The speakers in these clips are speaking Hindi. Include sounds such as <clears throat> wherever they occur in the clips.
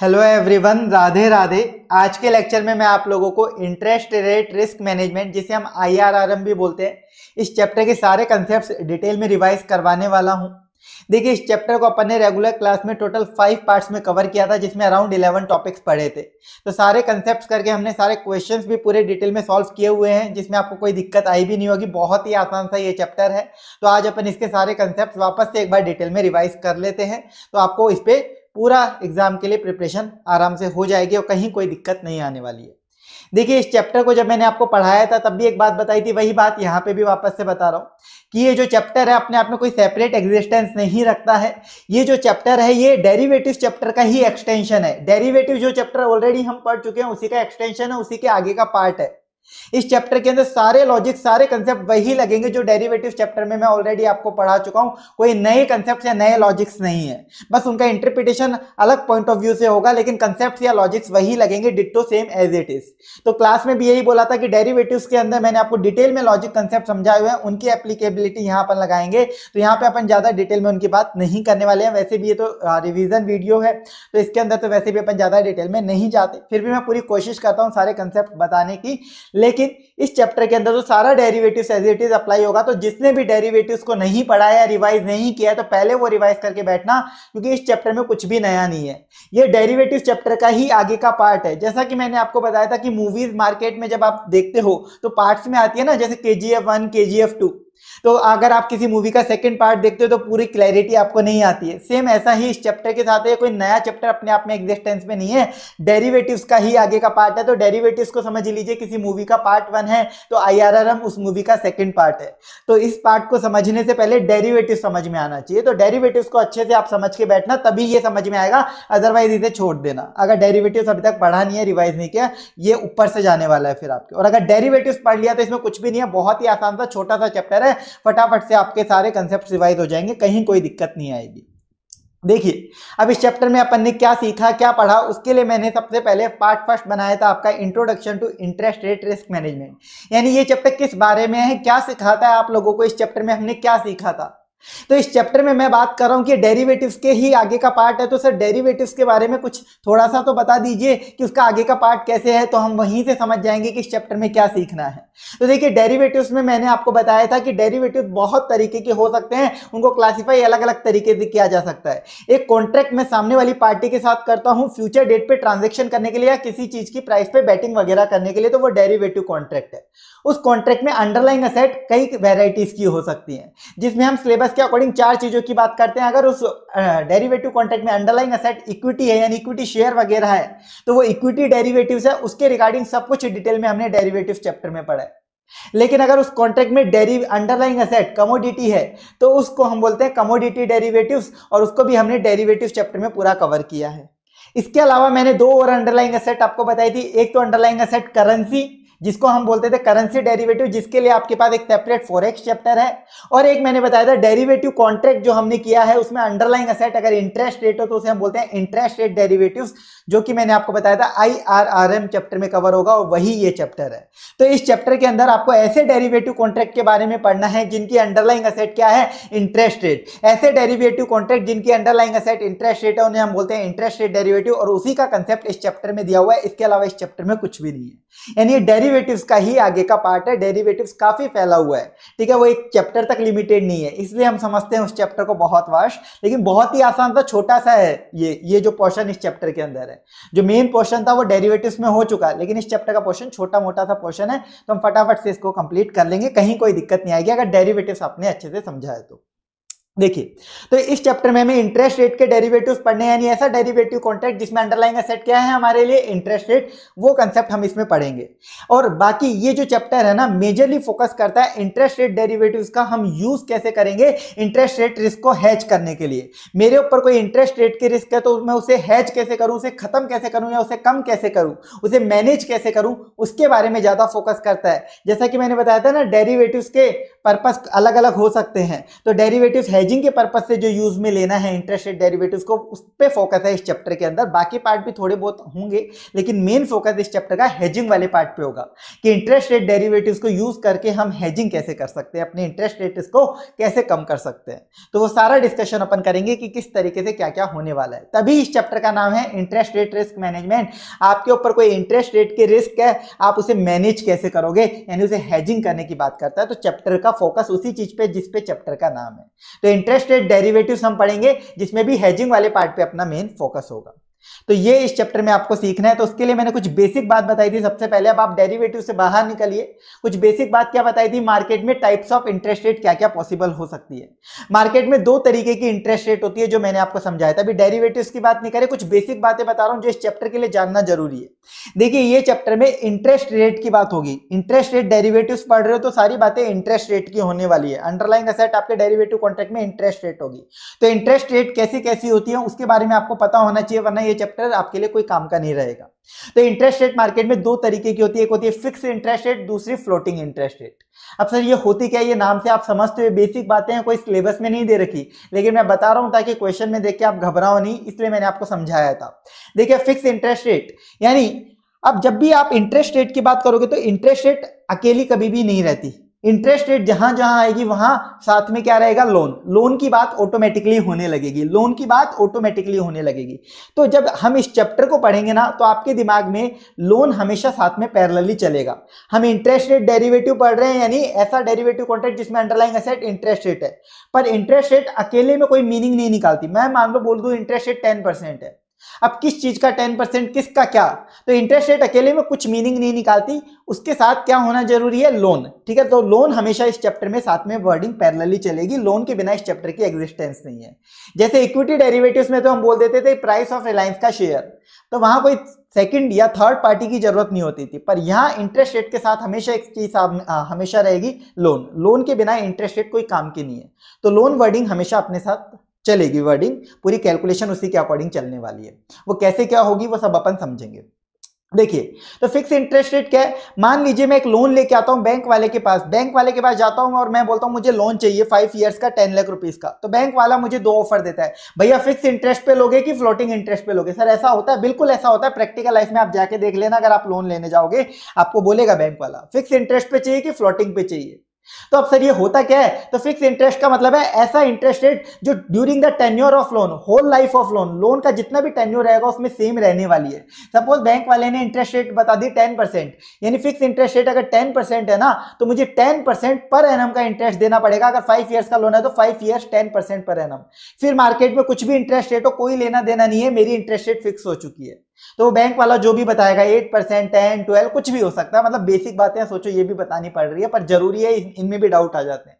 हेलो एवरीवन राधे राधे आज के लेक्चर में मैं आप लोगों को इंटरेस्ट रेट रिस्क मैनेजमेंट जिसे हम आईआरआरएम भी बोलते हैं इस चैप्टर के सारे कॉन्सेप्ट्स डिटेल में रिवाइज करवाने वाला हूं देखिए इस चैप्टर को अपन ने रेगुलर क्लास में टोटल फाइव पार्ट्स में कवर किया था जिसमें अराउंड इलेवन टॉपिक्स पढ़े थे तो सारे कंसेप्ट करके हमने सारे क्वेश्चन भी पूरे डिटेल में सॉल्व किए हुए हैं जिसमें आपको कोई दिक्कत आई भी नहीं होगी बहुत ही आसान सा ये चैप्टर है तो आज अपन इसके सारे कंसेप्ट वापस से एक बार डिटेल में रिवाइज कर लेते हैं तो आपको इस पर पूरा एग्ज़ाम के लिए प्रिपरेशन आराम से हो जाएगी और कहीं कोई दिक्कत नहीं आने वाली है देखिए इस चैप्टर को जब मैंने आपको पढ़ाया था तब भी एक बात बताई थी वही बात यहाँ पे भी वापस से बता रहा हूँ कि ये जो चैप्टर है अपने आप में कोई सेपरेट एग्जिस्टेंस नहीं रखता है ये जो चैप्टर है ये डेरिवेटिव चैप्टर का ही एक्सटेंशन है डेरिवेटिव जो चैप्टर ऑलरेडी हम पढ़ चुके हैं उसी का एक्सटेंशन है उसी के आगे का पार्ट है इस चैप्टर के अंदर सारे लॉजिक सारे कंसेप्ट वही लगेंगे जो डेरिवेटिव चैप्टर में मैं ऑलरेडी आपको पढ़ा चुका हूं कोई नए कंसेप्ट या नए लॉजिक्स नहीं है बस उनका इंटरप्रिटेशन अलग पॉइंट ऑफ व्यू से होगा लेकिन कंसेप्ट या लॉजिक्स वही लगेंगे ditto same as it is तो क्लास में भी यही बोला था कि डेरीवेटिव के अंदर मैंने आपको डिटेल में लॉजिक कंसेप्ट समझाए हुए हैं उनकी एप्लीकेबिलिटी यहां पर लगाएंगे तो यहाँ पर अपन ज्यादा डिटेल में उनकी बात नहीं करने वाले हैं वैसे भी ये तो रिविजन वीडियो है तो इसके अंदर तो वैसे भी अपन ज्यादा डिटेल में नहीं जाते फिर भी मैं पूरी कोशिश करता हूँ सारे कंसेप्ट बताने की लेकिन इस चैप्टर के अंदर तो सारा derivative as it is apply होगा तो जिसने भी डेरिवेटिव को नहीं पढ़ा या रिवाइज नहीं किया तो पहले वो रिवाइज करके बैठना क्योंकि इस चैप्टर में कुछ भी नया नहीं है ये डेरिवेटिव चैप्टर का ही आगे का पार्ट है जैसा कि मैंने आपको बताया था कि मूवीज मार्केट में जब आप देखते हो तो पार्ट्स में आती है ना जैसे के जी एफ वन के जी एफ टू तो अगर आप किसी मूवी का सेकंड पार्ट देखते हो तो पूरी क्लैरिटी आपको नहीं आती है सेम ऐसा ही इस चैप्टर के साथ है कोई नया चैप्टर अपने आप में एग्जिस्टेंस में नहीं है डेरिवेटिव्स का ही आगे का पार्ट है तो डेरिवेटिव्स को समझ लीजिए किसी मूवी का पार्ट वन है तो आई हम उस मूवी का सेकेंड पार्ट है तो इस पार्ट को समझने से पहले डेरीवेटिव समझ में आना चाहिए तो डेरीवेटिव को अच्छे से आप समझ के बैठना तभी यह समझ में आएगा अदरवाइज इसे छोड़ देना अगर डेरीवेटिव अभी तक पढ़ा नहीं है रिवाइज नहीं किया ये ऊपर से जाने वाला है फिर आपके और अगर डेरीवेटिव पढ़ लिया तो इसमें कुछ भी नहीं है बहुत ही आसान सा छोटा सा चैप्टर है है फटाफट से आपके सारे कंसेप्ट रिवाइज हो जाएंगे कहीं कोई दिक्कत नहीं आएगी देखिए अब इस चैप्टर में अपन ने क्या सीखा क्या पढ़ा उसके लिए मैंने सबसे पहले पार्ट फर्स्ट बनाया था आपका introduction to interest rate risk management यानी ये चैप्टर किस बारे में है क्या सिखाता है आप लोगों को इस चैप्टर में हमने क्या सीखा था तो इस चैप्टर में मैं बात कर रहा हूँ कि डेरिवेटिव्स के ही आगे का पार्ट है तो सर डेरिवेटिव्स के बारे में कुछ थोड़ा सा तो बता दीजिए कि उसका आगे का पार्ट कैसे है तो हम वहीं से समझ जाएंगे कि इस चैप्टर में क्या सीखना है तो देखिए डेरिवेटिव्स में मैंने आपको बताया था कि डेरिवेटिव बहुत तरीके के हो सकते हैं उनको क्लासीफाई अलग अलग तरीके से किया जा सकता है एक कॉन्ट्रैक्ट मैं सामने वाली पार्टी के साथ करता हूँ फ्यूचर डेट पर ट्रांजेक्शन करने के लिए या किसी चीज की प्राइस पे बैटिंग वगैरह करने के लिए तो वो डेरिवेटिव कॉन्ट्रैक्ट है उस कॉन्ट्रैक्ट में अंडरलाइंग असेट कई वेराइटीज की हो सकती है जिसमें हम सिलेबस के अकॉर्डिंग चार चीजों की बात करते हैं अगर उस डेरिवेटिव कॉन्ट्रैक्ट में अंडरलाइंग असेट इक्विटी है यानी इक्विटी शेयर वगैरह है तो वो इक्विटी डेरिवेटिव्स है उसके रिगार्डिंग सब कुछ डिटेल में हमने डेरिवेटिव चैप्टर में पढ़ा है लेकिन अगर उस कॉन्ट्रैक्ट में डेरी अंडरलाइंग असेट कमोडिटी है तो उसको हम बोलते हैं कमोडिटी डेरिवेटिव्स और उसको भी हमने डेरिवेटिव चैप्टर में पूरा कवर किया है इसके अलावा मैंने दो और अंडरलाइंग असेट आपको बताई थी एक तो अंडरलाइंग असेट करेंसी जिसको हम बोलते थे करेंसी डेरिवेटिव जिसके लिए आपके पास एक सेपरेट फॉरेक्स चैप्टर है और एक मैंने बताया था डेरिवेटिव कॉन्ट्रैक्ट जो हमने किया है उसमें अंडरलाइंग असेट अगर इंटरेस्ट रेट हो तो उसे हम बोलते हैं इंटरेस्ट रेट डेरिवेटिव्स जो कि मैंने आपको बताया था एम चैप्टर में कवर होगा और वही ये चैप्टर है तो इस चैप्टर के अंदर आपको ऐसे डेरिवेटिव कॉन्ट्रैक्ट के बारे में पढ़ना है जिनकी अंडरलाइंग असेट क्या है इंटरेस्ट रेट ऐसे डेरिवेटिव कॉन्ट्रैक्ट जिनकी अंडरलाइंग असेट इंटरेस्ट रेट है उन्हें हम बोलते हैं इंटरेस्ट रेट डेरिवेटिव और उसी का कंसेप्ट इस चैप्टर में दिया हुआ है इसके अलावा इस चैप्टर में कुछ भी नहीं है यानी डेरिवेटिव का ही आगे का पार्ट है डेरिवेटिव काफी फैला हुआ है ठीक है वो एक चैप्टर तक लिमिटेड नहीं है इसलिए हम समझते हैं उस चैप्टर को बहुत वास्ट लेकिन बहुत ही आसान था छोटा सा है ये ये जो पोर्शन इस चैप्टर के अंदर है है जो मेन पोर्शन था वो डेरिवेटिव्स में हो चुका है लेकिन इस चैप्टर का पोर्शन छोटा मोटा सा पोर्शन है तो हम फटाफट से इसको कंप्लीट कर लेंगे कहीं कोई दिक्कत नहीं आएगी अगर डेरिवेटिव्स आपने अच्छे से समझाए तो देखिए तो इस चैप्टर में हमें इंटरेस्ट रेट के डेरिवेटिव्स पढ़ने यानी ऐसा डेरिवेटिव कॉन्ट्रैक्ट जिसमें अंडरलाइंग एसेट क्या है हमारे लिए इंटरेस्ट रेट वो कंसेप्ट हम इसमें पढ़ेंगे और बाकी ये जो चैप्टर है ना मेजरली फोकस करता है इंटरेस्ट रेट डेरिवेटिव्स का हम यूज कैसे करेंगे इंटरेस्ट रेट रिस्क को हैच करने के लिए मेरे ऊपर कोई इंटरेस्ट रेट की रिस्क है तो मैं उसे हैच कैसे करूँ उसे खत्म कैसे करूँ या उसे कम कैसे करूँ उसे मैनेज कैसे करूँ उसके बारे में ज्यादा फोकस करता है जैसा कि मैंने बताया था ना डेरीवेटिव के पर्पस अलग अलग हो सकते हैं तो डेरिवेटिव्स हेजिंग के पर्पस से जो यूज में लेना है इंटरेस्ट रेट डेरिवेटिव्स को उस पर फोकस है इस चैप्टर के अंदर बाकी पार्ट भी थोड़े बहुत होंगे लेकिन मेन फोकस इस चैप्टर का हेजिंग वाले पार्ट पे होगा कि इंटरेस्ट रेट डेरिवेटिव्स को यूज करके हम हेजिंग कैसे कर सकते हैं अपने इंटरेस्ट रेट को कैसे कम कर सकते हैं तो वो सारा डिस्कशन अपन करेंगे कि किस तरीके से क्या क्या होने वाला है तभी इस चैप्टर का नाम है इंटरेस्ट रेट रिस्क मैनेजमेंट आपके ऊपर कोई इंटरेस्ट रेट के रिस्क है आप उसे मैनेज कैसे करोगे यानी उसे हेजिंग करने की बात करता है तो चैप्टर का फोकस उसी चीज पे जिस पे चैप्टर का नाम है तो इंटरेस्ट रेट डेरिवेटिव्स हम पढ़ेंगे जिसमें भी हेजिंग वाले पार्ट पे अपना मेन फोकस होगा तो ये इस चैप्टर में आपको सीखना है तो उसके लिए मैंने कुछ बेसिक बात बताई थी सबसे पहले अब आप डेरिवेटिव से बाहर निकलिए कुछ बेसिक बात क्या बताई थी मार्केट में टाइप्स ऑफ इंटरेस्ट रेट क्या क्या पॉसिबल हो सकती है मार्केट में दो तरीके की इंटरेस्ट रेट होती है जो मैंने आपको समझाया था अभी डेरीवेटिव की बात नहीं करें कुछ बेसिक बातें बता रहा हूँ जो इस चैप्टर के लिए जानना जरूरी है देखिए ये चैप्टर में इंटरेस्ट रेट की बात होगी इंटरेस्ट रेट डेरीवेटिव पढ़ रहे हो तो सारी बातें इंटरेस्ट रेट की होने वाली है अंडरलाइंग असेट आपके डेरीवेटिव कॉन्ट्रैक्ट में इंटरेस्ट रेट होगी तो इंटरेस्ट रेट कैसी कैसी होती है उसके बारे में आपको पता होना चाहिए वरना ये चैप्टर आपके लिए कोई काम का नहीं रहेगा तो इंटरेस्ट रेट मार्केट में दो तरीके की होती है एक होती है फिक्स इंटरेस्ट रेट दूसरी फ्लोटिंग इंटरेस्ट रेट अब सर ये होती क्या है ये नाम से आप समझते हुए बेसिक बातें हैं कोई सिलेबस में नहीं दे रखी लेकिन मैं बता रहा हूं ताकि क्वेश्चन में देख के आप घबराओ नहीं इसलिए मैंने आपको समझाया था देखिए फिक्स इंटरेस्ट रेट यानी अब जब भी आप इंटरेस्ट रेट की बात करोगे तो इंटरेस्ट रेट अकेली कभी भी नहीं रहती इंटरेस्ट रेट जहां जहां आएगी वहां साथ में क्या रहेगा लोन लोन की बात ऑटोमेटिकली होने लगेगी लोन की बात ऑटोमेटिकली होने लगेगी तो जब हम इस चैप्टर को पढ़ेंगे ना तो आपके दिमाग में लोन हमेशा साथ में पैरेलली चलेगा हम इंटरेस्ट रेट डेरिवेटिव पढ़ रहे हैं यानी ऐसा डेरिवेटिव कॉन्ट्रैक्ट जिसमें अंडरलाइंग असेट इंटरेस्ट रेट है पर इंटरेस्ट रेट अकेले में कोई मीनिंग नहीं निकालती मैं मान लो बोल दू इंटरेस्ट रेट टेन है अब किस चीज का टेन परसेंट किसका क्या तो इंटरेस्ट रेट अकेले में कुछ मीनिंग नहीं निकालती उसके साथ क्या होना जरूरी है लोन ठीक है तो लोन हमेशा इस चैप्टर में साथ में वर्डिंग पैरलली चलेगी लोन के बिना इस चैप्टर की एग्जिस्टेंस नहीं है जैसे इक्विटी डेरिवेटिव्स में तो हम बोल देते थे प्राइस ऑफ रिलायंस का शेयर तो वहां कोई सेकंड या थर्ड पार्टी की जरूरत नहीं होती थी पर यहां इंटरेस्ट रेट के साथ हमेशा एक चीज हाँ, हमेशा रहेगी लोन लोन के बिना इंटरेस्ट रेट कोई काम की नहीं है तो लोन वर्डिंग हमेशा अपने साथ चलेगी वर्डिंग पूरी कैलकुलेशन उसी के अकॉर्डिंग चलने वाली है वो कैसे क्या होगी वो सब अपन समझेंगे देखिए तो फिक्स इंटरेस्ट रेट क्या है मान लीजिए मैं एक लोन लेके आता हूँ बैंक वाले के पास बैंक वाले के पास जाता हूँ और मैं बोलता हूँ मुझे लोन चाहिए फाइव ईयर्स का टेन लाख रुपीज का तो बैंक वाला मुझे दो ऑफर देता है भैया फिक्स इंटरेस्ट पे लोगे कि फ्लोटिंग इंटरेस्ट पे लोगे सर ऐसा होता है बिल्कुल ऐसा होता है प्रैक्टिकल लाइफ में आप जाके देख लेना अगर आप लोन लेने जाओगे आपको बोलेगा बैंक वाला फिक्स इंटरेस्ट पे चाहिए कि फ्लोटिंग पे चाहिए तो अब सर ये होता क्या है तो फिक्स इंटरेस्ट का मतलब है ऐसा इंटरेस्ट रेट जो during the tenure of loan whole life of loan loan का जितना भी टेन्योर रहेगा उसमें सेम रहने वाली है सपोज बैंक वाले ने इंटरेस्ट रेट बता दी टेन परसेंट यानी फिक्स इंटरेस्ट रेट अगर टेन परसेंट है ना तो मुझे टेन परसेंट पर एन का इंटरेस्ट देना पड़ेगा अगर फाइव ईयर्स का लोन है तो फाइव ईयर्स टेन परसेंट पर एन फिर मार्केट में कुछ भी इंटरेस्ट रेट हो कोई लेना देना नहीं है मेरी इंटरेस्ट रेट फिक्स हो चुकी है तो बैंक वाला जो भी बताएगा एट परसेंट टेन ट्वेल्व कुछ भी हो सकता है मतलब बेसिक बातें सोचो ये भी बतानी पड़ रही है पर जरूरी है इनमें भी डाउट आ जाते हैं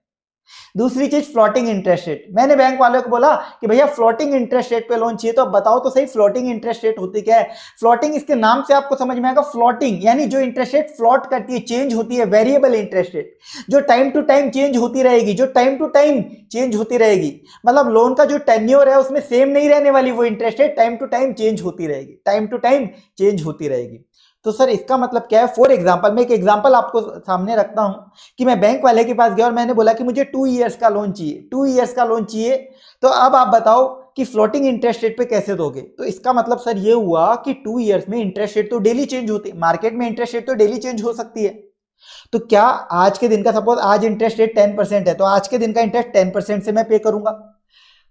दूसरी चीज फ्लोटिंग इंटरेस्ट रेट मैंने बैंक वाले को बोला कि भैया फ्लोटिंग इंटरेस्ट रेट पे लोन चाहिए तो बताओ तो सही फ्लोटिंग इंटरेस्ट रेट होती क्या है फ्लोटिंग इसके नाम से आपको समझ में आएगा फ्लोटिंग यानी जो इंटरेस्ट रेट फ्लोट करती है चेंज होती है वेरिएबल इंटरेस्ट रेट जो टाइम टू टाइम चेंज होती रहेगी जो टाइम टू टाइम चेंज होती रहेगी मतलब लोन का जो टेन्योर है उसमें सेम नहीं रहने वाली वो interest rate time to time change होती रहेगी टाइम टू टाइम चेंज होती रहेगी तो सर इसका मतलब क्या है फॉर एग्जाम्पल मैं एक एग्जाम्पल आपको सामने रखता हूँ कि मैं बैंक वाले के पास गया और मैंने बोला कि मुझे टू ईयर्स का लोन चाहिए टू ईयर्स का लोन चाहिए तो अब आप बताओ कि फ्लोटिंग इंटरेस्ट रेट पे कैसे दोगे तो इसका मतलब सर ये हुआ कि टू ईयर्स में इंटरेस्ट रेट तो डेली चेंज होते मार्केट में इंटरेस्ट रेट तो डेली चेंज हो सकती है तो क्या आज के दिन का सपोज आज इंटरेस्ट रेट टेन परसेंट है तो आज के दिन का इंटरेस्ट टेन परसेंट से मैं पे करूंगा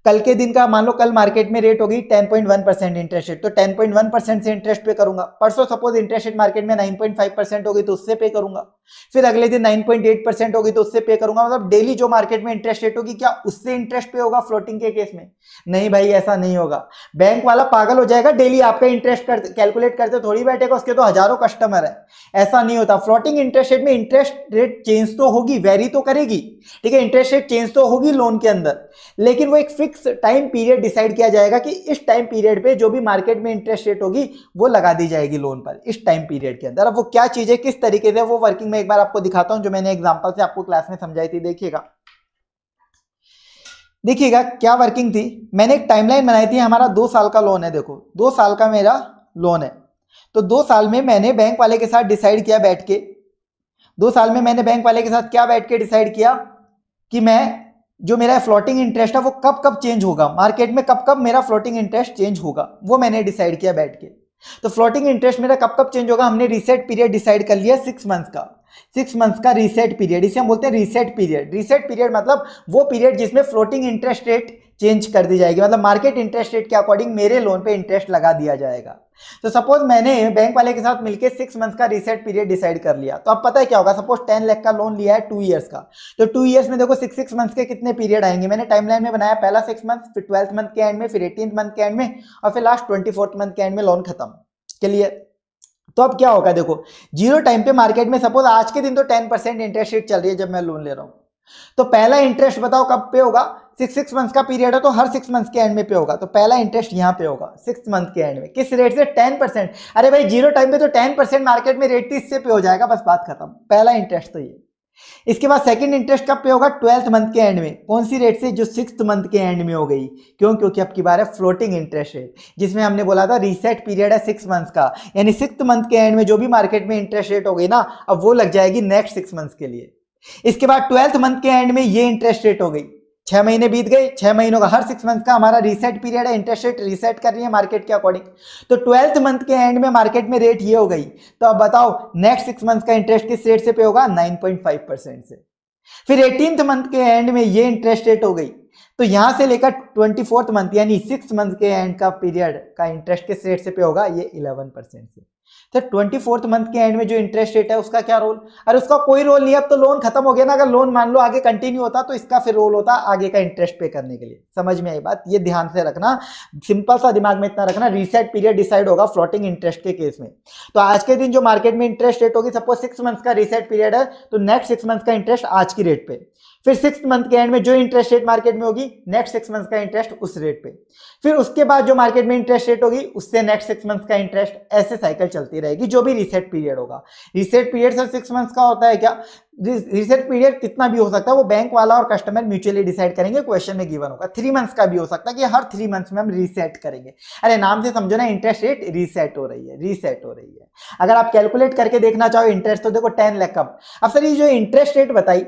कल के दिन का मान लो कल मार्केट में रेट होगी 10.1 परसेंट इंटरेस्ट रेट तो 10.1 परसेंट से इंटरेस्ट पे करूंगा परसों सपोज इंटरेस्ट रेट मार्केट में 9.5 परसेंट होगी तो उससे पे करूंगा फिर अगले दिन 9.8 परसेंट होगी तो उससे पे करूंगा मतलब डेली जो मार्केट में इंटरेस्ट रेट होगी क्या उससे इंटरेस्ट पे होगा फ्लोटिंग के केस में नहीं भाई ऐसा नहीं होगा बैंक वाला पागल हो जाएगा डेली आपका इंटरेस्ट कर, कैलकुलेट करते थोड़ी बैठेगा उसके तो हजारों कस्टमर है ऐसा नहीं होता फ्लोटिंग इंटरेस्ट रेट में इंटरेस्ट रेट चेंज तो होगी वेरी तो करेगी ठीक है इंटरेस्ट रेट चेंज तो होगी लोन के अंदर लेकिन वो एक फिक्स टाइम पीरियड डिसाइड किया जाएगा कि इस टाइम पीरियड पर जो भी मार्केट में इंटरेस्ट रेट होगी वो लगा दी जाएगी लोन पर इस टाइम पीरियड के अंदर अब वो क्या चीज है किस तरीके से वो वर्किंग मैं एक बार आपको दिखाता हूं जो मैंने एग्जाम्पल से आपको क्लास में समझाई थी देखिएगा देखिएगा क्या वर्किंग थी मैंने एक टाइमलाइन बनाई थी हमारा दो साल का लोन है देखो दो साल का मेरा लोन है तो दो साल में मैंने बैंक वाले के साथ डिसाइड किया बैठ के दो साल में मैंने बैंक वाले के साथ क्या बैठ के डिसाइड किया कि मैं जो मेरा फ्लोटिंग इंटरेस्ट है वो कब कब चेंज होगा मार्केट में कब कब मेरा फ्लोटिंग इंटरेस्ट चेंज होगा वो मैंने डिसाइड किया बैठ के तो फ्लोटिंग इंटरेस्ट मेरा कब कब चेंज होगा हमने रीसेट पीरियड डिसाइड कर लिया सिक्स मंथ्स का सिक्स मंथ्स का रीसेट पीरियड इसे हम बोलते हैं रीसेट पीरियड रीसेट पीरियड मतलब वो पीरियड जिसमें फ्लोटिंग इंटरेस्ट रेट चेंज कर दी जाएगी मतलब मार्केट इंटरेस्ट रेट के अकॉर्डिंग मेरे लोन पे इंटरेस्ट लगा दिया जाएगा तो सपोज मैंने बैंक वाले के साथ मिलकर सिक्स मंथ्स का रिसेट पीरियड डिसाइड कर लिया तो अब पता है क्या होगा सपोज टेन लाख का लोन लिया है टू ईयर्स का तो टू ईयर्स में देखो सिक्स सिक्स मंथ्स के कितने पीरियड आएंगे मैंने टाइमलाइन में बनाया पहला सिक्स मंथ फिर ट्वेल्थ मंथ के एंड में फिर एटीन मंथ के एंड में और फिर लास्ट ट्वेंटी मंथ के एंड में लोन खत्म क्लियर तो अब क्या होगा देखो जीरो टाइम पे मार्केट में सपोज आज के दिन तो टेन परसेंट इंटरेस्ट रेट चल रही है जब मैं लोन ले रहा हूं तो पहला इंटरेस्ट बताओ कब पे होगा सिक्स सिक्स मंथ्स का पीरियड है तो हर सिक्स मंथ्स के एंड में पे होगा तो पहला इंटरेस्ट यहाँ पे होगा सिक्स मंथ के एंड में किस रेट से टेन परसेंट अरे भाई जीरो टाइम पे तो टेन परसेंट मार्केट में रेट इससे पे हो जाएगा बस बात खत्म पहला इंटरेस्ट तो ये इसके बाद सेकंड इंटरेस्ट कब पे होगा ट्वेल्थ मंथ के एंड में कौन सी रेट से जो सिक्स मंथ के एंड में हो गई क्यों क्योंकि अब की बार है फ्लोटिंग इंटरेस्ट रेट जिसमें हमने बोला था रीसेट पीरियड है सिक्स मंथ्स का यानी सिक्स मंथ के एंड में जो भी मार्केट में इंटरेस्ट रेट हो गई ना अब वो लग जाएगी नेक्स्ट सिक्स मंथ्स के लिए इसके बाद ट्वेल्थ मंथ के एंड में ये इंटरेस्ट रेट हो गई छह महीने बीत गए छह महीनों का हर सिक्स मंथ का हमारा रीसेट पीरियड है इंटरेस्ट रेट रीसेट कर रही है मार्केट के अकॉर्डिंग तो ट्वेल्थ मंथ के एंड में मार्केट में रेट ये हो गई तो अब बताओ नेक्स्ट सिक्स मंथ का इंटरेस्ट किस रेट से पे होगा नाइन पॉइंट फाइव परसेंट से फिर एटीन मंथ के एंड में ये इंटरेस्ट रेट हो गई तो यहां से लेकर ट्वेंटी फोर्थ मंथ यानी सिक्स मंथ के एंड का पीरियड का इंटरेस्ट किस रेट से पे होगा ये इलेवन परसेंट से तो ट्वेंटी फोर्थ मंथ के एंड में जो इंटरेस्ट रेट है उसका क्या रोल अरे उसका कोई रोल नहीं अब तो लोन खत्म हो गया ना अगर लोन मान लो आगे कंटिन्यू होता तो इसका फिर रोल होता आगे का इंटरेस्ट पे करने के लिए समझ में आई बात ये ध्यान से रखना सिंपल सा दिमाग में इतना रखना रीसेट पीरियड डिसाइड होगा फ्लोटिंग इंटरेस्ट के केस में तो आज के दिन जो मार्केट में इंटरेस्ट रेट होगी सपोज सिक्स मंथ का रीसेट पीरियड है तो नेक्स्ट सिक्स मंथ का इंटरेस्ट आज की रेट पे फिर सिक्स मंथ के एंड में जो इंटरेस्ट रेट मार्केट में होगी नेक्स्ट सिक्स मंथ का इंटरेस्ट उस रेट पे फिर उसके बाद जो मार्केट में इंटरेस्ट रेट होगी उससे नेक्स्ट सिक्स मंथ का इंटरेस्ट ऐसे साइकिल चलती रहेगी जो भी रिसेट पीरियड होगा reset period sir six month का होता है क्या रिसेट पीरियड कितना भी हो सकता है वो बैंक वाला और कस्टमर म्यूचुअली डिसाइड करेंगे क्वेश्चन में गिवन होगा थ्री मंथ्स का भी हो सकता है कि हर थ्री मंथ्स में हम रीसेट करेंगे अरे नाम से समझो ना इंटरेस्ट रेट रीसेट हो रही है रीसेट हो रही है अगर आप कैलकुलेट करके देखना चाहो इंटरेस्ट तो देखो टेन लैख अब सर ये जो इंटरेस्ट रेट बताई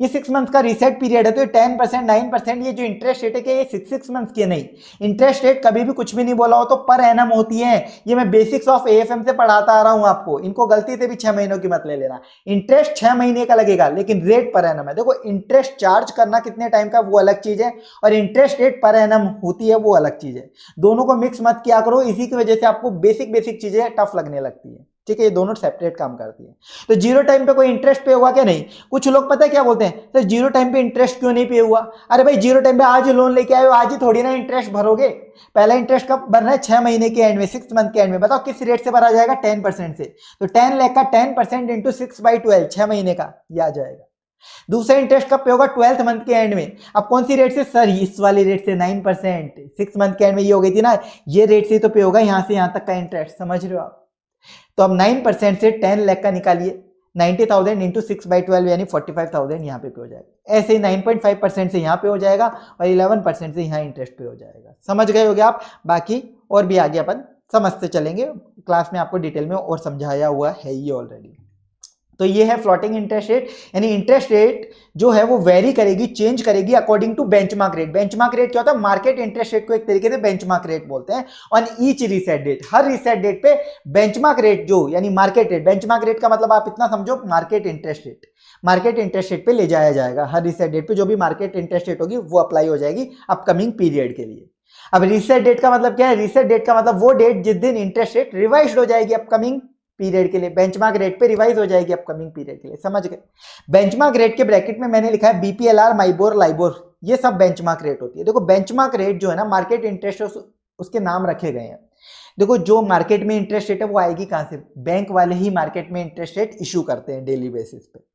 ये सिक्स मंथ का रिसेट पीरियड है तो ये टेन परसेंट नाइन परसेंट ये जो इंटरेस्ट रेट है ये सिक्स सिक्स मंथ के नहीं इंटरेस्ट रेट कभी भी कुछ भी नहीं बोला हो तो पर एनम होती है ये मैं बेसिक्स ऑफ एएफएम से पढ़ाता आ रहा हूँ आपको इनको गलती से भी छह महीनों की मत ले लेना इंटरेस्ट छह महीने का लगेगा लेकिन रेट पर एनम है देखो इंटरेस्ट चार्ज करना कितने टाइम का वो अलग चीज है और इंटरेस्ट रेट पर एनम होती है वो अलग चीज है दोनों को मिक्स मत किया करो इसी की वजह से आपको बेसिक बेसिक चीजें टफ लगने लगती है ठीक है ये दोनों सेपरेट काम करती है तो जीरो टाइम पे कोई इंटरेस्ट पे हुआ क्या नहीं कुछ लोग पता है क्या बोलते हैं तो जीरो टाइम पे इंटरेस्ट क्यों नहीं पे हुआ अरे भाई जीरो टाइम पे आज लोन लेके आए हो आज ही थोड़ी ना इंटरेस्ट भरोगे पहला इंटरेस्ट कब भरना है छह महीने के एंड में सिक्स मंथ के एंड में बताओ किस रेट से भरा जाएगा टेन परसेंट से तो टेन लैख का ten percent into six by twelve छह महीने का ये आ जाएगा दूसरा इंटरेस्ट कब पे होगा ट्वेल्थ मंथ के एंड में अब कौन सी रेट से सर इस वाली रेट से नाइन परसेंट सिक्स मंथ के एंड में ये हो गई थी ना ये रेट से तो पे होगा यहां से यहां तक का इंटरेस्ट समझ रहे हो आप तो अब नाइन परसेंट से टेन लैख का निकालिए ninety thousand into six by twelve यानी फोर्टी फाइव थाउजेंड यहाँ पे पे हो जाएगा ऐसे ही नाइन पॉइंट फाइव परसेंट से यहाँ पे हो जाएगा और इलेवन परसेंट से यहाँ इंटरेस्ट पे हो जाएगा समझ गए होगे आप बाकी और भी आगे अपन समझते चलेंगे क्लास में आपको डिटेल में और समझाया हुआ है ये ऑलरेडी तो ये है फ्लोटिंग इंटरेस्ट रेट यानी इंटरेस्ट रेट जो है वो वेरी करेगी चेंज करेगी according to benchmark rate benchmark rate क्या होता है मार्केट इंटरेस्ट रेट को एक तरीके से बेंचमार्क रेट बोलते हैं ऑन ईच रीसेट डेट हर रीसेट डेट पे बेंचमार्क रेट जो यानी मार्केट रेट बेंचमार्क रेट का मतलब आप इतना समझो market interest rate market interest rate पर ले जाया जाएगा हर रीसेट डेट पर जो भी मार्केट इंटरेस्ट रेट होगी वो अप्लाई हो जाएगी अपकमिंग पीरियड के लिए अब रीसेट डेट का मतलब क्या है रीसेट डेट का मतलब वो डेट जिस दिन इंटरेस्ट रेट रिवाइज हो जाएगी अपकमिंग पीरियड के लिए बेंचमार्क रेट पे रिवाइज हो जाएगी अपकमिंग पीरियड के लिए समझ गए बेंचमार्क रेट के ब्रैकेट में मैंने लिखा है बीपीएलआर माइबोर लाइबोर ये सब बेंचमार्क रेट होती है देखो बेंचमार्क रेट जो है ना मार्केट इंटरेस्ट उस, उसके नाम रखे गए हैं देखो जो मार्केट में इंटरेस्ट रेट है वो आएगी कहाँ से बैंक वाले ही मार्केट में इंटरेस्ट रेट इशू करते हैं डेली बेसिस पे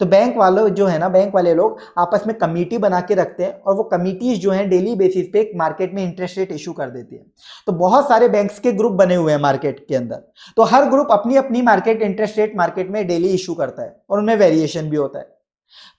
तो बैंक वाले जो है ना बैंक वाले लोग आपस में कमेटी बना के रखते हैं और वो कमेटीज जो है डेली बेसिस पे मार्केट में इंटरेस्ट रेट इशू कर देती है तो बहुत सारे बैंक्स के ग्रुप बने हुए हैं मार्केट के अंदर तो हर ग्रुप अपनी अपनी मार्केट इंटरेस्ट रेट मार्केट में डेली इशू करता है और उनमें वेरिएशन भी होता है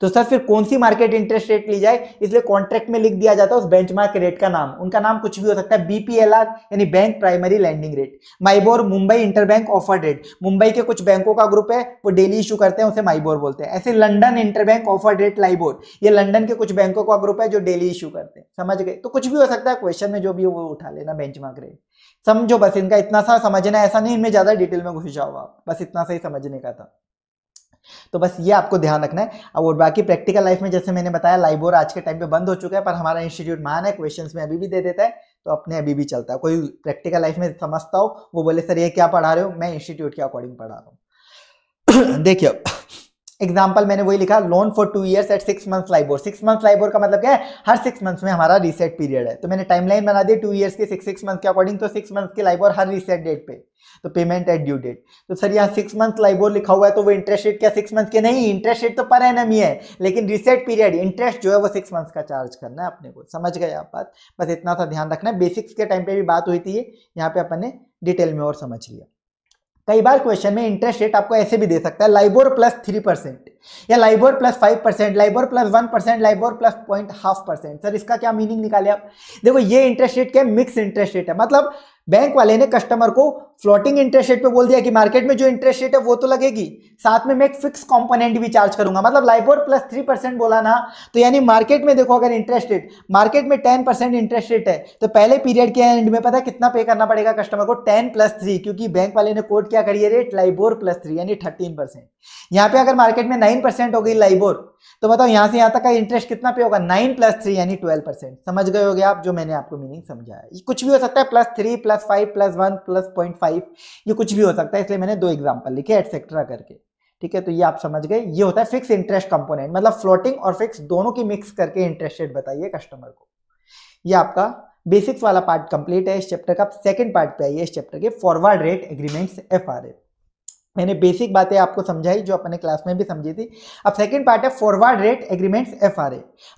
तो सर फिर कौन सी मार्केट इंटरेस्ट रेट ली जाए इसलिए कॉन्ट्रैक्ट में लिख दिया जाता है उस बेंचमार्क रेट का नाम उनका नाम कुछ भी हो सकता है बीपीएलआर यानी bank primary lending rate MIBOR Mumbai interbank offer rate Mumbai के कुछ बैंकों का ग्रुप है वो डेली इशू करते हैं उसे माइबोर बोलते हैं ऐसे London interbank offer rate LIBOR ये लंडन के कुछ बैंकों का ग्रुप है जो डेली इशू करते हैं समझ गए तो कुछ भी हो सकता है क्वेश्चन में जो भी हो वो उठा लेना बेंच रेट समझो बस इनका इतना सा समझना ऐसा नहीं इनमें ज्यादा डिटेल में घुस जाओ आप बस इतना सा ही समझने का था तो बस ये आपको ध्यान रखना है और बाकी प्रैक्टिकल लाइफ में जैसे मैंने बताया लाइबोर आज के टाइम पे बंद हो चुका है पर हमारा इंस्टीट्यूट महान है क्वेश्चंस में अभी भी दे देता है तो अपने अभी भी चलता है कोई प्रैक्टिकल लाइफ में समझता हो वो बोले सर ये क्या पढ़ा रहे हो मैं इंस्टीट्यूट के अकॉर्डिंग पढ़ा रहा हूँ <clears throat> देखिए एग्जाम्पल मैंने वही लिखा loan for two years at six months LIBOR six month LIBOR का मतलब क्या है हर सिक्स मंथ्स में हमारा रीसेट पीरियड है तो मैंने टाइमलाइन बना दी टू ईयर्स के सिक्स सिक्स मंथ के अकॉर्डिंग तो सिक्स मंथ की लाइबोर हर रीसेट डेट पे तो पेमेंट एट ड्यू डेट तो सर यहाँ सिक्स मंथ लाइबोर लिखा हुआ है तो वो इंटरेस्ट रेट क्या सिक्स मंथ के नहीं इंटरेस्ट रेट तो पर है ही है लेकिन रिसेट पीरियड इंटरेस्ट जो है वो सिक्स मंथ का चार्ज करना है अपने को समझ गए आप बात बस इतना सा ध्यान रखना बेसिक्स के टाइम पर भी बात हुई थी यहाँ पे अपन ने डिटेल में और समझ लिया कई बार क्वेश्चन में इंटरेस्ट रेट आपको ऐसे भी दे सकता है लाइबोर प्लस थ्री परसेंट या LIBOR plus five percent LIBOR plus one percent LIBOR plus point half percent sir इसका क्या मीनिंग निकाले आप देखो ये इंटरेस्ट रेट क्या मिक्स इंटरेस्ट रेट है मतलब बैंक वाले ने कस्टमर को फ्लोटिंग इंटरेस्ट रेट पे बोल दिया कि मार्केट में जो इंटरेस्ट रेट है वो तो लगेगी साथ में मैं एक फिक्स कंपोनेंट भी चार्ज करूंगा मतलब लाइबोर प्लस थ्री परसेंट बोला ना तो यानी मार्केट में देखो अगर इंटरेस्ट रेट मार्केट में टेन परसेंट इंटरेस्ट रेट है तो पहले पीरियड के एंड में पता कितना पे करना पड़ेगा कस्टमर को टेन प्लस थ्री क्योंकि बैंक वाले ने कोट क्या करिए रेट लाइबोर प्लस थ्री यानी थर्टीन परसेंट यहाँ पे अगर मार्केट में नाइन परसेंट हो गई लाइबोर तो बताओ यहाँ से यहाँ तक का इंटरेस्ट कितना पे होगा नाइन प्लस थ्री यानी ट्वेल्व परसेंट समझ गए होगे आप जो मैंने आपको मीनिंग समझाया कुछ भी हो सकता है plus three plus five plus one plus point five ये कुछ भी हो सकता है इसलिए मैंने दो एग्जाम्पल लिखे एटसेट्रा करके ठीक है तो ये आप समझ गए ये होता है फिक्स इंटरेस्ट कंपोनेंट मतलब फ्लोटिंग और फिक्स दोनों की मिक्स करके इंटरेस्ट रेट बताइए कस्टमर को ये आपका बेसिक्स वाला पार्ट कंप्लीट है इस चैप्टर का सेकंड पार्ट पे आइए इस चैप्टर के forward rate agreements F R F मैंने बेसिक बातें आपको समझाई जो अपने क्लास में भी समझी थी अब सेकंड पार्ट है फॉरवर्ड रेट एग्रीमेंट्स एफ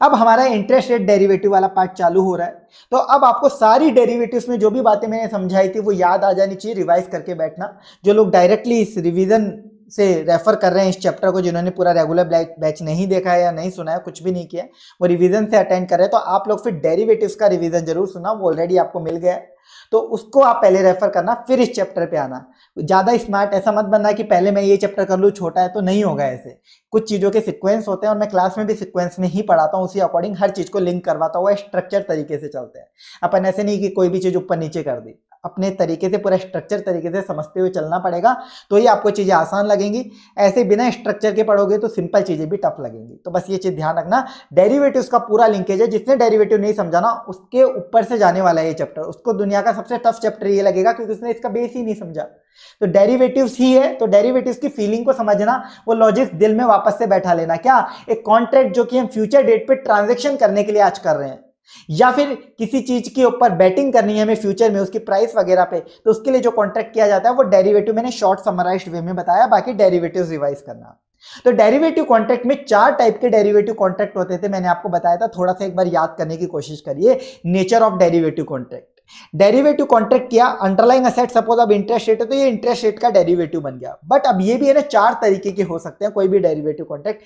अब हमारा इंटरेस्ट रेट डेरिवेटिव वाला पार्ट चालू हो रहा है तो अब आपको सारी डेरिवेटिव्स में जो भी बातें मैंने समझाई थी वो याद आ जानी चाहिए रिवाइज करके बैठना जो लोग डायरेक्टली इस रिविजन से रेफर कर रहे हैं इस चैप्टर को जिन्होंने पूरा रेगुलर बैच नहीं देखा है या नहीं सुना है कुछ भी नहीं किया वो रिविजन से अटेंड कर रहे हैं तो आप लोग फिर डेरीवेटिव का रिविजन जरूर सुना वो ऑलरेडी आपको मिल गया है तो उसको आप पहले रेफर करना फिर इस चैप्टर पे आना ज़्यादा स्मार्ट ऐसा मत बनना कि पहले मैं ये चैप्टर कर लूँ छोटा है तो नहीं होगा ऐसे कुछ चीज़ों के सिक्वेंस होते हैं और मैं क्लास में भी सिक्वेंस में ही पढ़ाता हूँ उसी अकॉर्डिंग हर चीज़ को लिंक करवाता हुआ स्ट्रक्चर तरीके से चलते हैं अपन ऐसे नहीं कि कोई भी चीज़ ऊपर नीचे कर दी अपने तरीके से पूरा स्ट्रक्चर तरीके से समझते हुए चलना पड़ेगा तो ही आपको चीज़ें आसान लगेंगी ऐसे बिना स्ट्रक्चर के पढ़ोगे तो सिंपल चीज़ें भी टफ लगेंगी तो बस ये चीज़ ध्यान रखना डेरिवेटिव का पूरा लिंकेज है जिसने डेरिवेटिव नहीं समझाना उसके ऊपर से जाने वाला है ये चैप्टर उसको दुनिया का सबसे टफ चैप्टर ये लगेगा क्योंकि उसने इसका बेस ही नहीं समझा तो डेरिवेटिव्स ही है तो डेरिवेटिव्स की फीलिंग को समझना वो लॉजिक्स दिल में वापस से बैठा लेना क्या एक कॉन्ट्रैक्ट जो कि हम फ्यूचर डेट पे ट्रांजेक्शन करने के लिए आज कर रहे हैं या फिर किसी चीज के ऊपर बैटिंग करनी है हमें फ्यूचर में उसकी प्राइस वगैरह पे तो उसके लिए जो कॉन्ट्रैक्ट किया जाता है वो डेरिवेटिव मैंने शॉर्ट समराइज वे में बताया बाकी डेरिवेटिव रिवाइज करना तो डेरिवेटिव कॉन्ट्रैक्ट में चार टाइप के डेरिवेटिव कॉन्ट्रैक्ट होते थे मैंने आपको बताया था थोड़ा सा एक बार याद करने की कोशिश करिए nature of derivative contract derivative contract किया अंडरलाइंग असेट सपोज अब इंटरेस्ट रेट है तो ये इंटरेस्ट रेट का डेरिवेटिव बन गया बट अब ये भी है ना चार तरीके के हो सकते हैं कोई भी derivative contract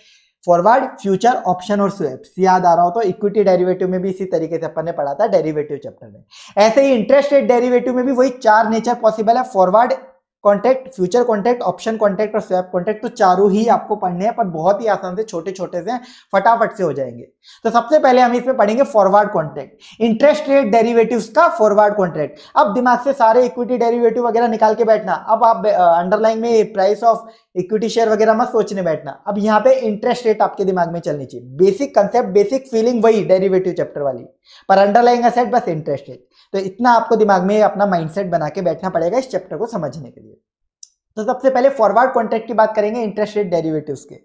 forward future option और स्वेप्स याद आ रहा हो तो इक्विटी डेरिवेटिव में भी इसी तरीके से अपन ने पढ़ा था डेरिवेटिव चैप्टर में ऐसे ही इंटरेस्ट रेट डेरिवेटिव में भी वही चार नेचर पॉसिबल है forward contract future contract option contract और स्वैप कॉन्टैक्ट तो चारों ही आपको पढ़ने हैं पर बहुत ही आसान से छोटे छोटे से फटाफट से हो जाएंगे तो सबसे पहले हम इसमें पढ़ेंगे forward contract interest rate derivatives का फॉरवर्ड कॉन्ट्रैक्ट अब दिमाग से सारे इक्विटी डेरिवेटिव वगैरह निकाल के बैठना अब आप अंडरलाइन में प्राइस ऑफ इक्विटी शेयर वगैरह मत सोचने बैठना अब यहाँ पे इंटरेस्ट रेट आपके दिमाग में चलनी चाहिए बेसिक कंसेप्ट बेसिक फीलिंग वही डेरिवेटिव चैप्टर वाली पर अंडरलाइंग असेट बस इंटरेस्ट रेट तो इतना आपको दिमाग में अपना माइंडसेट बना के बैठना पड़ेगा इस चैप्टर को समझने के लिए तो सबसे पहले फॉरवर्ड कॉन्ट्रैक्ट की बात करेंगे इंटरेस्ट रेट डेरिवेटिव्स के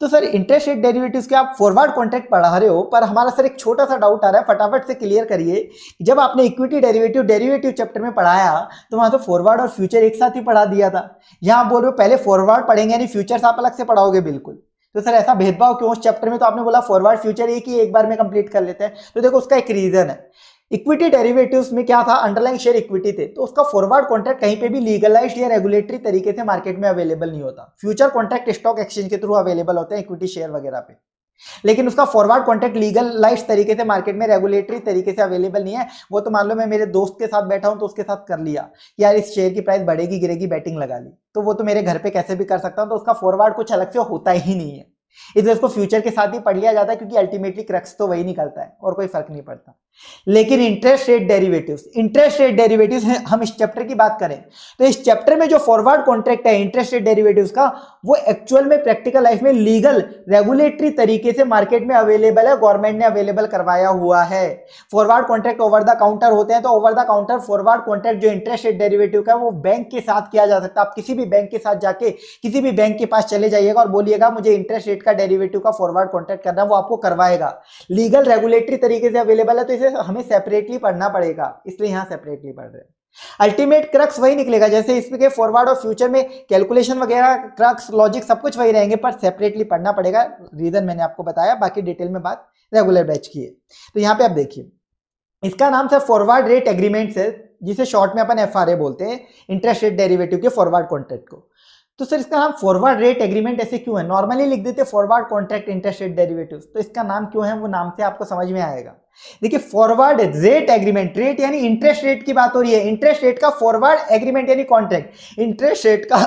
तो सर इंटरेस्ट रेट डेरिवेटिव्स के आप फॉरवर्ड कॉन्ट्रैक्ट पढ़ा रहे हो पर हमारा सर एक छोटा सा डाउट आ रहा है फटाफट से क्लियर करिए जब आपने इक्विटी डेरिवेटिव डेरिवेटिव चैप्टर में पढ़ाया तो वहां तो फॉरवर्ड और फ्यूचर एक साथ ही पढ़ा दिया था यहाँ बोल रहे हो पहले फॉरवर्ड पढ़ेंगे यानी फ्यूचर्स आप अलग से पढ़ाओगे बिल्कुल तो सर ऐसा भेदभाव क्यों उस चैप्टर में तो आपने बोला फॉरवर्ड फ्यूचर एक ही एक बार में कंप्लीट कर लेते हैं तो देखो उसका एक रीजन है इक्विटी डेरिवेटिव्स में क्या था अंडरलाइन शेयर इक्विटी थे तो उसका फॉरवर्ड कॉन्ट्रैक्ट कहीं पे भी लीगलाइज्ड या रेगुलेटरी तरीके से मार्केट में अवेलेबल नहीं होता फ्यूचर कॉन्ट्रैक्ट स्टॉक एक्सचेंज के थ्रू अवेलेबल होते हैं इक्विटी शेयर वगैरह पे लेकिन उसका फॉरवर्ड कॉन्ट्रैक्ट लीगलाइज तरीके से मार्केट में रेगुलेटरी तरीके से अवेलेबल नहीं है वो तो मान लो मैं मेरे दोस्त के साथ बैठा हूं तो उसके साथ कर लिया यार इस शेयर की प्राइस बढ़ेगी गिरेगी बैटिंग लगा ली तो वो तो मेरे घर पे कैसे भी कर सकता हूं तो उसका फॉरवर्ड कुछ अलग से होता ही नहीं है इसलिए उसको फ्यूचर के साथ ही पढ़ लिया जाता है क्योंकि अल्टीमेटली क्रक्स तो वही निकलता है और कोई फर्क नहीं पड़ता लेकिन interest rate derivatives interest rate derivatives हम इस चैप्टर की बात करें तो इस चैप्टर में जो फॉरवर्ड कॉन्ट्रैक्ट है इंटरेस्ट रेट डेरिवेटिव्स का वो एक्चुअल में प्रैक्टिकल लाइफ में लीगल रेगुलेटरी तरीके से मार्केट में अवेलेबल है गवर्नमेंट ने अवेलेबल करवाया हुआ है forward contract over the counter होते हैं तो over the counter forward contract जो इंटरेस्ट रेट डेरिवेटिव का वो बैंक के साथ किया जा सकता है आप किसी भी बैंक के साथ जाके किसी भी बैंक के पास चले जाइएगा और बोलिएगा मुझे इंटरेस्ट रेट का डेरिवेटिव का फॉरवर्ड कॉन्ट्रैक्ट करना वो आपको करवाएगा लीगल रेगुलेटरी तरीके से अवेलेबल है तो इसे से हमें सेपरेटली पढ़ना पड़ेगा इसलिए यहाँ सेपरेटली पढ़ रहे हैं अल्टीमेट क्रक्स वही निकलेगा जैसे इसमें के फॉरवर्ड और फ्यूचर में कैलकुलेशन वगैरह क्रक्स लॉजिक सब कुछ वही रहेंगे पर सेपरेटली पढ़ना पड़ेगा रीजन मैंने आपको बताया बाकी डिटेल में बात रेगुलर बैच की है तो यहाँ पे आप देखिए इसका नाम सर फॉरवर्ड रेट एग्रीमेंट है जिसे शॉर्ट में अपन एफ बोलते हैं इंटरेस्ट रेट डेरिवेटिव के फॉरवर्ड कॉन्ट्रैक्ट को तो सर इसका नाम फॉरवर्ड रेट एग्रीमेंट ऐसे क्यों है नॉर्मली लिख देते forward contract interest rate derivative तो इसका नाम क्यों है वो नाम से आपको समझ में आएगा देखिए फॉरवर्ड रेट एग्रीमेंट रेट यानी इंटरेस्ट रेट की बात हो रही है इंटरेस्ट रेट का फॉरवर्ड एग्रीमेंट यानी कॉन्ट्रैक्ट इंटरेस्ट रेट का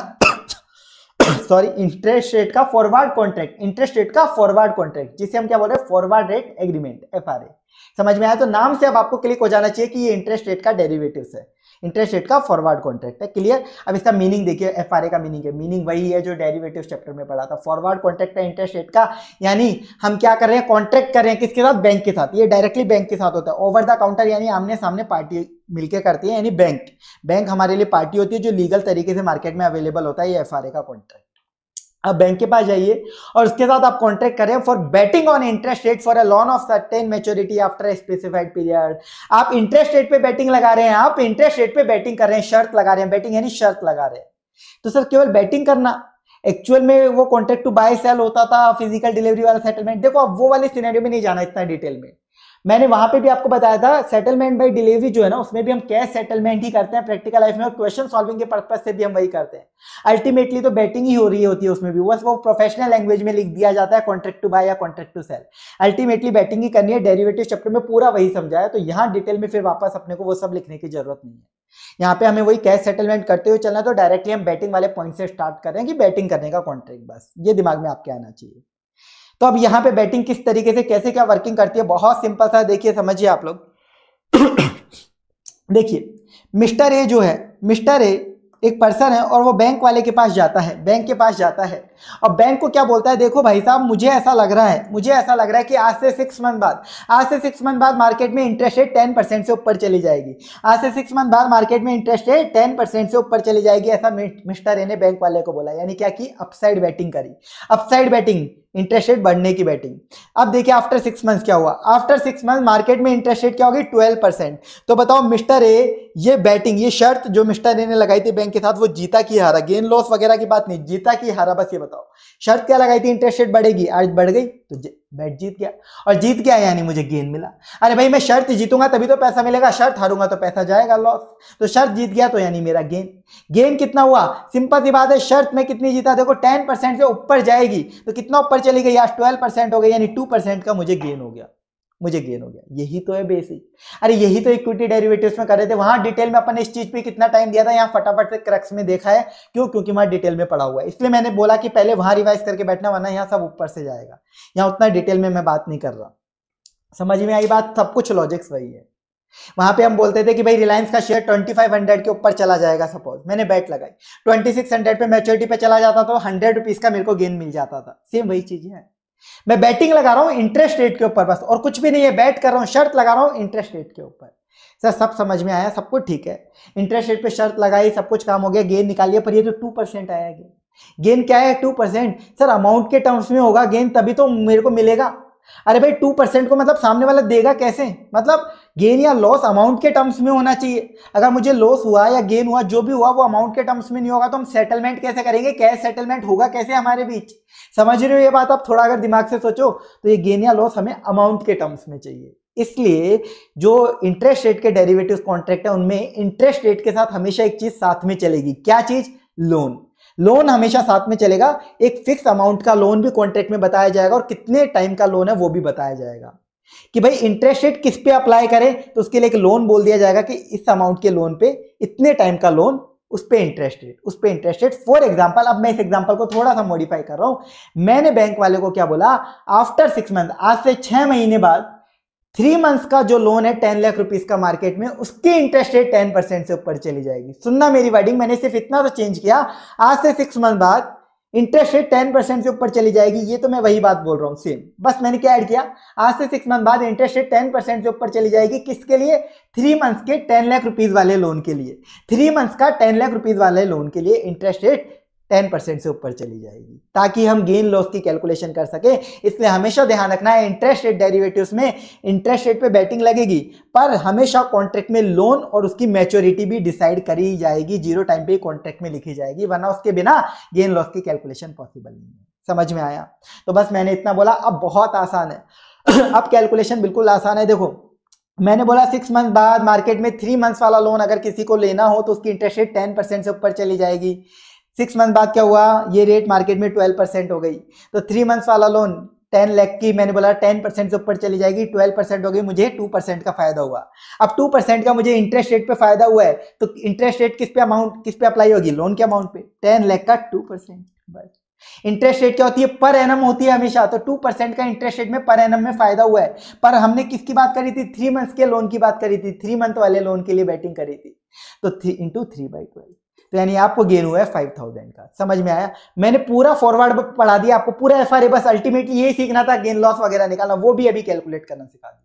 सॉरी इंटरेस्ट रेट का फॉरवर्ड कॉन्ट्रैक्ट इंटरेस्ट रेट का फॉरवर्ड कॉन्ट्रैक्ट जिसे हम क्या बोल रहे हैं फॉरवर्ड रेट एग्रीमेंट एफ समझ में आया तो नाम से अब आपको क्लिक हो जाना चाहिए कि ये इंटरेस्ट रेट का डेरिवेटिव्स है इंटरेस्ट रेट का फॉरवर्ड कॉन्ट्रैक्ट है क्लियर अब इसका मीनिंग देखिए एफ का मीनिंग है मीनिंग वही है जो डेरिवेटिव चैप्टर में पढ़ा था फॉरवर्ड कॉन्ट्रैक्ट है इंटरेस्ट रेट का यानी हम क्या कर रहे हैं कॉन्ट्रैक्ट कर रहे हैं किसके साथ बैंक के साथ ये डायरेक्टली बैंक के साथ होता है ओवर द काउंटर यानी आमने सामने पार्टी मिलकर करती है यानी बैंक बैंक हमारे लिए पार्टी होती है जो लीगल तरीके से मार्केट में अवेलेबल होता है ये एफ का कॉन्ट्रैक्ट आप बैंक के पास जाइए और उसके साथ आप कॉन्ट्रैक्ट करें for betting on interest rate for a loan of certain maturity after specified period आप इंटरेस्ट रेट पे बैटिंग लगा रहे हैं आप इंटरेस्ट रेट पे बैटिंग कर रहे हैं शर्त लगा रहे हैं बैटिंग यानी शर्त लगा रहे हैं तो सर केवल बैटिंग करना एक्चुअल में वो कॉन्ट्रैक्ट टू बाय सेल होता था फिजिकल डिलीवरी वाला सेटलमेंट देखो अब वो वाले सिनेरियो में नहीं जाना इतना डिटेल में मैंने वहां पे भी आपको बताया था सेटलमेंट बाई डिलीवरी जो है ना उसमें भी हम कैश सेटलमेंट ही करते हैं प्रैक्टिकल लाइफ में और क्वेश्चन सॉल्विंग के पर्पज से भी हम वही करते हैं अल्टीमेटली तो बैटिंग ही हो रही होती है उसमें भी बस वो प्रोफेशनल लैंग्वेज में लिख दिया जाता है कॉन्ट्रैक्ट टू बाय या contract to sell ultimately betting ही करनी है डेरिवेटिव चैप्टर में पूरा वही समझाया तो यहाँ डिटेल में फिर वापस अपने को वो सब लिखने की जरूरत नहीं है यहाँ पे हमें वही कैश सेटलमेंट करते हुए चलना तो डायरेक्टली हम बैटिंग वाले पॉइंट से स्टार्ट करें कि बैटिंग करने का कॉन्ट्रैक्ट बस ये दिमाग में आपके आना चाहिए तो अब यहाँ पे बैटिंग किस तरीके से कैसे क्या वर्किंग करती है बहुत सिंपल सा देखिए समझिए आप लोग देखिए मिस्टर ए जो है मिस्टर ए एक पर्सन है और वो बैंक वाले के पास जाता है बैंक के पास जाता है और बैंक को क्या बोलता है देखो भाई साहब मुझे ऐसा लग रहा है मुझे ऐसा लग रहा है कि आज से सिक्स मंथ बाद आज से सिक्स मंथ बाद मार्केट में इंटरेस्ट रेट टेन परसेंट से ऊपर चली जाएगी आज से सिक्स मंथ बाद मार्केट में इंटरेस्ट रेट टेन परसेंट से ऊपर चली जाएगी ऐसा मिस्टर ए ने बैंक वाले को बोला यानी क्या कि अपसाइड बैटिंग करी अपसाइड बैटिंग इंटरेस्ट रेट बढ़ने की बैटिंग अब देखिए आफ्टर सिक्स मंथ्स क्या हुआ आफ्टर सिक्स मंथ मार्केट में इंटरेस्ट रेट क्या होगी ट्वेल्व परसेंट तो बताओ मिस्टर ए ये बैटिंग ये शर्त जो मिस्टर ए ने लगाई थी बैंक के साथ वो जीता की हारा गेन लॉस वगैरह की बात नहीं जीता की हारा बस ये बताओ शर्त क्या लगाई थी इंटरेस्ट रेट बढ़ेगी आज बढ़ गई तो बैट जीत गया और जीत गया यानी मुझे गेन मिला अरे भाई मैं शर्त जीतूंगा तभी तो पैसा मिलेगा शर्त हारूंगा तो पैसा जाएगा लॉस तो शर्त जीत गया तो यानी मेरा गेन गेन कितना हुआ सिंपल सी बात है शर्त में कितनी जीता देखो टेन से ऊपर जाएगी तो कितना ऊपर चली गई आज ट्वेल्व हो गई यानी टू का मुझे गेन हो गया मुझे गेन हो गया यही तो है बेसिक अरे यही तो इक्विटी डेरिवेटिव्स में कर रहे थे वहां डिटेल में अपन इस चीज पे कितना टाइम दिया था यहाँ फटाफट से क्रक्स में देखा है क्यों क्योंकि वहां डिटेल में पड़ा हुआ है इसलिए मैंने बोला कि पहले वहां रिवाइज करके बैठना वरना यहाँ सब ऊपर से जाएगा यहाँ उतना डिटेल में मैं बात नहीं कर रहा समझ में आई बात सब कुछ लॉजिक्स वही है वहां पे हम बोलते थे कि भाई रिलायंस का शेयर 2500 के ऊपर चला जाएगा सपोज मैंने बैट लगाई 2600 पे मैच्योरिटी पे चला जाता तो हंड्रेड रुपीज का मेरे को गेन मिल जाता था सेम वही चीज है मैं बैटिंग लगा रहा हूं इंटरेस्ट रेट के ऊपर बस और कुछ भी नहीं है बैट कर रहा हूं शर्त लगा रहा हूं इंटरेस्ट रेट के ऊपर सर सब समझ में आया सब कुछ ठीक है इंटरेस्ट रेट पे शर्त लगाई सब कुछ काम हो गया गेन निकालिए पर ये तो टू परसेंट आया गेन गेन क्या है टू परसेंट सर अमाउंट के टर्म्स में होगा गेन तभी तो मेरे को मिलेगा अरे भाई टू परसेंट को मतलब सामने वाला देगा कैसे मतलब गेन या लॉस अमाउंट के टर्म्स में होना चाहिए अगर मुझे लॉस हुआ या गेन हुआ जो भी हुआ वो अमाउंट के टर्म्स में नहीं होगा तो हम सेटलमेंट कैसे करेंगे कैश सेटलमेंट होगा कैसे हमारे बीच समझ रहे हो ये बात आप थोड़ा अगर दिमाग से सोचो तो ये गेन या लॉस हमें अमाउंट के टर्म्स में चाहिए इसलिए जो इंटरेस्ट रेट के डेरिवेटिव कॉन्ट्रैक्ट है उनमें इंटरेस्ट रेट के साथ हमेशा एक चीज साथ में चलेगी क्या चीज लोन लोन हमेशा साथ में चलेगा एक फिक्स अमाउंट का लोन भी कॉन्ट्रैक्ट में बताया जाएगा और कितने टाइम का लोन है वो भी बताया जाएगा कि भाई इंटरेस्ट रेट किस पे अप्लाई करें तो उसके लिए एक लोन बोल दिया जाएगा कि इस अमाउंट के लोन पे इतने टाइम का लोन उस पर इंटरेस्ट रेट उस पर इंटरेस्ट रेट फॉर एग्जाम्पल अब मैं इस एग्जाम्पल को थोड़ा सा मॉडिफाई कर रहा हूं मैंने बैंक वाले को क्या बोला आफ्टर सिक्स मंथ आज से छह महीने बाद थ्री मंथ्स का जो लोन है टेन लाख रुपीस का मार्केट में उसकी इंटरेस्ट रेट टेन परसेंट से ऊपर चली जाएगी सुनना मेरी वर्डिंग मैंने सिर्फ इतना तो चेंज किया आज से सिक्स मंथ बाद इंटरेस्ट रेट टेन परसेंट से ऊपर चली जाएगी ये तो मैं वही बात बोल रहा हूँ सेम बस मैंने क्या ऐड किया आज से सिक्स मंथ बाद इंटरेस्ट रेट टेन परसेंट से ऊपर चली जाएगी किसके लिए थ्री मंथ्स के टेन लाख रुपीज वाले लोन के लिए थ्री मंथ्स का टेन लाख रुपीज वाले लोन के लिए इंटरेस्ट रेट टेन परसेंट से ऊपर चली जाएगी ताकि हम गेन लॉस की कैलकुलेशन कर सके इसलिए हमेशा ध्यान रखना है इंटरेस्ट रेट डेरिवेटिव्स में इंटरेस्ट रेट पे बैटिंग लगेगी पर हमेशा कॉन्ट्रैक्ट में लोन और उसकी मैच्योरिटी भी डिसाइड करी जाएगी जीरो टाइम पे कॉन्ट्रैक्ट में लिखी जाएगी वरना उसके बिना गेन लॉस की कैलकुलेशन पॉसिबल नहीं है समझ में आया तो बस मैंने इतना बोला अब बहुत आसान है <clears throat> अब कैलकुलेशन बिल्कुल आसान है देखो मैंने बोला सिक्स मंथ बाद मार्केट में थ्री मंथ्स वाला लोन अगर किसी को लेना हो तो उसकी इंटरेस्ट रेट टेन परसेंट से ऊपर चली जाएगी सिक्स मंथ बाद क्या हुआ ये रेट मार्केट में ट्वेल्व परसेंट हो गई तो थ्री मंथ्स वाला लोन टेन लैख की मैंने बोला टेन परसेंट से ऊपर चली जाएगी ट्वेल्व परसेंट हो गई मुझे टू परसेंट का फायदा हुआ अब टू परसेंट का मुझे इंटरेस्ट रेट पे फायदा हुआ है तो इंटरेस्ट रेट किस पे अमाउंट किस पे अप्लाई होगी लोन के अमाउंट पे टेन लैख का टू परसेंट बस इंटरेस्ट रेट क्या होती है पर एनम होती है हमेशा तो टू परसेंट का इंटरेस्ट रेट में पर एनम में फायदा हुआ है पर हमने किसकी बात करी थी थ्री मंथ्स के लोन की बात करी थी थ्री मंथ वाले लोन के लिए बैटिंग करी थी तो three into three by twelve तो यानी आपको गेन हुआ है फाइव थाउजेंड का समझ में आया मैंने पूरा फॉरवर्ड पढ़ा दिया आपको पूरा एफ बस अल्टीमेटली यही सीखना था गेन लॉस वगैरह निकालना वो भी अभी कैलकुलेट करना सिखा दिया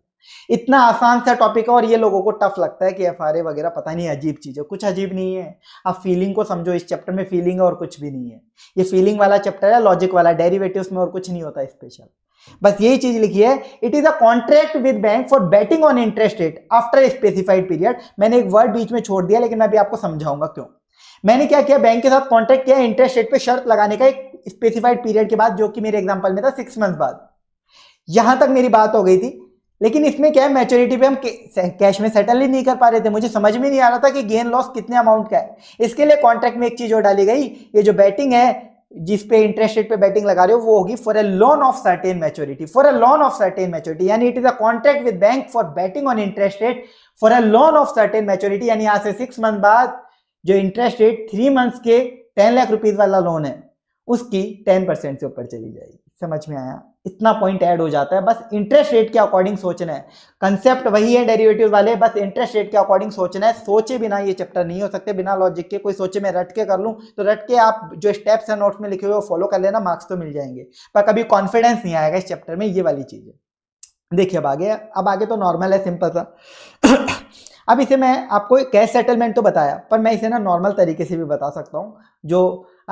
इतना आसान सा टॉपिक है और ये लोगों को टफ लगता है कि एफ वगैरह पता नहीं अजीब चीज़ है कुछ अजीब नहीं है आप फीलिंग को समझो इस चैप्टर में फीलिंग और कुछ भी नहीं है ये फीलिंग वाला चैप्टर है लॉजिक वाला डेरिवेटिव में और कुछ नहीं होता स्पेशल बस यही चीज लिखी है it is a contract with bank for betting on interest rate after specified period मैंने एक वर्ड बीच में छोड़ दिया लेकिन मैं अभी आपको समझाऊंगा क्यों मैंने क्या किया बैंक के साथ कॉन्ट्रैक्ट किया इंटरेस्ट रेट पे शर्त लगाने का एक स्पेसिफाइड पीरियड के बाद जो कि मेरे एग्जाम्पल में था सिक्स मंथ बाद यहां तक मेरी बात हो गई थी लेकिन इसमें क्या है मैच्योरिटी पे हम कैश में सेटल ही नहीं कर पा रहे थे मुझे समझ में नहीं आ रहा था कि गेन लॉस कितने अमाउंट का है इसके लिए कॉन्ट्रैक्ट में एक चीज और डाली गई ये जो बैटिंग है जिस पे इंटरेस्ट रेट पे बैटिंग लगा रहे हो वो होगी for a loan of certain maturity for a loan of certain maturity यानी it is a contract with bank for betting on interest rate for a loan of certain maturity यानी आज से सिक्स मंथ बाद जो इंटरेस्ट रेट थ्री मंथ्स के टेन लाख रुपीज वाला लोन है उसकी टेन परसेंट से ऊपर चली जाएगी समझ में आया इतना पॉइंट ऐड हो जाता है बस इंटरेस्ट रेट के अकॉर्डिंग सोचना है कंसेप्ट वही है डेरिवेटिव वाले बस इंटरेस्ट रेट के अकॉर्डिंग सोचना है सोचे बिना ये चैप्टर नहीं हो सकते बिना लॉजिक के कोई सोचे मैं रट के कर लूँ तो रट के आप जो स्टेप्स हैं नोट्स में लिखे हुए वो फॉलो कर लेना मार्क्स तो मिल जाएंगे पर कभी कॉन्फिडेंस नहीं आएगा इस चैप्टर में ये वाली चीज़ है देखिए अब आगे अब आगे तो नॉर्मल है सिंपल सा अब इसे मैं आपको कैश सेटलमेंट तो बताया पर मैं इसे ना नॉर्मल तरीके से भी बता सकता हूँ जो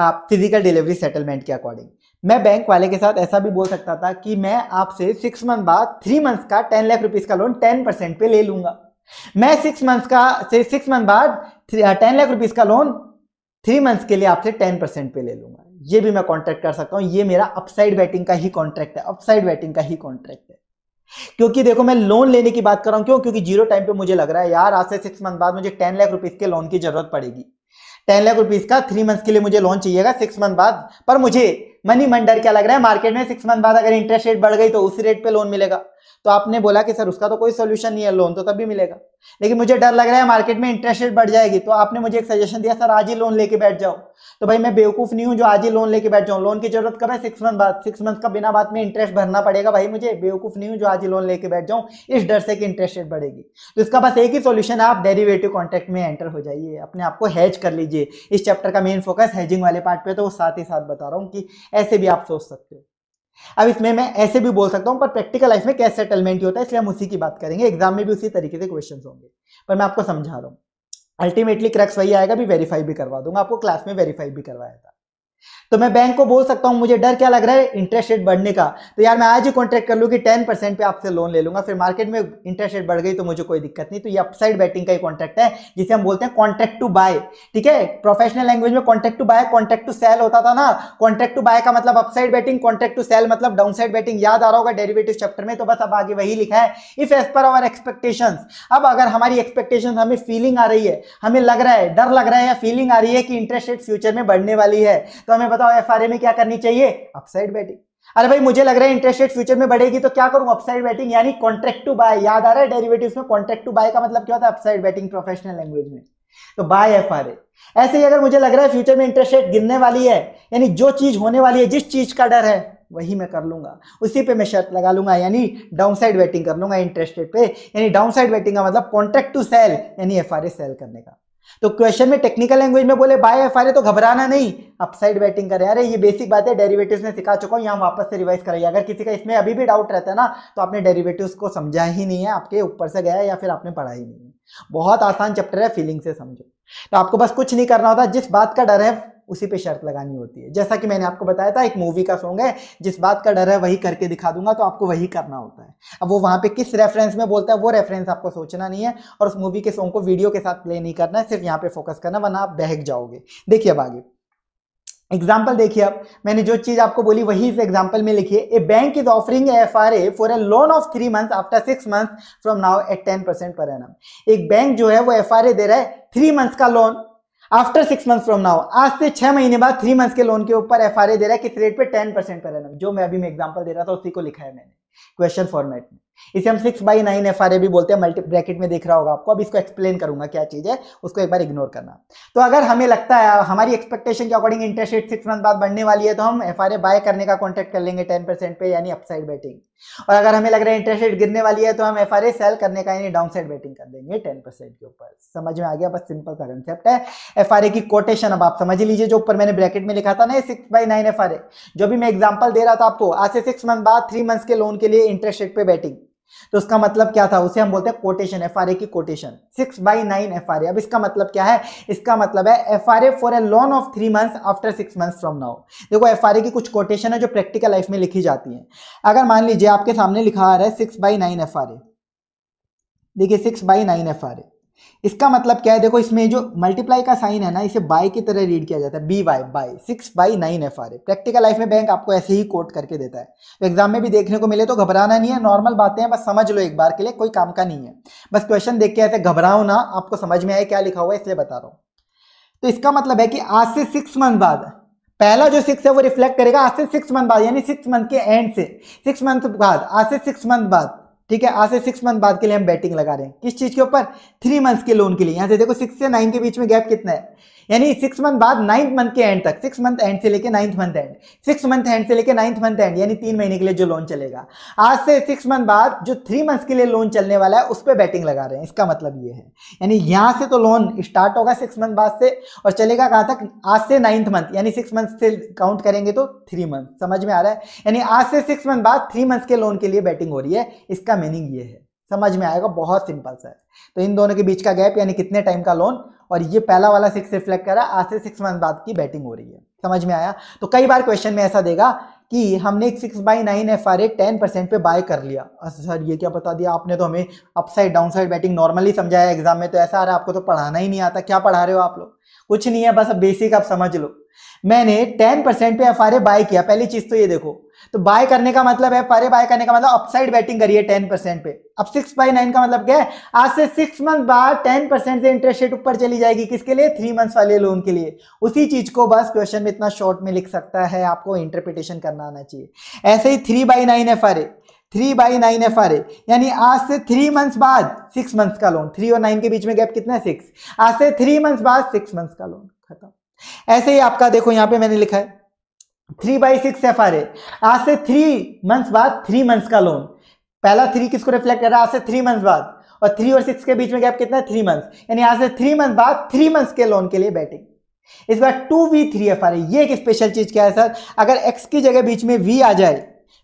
आप फिजिकल डिलीवरी सेटलमेंट के अकॉर्डिंग मैं बैंक वाले के साथ ऐसा भी बोल सकता था कि मैं आपसे सिक्स मंथ बाद थ्री मंथ्स का टेन लाख रुपीज़ का लोन टेन परसेंट पे ले लूंगा मैं सिक्स मंथ्स का से सिक्स मंथ बाद टेन लाख रुपीज़ का लोन थ्री मंथ्स के लिए आपसे टेन परसेंट पे ले लूंगा ये भी मैं कॉन्ट्रैक्ट कर सकता हूँ ये मेरा अपसाइड बैटिंग का ही कॉन्ट्रैक्ट है अपसाइड बैटिंग का ही कॉन्ट्रैक्ट है क्योंकि देखो मैं लोन लेने की बात कर रहा हूं क्यों क्योंकि जीरो टाइम पे मुझे लग रहा है यार आज से सिक्स मंथ बाद मुझे टेन लाख रुपीज के लोन की जरूरत पड़ेगी टेन लाख रुपीज का थ्री मंथ्स के लिए मुझे लोन चाहिएगा सिक्स मंथ बाद पर मुझे मनी मंडर क्या लग रहा है मार्केट में सिक्स मंथ बाद अगर इंटरेस्ट रेट बढ़ गई तो उस रेट पे लोन मिलेगा तो आपने बोला कि सर उसका तो कोई सोल्यूशन नहीं है लोन तो तभी मिलेगा लेकिन मुझे डर लग रहा है मार्केट में इंटरेस्ट रेट बढ़ जाएगी तो आपने मुझे एक सजेशन दिया सर आज ही लोन लेके बैठ जाओ तो भाई मैं बेवकूफ़ नहीं हूँ जो आज ही लोन लेके बैठ जाऊँ लोन की जरूरत कब है सिक्स मंथ बाद सिक्स मंथ का बिना बात में इंटरेस्ट भरना पड़ेगा भाई मुझे बेवकूफ़ नहीं हूँ जो आज ही लोन लेके बैठ जाऊँ इस डर से कि इंटरेस्ट रेट बढ़ेगी तो इसका बस एक ही सोल्यूशन है आप डेरीवेटिव कॉन्ट्रैक्ट में एंटर हो जाइए अपने आप को हैज कर लीजिए इस चैप्टर का मेन फोकस हैजिंग वाले पार्ट पे तो साथ ही साथ बता रहा हूँ कि ऐसे भी आप सोच सकते हो अब इसमें मैं ऐसे भी बोल सकता हूँ पर प्रैक्टिकल लाइफ में कैसे सेटलमेंट ही होता है इसलिए हम उसी की बात करेंगे एग्जाम में भी उसी तरीके से क्वेश्चन होंगे पर मैं आपको समझा रहा हूँ अल्टीमेटली क्रक्स वही आएगा भी वेरीफाई भी करवा दूंगा आपको क्लास में वेरीफाई भी करवाया था तो मैं बैंक को बोल सकता हूं मुझे डर क्या लग रहा है इंटरेस्ट रेट बढ़ने का तो यार मैं आज ही कॉन्ट्रैक्ट कर लूँ कि टेन परसेंट पे आपसे लोन ले लूंगा फिर मार्केट में इंटरेस्ट रेट बढ़ गई तो मुझे कोई दिक्कत नहीं तो ये अपसाइड बैटिंग का ही कॉन्ट्रैक्ट है जिसे हम बोलते हैं कॉन्ट्रैक्ट टू बाय ठीक है प्रोफेशनल लैंग्वेज में contract to buy contract to sell होता था ना कॉन्ट्रैक्ट टू बाय का मतलब upside betting contract to sell मतलब डाउन साइड बैटिंग याद आ रहा होगा डेरिवेटिव चैप्टर में तो बस अब आगे वही लिखा है if as per our expectation अब अगर हमारी एक्सपेक्टेशन हमें फीलिंग आ रही है हमें लग रहा है डर लग रहा है या फीलिंग आ रही है कि इंटरेस्ट रेट फ्यूचर में बढ़ने वाली है तो हमें बताओ एफ में क्या करनी चाहिए अपसाइड बैटिंग अरे भाई मुझे लग रहा है इंटरेस्ट रेट फ्यूचर में बढ़ेगी तो क्या करूं अपसाइड बैटिंग यानी कॉन्ट्रैक्ट टू बाय याद आ रहा है डेरिवेटिव्स में कॉन्ट्रैक्ट टू बाय का मतलब क्या होता है अपसाइड बैटिंग प्रोफेशनल लैंग्वेज में तो बाय एफ ऐसे ही अगर मुझे लग रहा है फ्यूचर में इंटरेस्ट रेट गिरने वाली है यानी जो चीज होने वाली है जिस चीज का डर है वही मैं कर लूंगा उसी पे मैं शर्त लगा लूंगा यानी डाउनसाइड वेटिंग कर लूंगा इंटरेस्ट रेट पे यानी डाउनसाइड वेटिंग का मतलब कॉन्ट्रैक्ट टू सेल यानी एफ सेल करने का तो क्वेश्चन में टेक्निकल लैंग्वेज में बोले बाय एफ आर तो घबराना नहीं अपसाइड बैटिंग करें अरे ये बेसिक बात है डेरिवेटिव्स में सिखा चुका हूँ यहाँ वापस से रिवाइज कराइए अगर किसी का इसमें अभी भी डाउट रहता है ना तो आपने डेरिवेटिव्स को समझा ही नहीं है आपके ऊपर से गया या फिर आपने पढ़ा ही नहीं है बहुत आसान चैप्टर है फीलिंग से समझो तो आपको बस कुछ नहीं करना होता जिस बात का डर है उसी पे शर्त लगानी होती है जैसा कि मैंने आपको बताया था एक मूवी का सॉन्ग है जिस बात का डर है वही करके दिखा दूंगा तो आपको वही करना होता है अब वो वहाँ पे किस रेफरेंस में बोलता है वो रेफरेंस आपको सोचना नहीं है और उस मूवी के सॉन्ग को वीडियो के साथ प्ले नहीं करना है सिर्फ यहाँ पे फोकस करना वरना आप बहक जाओगे देखिए अब आगे एग्जाम्पल देखिए अब मैंने जो चीज आपको बोली वही इस एग्जाम्पल में लिखी है a bank is offering F R A for a loan of three month after six month from now at ten percent पर एनम एक बैंक जो है वो एफ आर ए दे रहा है थ्री मंथ्स का loan after six month from now आज से छह महीने बाद थ्री मंथ के लोन के ऊपर एफ ए दे रहा है किस रेट पे टेन परसेंट पर जो मैं अभी मैं एग्जाम्पल दे रहा था उसी को लिखा है मैंने क्वेश्चन फॉर्मेट में इसे हम six by nine F R A भी बोलते हैं मल्टी ब्रैकेट में देख रहा होगा आपको अब इसको एक्सप्लेन करूंगा क्या चीज है उसको एक बार इग्नोर करना तो अगर हमें लगता है हमारी एक्सपेक्टेशन के according interest rate six month बाद बढ़ने वाली है तो हम एफ आर ए बाय करने का कॉन्टेक्ट कर लेंगे टेन परसेंट पे यानी अपसाइड बैटिंग और अगर हमें लग रहा है इंटरेस्ट रेट गिरने वाली है तो हम एफ सेल करने का यानी डाउन साइड बेटिंग कर देंगे टेन परसेंट के ऊपर समझ में आ गया बस सिंपल सा कंसेप्ट है एफ की कोटेशन अब आप समझ लीजिए जो ऊपर मैंने ब्रैकेट में लिखा था ना सिक्स बाई नाइन एफ जो भी मैं एग्जाम्पल दे रहा था आपको आज से सिक्स मंथ बाद थ्री मंथ्स के लोन के लिए इंटरेस्ट रेट पे बैटिंग तो उसका मतलब क्या था उसे हम बोलते हैं कोटेशन एफ की quotation six by nine F अब इसका मतलब क्या है इसका मतलब है F R A for a loan of three months after six months from now देखो एफ की कुछ कोटेशन है जो प्रैक्टिकल लाइफ में लिखी जाती है अगर मान लीजिए आपके सामने लिखा आ रहा है सिक्स बाई नाइन एफ देखिए सिक्स बाई नाइन एफ इसका मतलब क्या है देखो इसमें जो मल्टीप्लाई का साइन है ना इसे बाई की तरह रीड किया जाता है B Y by six by nine F R A practical life में बैंक आपको ऐसे ही कोट करके देता है तो एग्जाम में भी देखने को मिले तो घबराना नहीं है नॉर्मल बातें हैं बस समझ लो एक बार के लिए कोई काम का नहीं है बस क्वेश्चन देख के ऐसे घबराओ ना आपको समझ में आए क्या लिखा हुआ है इसलिए बता रहा हूँ तो इसका मतलब है कि आज से सिक्स मंथ बाद पहला जो सिक्स है वो रिफ्लेक्ट करेगा आज से सिक्स मंथ बाद यानी सिक्स मंथ के एंड से सिक्स मंथ बाद आज से सिक्स मंथ बाद ठीक है आज से सिक्स मंथ बाद के लिए हम बैटिंग लगा रहे हैं किस चीज के ऊपर थ्री मंथ्स के लोन के लिए यहां से देखो सिक्स से नाइन के बीच में गैप कितना है यानी सिक्स मंथ बाद नाइन्थ मंथ के एंड तक सिक्स मंथ एंड से लेकर ninth month end six month end से लेकर नाइन्थ मंथ एंड यानी तीन महीने के लिए जो लोन चलेगा आज से सिक्स मंथ बाद जो थ्री मंथ्स के लिए लोन चलने वाला है उस पर बैटिंग लगा रहे हैं इसका मतलब ये है यानी यहाँ से तो लोन स्टार्ट होगा सिक्स मंथ बाद से और चलेगा कहाँ तक आज से नाइन्थ मंथ यानी सिक्स मंथ से काउंट करेंगे तो थ्री मंथ समझ में आ रहा है यानी आज से सिक्स मंथ बाद थ्री मंथ्स के लोन के लिए बैटिंग हो रही है इसका मीनिंग ये है समझ में आएगा बहुत सिंपल सा है तो इन दोनों के बीच का गैप यानी कितने टाइम का लोन और ये पहला वाला सिक्स रिफ्लेक्ट करा आज से सिक्स मंथ बाद की बैटिंग हो रही है समझ में आया तो कई बार क्वेश्चन में ऐसा देगा कि हमने एक six by nine F R A ten percent पे बाय कर लिया अच्छा सर ये क्या बता दिया आपने तो हमें अपसाइड डाउनसाइड बैटिंग नॉर्मली समझाया एग्जाम में तो ऐसा आ रहा है आपको तो पढ़ाना ही नहीं आता क्या पढ़ा रहे हो आप लोग कुछ नहीं है बस बेसिक आप समझ लो मैंने टेन परसेंट पे एफ बाय किया पहली चीज तो ये देखो तो बाय करने का मतलब है पर बाय करने का मतलब अपसाइड बैटिंग करिए टेन परसेंट पे अब सिक्स बाई नाइन का मतलब क्या है आज से सिक्स मंथ बाद टेन परसेंट से इंटरेस्ट रेट ऊपर चली जाएगी किसके लिए थ्री मंथ्स वाले लोन के लिए उसी चीज को बस क्वेश्चन में इतना शॉर्ट में लिख सकता है आपको इंटरप्रिटेशन करना आना चाहिए ऐसे ही three by nine F R A three by nine F R A यानी आज से थ्री मंथ्स बाद सिक्स मंथ्स का लोन थ्री और नाइन के बीच में गैप कितना है सिक्स आज से थ्री मंथ्स बाद सिक्स मंथ्स का लोन ऐसे ही आपका देखो यहां पे मैंने लिखा है three by six F R A आज से थ्री मंथ्स बाद थ्री मंथ्स का लोन पहला थ्री किसको रिफ्लेक्ट कर रहा है आज से थ्री मंथ्स बाद और थ्री और सिक्स के बीच में गैप कितना है थ्री मंथ्स यानी आज से थ्री मंथ बाद थ्री मंथ्स के लोन के लिए बैटिंग इस बार two V three F R A ये एक स्पेशल चीज क्या है सर अगर एक्स की जगह बीच में वी आ जाए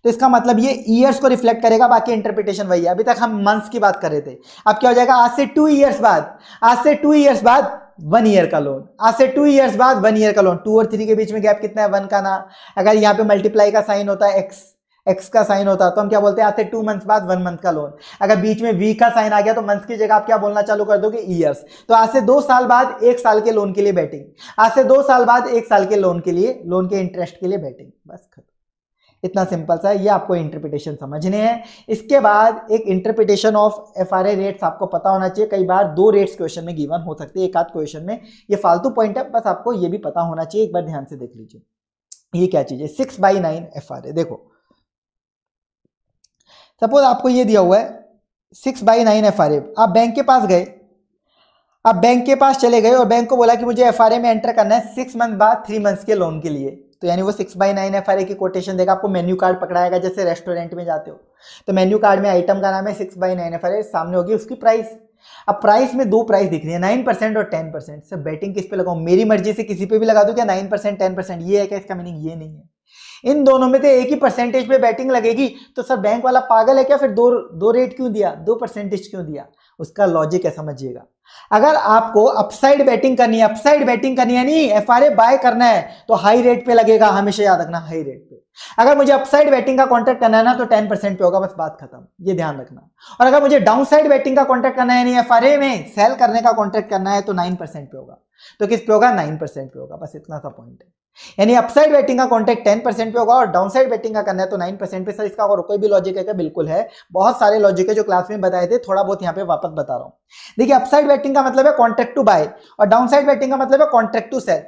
तो इसका मतलब ये ईयर्स को रिफ्लेक्ट करेगा बाकी इंटरप्रिटेशन वही है अभी तक हम मंथ्स की बात कर रहे थे अब क्या हो जाएगा आज से टू ईयर्स बाद आज से टू ईयर्स बाद वन ईयर का लोन आज से टू ईयर्स बाद वन ईयर का लोन टू और थ्री के बीच में गैप कितना है वन का ना अगर यहाँ पे मल्टीप्लाई का साइन होता है एक्स एक्स का साइन होता तो हम क्या बोलते हैं आज से टू मंथ्स बाद वन मंथ का लोन अगर बीच में वी का साइन आ गया तो मंथ्स की जगह आप क्या बोलना चालू कर दोगे ईयर्स तो आज से दो साल बाद एक साल के लोन के लिए बैठेंगे आज से दो साल बाद एक साल के लोन के लिए लोन के इंटरेस्ट के लिए बैठेंगे बस खत्म इतना सिंपल सा ये आपको इंटरप्रिटेशन समझने हैं इसके बाद एक interpretation of F R rates आपको पता होना चाहिए कई बार दो रेट्स क्वेश्चन में गिवन हो सकते हैं एक आध क्वेश्चन में ये फालतू पॉइंट है बस आपको ये भी पता होना चाहिए एक बार ध्यान से देख लीजिए ये क्या चीज़ है six by nine F R A देखो सपोज आपको ये दिया हुआ है six by nine F R A आप बैंक के पास गए आप बैंक के पास चले गए और बैंक को बोला कि मुझे एफ आर ए में एंटर करना है सिक्स मंथ बाद थ्री मंथ्स के लोन के लिए तो यानी वो six by nine F R A की कोटेशन देगा आपको मेन्यू कार्ड पकड़ाएगा जैसे रेस्टोरेंट में जाते हो तो मेन्यू कार्ड में आइटम का नाम है six by nine F R A सामने होगी उसकी प्राइस अब प्राइस में दो प्राइस दिख रही है नाइन परसेंट और टेन परसेंट सर बेटिंग किस पे लगाऊं मेरी मर्जी से किसी पे भी लगा दो क्या नाइन परसेंट टेन परसेंट ये है क्या इसका मीनिंग ये नहीं है इन दोनों में से एक ही परसेंटेज पे बैटिंग लगेगी तो सर बैंक वाला पागल है क्या फिर दो दो रेट क्यों दिया दो परसेंटेज क्यों दिया उसका लॉजिक है समझिएगा अगर आपको अपसाइड बैटिंग करनी है अपसाइड बैटिंग करनी है नहीं एफ आर बाय करना है तो हाई रेट पे लगेगा हमेशा याद रखना हाई रेट पे अगर मुझे अपसाइड बैटिंग का कॉन्ट्रैक्ट करना है ना तो टेन परसेंट पे होगा बस बात खत्म ये ध्यान रखना और अगर मुझे डाउन साइड बैटिंग का कॉन्ट्रैक्ट करना है नहीं एफ में सेल करने का कॉन्ट्रैक्ट करना है तो नाइन परसेंट पे होगा तो किस पे होगा नाइन परसेंट पे होगा बस इतना सा पॉइंट है यानी अपसाइड वेटिंग का कॉन्टेक्ट टेन परसेंट पे होगा और डाउनसाइड वेटिंग का करना है तो नाइन परसेंट पे सर इसका और कोई भी लॉजिक है क्या बिल्कुल है बहुत सारे लॉजिक है जो क्लास में बताए थे थोड़ा बहुत यहाँ पे वापस बता रहा हूँ देखिए अपसाइड वेटिंग का मतलब है कॉन्ट्रैक्ट टू बाय और डाउनसाइड वेटिंग का मतलब है कॉन्ट्रैक्ट टू सेल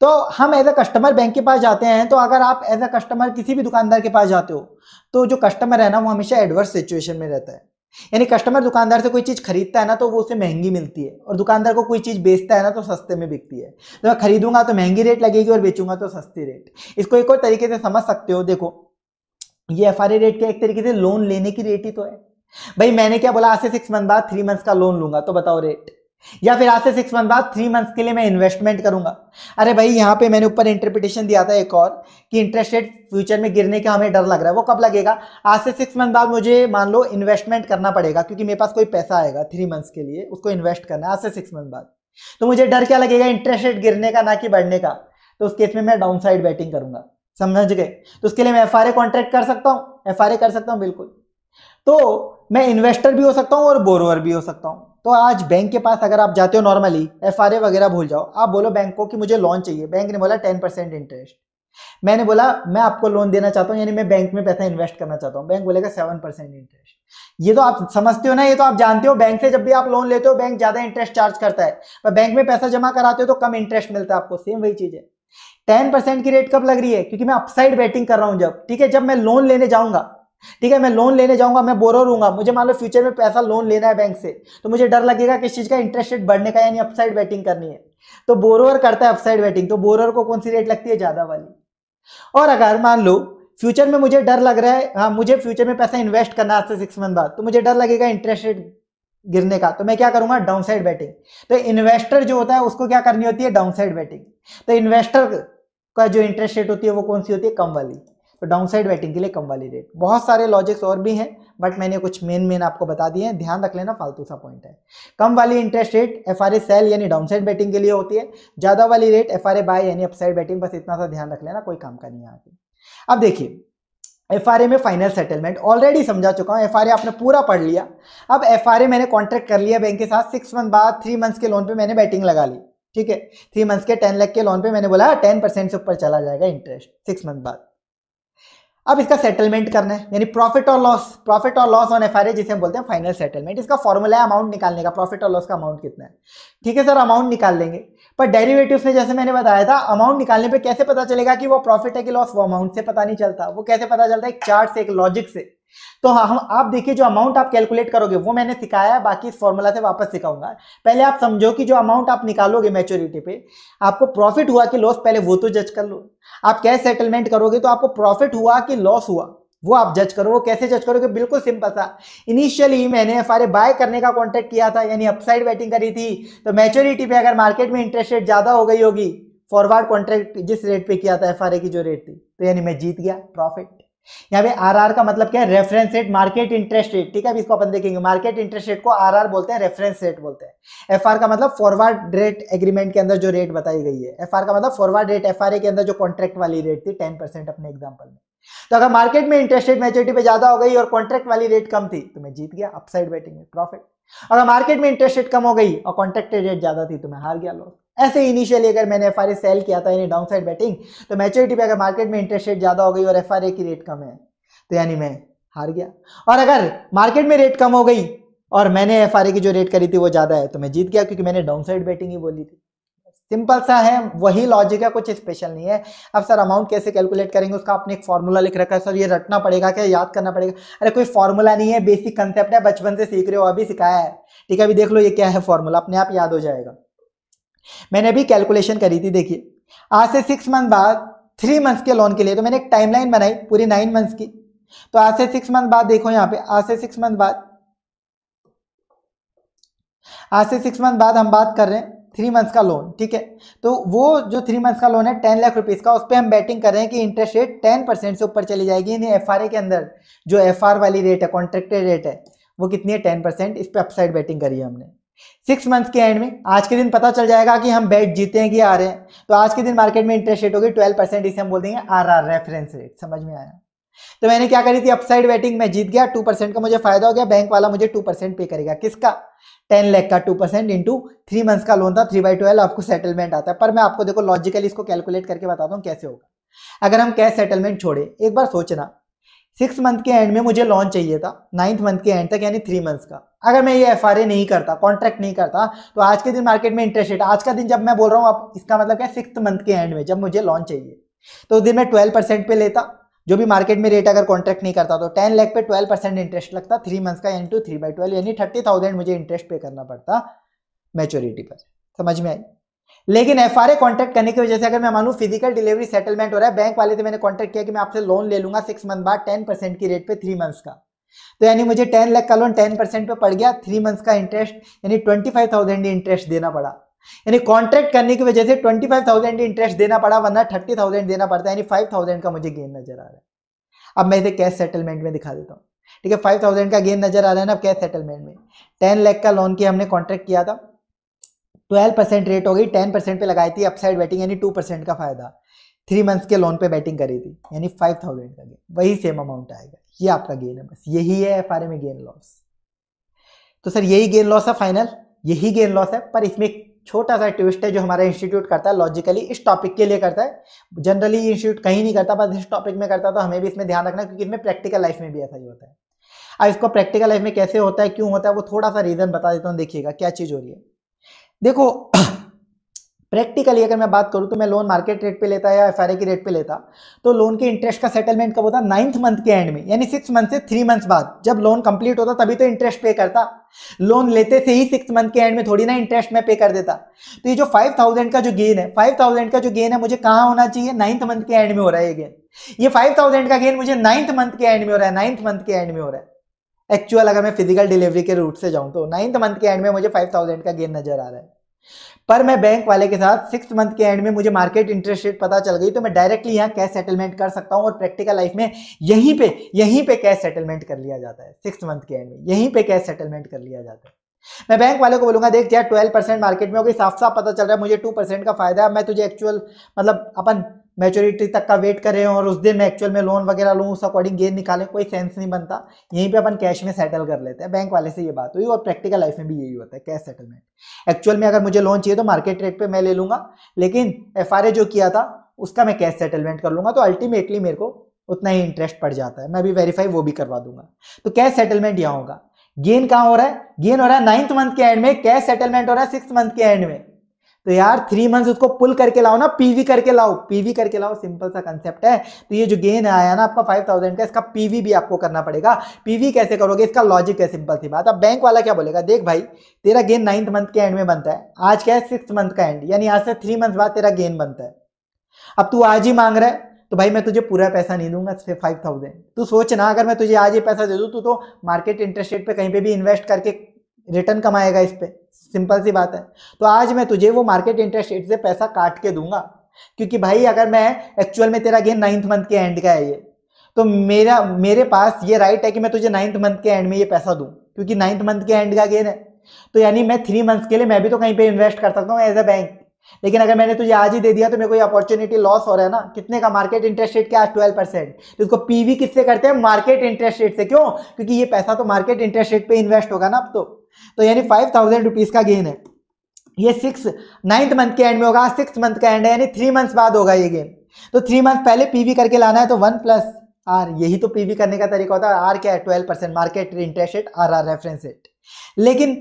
तो हम एज अ कस्टमर बैंक के पास जाते हैं तो अगर आप एज अ कस्टमर किसी भी दुकानदार के पास जाते हो तो जो कस्टमर है ना वो हमेशा एडवर्स सिचुएशन में रहता है यानी कस्टमर दुकानदार से कोई चीज़ खरीदता है ना तो वो उसे महंगी मिलती है और दुकानदार को कोई चीज़ बेचता है ना तो सस्ते में बिकती है तो मैं खरीदूंगा तो महंगी रेट लगेगी और बेचूंगा तो सस्ती रेट इसको एक और तरीके से समझ सकते हो देखो ये एफ रेट e क्या एक तरीके से लोन लेने की रेट ही तो है भाई मैंने क्या बोला आज से सिक्स मंथ बाद थ्री मंथ्स का लोन लूंगा तो बताओ रेट या फिर आज से सिक्स मंथ बाद थ्री मंथ्स के लिए मैं इन्वेस्टमेंट करूंगा अरे भाई यहाँ पे मैंने ऊपर इंटरप्रिटेशन दिया था एक और कि इंटरेस्ट रेट फ्यूचर में गिरने का हमें डर लग रहा है वो कब लगेगा आज से सिक्स मंथ बाद मुझे मान लो इन्वेस्टमेंट करना पड़ेगा क्योंकि मेरे पास कोई पैसा आएगा थ्री मंथ्स के लिए उसको इन्वेस्ट करना है आज से सिक्स मंथ बाद तो मुझे डर क्या लगेगा इंटरेस्ट रेट गिरने का ना कि बढ़ने का तो उस केस में मैं डाउन साइड बैटिंग करूंगा समझ गए तो उसके लिए मैं एफ कॉन्ट्रैक्ट कर सकता हूँ एफ कर सकता हूँ बिल्कुल तो मैं इन्वेस्टर भी हो सकता हूँ और बोरोवर भी हो सकता हूँ तो आज बैंक के पास अगर आप जाते हो नॉर्मली एफ वगैरह भूल जाओ आप बोलो बैंक को कि मुझे लोन चाहिए बैंक ने बोला टेन परसेंट इंटरेस्ट मैंने बोला मैं आपको लोन देना चाहता हूँ यानी मैं बैंक में पैसा इन्वेस्ट करना चाहता हूँ बैंक बोलेगा सेवन परसेंट इंटरेस्ट ये तो आप समझते हो ना ये तो आप जानते हो बैंक से जब भी आप लोन लेते हो बैंक ज्यादा इंटरेस्ट चार्ज करता है पर बैंक में पैसा जमा कराते हो तो कम इंटरेस्ट मिलता है आपको सेम वही चीज है टेन परसेंट की रेट कब लग रही है क्योंकि मैं अपसाइड बैटिंग कर रहा हूं जब ठीक है जब मैं लोन लेने जाऊंगा ठीक है मैं लोन लेने जाऊंगा मैं बोरो रूंगा मुझे मान लो फ्यूचर में पैसा लोन लेना है बैंक से तो मुझे डर लगेगा किस चीज़ का इंटरेस्ट रेट बढ़ने का यानी अपसाइड बैटिंग करनी है तो बोरोअर करता है अपसाइड बैटिंग तो बोरोअर को कौन सी रेट लगती है ज़्यादा वाली और अगर मान लो फ्यूचर में मुझे डर लग रहा है हाँ मुझे फ्यूचर में पैसा इन्वेस्ट करना आज से सिक्स मंथ बाद तो मुझे डर लगेगा इंटरेस्ट रेट गिरने का तो मैं क्या करूंगा डाउनसाइड बैटिंग तो इन्वेस्टर जो होता है उसको क्या करनी होती है डाउनसाइड बैटिंग तो इन्वेस्टर का जो इंटरेस्ट रेट होती है वो कौन सी होती है कम वाली तो डाउनसाइड बैटिंग के लिए कम वाली रेट बहुत सारे लॉजिक्स और भी हैं बट मैंने कुछ मेन मेन आपको बता दिए हैं ध्यान रख लेना फालतू सा पॉइंट है कम वाली interest rate F R A sell यानी डाउनसाइड बैटिंग के लिए होती है ज़्यादा वाली रेट एफ आर बाय यानी अपसाइड बैटिंग बस इतना सा ध्यान रख लेना कोई काम का नहीं आती अब देखिए एफ आर ए में फाइनल सेटलमेंट ऑलरेडी समझा चुका हूँ एफ आर ए आपने पूरा पढ़ लिया अब एफ आर ए मैंने कॉन्ट्रैक्ट कर लिया बैंक के साथ सिक्स मंथ बाद थ्री मंथ्स के लोन पे मैंने बैटिंग लगा ली ठीक है थ्री मंथ्स के टेन लाख के लोन पे मैंने बोला टेन हाँ, परसेंट से ऊपर चला जाएगा इंटरेस्ट सिक्स मंथ बाद अब इसका सेटलमेंट करना है यानी प्रॉफिट और लॉस प्रॉफिट और लॉस ऑन एफ जिसे हम बोलते हैं फाइनल सेटलमेंट इसका फॉर्मूला है अमाउंट निकालने का प्रॉफिट और लॉस का अमाउंट कितना है ठीक है सर अमाउंट निकाल लेंगे पर डेरिवेटिव्स में जैसे मैंने बताया था अमाउंट निकालने पे कैसे पता चलेगा कि वो प्रॉफिट है कि लॉस वो अमाउंट से पता नहीं चलता वो कैसे पता चलता है एक चार्ट से एक लॉजिक से तो हाँ हम आप देखिए जो अमाउंट आप कैलकुलेट करोगे वो मैंने सिखाया है बाकी इस फॉर्मूला से वापस सिखाऊंगा पहले आप समझो कि जो अमाउंट आप निकालोगे मेच्योरिटी पे आपको प्रॉफिट हुआ कि लॉस पहले वो तो जज कर लो आप कैश सेटलमेंट करोगे तो आपको प्रॉफिट हुआ कि लॉस हुआ वो आप जज करो वो कैसे जज करोगे बिल्कुल सिंपल था इनिशियली मैंने एफ बाय करने का कॉन्ट्रैक्ट किया था यानी अपसाइड बैटिंग करी थी तो मैच्योरिटी पे अगर मार्केट में इंटरेस्ट रेट ज़्यादा हो गई होगी फॉरवर्ड कॉन्ट्रैक्ट जिस रेट पे किया था एफ की जो रेट थी तो यानी मैं जीत गया प्रॉफिट यहाँ पे आरआर का मतलब क्या है reference rate market interest rate ठीक है इसको अपन देखेंगे मार्केट इंटरेस्ट रेट को आरआर बोलते हैं रेफरेंस रेट बोलते हैं एफआर का मतलब फॉरवर्ड रेट एग्रीमेंट के अंदर जो रेट बताई गई है एफआर का मतलब फॉरवर्ड रेट एफआरए के अंदर जो कॉन्ट्रैक्ट वाली रेट थी टेन परसेंट अपने एग्जाम्पल में तो अगर मार्केट में इंटरेस्ट रेट मेच्योरिटी पे ज्यादा हो गई और कॉन्ट्रैक्ट वाली रेट कम थी तो मैं जीत गया अपसाइड बैटिंग में प्रॉफिट अगर मार्केट में इंटरेस्ट रेट कम हो गई और कॉन्ट्रैक्टेड रेट ज्यादा थी तो मैं हार गया लॉस ऐसे इनिशियली अगर मैंने एफ सेल किया था यानी डाउन साइड बैटिंग तो मैच्योरिटी पे अगर मार्केट में इंटरेस्ट रेट ज़्यादा हो गई और एफ की रेट कम है तो यानी मैं हार गया और अगर मार्केट में रेट कम हो गई और मैंने एफ की जो रेट करी थी वो ज़्यादा है तो मैं जीत गया क्योंकि मैंने डाउन साइड बैटिंग ही बोली थी सिंपल सा है वही लॉजिक है कुछ स्पेशल नहीं है अब सर अमाउंट कैसे कैलकुलेट करेंगे उसका आपने एक फॉर्मूला लिख रखा है सर ये रटना पड़ेगा क्या याद करना पड़ेगा अरे कोई फॉर्मूला नहीं है बेसिक कंसेप्ट है बचपन से सीख रहे हो अभी सिखाया है ठीक है अभी देख लो ये क्या है फॉर्मूला अपने आप याद हो जाएगा मैंने अभी कैलकुलेशन करी थी देखिए आज से सिक्स मंथ बाद थ्री मंथ्स के लोन के लिए तो मैंने एक टाइमलाइन बनाई पूरी नाइन मंथ्स की तो आज से सिक्स मंथ बाद देखो यहां पे आज से सिक्स मंथ बाद आज से सिक्स मंथ बाद हम बात कर रहे हैं थ्री मंथ्स का लोन ठीक है तो वो जो थ्री मंथ्स का लोन है टेन लाख रुपीज़ का उस पर हम बैटिंग कर रहे हैं कि इंटरेस्ट रेट टेन परसेंट से ऊपर चली जाएगी यानी एफ के अंदर जो एफ वाली रेट है कॉन्ट्रेक्टेड रेट है वो कितनी है टेन परसेंट इस पर अपसाइड बैटिंग करी है हमने सिक्स मंथ के एंड में आज के दिन पता चल जाएगा कि हम बैट जीते हैं कि आ रहे हैं तो आज के दिन मार्केट में इंटरेस्ट रेट होगी ट्वेल्व परसेंट इसे हम बोल देंगे आर आर रेफरेंस रेट समझ में आया तो मैंने क्या करी थी अपसाइड वेटिंग मैं जीत गया टू परसेंट का मुझे फायदा हो गया बैंक वाला मुझे टू परसेंट पे करेगा किसका टेन लैख का two percent into three months का लोन था थ्री बाई ट्वेल्व आपको सेटलमेंट आता है पर मैं आपको देखो लॉजिकली इसको कैलकुलेट करके बताता हूँ कैसे होगा अगर हम कैश सेटलमेंट छोड़े एक बार सोचना सिक्स मंथ के एंड में मुझे लोन चाहिए था नाइन्थ मंथ के एंड तक यानी थ्री मंथ्स का अगर मैं ये एफ नहीं करता कॉन्ट्रैक्ट नहीं करता तो आज के दिन मार्केट में इंटरेस्ट रेट आज का दिन जब मैं बोल रहा हूँ आप इसका मतलब क्या सिक्स मंथ के एंड में जब मुझे लोन चाहिए तो उस दिन मैं ट्वेल्व परसेंट पे लेता जो भी मार्केट में रेट अगर कॉन्ट्रैक्ट नहीं करता तो टेन लैख पे ट्वेल्व परसेंट इंटरेस्ट लगता थ्री मंथ्स का इंटू थ्री बाई ट्वेल्व यानी थर्टी थाउजेंड मुझे इंटरेस्ट पे करना पड़ता मेच्योरिटी पर समझ में आई लेकिन एफ आर कॉन्ट्रैक्ट करने की वजह से अगर मैं मानू फिजिकल डिलीवरी सेटलमेंट हो रहा है बैंक वाले से मैंने कॉन्ट्रैक्ट किया कि मैं आपसे लोन ले लूंगा सिक्स मंथ बाद टेन परसेंट की रेट पे थ्री मंथ्स का तो यानी मुझे टेन लाख का लोन टेन परसेंट पे पड़ गया थ्री मंथ्स का इंटरेस्ट यानी ट्वेंटी फाइव थाउजेंड इंटरेस्ट देना पड़ा यानी कॉन्ट्रैक्ट करने की वजह से ट्वेंटी फाइव थाउजेंड इंटरेस्ट देना पड़ा वरना थर्टी थाउजेंड देना पड़ता है यानी फाइव थाउजेंड का मुझे गेन नजर आ रहा है अब मैं इसे कैश सेटलमेंट में दिखा देता हूँ ठीक है फाइव थाउजेंड का गेन नजर आ रहा है ना अब कैश सेटलमेंट में टेन लाख का लोन की हमने कॉन्ट्रैक्ट किया था ट्वेल्व परसेंट रेट हो गई टेन परसेंट पे लगाई थी अपसाइड बैटिंग यानी टू परसेंट का फायदा थ्री मंथ्स के लोन पे बैटिंग करी थी यानी फाइव थाउजेंड का गेन वही सेम अमाउंट आएगा ये आपका गेन है बस यही है एफ में गेन लॉस तो सर यही गेन लॉस है फाइनल यही गेन लॉस है पर इसमें एक छोटा सा ट्विस्ट है जो हमारा इंस्टीट्यूट करता है लॉजिकली इस टॉपिक के लिए करता है जनरली इंस्टीट्यूट कहीं नहीं करता बस इस टॉपिक में करता है तो हमें भी इसमें ध्यान रखना क्योंकि इसमें प्रैक्टिकल लाइफ में भी ऐसा ही होता है अब इसको प्रैक्टिकल लाइफ में कैसे होता है क्यों होता है वो थोड़ा सा रीज़न बता देता हूँ देखिएगा क्या चीज़ हो रही है देखो प्रैक्टिकली अगर मैं बात करूँ तो मैं लोन मार्केट रेट पे लेता या एफ की रेट पे लेता तो लोन के इंटरेस्ट का सेटलमेंट कब होता नाइन्थ मंथ के एंड में यानी सिक्स मंथ से थ्री मंथ्स बाद जब लोन कंप्लीट होता तभी तो इंटरेस्ट पे करता लोन लेते से ही सिक्स मंथ के एंड में थोड़ी ना इंटरेस्ट मैं पे कर देता तो ये जो फाइव थाउजेंड का जो गेन है फाइव थाउजेंड का जो गेन है मुझे कहाँ होना चाहिए नाइन्थ मंथ के एंड में हो रहा है ये गेन ये फाइव थाउजेंड का गेन मुझे नाइन्थ मंथ के एंड में हो रहा है नाइन्थ मंथ के एंड में हो रहा है एक्चुअल अगर मैं फिजिकल डिलीवरी के रूट से जाऊँ तो नाइन्थ मंथ के एंड में मुझे फाइव थाउजेंड का गेन नजर आ रहा है पर मैं बैंक वाले के साथ सिक्स मंथ के एंड में मुझे मार्केट इंटरेस्ट रेट पता चल गई तो मैं डायरेक्टली यहाँ कैश सेटलमेंट कर सकता हूँ और प्रैक्टिकल लाइफ में यहीं पे यहीं पे कैश सेटलमेंट कर लिया जाता है सिक्स मंथ के एंड में यहीं पे कैश सेटलमेंट कर लिया जाता है मैं बैंक वाले को बोलूंगा देख यार ट्वेल्व परसेंट मार्केट में होगी साफ साफ पता चल रहा है मुझे टू परसेंट का फायदा है मैं तुझे एक्चुअल मतलब अपन मेचोरिटी तक का वेट करें और उस दिन मैं एक्चुअल में लोन वगैरह लूँ उस अकॉर्डिंग गेन निकालें कोई सेंस नहीं बनता यहीं पे अपन कैश में सेटल कर लेते हैं बैंक वाले से ये बात हुई और प्रैक्टिकल लाइफ में भी यही होता है कैश सेटलमेंट एक्चुअल में अगर मुझे लोन चाहिए तो मार्केट रेट पर मैं ले लूँगा लेकिन एफ जो किया था उसका मैं कैश सेटलमेंट कर लूँगा तो अल्टीमेटली मेरे को उतना ही इंटरेस्ट पड़ जाता है मैं भी वेरीफाई वो भी करवा दूंगा तो कैश सेटलमेंट यहाँ होगा गेन कहाँ हो रहा है गेन हो रहा है नाइन्थ मंथ के एंड में कैश सेटलमेंट हो रहा है सिक्स मंथ के एंड में तो यार थ्री मंथ्स उसको पुल करके लाओ ना पीवी करके लाओ पीवी करके लाओ सिंपल सा कंसेप्ट है तो ये जो गेन आया ना आपका फाइव थाउजेंड का इसका पीवी भी आपको करना पड़ेगा पीवी कैसे करोगे इसका लॉजिक है सिंपल सी बात अब बैंक वाला क्या बोलेगा देख भाई तेरा गेन नाइन्थ मंथ के एंड में बनता है आज क्या है सिक्स मंथ का एंड यानी आज से थ्री मंथ बाद तेरा गेन बनता है अब तू आज ही मांग रहा है तो भाई मैं तुझे पूरा पैसा नहीं दूंगा सिर्फ फाइव थाउजेंड तू सोच ना अगर मैं तुझे आज ही पैसा दे दूँ तू तो मार्केट इंटरेस्ट रेट पे कहीं पे भी इन्वेस्ट करके रिटर्न कमाएगा इस पर सिंपल सी बात है तो आज मैं तुझे वो मार्केट इंटरेस्ट रेट से पैसा काट के दूंगा क्योंकि भाई अगर मैं एक्चुअल में तेरा गेन नाइन्थ मंथ के एंड का है ये तो मेरा मेरे पास ये राइट है कि मैं तुझे नाइन्थ मंथ के एंड में ये पैसा दूँ क्योंकि नाइन्थ मंथ के एंड का गेन है तो यानी मैं थ्री मंथ्स के लिए मैं भी तो कहीं पे इन्वेस्ट कर सकता हूँ एज अ बैंक लेकिन अगर मैंने तुझे आज ही दे दिया तो मेरे को ये अपॉर्चुनिटी लॉस हो रहा है ना कितने का मार्केट इंटरेस्ट रेट क्या ट्वेल्व परसेंट तो इसको पीवी किससे करते हैं मार्केट इंटरेस्ट रेट से क्यों क्योंकि ये पैसा तो मार्केट इंटरेस्ट रेट पे इन्वेस्ट होगा ना अब तो तो यानी फाइव थाउजेंड रुपीज का गेन है ये सिक्स नाइन्थ मंथ के एंड में होगा सिक्स मंथ का एंड है यानी थ्री मंथ्स बाद होगा ये गेन तो थ्री मंथ पहले पीवी करके लाना है तो वन प्लस आर यही तो पीवी करने का तरीका होता है आर क्या है twelve percent market interest rate R R reference rate लेकिन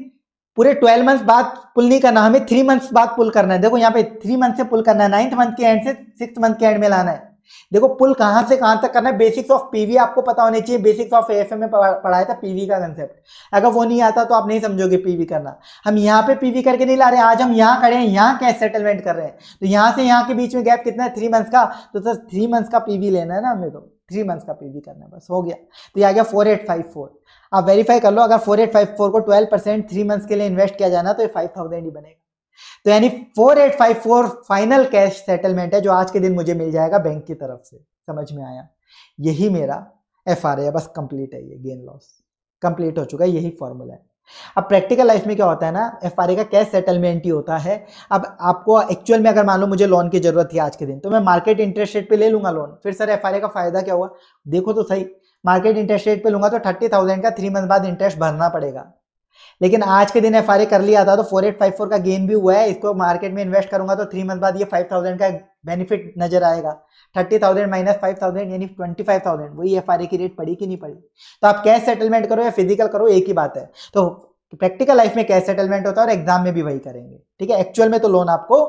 पूरे ट्वेल्व मंथ्स बाद पुल नहीं करना हमें थ्री मंथ्स बाद पुल करना है देखो यहाँ पे थ्री मंथ से पुल करना है नाइन्थ मंथ के एंड से सिक्स मंथ के एंड में लाना है देखो पुल कहां से कहां तक करना है बेसिक्स ऑफ पीवी आपको पता होने चाहिए बेसिक्स ऑफ एफ में पढ़ाया था पीवी का कंसेप्ट अगर वो नहीं आता तो आप नहीं समझोगे पीवी करना हम यहाँ पे पीवी करके नहीं ला रहे आज हम यहाँ खड़े हैं यहाँ कैसे सेटलमेंट कर रहे हैं तो यहाँ से यहाँ के बीच में गैप कितना है थ्री मंथ्स का तो सर थ्री मंथ्स का पीवी लेना है ना हमें तो थ्री मंथ्स का पीवी करना है बस हो गया तो ये आ गया फोर एट फाइव फोर आप वेरीफाई कर लो अगर फोर एट फाइव फोर को ट्वेल्व परसेंट थ्री मंथ्स के लिए इन्वेस्ट किया जाना तो ये फाइव थाउजेंड ही बनेगा तो यानी 4854 फाइनल कैश सेटलमेंट है जो आज के दिन मुझे मिल जाएगा बैंक की तरफ से समझ में आया यही मेरा एफ आर बस कंप्लीट है ये गेन लॉस कंप्लीट हो चुका है यही फॉर्मूला है अब प्रैक्टिकल लाइफ में क्या होता है ना एफ का कैश सेटलमेंट ही होता है अब आपको एक्चुअल में अगर मान लो मुझे लोन की जरूरत थी आज के दिन तो मैं मार्केट इंटरेस्ट रेट पे ले लूंगा लोन फिर सर एफ का फायदा क्या हुआ देखो तो सही मार्केट इंटरेस्ट रेट पे लूंगा तो थर्टी थाउजेंड का थ्री मंथ बाद इंटरेस्ट भरना पड़ेगा लेकिन आज के दिन एफ कर लिया था तो फोर का गेन भी हुआ है इसको मार्केट में इन्वेस्ट करूंगा तो थ्री मंथ बाद ये फाइव का बेनिफिट नजर आएगा thirty thousand minus five thousand यानी ट्वेंटी फाइव थाउजेंड वही एफ की रेट पड़ी कि नहीं पड़ी तो आप कैश सेटलमेंट करो या फिजिकल करो एक ही बात है तो प्रैक्टिकल लाइफ में कैश सेटलमेंट होता है और एग्जाम में भी वही करेंगे ठीक है एक्चुअल में तो लोन आपको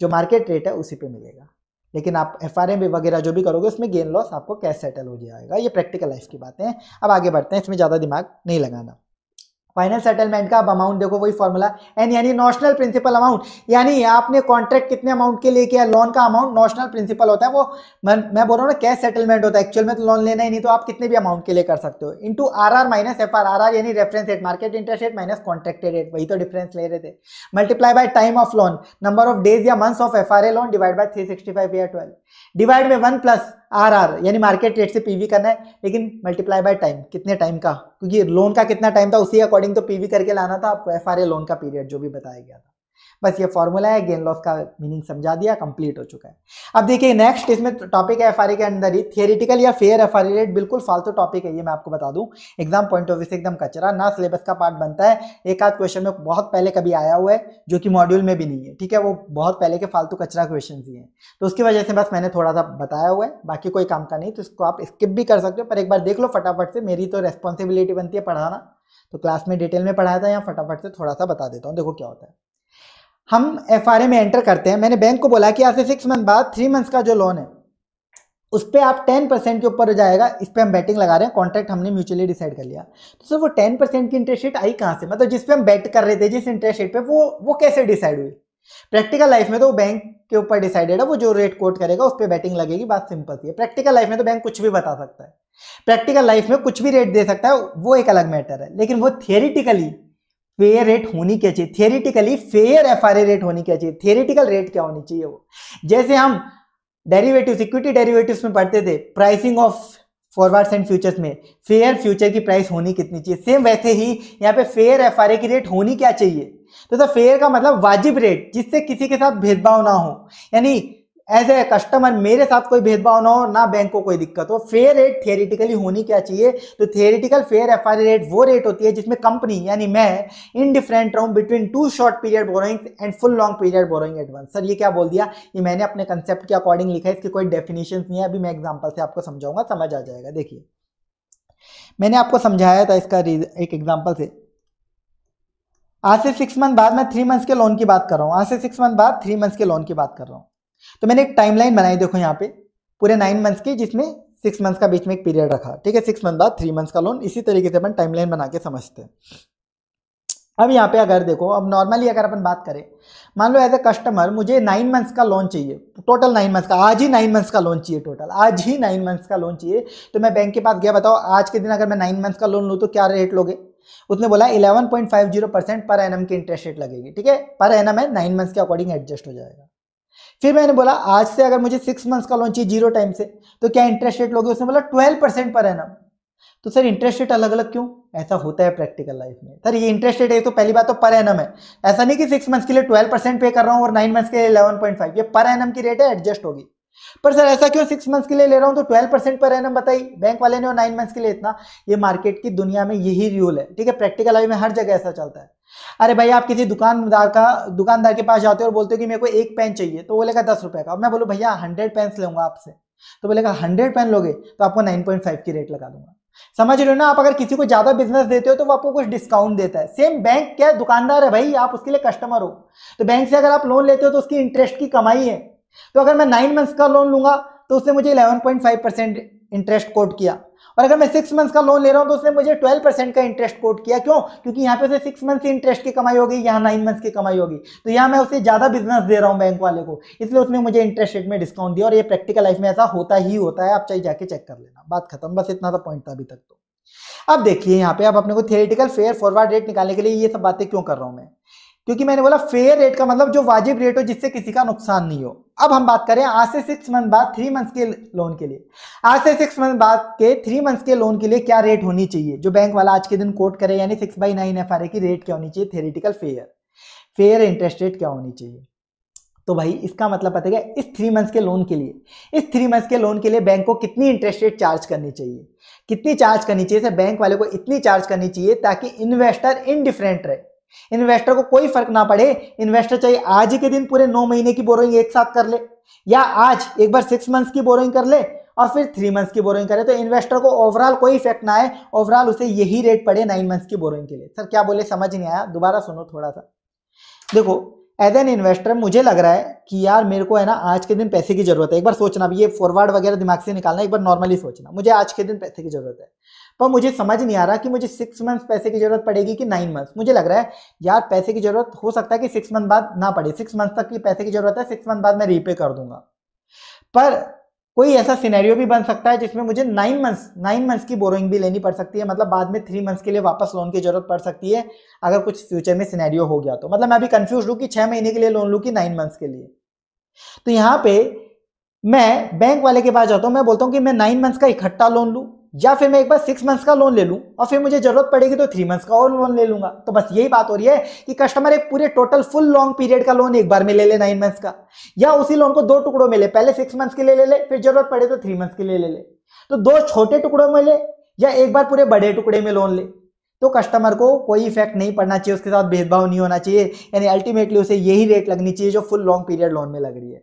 जो मार्केट रेट है उसी पे मिलेगा लेकिन आप एफ आर वगैरह जो भी करोगे उसमें गेन लॉस आपको कैश सेटल हो जाएगा ये प्रैक्टिकल लाइफ की बातें हैं अब आगे बढ़ते हैं इसमें ज़्यादा दिमाग नहीं लगाना फाइनल सेटलमेंट का अब अमाउंट देखो वही फॉर्मूला एंड यानी नॉशनल प्रिंसिपल अमाउंट यानी आपने कॉन्ट्रैक्ट कितने अमाउंट के लिए किया लोन का अमाउंट नॉशनल प्रिंसिपल होता है वो मैं, मैं बोल रहा हूँ ना कैश सेटलमेंट होता है एक्चुअल में तो लोन लेना ही नहीं तो आप कितने भी अमाउंट के लिए कर सकते हो into R R minus F R R R यानी reference rate market interest rate minus contracted rate वही तो डिफरेंस ले रहे थे multiply by time of loan number of days या months of F R A loan divide by three sixty five या ट्वेल्व डिवाइड में वन प्लस आर आर यानी मार्केट रेट से पीवी करना है लेकिन मल्टीप्लाई बाय टाइम कितने टाइम का क्योंकि लोन का कितना टाइम था उसी अकॉर्डिंग तो पीवी करके लाना था आपको एफ लोन का पीरियड जो भी बताया गया था बस ये फॉर्मूला है गेन लॉस का मीनिंग समझा दिया कंप्लीट हो चुका है अब देखिए नेक्स्ट इसमें टॉपिक है एफ e के अंदर ही थियोरिटिकल या फेयर एफ रेट बिल्कुल फालतू टॉपिक है ये मैं आपको बता दूं एग्जाम पॉइंट ऑफ व्यू से एकदम कचरा ना सिलेबस का पार्ट बनता है एक आध क्वेश्चन में बहुत पहले कभी आया हुआ है जो कि मॉड्यूल में भी नहीं है ठीक है वो बहुत पहले के फालतू कचरा क्वेश्चन ही है तो उसकी वजह से बस मैंने थोड़ा सा बताया हुआ है बाकी कोई काम का नहीं तो इसको आप स्किप भी कर सकते हो पर एक बार देख लो फटाफट से मेरी तो रेस्पॉन्सिबिलिटी बनती है पढ़ाना तो क्लास में डिटेल में पढ़ाया था यहाँ फटाफट से थोड़ा सा बता देता हूँ देखो क्या होता है हम एफ में एंटर करते हैं मैंने बैंक को बोला कि आज से सिक्स मंथ बाद थ्री मंथ्स का जो लोन है उस पर आप टेन परसेंट के ऊपर जाएगा इस पर हम बैटिंग लगा रहे हैं कॉन्ट्रैक्ट हमने म्यूचुअली डिसाइड कर लिया तो सर वो टेन परसेंट की इंटरेस्ट रेट आई कहाँ से मतलब जिस पर हम बैट कर रहे थे जिस इंटरेस्ट रेट पर वो वो कैसे डिसाइड हुई प्रैक्टिकल लाइफ में तो वो बैंक के ऊपर डिसाइडेड है वो जो रेट कोट करेगा उस पर बैटिंग लगेगी बात सिंपल सी है प्रैक्टिकल लाइफ में तो बैंक कुछ भी बता सकता है प्रैक्टिकल लाइफ में कुछ भी रेट दे सकता है वो एक अलग मैटर है लेकिन वो थियोरिटिकली फेयर रेट होनी क्या चाहिए थियोरिटिकली फेयर एफ रेट होनी क्या चाहिए थियोरिटिकल रेट क्या होनी चाहिए वो जैसे हम डेरिवेटिव्स इक्विटी डेरिवेटिव्स में पढ़ते थे pricing of forwards and futures में फेयर फ्यूचर की प्राइस होनी कितनी चाहिए सेम वैसे ही यहाँ पे फेयर एफ की रेट होनी क्या चाहिए तो, तो फेयर का मतलब वाजिब रेट जिससे किसी के साथ भेदभाव ना हो यानी एज ए कस्टमर मेरे साथ कोई भेदभाव ना हो ना बैंक को कोई दिक्कत हो फेयर रेट थियोरिटिकली होनी क्या चाहिए तो थियोरिटिकल फेयर एफ रेट वो रेट होती है जिसमें कंपनी यानी मैं इन डिफरेंट रहूँ between two short period borrowing and full long period borrowing advance sir ये क्या बोल दिया ये मैंने अपने कंसेप्ट के अकॉर्डिंग लिखा है इसकी कोई डेफिनेशन नहीं है अभी मैं एग्जाम्पल से आपको समझाऊंगा समझ आ जाएगा देखिए मैंने आपको समझाया था इसका एक एग्जाम्पल से आज से सिक्स मंथ बाद मैं थ्री मंथ्स के लोन की बात कर रहा हूँ आज से सिक्स मंथ बाद थ्री मंथ्स के लोन की बात कर रहा हूँ तो मैंने एक टाइमलाइन बनाई देखो यहाँ पे पूरे नाइन मंथ्स की जिसमें सिक्स मंथ्स का बीच में एक पीरियड रखा ठीक है सिक्स मंथ बाद थ्री मंथ्स का लोन इसी तरीके से अपन टाइमलाइन बना के समझते हैं अब यहाँ पे अगर देखो अब नॉर्मली अगर अपन बात करें मान लो एज ए कस्टमर मुझे नाइन मंथ्स का लोन चाहिए टोटल नाइन मंथ्स का आज ही नाइन मंथ्स का लोन चाहिए टोटल आज ही नाइन मंथ्स का लोन चाहिए तो मैं बैंक के पास गया बताओ आज के दिन अगर मैं नाइन मंथ्स का लोन लूँ तो क्या रेट लोगे उसने बोला 11.50 परसेंट पर एनएम की इंटरेस्ट रेट लगेगी ठीक है पर एम है नाइन मंथ्स के अकॉर्डिंग एडजस्ट हो जाएगा फिर मैंने बोला आज से अगर मुझे सिक्स मंथ्स का लोन चाहिए जीरो टाइम से तो क्या इंटरेस्ट रेट लोगे उसने बोला ट्वेल्व परसेंट पर है ना तो सर इंटरेस्ट रेट अलग अलग क्यों ऐसा होता है प्रैक्टिकल लाइफ में सर ये इंटरेस्ट रेट है तो पहली बात तो पर एनम है ऐसा नहीं कि सिक्स मंथ्स के लिए ट्वेल्व परसेंट पे कर रहा हूँ और नाइन मंथ्स के लिए इलेवन पॉइंट फाइव ये पर एनम की रेट है एडजस्ट होगी पर सर ऐसा क्यों सिक्स मंथ्स के लिए ले रहा हूं तो ट्वेल्व परसेंट पर एनम बताई बैंक वाले ने और नाइन मंथ्स के लिए इतना ये मार्केट की दुनिया में यही रूल है ठीक है प्रैक्टिकल अभी में हर जगह ऐसा चलता है अरे भाई आप किसी दुकानदार का दुकानदार के पास जाते हो और बोलते हो कि मेरे को एक पेन चाहिए तो वो लेगा दस रुपए का मैं बोलूँ भैया हंड्रेड पेन लूंगा आपसे तो बोलेगा हंड्रेड पेन लोगे तो आपको नाइन पॉइंट फाइव की रेट लगा दूंगा समझ रहे हो ना आप अगर किसी को ज्यादा बिजनेस देते हो तो वो आपको कुछ डिस्काउंट देता है सेम बैंक क्या दुकानदार है भाई आप उसके लिए कस्टमर हो तो बैंक से अगर आप लोन लेते हो तो उसकी इंटरेस्ट की कमाई है तो अगर मैं नाइन मंथ्स का लोन लूंगा तो उसने मुझे eleven point five percent interest quote किया और अगर मैं सिक्स मंथ्स का लोन ले रहा हूं तो उसने मुझे ट्वेल्व परसेंट का इंटरेस्ट कोट किया क्यों क्योंकि यहां पे उसे सिक्स मंथ्स की इंटरेस्ट की कमाई होगी यहाँ नाइन मंथ्स की कमाई होगी तो यहाँ मैं उसे ज़्यादा बिजनेस दे रहा हूँ बैंक वाले को इसलिए उसने मुझे इंटरेस्ट रेट में डिस्काउंट दिया और ये प्रैक्टिकल लाइफ में ऐसा होता ही होता है आप चाहे जाके चेक कर लेना बात खत्म बस इतना सा पॉइंट था अभी तक तो अब देखिए यहाँ पे आप अपने को थियोरेटिकल फेयर फॉरवर्ड रेट निकालने के लिए ये सब बातें क्यों कर रहा हूं मैं क्योंकि मैंने बोला फेयर रेट का मतलब जो वाजिब रेट हो जिससे किसी का नुकसान नहीं हो अब हम बात करें आज से सिक्स मंथ बाद थ्री मंथ्स के लोन के लिए आज से सिक्स मंथ बाद के थ्री मंथ्स के लोन के लिए क्या रेट होनी चाहिए जो बैंक वाला आज के दिन कोट करे यानी six by nine F R A की रेट क्या होनी चाहिए theoretical fair fair interest rate क्या होनी चाहिए तो भाई इसका मतलब पता है इस थ्री मंथ्स के लोन के लिए इस थ्री मंथ्स के लोन के लिए बैंक को कितनी इंटरेस्ट रेट चार्ज करनी चाहिए कितनी चार्ज करनी चाहिए बैंक वाले को इतनी चार्ज करनी चाहिए ताकि इन्वेस्टर इनडिफरेंट रहे इन्वेस्टर को कोई फर्क ना पड़े इन्वेस्टर चाहे आज ही के दिन पूरे नौ महीने की बोरोइंग एक साथ कर ले या आज एक बार सिक्स मंथ्स की बोरोइंग कर ले और फिर थ्री मंथ्स की बोरोइंग करे तो इन्वेस्टर को ओवरऑल कोई इफेक्ट ना आए ओवरऑल उसे यही रेट पड़े नाइन मंथ्स की बोरोइंग के लिए सर क्या बोले समझ नहीं आया दोबारा सुनो थोड़ा सा देखो एज एन इन्वेस्टर मुझे लग रहा है कि यार मेरे को है ना आज के दिन पैसे की जरूरत है एक बार सोचना भी ये फॉरवर्ड वगैरह दिमाग से निकालना एक बार नॉर्मली सोचना मुझे आज के दिन पैसे की जरूरत है पर मुझे समझ नहीं आ रहा कि मुझे सिक्स मंथ पैसे की जरूरत पड़ेगी कि नाइन मंथ मुझे लग रहा है यार पैसे की जरूरत हो सकता है कि सिक्स मंथ बाद ना पड़े सिक्स मंथ तक की पैसे की जरूरत है सिक्स मंथ बाद मैं रीपे कर दूंगा पर कोई ऐसा सिनेरियो भी बन सकता है जिसमें मुझे नाइन मंथ्स नाइन मंथ्स की बोरोइंग भी लेनी पड़ सकती है मतलब बाद में थ्री मंथ्स के लिए वापस लोन की जरूरत पड़ सकती है अगर कुछ फ्यूचर में सिनेरियो हो गया तो मतलब मैं अभी कंफ्यूज हूँ कि छः महीने के लिए लोन लूँ कि नाइन मंथ्स के लिए तो यहाँ पे मैं बैंक वाले के पास जाता हूँ मैं बोलता हूँ कि मैं नाइन मंथ्स का इकट्ठा लोन लूँ या फिर मैं एक बार सिक्स मंथ्स का लोन ले लूँ और फिर मुझे जरूरत पड़ेगी तो थ्री मंथ्स का और लोन ले लूंगा तो बस यही बात हो रही है कि कस्टमर एक पूरे टोटल फुल लॉन्ग पीरियड का लोन एक बार में ले ले नाइन मंथ्स का या उसी लोन को दो टुकड़ों में ले पहले सिक्स मंथ्स के लिए ले ले फिर जरूरत पड़े तो थ्री मंथ्स के लिए ले ले तो दो छोटे टुकड़ों में ले या एक बार पूरे बड़े टुकड़े में लोन ले तो कस्टमर को कोई इफेक्ट नहीं पड़ना चाहिए उसके साथ भेदभाव नहीं होना चाहिए यानी अल्टीमेटली उसे यही रेट लगनी चाहिए जो फुल लॉन्ग पीरियड लोन में लग रही है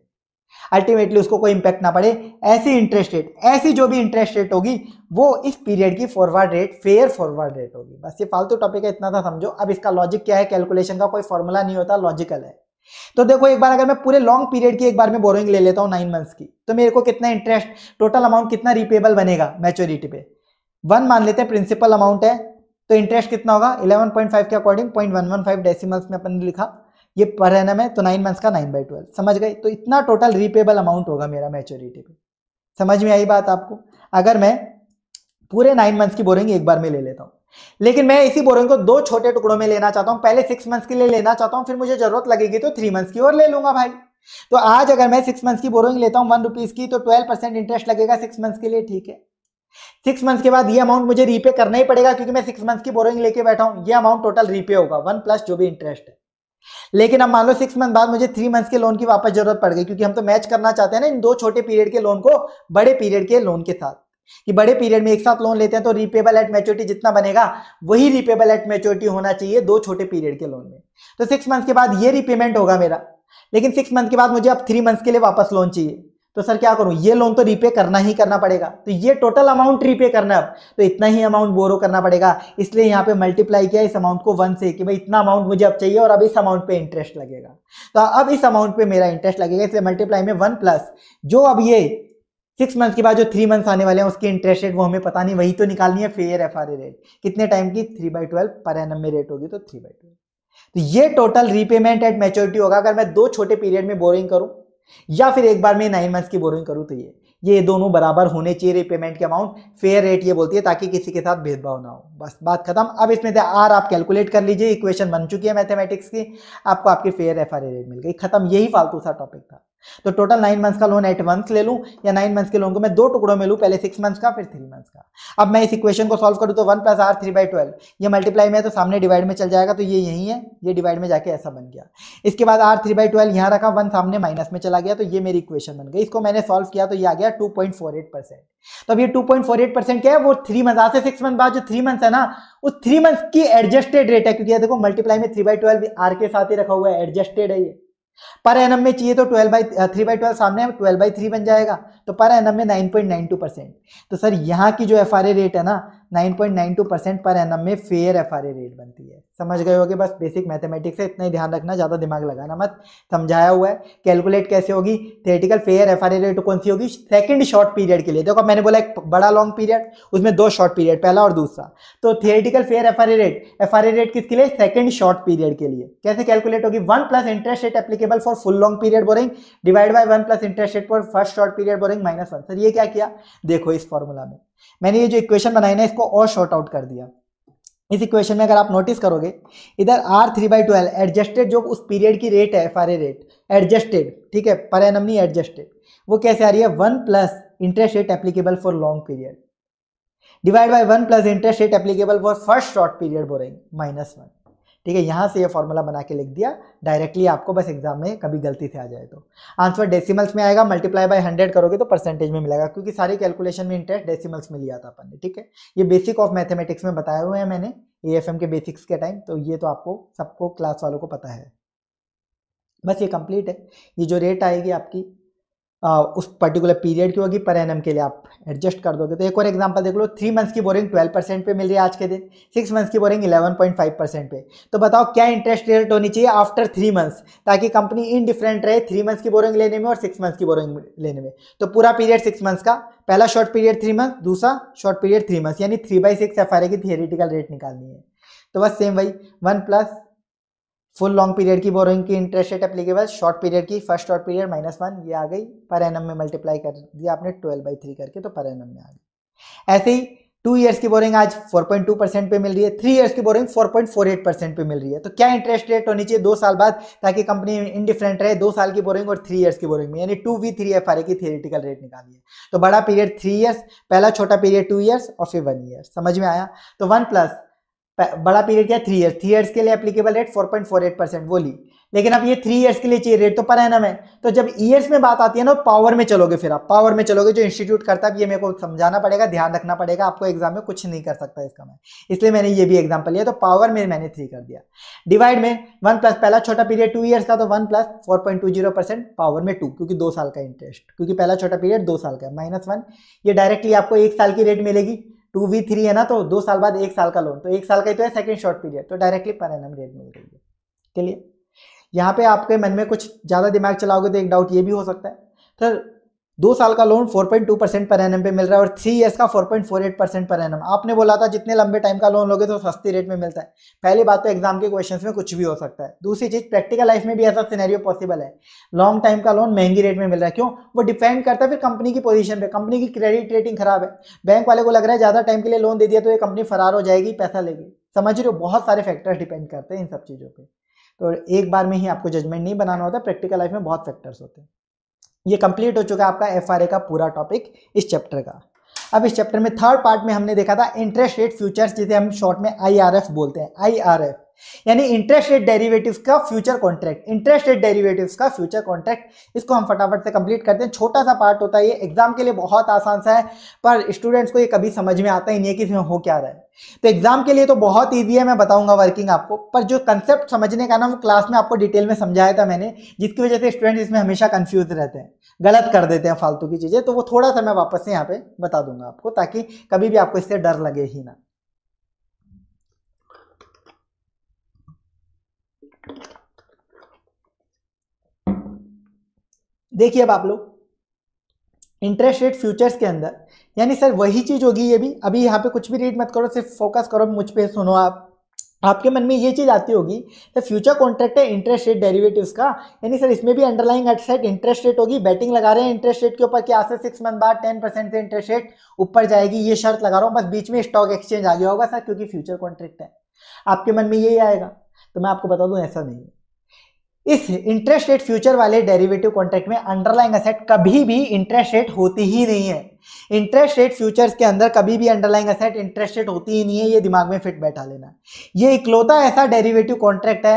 अल्टीमेटली उसको कोई इंपैक्ट ना पड़े ऐसी इंटरेस्ट रेट ऐसी जो भी इंटरेस्ट रेट होगी वो इस पीरियड की forward rate fair forward rate होगी बस ये फालतू टॉपिक है इतना था समझो अब इसका लॉजिक क्या है कैलकुलेशन का कोई फॉर्मूला नहीं होता लॉजिकल है तो देखो एक बार अगर मैं पूरे लॉन्ग पीरियड की एक बार में बोरोइंग ले लेता हूँ नाइन मंथ्स की तो मेरे को कितना इंटरेस्ट टोटल अमाउंट कितना रिपेबल बनेगा मेच्योरिटी पे वन मान लेते हैं प्रिंसिपल अमाउंट है तो इंटरेस्ट कितना होगा 11.5 के अकॉर्डिंग फाइव डेसिमल्स में अपन ने लिखा ये पर एम है तो नाइन मंथ्स का नाइन बाई ट्वेल्व समझ गए तो इतना टोटल रीपेबल अमाउंट होगा मेरा मेच्योरिटी पे समझ में आई बात आपको अगर मैं पूरे नाइन मंथ्स की बोरिंग एक बार में ले लेता हूँ लेकिन मैं इसी बोरिंग को दो छोटे टुकड़ों में लेना चाहता हूँ पहले सिक्स मंथ्स के लिए लेना चाहता हूँ फिर मुझे जरूरत लगेगी तो थ्री मंथ्स की और ले लूंगा भाई तो आज अगर मैं सिक्स मंथ्स की बोरिंग लेता हूँ वन रुपीज की तो ट्वेल्व परसेंट इंटरेस्ट लगेगा सिक्स मंथ्स के लिए ठीक है सिक्स मंथ्स के बाद ये अमाउंट मुझे रीपे करना ही पड़ेगा क्योंकि मैं सिक्स मंथ्स की बोरिंग लेके बैठा हूँ ये अमाउंट टोटल रीपे होगा वन प्लस जो भी इंटरेस्ट है लेकिन अब मान लो सिक्स मंथ बाद मुझे थ्री मंथ्स के लोन की वापस जरूरत पड़ गई क्योंकि हम तो मैच करना चाहते हैं ना इन दो छोटे पीरियड के लोन को बड़े पीरियड के लोन के साथ कि बड़े पीरियड में एक साथ लोन लेते हैं तो रिपेबल एट मेच्योरिटी जितना बनेगा वही रिपेबल एट मेच्योरिटी होना चाहिए दो छोटे पीरियड के लोन में तो सिक्स मंथ के बाद ये रिपेमेंट होगा मेरा लेकिन सिक्स मंथ के बाद मुझे अब थ्री मंथ्स के लिए वापस लोन चाहिए तो सर क्या करूं ये लोन तो रीपे करना ही करना पड़ेगा तो ये टोटल अमाउंट रीपे करना है तो इतना ही अमाउंट बोरो करना पड़ेगा इसलिए यहाँ पे मल्टीप्लाई किया इस अमाउंट को वन से कि भाई इतना अमाउंट मुझे अब चाहिए और अब इस अमाउंट पे इंटरेस्ट लगेगा तो अब इस अमाउंट पे मेरा इंटरेस्ट लगेगा इसलिए मल्टीप्लाई में वन प्लस जो अब ये सिक्स मंथ के बाद जो थ्री मंथ्स आने वाले हैं उसकी इंटरेस्ट रेट वो हमें पता नहीं वही तो निकालनी है फेयर एफ रेट कितने टाइम की three by twelve per annum rate होगी तो थ्री बाई ट्वेल्व तो ये टोटल रीपेमेंट एट मेच्योरिटी होगा अगर मैं दो छोटे पीरियड में बोरिंग करूँ या फिर एक बार में नाइन मंथ्स की बोरिंग करूँ तो ये ये दोनों बराबर होने चाहिए रिपेमेंट के अमाउंट फेयर रेट ये बोलती है ताकि किसी के साथ भेदभाव ना हो बस बात खत्म अब इसमें से आर आप कैलकुलेट कर लीजिए इक्वेशन बन चुकी है मैथमेटिक्स की आपको आपकी फेयर एफ रेट मिल गई खत्म यही फालतू सा टॉपिक था तो टोटल नाइन मंथ्स का लोन एट वंस ले लूँ या नाइन मंथ्स के लोन को मैं दो टुकड़ों में लूँ पहले सिक्स मंथ्स का फिर थ्री मंथ्स का अब मैं इस इक्वेशन को सॉल्व करूँ तो one plus R three by twelve ये मल्टीप्लाई में तो सामने डिवाइड में चल जाएगा तो ये यही है ये डिवाइड में जाके ऐसा बन गया इसके बाद आर थ्री बाई ट्वेल्व यहाँ रखा वन सामने माइनस में चला गया तो ये मेरी इक्वेशन बन गई इसको मैंने सॉल्व किया तो ये आ गया two point four eight percent तो अब ये two point four eight percent क्या है वो थ्री मंथ आज से सिक्स मंथ बाद जो थ्री मंथ है ना उस थ्री मंथ की एडजस्टेड रेट है क्योंकि देखो मल्टीप्लाई में थ्री बाई ट्वेल्व आर के साथ ही रखा हुआ है एडजस्टेड है ये पर एन में चाहिए तो twelve by three by twelve सामने ट्वेल्व बाई थ्री बन जाएगा तो per annum nine point nine two percent तो सर यहाँ की जो एफ रेट है ना 9.92 परसेंट पर एन में फेयर एफ रेट बनती है समझ गए होगे बस बेसिक मैथमेटिक्स से इतना ही ध्यान रखना ज़्यादा दिमाग लगाना मत समझाया हुआ है कैलकुलेट कैसे होगी थेटिकल फेयर एफ रेट कौन सी होगी सेकेंड शॉर्ट पीरियड के लिए देखो मैंने बोला एक बड़ा लॉन्ग पीरियड उसमें दो शॉर्ट पीरियड पहला और दूसरा तो theoretical fair F rate F rate किसके लिए सेकेंड शॉर्ट पीरियड के लिए कैसे कैलकुलेट होगी one plus interest rate applicable for full long period borrowing divide by one plus interest rate for first short period borrowing minus one sir ये क्या किया देखो इस फॉर्मूला में मैंने ये जो इक्वेशन बनाई ना इसको और शॉर्ट आउट कर दिया इस इक्वेशन में अगर आप नोटिस करोगे इधर R three by twelve adjusted जो उस पीरियड की रेट है एफ रेट एडजस्टेड ठीक है पर एन नहीं एडजस्टेड वो कैसे आ रही है one plus interest rate applicable for long period divide by one plus interest rate applicable for first short period बोलेंगे माइनस वन ठीक है यहाँ से ये फॉर्मूला बना के लिख दिया डायरेक्टली आपको बस एग्जाम में कभी गलती से आ जाए तो आंसर डेसिमल्स में आएगा मल्टीप्लाई बाय हंड्रेड करोगे तो परसेंटेज में मिलेगा क्योंकि सारी कैलकुलेशन में इंटरेस्ट डेसिमल्स में लिया था अपन ने ठीक है ये बेसिक ऑफ मैथमेटिक्स में बताए हुए हैं मैंने ए के बेसिक्स के टाइम तो ये तो आपको सबको क्लास वालों को पता है बस ये कंप्लीट है ये जो रेट आएगी आपकी उस पर्टिकुलर पीरियड की होगी पर एन के लिए आप एडजस्ट कर दोगे तो एक और एग्जांपल देख लो थ्री मंथ्स की बोरिंग ट्वेल्व परसेंट पे मिल रही है आज के दिन सिक्स मंथ्स की borrowing eleven point five percent पे तो बताओ क्या इंटरेस्ट रेट होनी चाहिए आफ्टर थ्री मंथ्स ताकि कंपनी इन डिफरेंट रहे थ्री मंथ्स की बोरिंग लेने में और सिक्स मंथ्स की बोरिंग लेने में तो पूरा पीरियड सिक्स मंथ्स का पहला शॉर्ट पीरियड थ्री मंथ दूसरा शॉर्ट पीरियड थ्री मंथ्स यानी थ्री बाई सिक्स एफ की थियरिटिकल रेट निकालनी है तो बस सेम वही one plus full long period की बोरिंग की interest rate applicable short period की first short period minus one ये आ गई पर एन में मल्टीप्लाई कर दिया आपने ट्वेल्व बाई थ्री करके तो पर एन में आ गई ऐसे ही टू ईयर्स की बोरिंग आज 4.2 परसेंट पे मिल रही है थ्री ईयर्स की बोरिंग 4.48 परसेंट पे मिल रही है तो क्या इंटरेस्ट रेट होनी चाहिए दो साल बाद ताकि कंपनी इनडिफरेंट रहे दो साल की बोरिंग और थ्री ईयर्स की बोरिंग में यानी टू वी थ्री एफ की थियरिटिकल रेट निकाली है तो बड़ा पीरियड थ्री ईयर्स पहला छोटा पीरियड टू ईयर्स और फिर वन ईयर समझ में आया तो वन प्लस बड़ा पीरियड क्या थ्री ईयर्स थ्री ईयर्स के लिए applicable rate four point four eight percent वो ली लेकिन अब ये थ्री ईयर्स के लिए चाहिए रेट तो पर है ना मैं तो जब ईयर्स में बात आती है ना पावर में चलोगे फिर आप पावर में चलोगे जो इंस्टीट्यूट करता है ये मेरे को समझाना पड़ेगा ध्यान रखना पड़ेगा आपको एग्जाम में कुछ नहीं कर सकता इसका मैं इसलिए मैंने ये भी एग्जाम्पल लिया तो पावर में मैंने थ्री कर दिया डिवाइड में वन प्लस पहला छोटा पीरियड टू ईयर्स का तो one plus four point two zero percent power में टू क्योंकि दो साल का इंटरेस्ट क्योंकि पहला छोटा पीरियड दो साल का माइनस वन ये डायरेक्टली आपको एक साल की रेट मिलेगी टू वी थ्री है ना तो दो साल बाद एक साल का लोन तो एक साल का ही तो है सेकेंड शॉर्ट पीरियड तो डायरेक्टली पर एनम रेट मिल रही है क्लियर यहाँ पे आपके मन में कुछ ज़्यादा दिमाग चलाओगे तो एक डाउट ये भी हो सकता है सर तो दो साल का लोन 4.2 परसेंट पर एन पे मिल रहा है और थ्री ईयर्स का 4.48 परसेंट पर एन आपने बोला था जितने लंबे टाइम का लोन लोगे तो सस्ती रेट में मिलता है पहली बात तो एग्जाम के क्वेश्चंस में कुछ भी हो सकता है दूसरी चीज प्रैक्टिकल लाइफ में भी ऐसा सिनेरियो पॉसिबल है लॉन्ग टाइम का लोन महंगी रेट में मिल रहा है क्यों वो डिपेंड करता है फिर कंपनी की पोजिशन पर कंपनी की क्रेडिट रेटिंग खराब है बैंक वाले को लग रहा है ज़्यादा टाइम के लिए लोन दे दिया तो ये कंपनी फरार हो जाएगी पैसा लेगी समझ रहे हो बहुत सारे फैक्टर्स डिपेंड करते हैं इन सब चीज़ों पर तो एक बार में ही आपको जजमेंट नहीं बनाना होता प्रैक्टिकल लाइफ में बहुत फैक्टर्स होते हैं ये कंप्लीट हो चुका है आपका एफ का पूरा टॉपिक इस चैप्टर का अब इस चैप्टर में थर्ड पार्ट में हमने देखा था इंटरेस्ट रेट फ्यूचर्स जिसे हम शॉर्ट में आई बोलते हैं आई यानी इंटरेस्ट रेट डेरिवेटिव्स का future contract interest rate derivatives का फ्यूचर कॉन्ट्रैक्ट इसको हम फटाफट से कंप्लीट करते हैं छोटा सा पार्ट होता है ये एग्जाम के लिए बहुत आसान सा है पर स्टूडेंट्स को ये कभी समझ में आता ही नहीं है कि इसमें हो क्या रहा है तो एग्जाम के लिए तो बहुत ईजी है मैं बताऊंगा वर्किंग आपको पर जो कंसेप्ट समझने का ना वो क्लास में आपको डिटेल में समझाया था मैंने जिसकी वजह से स्टूडेंट्स इसमें हमेशा कंफ्यूज रहते हैं गलत कर देते हैं फालतू की चीज़ें तो वो थोड़ा सा मैं वापस से यहाँ पे बता दूंगा आपको ताकि कभी भी आपको इससे डर लगे ही ना देखिए अब आप लोग इंटरेस्ट रेट फ्यूचर्स के अंदर यानी सर वही चीज़ होगी ये भी अभी यहाँ पे कुछ भी रीड मत करो सिर्फ फोकस करो मुझ पर सुनो आप आपके मन में ये चीज़ आती होगी तो फ्यूचर कॉन्ट्रैक्ट है इंटरेस्ट रेट डेरिवेटिव्स का यानी सर इसमें भी अंडरलाइंग एसेट इंटरेस्ट रेट होगी बैटिंग लगा रहे हैं इंटरेस्ट रेट के ऊपर कि आज से सिक्स मंथ बाद टेन परसेंट से इंटरेस्ट रेट ऊपर जाएगी ये शर्त लगा रहा हूँ बस बीच में स्टॉक एक्सचेंज आ गया होगा सर क्योंकि फ्यूचर कॉन्ट्रैक्ट है आपके मन में यही आएगा तो मैं आपको बता दूँ ऐसा नहीं है इस इंटरेस्ट रेट फ्यूचर वाले डेरिवेटिव कॉन्ट्रैक्ट में अंडरलाइंग असेट कभी भी इंटरेस्ट रेट होती ही नहीं है इंटरेस्ट रेट फ्यूचर्स के अंदर कभी भी अंडरलाइंग असेट इंटरेस्ट रेट होती ही नहीं है ये दिमाग में फिट बैठा लेना ये इकलौता ऐसा डेरिवेटिव कॉन्ट्रैक्ट है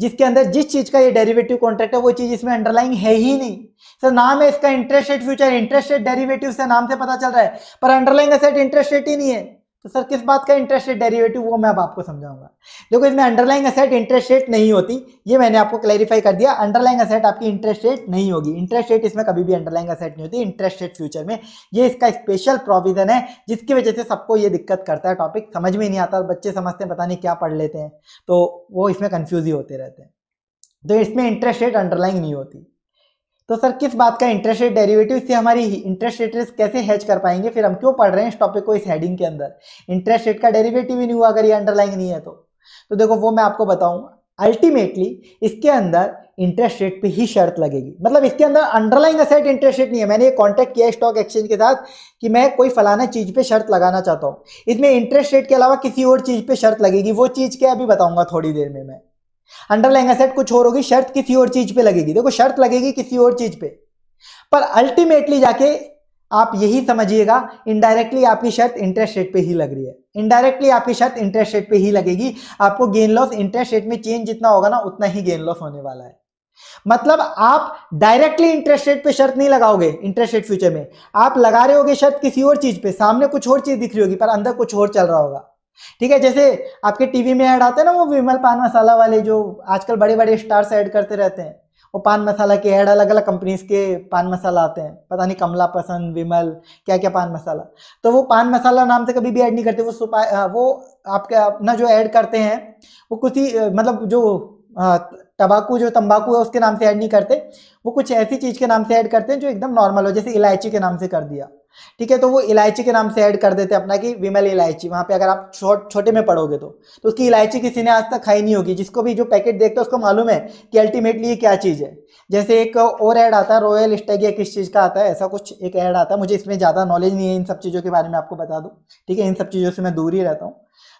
जिसके अंदर जिस चीज़ का ये डेरिवेटिव कॉन्ट्रैक्ट है वो चीज़ इसमें अंडरलाइंग है ही नहीं सर नाम है इसका interest rate future interest rate derivative से नाम से पता चल रहा है पर अंडरलाइंग असेट इंटरेस्ट रेट ही नहीं है तो सर किस बात का इंटरेस्ट रेट डेरिवेटिव वो मैं अब आपको समझाऊंगा देखो इसमें अंडरलाइंग असेट इंटरेस्ट रेट नहीं होती ये मैंने आपको क्लैरिफाई कर दिया अंडरलाइंग असेट आपकी इंटरेस्ट रेट नहीं होगी इंटरेस्ट रेट इसमें कभी भी अंडरलाइंग असेट नहीं होती इंटरेस्ट रेट फ्यूचर में ये इसका स्पेशल प्रोविजन है जिसकी वजह से सबको ये दिक्कत करता है टॉपिक समझ में नहीं आता बच्चे समझते हैं पता नहीं क्या पढ़ लेते हैं तो वो इसमें कन्फ्यूज ही होते रहते हैं तो इसमें इंटरेस्ट रेट अंडरलाइंग नहीं होती तो सर किस बात का इंटरेस्ट रेट डेरिवेटिव इससे हमारी इंटरेस्ट रेट रिस्क कैसे हैच कर पाएंगे फिर हम क्यों पढ़ रहे हैं इस टॉपिक को इस हेडिंग के अंदर इंटरेस्ट रेट का डेरिवेटिव ही नहीं हुआ अगर ये अंडरलाइन नहीं है तो तो देखो वो मैं आपको बताऊंगा अल्टीमेटली इसके अंदर इंटरेस्ट रेट पे ही शर्त लगेगी मतलब इसके अंदर अंडरलाइन असेट इंटरेस्ट रेट नहीं है मैंने ये कॉन्टैक्ट किया स्टॉक एक्सचेंज के साथ कि मैं कोई फलाना चीज़ पे शर्त लगाना चाहता हूँ इसमें इंटरेस्ट रेट के अलावा किसी और चीज़ पे शर्त लगेगी वो चीज़ क्या अभी बताऊंगा थोड़ी देर में मैं अंडरलाइंग लहंगा कुछ और होगी शर्त किसी और चीज पे लगेगी देखो शर्त लगेगी किसी और चीज पे पर अल्टीमेटली जाके आप यही समझिएगा इनडायरेक्टली आपकी शर्त इंटरेस्ट रेट पे ही लग रही है इनडायरेक्टली आपकी शर्त इंटरेस्ट रेट पे ही लगेगी आपको गेन लॉस इंटरेस्ट रेट में चेंज जितना होगा ना उतना ही गेन लॉस होने वाला है मतलब आप डायरेक्टली इंटरेस्ट रेट पे शर्त नहीं लगाओगे इंटरेस्ट रेट फ्यूचर में आप लगा रहे होगे शर्त किसी और चीज पे सामने कुछ और चीज दिख रही होगी पर अंदर कुछ और चल रहा होगा ठीक है जैसे आपके टीवी में ऐड आते हैं ना वो विमल पान मसाला वाले जो आजकल बड़े बड़े स्टार्स ऐड करते रहते हैं वो पान मसाला के ऐड अलग अलग कंपनीज के पान मसाला आते हैं पता नहीं कमला पसंद विमल क्या क्या पान मसाला तो वो पान मसाला नाम से कभी भी ऐड नहीं करते वो सुपा वो आपके अपना जो ऐड करते हैं वो कुछ ही मतलब जो तंबाकू जो तंबाकू है उसके नाम से ऐड नहीं करते वो कुछ ऐसी चीज़ के नाम से ऐड करते हैं जो एकदम नॉर्मल हो जैसे इलायची के नाम से कर दिया ठीक है तो वो इलायची के नाम से ऐड कर देते अपना कि विमल इलायची वहाँ पे अगर आप छोट छोटे में पढ़ोगे तो तो उसकी इलायची किसी ने आज तक खाई नहीं होगी जिसको भी जो पैकेट देखता है उसको मालूम है कि अल्टीमेटली ये क्या चीज़ है जैसे एक और ऐड आता है रॉयल स्टैग या किस चीज़ का आता है ऐसा कुछ एक ऐड आता है मुझे इसमें ज़्यादा नॉलेज नहीं है इन सब चीज़ों के बारे में आपको बता दूँ ठीक है इन सब चीज़ों से मैं दूर ही रहता हूँ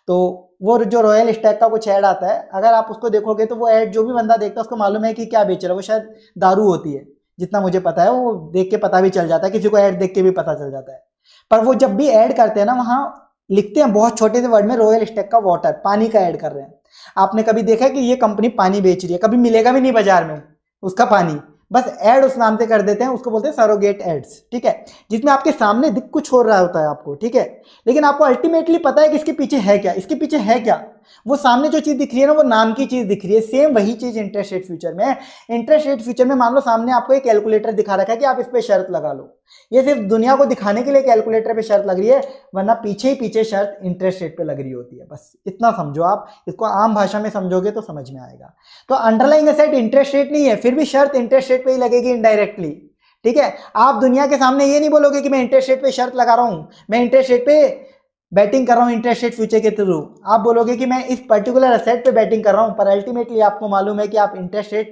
तो वो जो रॉयल स्टैग का कुछ ऐड आता है अगर आप उसको देखोगे तो वो ऐड जो भी बंदा देखता है उसको मालूम है कि क्या बेच रहा है वो शायद दारू होती है जितना मुझे पता है वो देख के पता भी चल जाता है किसी को ऐड देख के भी पता चल जाता है पर वो जब भी ऐड करते हैं ना वहाँ लिखते हैं बहुत छोटे से वर्ड में रॉयल स्टेक का वाटर पानी का ऐड कर रहे हैं आपने कभी देखा है कि ये कंपनी पानी बेच रही है कभी मिलेगा भी नहीं बाजार में उसका पानी बस ऐड उस नाम से कर देते हैं उसको बोलते हैं सरोगेट एड्स ठीक है जिसमें आपके सामने दिख कुछ हो रहा होता है आपको ठीक है लेकिन आपको अल्टीमेटली पता है कि इसके पीछे है क्या इसके पीछे है क्या वो सामने जो चीज दिख रही है ना वो नाम की चीज दिख रही है सेम वही चीज इंटरेस्ट रेट फ्यूचर में इंटरेस्ट रेट फ्यूचर में मान लो सामने आपको एक कैलकुलेटर दिखा रखा है कि आप इस पर शर्त लगा लो ये सिर्फ दुनिया को दिखाने के लिए कैलकुलेटर पे शर्त लग रही है वरना पीछे ही पीछे शर्त इंटरेस्ट रेट पे लग रही होती है बस इतना समझो आप इसको आम भाषा में समझोगे तो समझ में आएगा तो अंडरलाइंग असेट इंटरेस्ट रेट नहीं है फिर भी शर्त इंटरेस्ट रेट पे ही लगेगी इनडायरेक्टली ठीक है आप दुनिया के सामने ये नहीं बोलोगे कि मैं इंटरेस्ट रेट पे शर्त लगा रहा हूं मैं इंटरेस्ट रेट पे बैटिंग कर रहा हूँ इंटरेस्ट रेट फ्यूचर के थ्रू आप बोलोगे कि मैं इस पर्टिकुलर असेट पे बैटिंग कर रहा हूँ पर अल्टीमेटली आपको मालूम है कि आप इंटरेस्ट रेट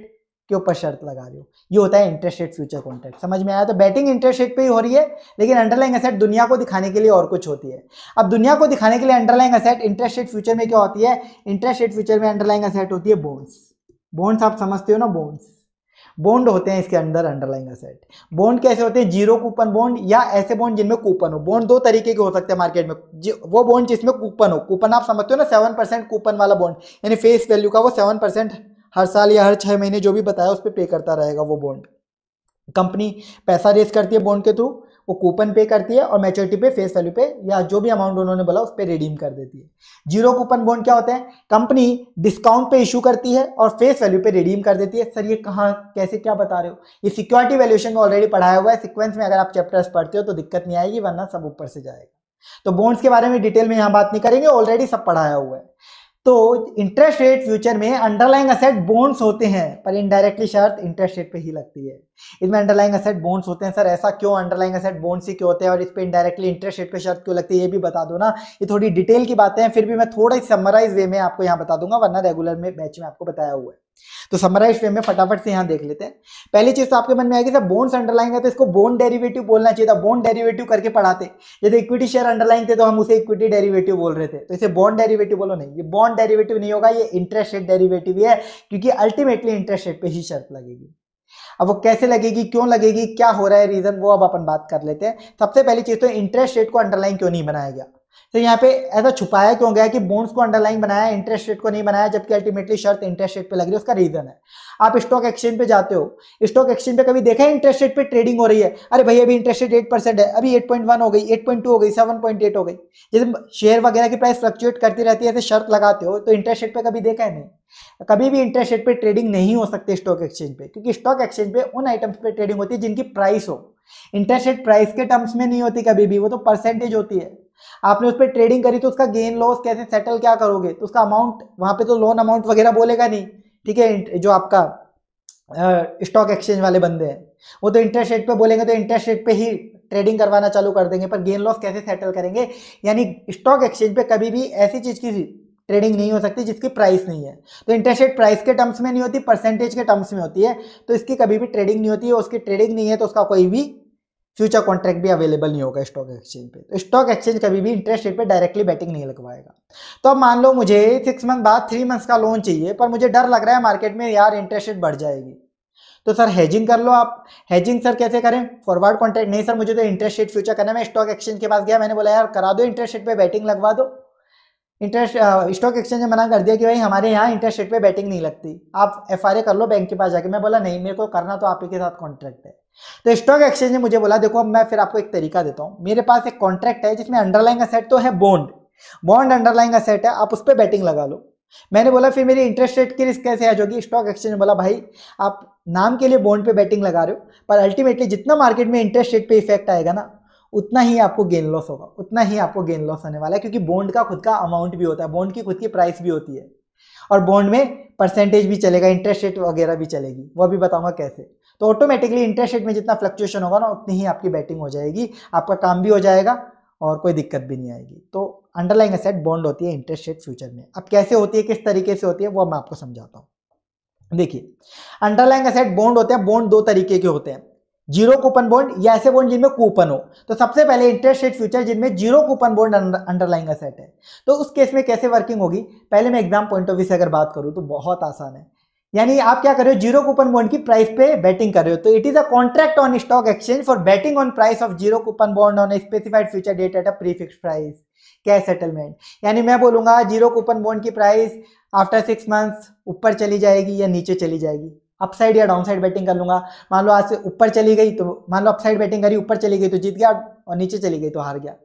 के ऊपर शर्त लगा रहे हो ये होता है इंटरेस्ट रेट फ्यूचर कॉन्ट्रैक्ट समझ में आया तो बैटिंग इंटरेस्ट रेट पे ही हो रही है लेकिन अंडरलाइंग असेट दुनिया को दिखाने के लिए और कुछ होती है अब दुनिया को दिखाने के लिए underlying asset interest rate future में क्या होती है इंटरेस्ट रेट फ्यूचर में अंडरलाइंग असेट होती है बोन्स बोन्स आप समझते हो ना बोन्स बॉन्ड होते हैं इसके अंदर अंडरलाइंग असेट बॉन्ड कैसे होते हैं जीरो कूपन बॉन्ड या ऐसे बॉन्ड जिनमें कूपन हो बॉन्ड दो तरीके के हो सकते हैं मार्केट में वो बॉन्ड जिसमें कूपन हो कूपन आप समझते हो ना सेवन परसेंट कूपन वाला बॉन्ड यानी फेस वैल्यू का वो सेवन परसेंट हर साल या हर छः महीने जो भी बताया उस पर पे करता रहेगा वो बॉन्ड कंपनी पैसा रेस करती है बॉन्ड के थ्रू वो कूपन पे करती है और मेच्योरिटी पे फेस वैल्यू पे या जो भी अमाउंट उन्होंने बोला उस पर रिडीम कर देती है जीरो कूपन बॉन्ड क्या होते हैं कंपनी डिस्काउंट पे इशू करती है और फेस वैल्यू पे रिडीम कर देती है सर ये कहाँ कैसे क्या बता रहे हो ये सिक्योरिटी वैल्यूशन में ऑलरेडी पढ़ाया हुआ है सिक्वेंस में अगर आप चैप्टर्स पढ़ते हो तो दिक्कत नहीं आएगी वरना सब ऊपर से जाएगा तो बॉन्ड्स के बारे में डिटेल में यहाँ बात नहीं करेंगे ऑलरेडी सब पढ़ाया हुआ है तो इंटरेस्ट रेट फ्यूचर में अंडरलाइंग असेट बोन्स होते हैं पर इनडायरेक्टली शर्त इंटरेस्ट रेट पे ही लगती है इसमें अंडरलाइंग असेट बोन्स होते हैं सर ऐसा क्यों अंडरलाइंग असेट बोन्स ही क्यों होते हैं और इस पर इनडायरेक्टली इंटरेस्ट रेट पे शर्त क्यों लगती है ये भी बता दो ना ये थोड़ी डिटेल की बातें हैं फिर भी मैं थोड़ा समराइज वे में आपको यहाँ बता दूंगा वरना रेगुलर में बैच में आपको बताया हुआ है तो समराइज वे में फटाफट से यहां देख लेते हैं पहली चीज तो आपके मन में आएगी सर बोन्स अंडरलाइन है तो इसको बोन डेरिवेटिव बोलना चाहिए था बोन डेरिवेटिव करके पढ़ाते यदि इक्विटी शेयर अंडरलाइन थे तो हम उसे इक्विटी डेरिवेटिव बोल रहे थे तो इसे बॉन्ड डेरिवेटिव बोलो नहीं ये बॉन्ड डेरिवेटिव नहीं होगा ये इंटरेस्ट रेट डेरिवेटिव है क्योंकि अल्टीमेटली इंटरेस्ट रेट पर ही शर्त लगेगी अब वो कैसे लगेगी क्यों लगेगी क्या हो रहा है रीजन वो अब अपन बात कर लेते हैं सबसे पहली चीज तो इंटरेस्ट रेट को अंडरलाइन क्यों नहीं बनाया गया तो यहाँ पे ऐसा छुपाया क्यों गया कि बोन्स को अंडरलाइन बनाया इंटरेस्ट रेट को नहीं बनाया जबकि अल्टीमेटली शर्त इंटरेस्ट रेट पे लग रही है उसका रीजन है आप स्टॉक एक्सचेंज पे जाते हो स्टॉक एक्सचेंज पे कभी देखा है इंटरेस्ट रेट पे ट्रेडिंग हो रही है अरे भाई अभी इंटरेस्ट रेट एट परसेंट है अभी एट पॉइंट वन हो गई एट पॉइंट टू हो गई सेवन पॉइंट एट हो गई जैसे शेयर वगैरह की प्राइस फ्लक्चुएट करती रहती है ऐसे शर्त लगाते हो तो इंटरेस्ट रेट पे कभी देखा है नहीं कभी भी इंटरेस्ट रेट पर ट्रेडिंग नहीं हो सकती स्टॉक एक्सचेंज पे क्योंकि स्टॉक एक्सचेंज पे उन आइटम्स पर ट्रेडिंग होती है जिनकी प्राइस हो इंटरेस्ट रेट प्राइस के टर्म्स में नहीं होती कभी भी वो तो परसेंटेज होती है आपने उस पर ट्रेडिंग करी तो उसका गेन लॉस कैसे सेटल क्या करोगे तो उसका अमाउंट वहां पे तो लोन अमाउंट वगैरह बोलेगा नहीं ठीक है जो आपका स्टॉक एक्सचेंज वाले बंदे हैं वो तो इंटरेस्ट रेट पे बोलेंगे तो इंटरेस्ट रेट पे ही ट्रेडिंग करवाना चालू कर देंगे पर गेन लॉस कैसे सेटल करेंगे यानी स्टॉक एक्सचेंज पे कभी भी ऐसी चीज़ की ट्रेडिंग नहीं हो सकती जिसकी प्राइस नहीं है तो इंटरेस्ट रेट प्राइस के टर्म्स में नहीं होती परसेंटेज के टर्म्स में होती है तो इसकी कभी भी ट्रेडिंग नहीं होती है उसकी ट्रेडिंग नहीं है तो उसका कोई भी फ्यूचर कॉन्ट्रैक्ट भी अवेलेबल नहीं होगा स्टॉक एक्सचेंज पे तो स्टॉक एक्सचेंज कभी भी इंटरेस्ट रेट पे डायरेक्टली बैटिंग नहीं लगवाएगा तो अब मान लो मुझे सिक्स मंथ बाद थ्री मंथ्स का लोन चाहिए पर मुझे डर लग रहा है मार्केट में यार इंटरेस्ट रेट बढ़ जाएगी तो सर हेजिंग कर लो आप हेजिंग सर कैसे करें फॉरवर्ड कॉन्ट्रैक्ट नहीं सर मुझे तो इंटरेस्ट रेट फ्यूचर करना है मैं स्टॉक एक्सचेंज के पास गया मैंने बोला यार करा दो इंटरेस्ट रेट पे बैटिंग लगवा दो इंटरेस्ट स्टॉक एक्सचेंज ने मना कर दिया कि भाई हमारे यहाँ इंटरेस्ट रेट पे बैटिंग नहीं लगती आप एफ कर लो बैंक के पास जाके मैं बोला नहीं मेरे को करना तो आप ही के साथ कॉन्ट्रैक्ट है तो स्टॉक एक्सचेंज ने मुझे बोला देखो मैं फिर आपको एक तरीका देता हूँ मेरे पास एक कॉन्ट्रैक्ट है जिसमें अंडरलाइन का सेट तो है बॉन्ड बॉन्ड अंडरलाइन का सेट है आप उस पर बैटिंग लगा लो मैंने बोला फिर मेरी इंटरेस्ट रेट की रिस्क कैसे है जोगी स्टॉक एक्सचेंज ने बोला भाई आप नाम के लिए बॉन्ड पे बैटिंग लगा रहे हो पर अल्टीमेटली जितना मार्केट में इंटरेस्ट रेट पे इफेक्ट आएगा ना उतना ही आपको गेन लॉस होगा उतना ही आपको गेन लॉस होने वाला है क्योंकि बॉन्ड का खुद का अमाउंट भी होता है बॉन्ड की खुद की प्राइस भी होती है और बॉन्ड में परसेंटेज भी चलेगा इंटरेस्ट रेट वगैरह भी चलेगी वो भी बताऊंगा कैसे तो ऑटोमेटिकली इंटरेस्ट रेट में जितना फ्लक्चुएशन होगा ना उतनी ही आपकी बैटिंग हो जाएगी आपका काम भी हो जाएगा और कोई दिक्कत भी नहीं आएगी तो अंडरलाइंग असेट बॉन्ड होती है इंटरेस्ट रेट फ्यूचर में अब कैसे होती है किस तरीके से होती है वो मैं आपको समझाता हूँ देखिए अंडरलाइंग असेट बॉन्ड होते हैं बॉन्ड दो तरीके के होते हैं जीरो कूपन बॉन्ड या ऐसे बॉन्ड जिनमें कूपन हो तो सबसे पहले इंटरेस्ट रेट फ्यूचर जिनमें zero coupon bond underlying asset है तो उस केस में कैसे वर्किंग होगी पहले मैं एग्जाम पॉइंट ऑफ व्यू से अगर बात करूं तो बहुत आसान है यानी आप क्या कर रहे हो जीरो कूपन बॉन्ड की प्राइस पे बैटिंग कर रहे हो तो it is a contract on stock exchange for betting on price of zero coupon bond on specified future date at a prefix price cash settlement यानी मैं बोलूंगा जीरो कूपन बॉन्ड की प्राइस आफ्टर सिक्स मंथ्स ऊपर चली जाएगी या नीचे चली जाएगी अपसाइड या डाउनसाइड बैटिंग कर लूंगा मान लो आज से ऊपर चली गई तो मान लो अपसाइड बैटिंग करी ऊपर चली गई तो जीत गया और नीचे चली गई तो हार गया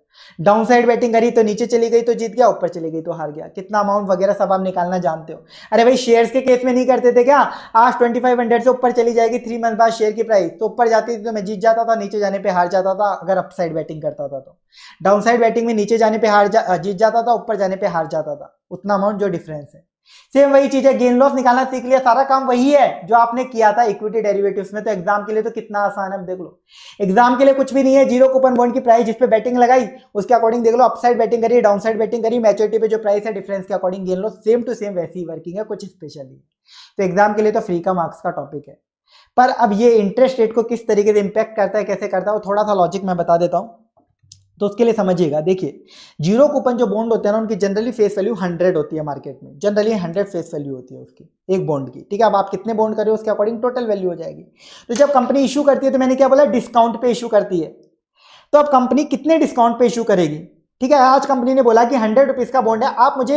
डाउन साइड बैटिंग करी तो नीचे चली गई तो जीत गया ऊपर चली गई तो हार गया कितना अमाउंट वगैरह सब आप निकालना जानते हो अरे भाई शेयर्स के केस में नहीं करते थे क्या आज हंड्रेड से ऊपर चली जाएगी थ्री मंथ बाद शेयर की प्राइस तो ऊपर जाती थी तो मैं जीत जाता था नीचे जाने पर हार जाता था अगर अपसाइड बैटिंग करता था तो डाउन साइड बैटिंग में नीचे जाने पर हार जीत जाता था ऊपर जाने पर हार जाता था उतना अमाउंट जो डिफरेंस है सेम वही चीज है गेन लॉस निकालना सीख लिया सारा काम वही है जो आपने किया था इक्विटी डेरिवेटिव्स में तो एग्जाम के लिए तो कितना आसान है देख लो एग्जाम के लिए कुछ भी नहीं है जीरो कूपन बॉन्ड की प्राइस पे बैटिंग लगाई उसके अकॉर्डिंग देख लो अपसाइड बैटिंग करी डाउन साइड बैटिंग करी मेच्योरिटी पे जो प्राइस है डिफरेंस के according gain loss same to same वैसी वर्किंग है कुछ स्पेशली तो एग्जाम के लिए तो फ्री का मार्क्स का टॉपिक है पर अब ये इंटरेस्ट रेट को किस तरीके से इंपैक्ट करता है कैसे करता है वो थोड़ा सा लॉजिक मैं बता देता हूँ तो उसके लिए समझिएगा देखिए जीरो कूपन जो बॉन्ड होते हैं ना उनकी जनरली फेस वैल्यू हंड्रेड होती है मार्केट में जनरली हंड्रेड फेस वैल्यू होती है उसकी एक बॉन्ड की ठीक है अब आप कितने बॉन्ड करें उसके अकॉर्डिंग टोटल वैल्यू हो जाएगी तो जब कंपनी इशू करती है तो मैंने क्या बोला डिस्काउंट पे इशू करती है तो अब कंपनी कितने डिस्काउंट पे इशू करेगी ठीक है आज कंपनी ने बोला कि हंड्रेड रुपीज़ का बॉन्ड है आप मुझे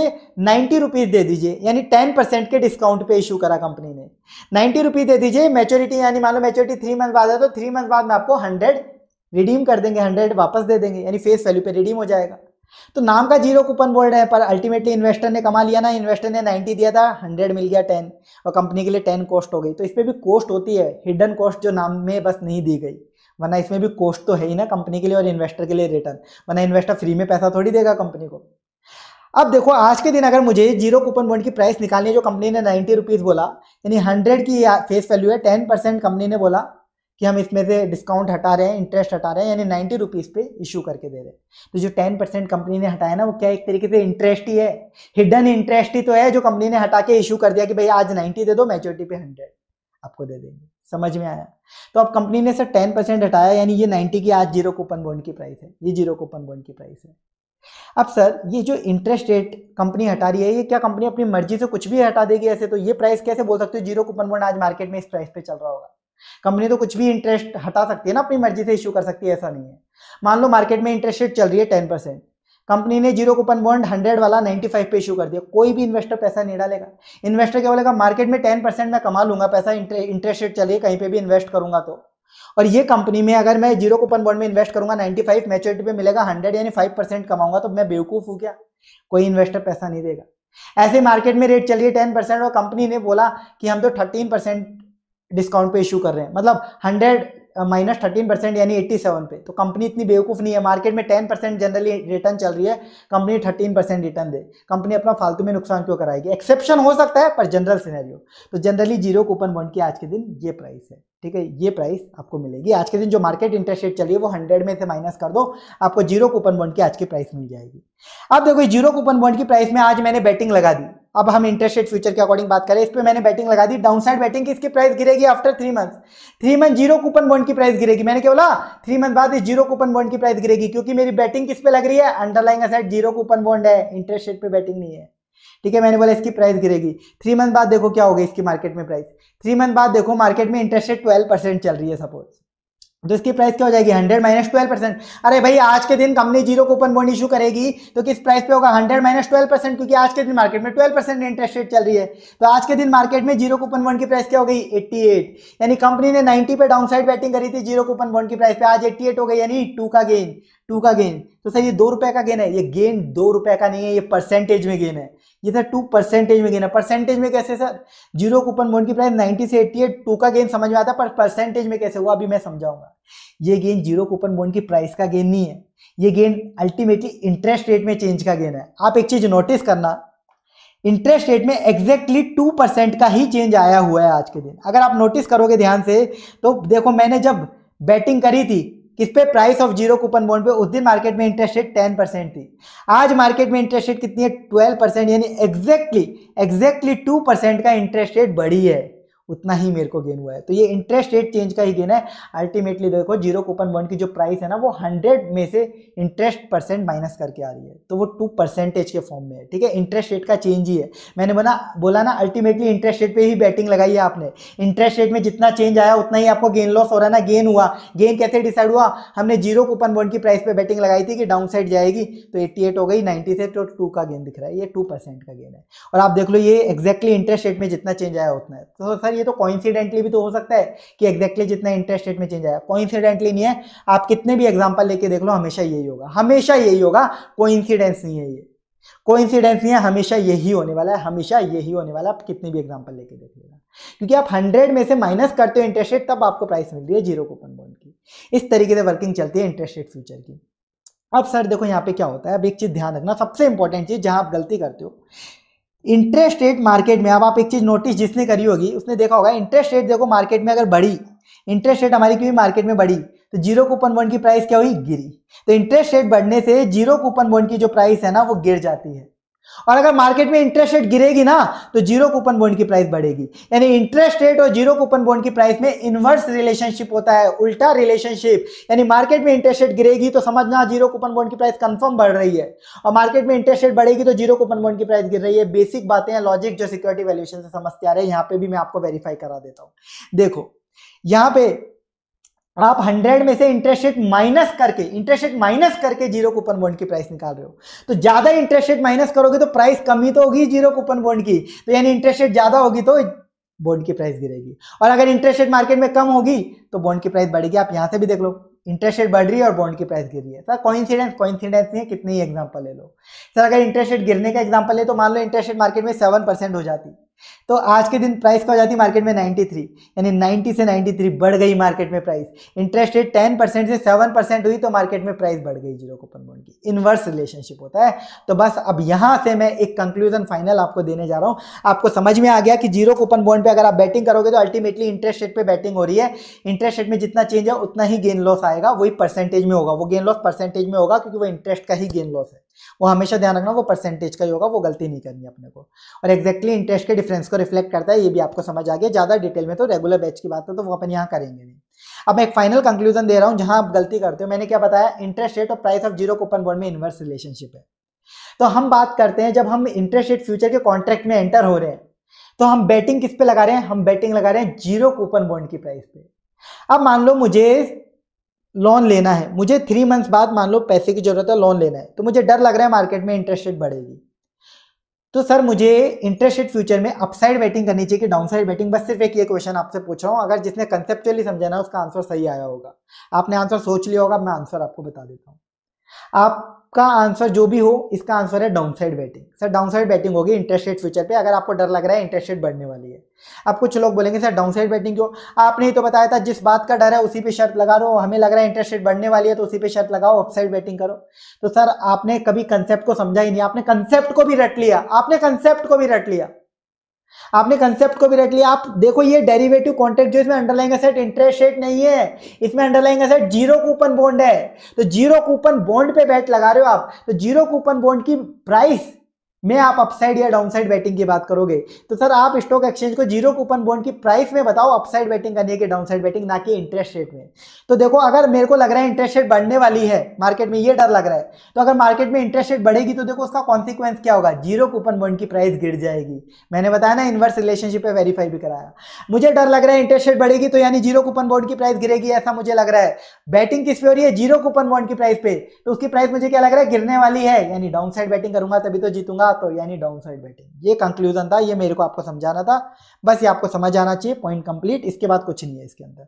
नाइन्टी रुपीज़ दे दीजिए यानी टेन परसेंट के डिस्काउंट पे इशू करा कंपनी ने नाइन्टी रुपीज़ दे दीजिए मैच्योरिटी यानी मान लो मैच्योरिटी थ्री मंथ बाद है तो थ्री मंथ बाद में आपको हंड्रेड रिडीम कर देंगे हंड्रेड वापस दे देंगे यानी फेस वैल्यू पे रिडीम हो जाएगा तो नाम का जीरो कूपन बोल रहे हैं पर अल्टीमेटली इन्वेस्टर ने कमा लिया ना इन्वेस्टर ने 90 दिया था 100 मिल गया 10 और कंपनी के लिए 10 कॉस्ट हो गई तो इसमें भी कॉस्ट होती है हिडन कॉस्ट जो नाम में बस नहीं दी गई वरना इसमें भी कॉस्ट तो है ही ना कंपनी के लिए और इन्वेस्टर के लिए रिटर्न वरना इन्वेस्टर फ्री में पैसा थोड़ी देगा कंपनी को अब देखो आज के दिन अगर मुझे जीरो कूपन बॉन्ड की प्राइस निकालनी है जो कंपनी ने नाइन्टी रुपीज़ बोला यानी हंड्रेड की फेस वैल्यू है टेन परसेंट कंपनी ने बोला कि हम इसमें से डिस्काउंट हटा रहे हैं इंटरेस्ट हटा रहे हैं यानी नाइन्टी रुपीज़ पे इशू करके दे रहे हैं तो जो टेन परसेंट कंपनी ने हटाया ना वो क्या एक तरीके से इंटरेस्ट ही है हिडन इंटरेस्ट ही तो है जो कंपनी ने हटा के इशू कर दिया कि भाई आज नाइन्टी दे दो मेच्योरिटी पे हंड्रेड आपको दे देंगे समझ में आया तो अब कंपनी ने सर टेन परसेंट हटाया यानी ये नाइन्टी की आज जीरो कूपन बॉन्ड की प्राइस है ये जीरो कूपन बॉन्ड की प्राइस है अब सर ये जो इंटरेस्ट रेट कंपनी हटा रही है ये क्या कंपनी अपनी मर्जी से कुछ भी हटा देगी ऐसे तो ये प्राइस कैसे बोल सकते हो जीरो कूपन बॉन्ड आज मार्केट में इस प्राइस पे चल रहा होगा कंपनी तो कुछ भी इंटरेस्ट हटा सकती है ना अपनी मर्जी से इशू कर सकती है ऐसा नहीं है मान लो मार्केट में इंटरेस्ट रेट चल रही है टेन परसेंट कंपनी ने जीरो कूपन बॉन्ड हंड्रेड वाला नाइन्टी फाइव पे इशू कर दिया कोई भी इन्वेस्टर पैसा नहीं डालेगा इन्वेस्टर क्या बोलेगा मार्केट में टेन परसेंट मैं कमा लूंगा पैसा इंटरेस्ट रेट चलिए कहीं पे भी इन्वेस्ट करूंगा तो और ये कंपनी में अगर मैं जीरो कूपन बॉन्ड में इन्वेस्ट करूंगा नाइन्टी फाइव मेच्योरिटी पे मिलेगा हंड्रेड यानी फाइव परसेंट कमाऊंगा तो मैं बेवकूफ़ हूँ क्या कोई इन्वेस्टर पैसा नहीं देगा ऐसे मार्केट में रेट चलिए टेन परसेंट और कंपनी ने बोला कि हम तो थर्टीन परसेंट डिस्काउंट पे इशू कर रहे हैं मतलब हंड्रेड माइनस थर्टीन परसेंट यानी एट्टी सेवन पे तो कंपनी इतनी बेवकूफ़ नहीं है मार्केट में टेन परसेंट जनरली रिटर्न चल रही है कंपनी थर्टीन परसेंट रिटर्न दे कंपनी अपना फालतू में नुकसान क्यों कराएगी एक्सेप्शन हो सकता है पर जनरल सिनेरियो तो जनरली जीरो कूपन बॉन्ड की आज के दिन ये प्राइस है ठीक है ये प्राइस आपको मिलेगी आज के दिन जो मार्केट इंटरेस्ट रेट चलिए वो हंड्रेड में से माइनस कर दो आपको जीरो कूपन बॉन्ड की आज की प्राइस मिल जाएगी अब देखो जीरो कूपन बॉन्ड की प्राइस में आज मैंने बैटिंग लगा दी अब हम इंटरेस्ट रेट फ्यूचर के अकॉर्डिंग बात करें इस पर मैंने बैटिंग लगा दी डाउन साइड बैटिंग की इसकी प्राइस गिरेगी after three month three month zero coupon bond की प्राइस गिरेगी मैंने क्या बोला थ्री मंथ बाद इस जीरो कूपन बॉन्ड की प्राइस गिरेगी क्योंकि मेरी बैटिंग किस पे लग रही है underlying asset zero coupon bond है इंटरेस्ट रेट पर बैटिंग नहीं है ठीक है मैंने बोला इसकी प्राइस गिरेगी थ्री मंथ बाद देखो क्या होगा इसकी मार्केट में प्राइस थ्री मंथ बाद देखो मार्केट में इंटरेस्ट रेट ट्वेल्व परसेंट चल रही है सपोज तो इसकी प्राइस क्या हो जाएगी हंड्रेड माइनस ट्वेल्व परसेंट अरे भाई आज के दिन company zero coupon bond issue करेगी तो किस प्राइस पे होगा हंड्रेड माइनस ट्वेल्व परसेंट क्योंकि आज के दिन मार्केट में 12 परसेंट इंटरेस्ट रेट चल रही है तो आज के दिन मार्केट में जीरो कूपन बॉन्ड की प्राइस क्या हो गई एट्टी एट यानी कंपनी ने 90 पे डाउन साइड बैटिंग करी थी जीरो कूपन बॉन्ड की प्राइस पे आज एट्टी एट हो गई यानी टू का गेन टू का गेन तो सर ये दो रुपए का गेन है ये गेन दो रुपए का नहीं है ये परसेंटेज में गेन है ये था टू परसेंटेज में गेन है परसेंटेज में कैसे सर जीरो कूपन बॉन्ड की प्राइस 90 से 88 टू का गेन समझ में आता पर परसेंटेज में कैसे हुआ अभी मैं समझाऊंगा ये गेन जीरो कूपन बॉन्ड की प्राइस का गेन नहीं है ये गेन अल्टीमेटली इंटरेस्ट रेट में चेंज का गेन है आप एक चीज नोटिस करना इंटरेस्ट रेट में एग्जैक्टली टू परसेंट का ही चेंज आया हुआ है आज के दिन अगर आप नोटिस करोगे ध्यान से तो देखो मैंने जब बैटिंग करी थी किस पे price of zero coupon bond पे उस दिन मार्केट में इंटरेस्ट रेट टेन परसेंट थी आज मार्केट में इंटरेस्ट रेट कितनी है ट्वेल्व परसेंट यानी एग्जैक्टली एग्जैक्टली टू परसेंट का इंटरेस्ट रेट बढ़ी है उतना ही मेरे को गेन हुआ है तो ये इंटरेस्ट रेट चेंज का ही गेन है अल्टीमेटली देखो जीरो कूपन बॉन्ड की जो प्राइस है ना वो हंड्रेड में से इंटरेस्ट परसेंट माइनस करके आ रही है तो वो टू परसेंटेज के फॉर्म में है ठीक है इंटरेस्ट रेट का चेंज ही है मैंने बोला बोला ना अल्टीमेटली इंटरेस्ट रेट पर ही बैटिंग लगाई है आपने इंटरेस्ट रेट में जितना चेंज आया उतना ही आपको गेन लॉस हो रहा है ना गेन हुआ गेन कैसे डिसाइड हुआ हमने जीरो कूपन बॉन्ड की प्राइस पर बैटिंग लगाई थी कि डाउन साइड जाएगी तो एट्टी हो गई नाइन्टी से तो टू का गेन दिख रहा है ये टू का गेन है और आप देख लो ये एक्जैक्टली इंटरेस्ट रेट में जितना चेंज आया उतना है तो सर ये तो कॉइंसिडेंटली भी तो हो सकता है कि एग्जैक्टली जितना इंटरेस्ट रेट में चेंज आया कॉइंसिडेंटली नहीं है आप कितने भी एग्जाम्पल लेके देख लो हमेशा यही होगा हमेशा यही होगा कोइंसिडेंस नहीं है ये कोइंसिडेंस नहीं है हमेशा यही होने वाला है हमेशा यही होने वाला है आप कितने भी एग्जाम्पल लेके देख लेगा क्योंकि आप हंड्रेड में से माइनस करते हो इंटरेस्ट रेट तब आपको प्राइस मिल रही है जीरो कूपन बॉन्ड की इस तरीके से वर्किंग चलती है इंटरेस्ट रेट फ्यूचर की अब सर देखो यहाँ पे क्या होता है अब एक चीज़ ध्यान रखना सबसे इंपॉर्टेंट चीज़ जहां आप गलती करते हो इंटरेस्ट रेट मार्केट में अब आप एक चीज़ नोटिस जिसने करी होगी उसने देखा होगा इंटरेस्ट रेट देखो मार्केट में अगर बढ़ी इंटरेस्ट रेट हमारी क्यों मार्केट में बढ़ी तो जीरो कूपन बॉन्ड की प्राइस क्या हुई गिरी तो इंटरेस्ट रेट बढ़ने से जीरो कूपन बॉन्ड की जो प्राइस है ना वो गिर जाती है और अगर मार्केट में इंटरेस्ट रेट गिरेगी ना तो जीरो कूपन बॉन्ड की प्राइस बढ़ेगी यानी इंटरेस्ट रेट और जीरो कूपन बॉन्ड की प्राइस में इनवर्स रिलेशनशिप होता है उल्टा रिलेशनशिप यानी मार्केट में इंटरेस्ट रेट गिरेगी तो समझना जीरो कूपन बॉन्ड की प्राइस कंफर्म बढ़ रही है और मार्केट में इंटरेस्ट रेट बढ़ेगी तो जीरो कूपन बॉन्ड की प्राइस गिर रही है बेसिक बातें हैं लॉजिक जो सिक्योरिटी वैल्यूशन से समझते आ रहे हैं यहाँ पे भी मैं आपको वेरीफाई करा देता हूँ देखो यहाँ पे आप 100 में से इंटरेस्ट रेट माइनस करके इंटरेस्ट रेट माइनस करके जीरो कूपन बॉन्ड की प्राइस निकाल रहे हो तो ज़्यादा इंटरेस्ट रेट माइनस करोगे तो प्राइस कमी तो होगी जीरो कूपन बॉन्ड की तो यानी इंटरेस्ट रेट ज़्यादा होगी तो बॉन्ड की प्राइस गिरेगी और अगर इंटरेस्ट रेट मार्केट में कम होगी तो बॉन्ड की प्राइस बढ़ेगी आप यहाँ से भी देख लो इंटरेस्ट रेट बढ़ रही है और बॉन्ड की प्राइस गिर रही है सर कॉइंसिडेंस कॉइंसिडेंस नहीं है कितने ही एग्जाम्पल ले लो सर अगर इंटरेस्ट रेट गिरने का एग्जाम्पल ले तो मान लो इंटरेस्ट रेट मार्केट में सेवन परसेंट हो जाती तो आज के दिन प्राइस क्या हो जाती है मार्केट में 93 यानी 90 से 93 बढ़ गई मार्केट में प्राइस इंटरेस्ट रेट 10 परसेंट से 7 परसेंट हुई तो मार्केट में प्राइस बढ़ गई जीरो कूपन बॉन्ड की इनवर्स रिलेशनशिप होता है तो बस अब यहां से मैं एक कंक्लूजन फाइनल आपको देने जा रहा हूं आपको समझ में आ गया कि जीरो कूपन बॉन्ड पर अगर आप बैटिंग करोगे तो अल्टीमेटली इंटरेस्ट रेट पर बैटिंग हो रही है इंटरेस्ट रेट में जितना चेंज है उतना ही गेन लॉस आएगा वही परसेंटेज में होगा वो गेन लॉस परसेंटेज में होगा क्योंकि वो इंटरेस्ट का ही गेन लॉस है वो हमेशा ध्यान रखना वो परसेंटेज का ही होगा वो गलती नहीं करनी अपने को और एक्जैक्टली इंटरेस्ट के डिफरेंस को रिफ्लेक्ट करता है ये भी आपको समझ आ गया ज़्यादा डिटेल में तो रेगुलर बैच की बात है तो वो अपन यहाँ करेंगे नहीं अब मैं एक फाइनल कंक्लूजन दे रहा हूँ जहाँ आप गलती करते हो मैंने क्या बताया इंटरेस्ट रेट और price of zero coupon bond में इन्वर्स रिलेशनशिप है तो हम बात करते हैं जब हम इंटरेस्ट रेट फ्यूचर के कॉन्ट्रैक्ट में एंटर हो रहे हैं तो हम बैटिंग किस पे लगा रहे हैं हम बैटिंग लगा रहे हैं जीरो कूपन बॉन्ड की प्राइस पे अब मान लो मुझे लोन लेना है मुझे थ्री मंथ्स बाद मान लो पैसे की ज़रूरत है लोन लेना है तो मुझे डर लग रहा है मार्केट में इंटरेस्ट रेट बढ़ेगी तो सर मुझे इंटरेस्ट रेट फ्यूचर में अपसाइड बैटिंग करनी चाहिए कि डाउनसाइड बैटिंग बस सिर्फ एक ये क्वेश्चन आपसे पूछ रहा हूँ अगर जिसने कंसेप्चुअली समझाना उसका आंसर सही आया होगा आपने आंसर सोच लिया होगा मैं आंसर आपको बता देता हूँ आप आपका आंसर जो भी हो इसका आंसर है downside betting sir downside betting होगी इंटरेस्ट रेट फ्यूचर पे अगर आपको डर लग रहा है इंटरेस्ट रेट बढ़ने वाली है अब कुछ लोग बोलेंगे सर डाउनसाइड बैटिंग क्यों आपने ही तो बताया था जिस बात का डर है उसी पे शर्त लगा दो हमें लग रहा है इंटरेस्ट रेट बढ़ने वाली है तो उसी पे शर्त लगाओ अपसाइड बैटिंग करो तो सर आपने कभी कंसेप्ट को समझा ही नहीं आपने कंसेप्ट को भी रट लिया आपने कंसेप्ट को भी रट लिया आपने कंसेप्ट को भी रख लिया आप देखो ये डेरिवेटिव कॉन्ट्रैक्ट जो इसमें अंडरलाइंग असेट इंटरेस्ट रेट नहीं है इसमें underlying asset zero coupon bond है तो जीरो कूपन बॉन्ड पे बैट लगा रहे हो आप तो जीरो कूपन बॉन्ड की प्राइस में आप अपसाइड या डाउनसाइड बैटिंग की बात करोगे तो सर आप स्टॉक एक्सचेंज को जीरो कूपन बॉन्ड की प्राइस में बताओ अपसाइड बैटिंग करने की डाउनसाइड बैटिंग ना कि इंटरेस्ट रेट में तो देखो अगर मेरे को लग रहा है इंटरेस्ट रेट बढ़ने वाली है मार्केट में ये डर लग रहा है तो अगर मार्केट में इंटरेस्ट रेट बढ़ेगी तो देखो उसका कॉन्सिक्वेंस क्या होगा जीरो कूपन बॉन्ड की प्राइस गिर जाएगी मैंने बताया ना इन्वर्स रिलेशनशिप है वेरीफाई भी कराया मुझे डर लग रहा है इंटरेस्ट रेट बढ़ेगी तो यानी जीरो कूपन बॉन्ड की प्राइस गिरेगी ऐसा मुझे लग रहा है बैटिंग किस पे हो रही है जीरो कूपन बॉन्ड की प्राइस पे तो उसकी प्राइस मुझे क्या लग रहा है गिरने वाली है यानी डाउनसाइड बैटिंग करूंगा तभी तो जीतूंगा तो यानी डाउन साइड बैटिंग ये कंक्लूजन था ये मेरे को आपको समझाना था बस ये आपको समझ आना चाहिए पॉइंट कंप्लीट इसके बाद कुछ नहीं है इसके अंदर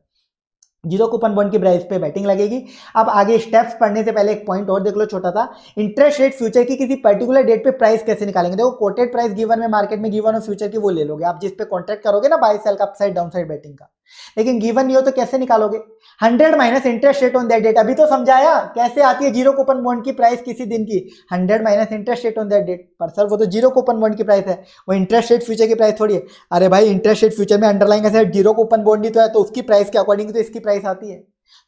जीरो कूपन बॉन्ड की प्राइस पे बैटिंग लगेगी अब आगे स्टेप्स पढ़ने से पहले एक पॉइंट और देख लो छोटा था इंटरेस्ट रेट फ्यूचर की किसी पर्टिकुलर डेट पे प्राइस कैसे निकालेंगे देखो कोटेड प्राइस गिवन में मार्केट में गिवन और फ्यूचर की वो ले लोगे आप जिस पे कॉन्ट्रैक्ट करोगे ना बाई सेल का अपसाइड डाउन साइड बैटिंग का लेकिन गिवन नहीं हो तो कैसे निकालोगे 100 minus interest rate on that date अभी तो समझाया कैसे आती है जीरो कूपन बॉन्ड की प्राइस किसी दिन की 100 minus interest rate on that date पर सर वो तो जीरो कूपन बॉन्ड की प्राइस है वो इंटरेस्ट रेट फ्यूचर की प्राइस थोड़ी है अरे भाई इंटरेस्ट रेट फ्यूचर में अंडरलाइन कैसे जीरो कूपन बॉन्ड ही तो है तो उसकी प्राइस के अकॉर्डिंग तो इसकी प्राइस आती है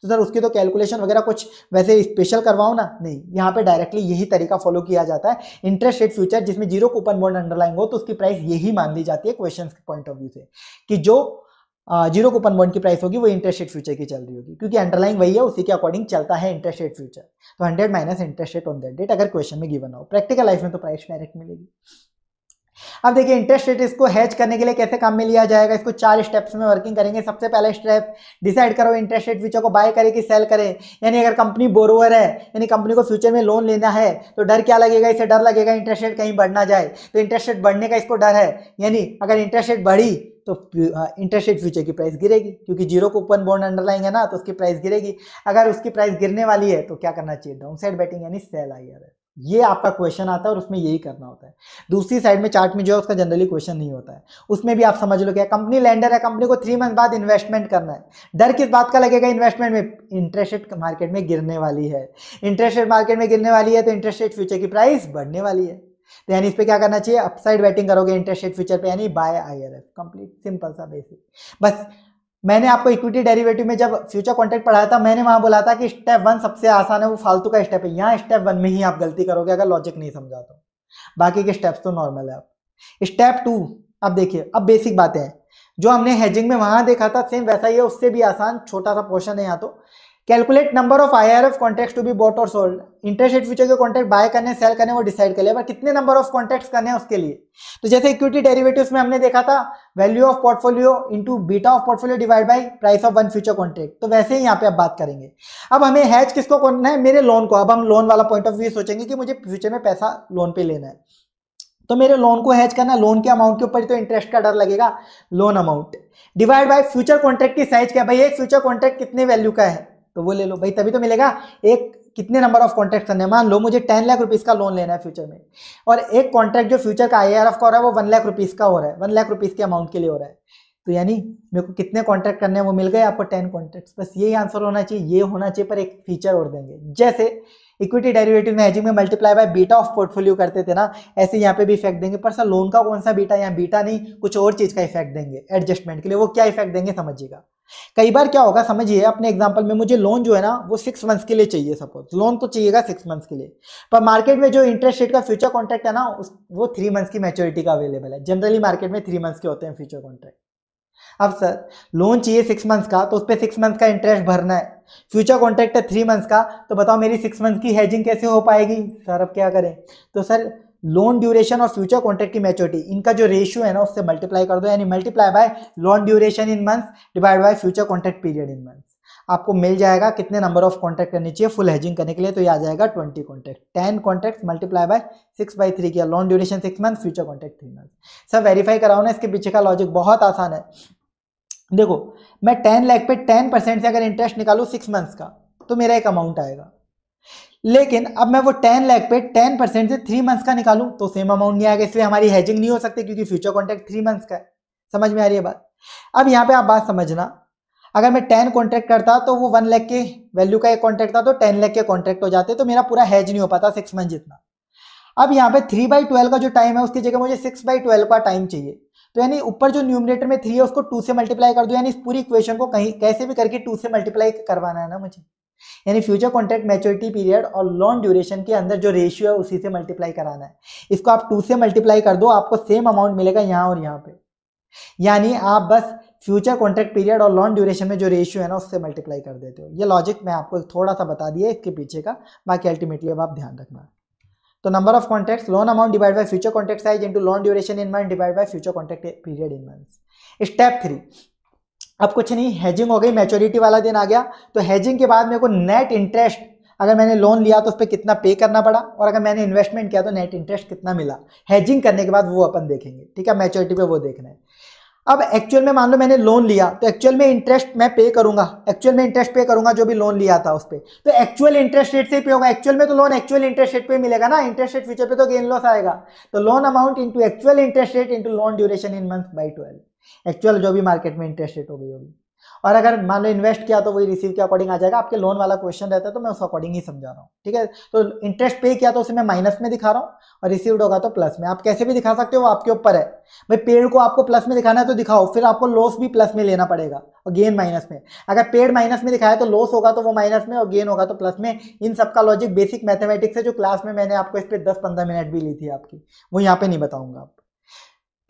तो सर उसकी तो कैलकुलेशन वगैरह कुछ वैसे स्पेशल करवाओ ना नहीं यहाँ पे डायरेक्टली यही तरीका फॉलो किया जाता है इंटरेस्ट रेट फ्यूचर जिसमें जीरो कूपन बॉन्ड अंडरलाइन हो तो उसकी प्राइस यही मान ली जाती है क्वेश्चन के पॉइंट ऑफ व्यू से कि जो जीरो कूपन बॉन्ड की प्राइस होगी वो इंटरेस्ट रेट फ्यूचर की चल रही होगी क्योंकि अंडरलाइंग वही है उसी के अकॉर्डिंग चलता है इंटरेस्ट रेट फ्यूचर तो hundred minus interest rate on that date अगर क्वेश्चन में गिवन हो प्रैक्टिकल लाइफ में तो प्राइस डायरेक्ट मिलेगी अब देखिए इंटरेस्ट रेट इसको हैच करने के लिए कैसे काम में लिया जाएगा इसको चार स्टेप्स में वर्किंग करेंगे सबसे पहले स्टेप डिसाइड करो इंटरेस्ट रेट फ्यूचर को बाय करे कि सेल करें यानी अगर कंपनी बोरोवर है यानी कंपनी को फ्यूचर में लोन लेना है तो डर क्या लगेगा इसे डर लगेगा इंटरेस्ट रेट कहीं बढ़ना जाए तो इंटरेस्ट रेट बढ़ने का इसको डर है यानी अगर इंटरेस्ट रेट बढ़ी तो इंटरेस्ट रेट फ्यूचर की प्राइस गिरेगी क्योंकि जीरो कूपन बॉन्ड अंडरलाइन है ना तो उसकी प्राइस गिरेगी अगर उसकी प्राइस गिरने वाली है तो क्या करना चाहिए डाउन साइड बैटिंग यानी सेल आई है ये आपका क्वेश्चन आता है और उसमें यही करना होता है दूसरी साइड में चार्ट में जो है उसका जनरली क्वेश्चन नहीं होता है उसमें भी आप समझ लो क्या कंपनी लैंडर है कंपनी को थ्री मंथ बाद इन्वेस्टमेंट करना है डर किस बात का लगेगा इन्वेस्टमेंट में इंटरेस्ट रेट मार्केट में गिरने वाली है इंटरेस्ट रेट मार्केट में गिरने वाली है तो इंटरेस्ट रेट फ्यूचर की प्राइस बढ़ने वाली है तो यानी इस पर क्या करना चाहिए अपसाइड बैटिंग करोगे इंटरेस्ट रेट फ्यूचर पर यानी बाय आई कंप्लीट सिंपल सा बेसिक बस मैंने आपको इक्विटी डेरिवेटिव में जब फ्यूचर कॉन्ट्रैक्ट पढ़ाया था मैंने वहां बोला था कि स्टेप वन सबसे आसान है वो फालतू का स्टेप है यहाँ स्टेप वन में ही आप गलती करोगे अगर लॉजिक नहीं समझा तो बाकी के स्टेप्स तो नॉर्मल है आप स्टेप टू अब देखिए अब बेसिक बातें हैं जो हमने हेजिंग में वहां देखा था सेम वैसा ही है उससे भी आसान छोटा सा पोर्शन है यहाँ तो calculate number of I R F contract to be bought और सोल्ड इंटरेस्ट रेट फ्यूचर के कॉन्टैक्ट बाय करने सेल करने वो डिसाइड कर लिया बट कितने नंबर ऑफ कॉन्टैक्ट्स करने हैं उसके लिए तो जैसे इक्विटी डेरिवेटिव्स में हमने देखा था value of portfolio into beta of portfolio divide by price of one future contract तो वैसे ही यहाँ पे आप बात करेंगे अब हमें हैच किसको करना है मेरे लोन को अब हम लोन वाला पॉइंट ऑफ व्यू सोचेंगे कि मुझे फ्यूचर में पैसा लोन पे लेना है तो मेरे लोन को हैच करना लोन के अमाउंट के ऊपर तो इंटरेस्ट का डर लगेगा loan amount divide by future contract की साइज क्या भाई एक फ्यूचर कॉन्ट्रैक्ट कितने वैल्यू का है तो वो ले लो भाई तभी तो मिलेगा एक कितने नंबर ऑफ कॉन्ट्रैक्ट करने मान लो मुझे टेन लाख रुपीज़ का लोन लेना है फ्यूचर में और एक कॉन्ट्रैक्ट जो फ्यूचर का आई आर एफ का हो रहा है वो वन लाख रुपीज़ का हो रहा है वन लाख रुपीज़ के अमाउंट के लिए हो रहा है तो यानी मेरे को कितने कॉन्ट्रैक्ट करने हैं वो मिल गए आपको टेन कॉन्ट्रैक्ट्स बस यही आंसर होना चाहिए ये होना चाहिए पर एक फीचर और देंगे जैसे इक्विटी डेरिवेटिव में हेजिंग में multiply by beta of portfolio करते थे ना ऐसे यहाँ पे भी इफेक्ट देंगे पर सर लोन का कौन सा बीटा यहाँ बीटा नहीं कुछ और चीज़ का इफेक्ट देंगे एडजस्टमेंट के लिए वो क्या इफेक्ट देंगे समझिएगा कई बार क्या होगा समझिए अपने एग्जाम्पल में मुझे लोन जो है ना वो सिक्स मंथ्स के लिए चाहिए सपोज लोन तो चाहिएगा सिक्स मंथ्स के लिए पर मार्केट में जो इंटरेस्ट रेट का फ्यूचर कॉन्ट्रैक्ट है ना उस वो थ्री मंथ्स की मेच्योरिटी का अवेलेबल है जनरली मार्केट में थ्री मंथ्स के होते हैं फ्यूचर कॉन्ट्रैक्ट अब सर लोन चाहिए सिक्स मंथ्स का तो उस पर सिक्स मंथ का इंटरेस्ट भरना है फ्यूचर कॉन्ट्रैक्ट है थ्री मंथ्स का तो बताओ मेरी सिक्स मंथ की हेजिंग कैसे हो पाएगी सर अब क्या करें तो सर लोन ड्यूरेशन और फ्यूचर कॉन्ट्रैक्ट की मेच्योरिटी इनका जो रेशियो है ना उससे मल्टीप्लाई कर दो यानी multiply by loan duration in month divide by future contract period in month आपको मिल जाएगा कितने नंबर ऑफ कॉन्ट्रैक्ट करनी चाहिए फुल हेजिंग करने के लिए तो ये आ जाएगा twenty contract ten contract multiply by six by three किया loan duration six month future contract three month sir verify कराओ ना इसके पीछे का लॉजिक बहुत आसान है देखो मैं टेन लैख पे टेन परसेंट से अगर इंटरेस्ट निकालू सिक्स मंथ्स का तो मेरा एक अमाउंट आएगा लेकिन अब मैं वो टेन लैख पे टेन परसेंट से थ्री मंथ्स का निकालूं तो सेम अमाउंट नहीं आएगा इसलिए हमारी हैजिंग नहीं हो सकती क्योंकि फ्यूचर कॉन्ट्रैक्ट थ्री मंथ्स का है समझ में आ रही है बात अब यहाँ पे आप बात समझना अगर मैं टेन कॉन्ट्रैक्ट करता तो वो वन लैख के वैल्यू का एक कॉन्ट्रैक्ट था तो टेन लैख के कॉन्ट्रैक्ट हो जाते तो मेरा पूरा हैज नहीं हो पाता सिक्स मंथ जितना अब यहाँ पे थ्री बाई ट्वेल्व का जो टाइम है उसकी जगह मुझे सिक्स बाई ट्वेल्व का टाइम चाहिए तो यानी ऊपर जो न्यूमिनेटर में थ्री है उसको टू से मल्टीप्लाई कर दो यानी इस पूरी इक्वेशन को कहीं कैसे भी करके टू से मल्टीप्लाई करवाना है ना मुझे यानी फ्यूचर कॉन्ट्रैक्ट मैच्योरिटी पीरियड और लोन ड्यूरेशन के अंदर जो रेशियो है उसी से मल्टीप्लाई कराना है इसको आप टू से मल्टीप्लाई कर दो आपको सेम अमाउंट मिलेगा यहाँ और यहाँ पे यानी आप बस फ्यूचर कॉन्ट्रैक्ट पीरियड और लोन ड्यूरेशन में जो रेशियो है ना उससे मल्टीप्लाई कर देते हो ये लॉजिक मैं आपको थोड़ा सा बता दिया इसके पीछे का बाकी अल्टीमेटली अब आप ध्यान रखना तो number of contracts loan amount divide by future contract size into loan duration in month divide by future contract period in month step three अब कुछ नहीं हैजिंग हो गई मैच्योरिटी वाला दिन आ गया तो हैजिंग के बाद मेरे को नेट इंटरेस्ट अगर मैंने लोन लिया तो उस पर कितना पे करना पड़ा और अगर मैंने इन्वेस्टमेंट किया तो नेट इंटरेस्ट कितना मिला हैजिंग करने के बाद वो अपन देखेंगे ठीक है मैच्योरिटी पे वो देखना है अब एक्चुअल में मान लो मैंने लोन लिया तो एक्चुअल में इंटरेस्ट मैं पे करूंगा एक्चुअल में इंटरेस्ट पे करूंगा जो भी लोन लिया था उस पर तो एक्चुअल इंटरेस्ट रेट से पे होगा एक्चुअल में तो लोन एक्चुअल इंटरेस्ट रेट पे मिलेगा ना इंटरेस्ट रेट फ्यूचर पे तो गेन लॉस आएगा तो loan amount into actual interest rate into loan duration in month by twelve actual जो भी मार्केट में इंटरेस्ट रेट हो गई होगी और अगर मान लो इन्वेस्ट किया तो वही रिसीव के अकॉर्डिंग आ जाएगा आपके लोन वाला क्वेश्चन रहता है तो मैं उसको अकॉर्डिंग ही समझा रहा हूँ ठीक है तो इंटरेस्ट पे किया तो उसे मैं माइनस में दिखा रहा हूँ और रिसीव्ड होगा तो प्लस में आप कैसे भी दिखा सकते हो वो आपके ऊपर है भाई पेड़ को आपको प्लस में दिखाना है तो दिखाओ फिर आपको लॉस भी प्लस में लेना पड़ेगा और गेन माइनस में अगर पेड़ माइनस में दिखाया तो लॉस होगा तो वो माइनस में और गेन होगा तो प्लस में इन सबका लॉजिक बेसिक मैथमेटिक्स है जो क्लास में मैंने आपको इस पर दस पंद्रह मिनट भी ली थी आपकी वो यहाँ पे नहीं बताऊंगा आप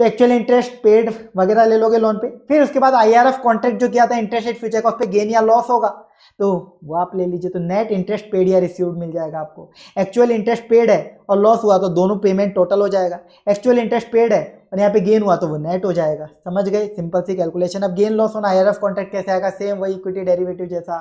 तो एक्चुअल इंटरेस्ट पेड वगैरह ले लोगे लोन पे फिर उसके बाद आईआरएफ कॉन्ट्रैक्ट जो किया था इंटरेस्ट रेट फ्यूचर का उस पर गेन या लॉस होगा तो वो आप ले लीजिए तो नेट इंटरेस्ट पेड या रिसीव्ड मिल जाएगा आपको एक्चुअल इंटरेस्ट पेड है और लॉस हुआ तो दोनों पेमेंट टोटल हो जाएगा एक्चुअल इंटरेस्ट पेड है और यहाँ पे गेन हुआ तो वो नेट हो जाएगा समझ गए सिंपल सी कैलकुलेशन अब gain loss on I R F contract कैसे आएगा सेम वही इक्विटी डेरिवेटिव जैसा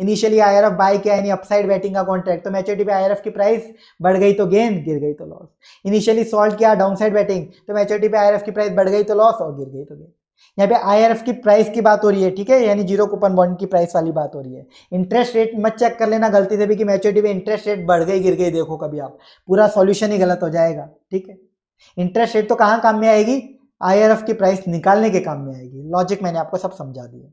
initially I R F buy किया यानी अपसाइड बैटिंग का कॉन्ट्रैक्ट तो मैच्योरिटी पे आई आर एफ की प्राइस बढ़ गई तो गेन गिर गई तो लॉस इनिशियली सॉल्व किया डाउन साइड बैटिंग तो मैच्योरिटी पे आई आर एफ की प्राइस बढ़ गई तो लॉस और गिर गई तो गेन यहाँ पे आई की प्राइस की बात हो रही है ठीक है यानी जीरो कूपन बॉन्ड की प्राइस वाली बात हो रही है इंटरेस्ट रेट मत चेक कर लेना गलती से भी कि मैच्योरिटी में इंटरेस्ट रेट बढ़ गई गिर गई देखो कभी आप पूरा सॉल्यूशन ही गलत हो जाएगा ठीक है इंटरेस्ट रेट तो कहाँ काम में आएगी आई की प्राइस निकालने के काम में आएगी लॉजिक मैंने आपको सब समझा दिया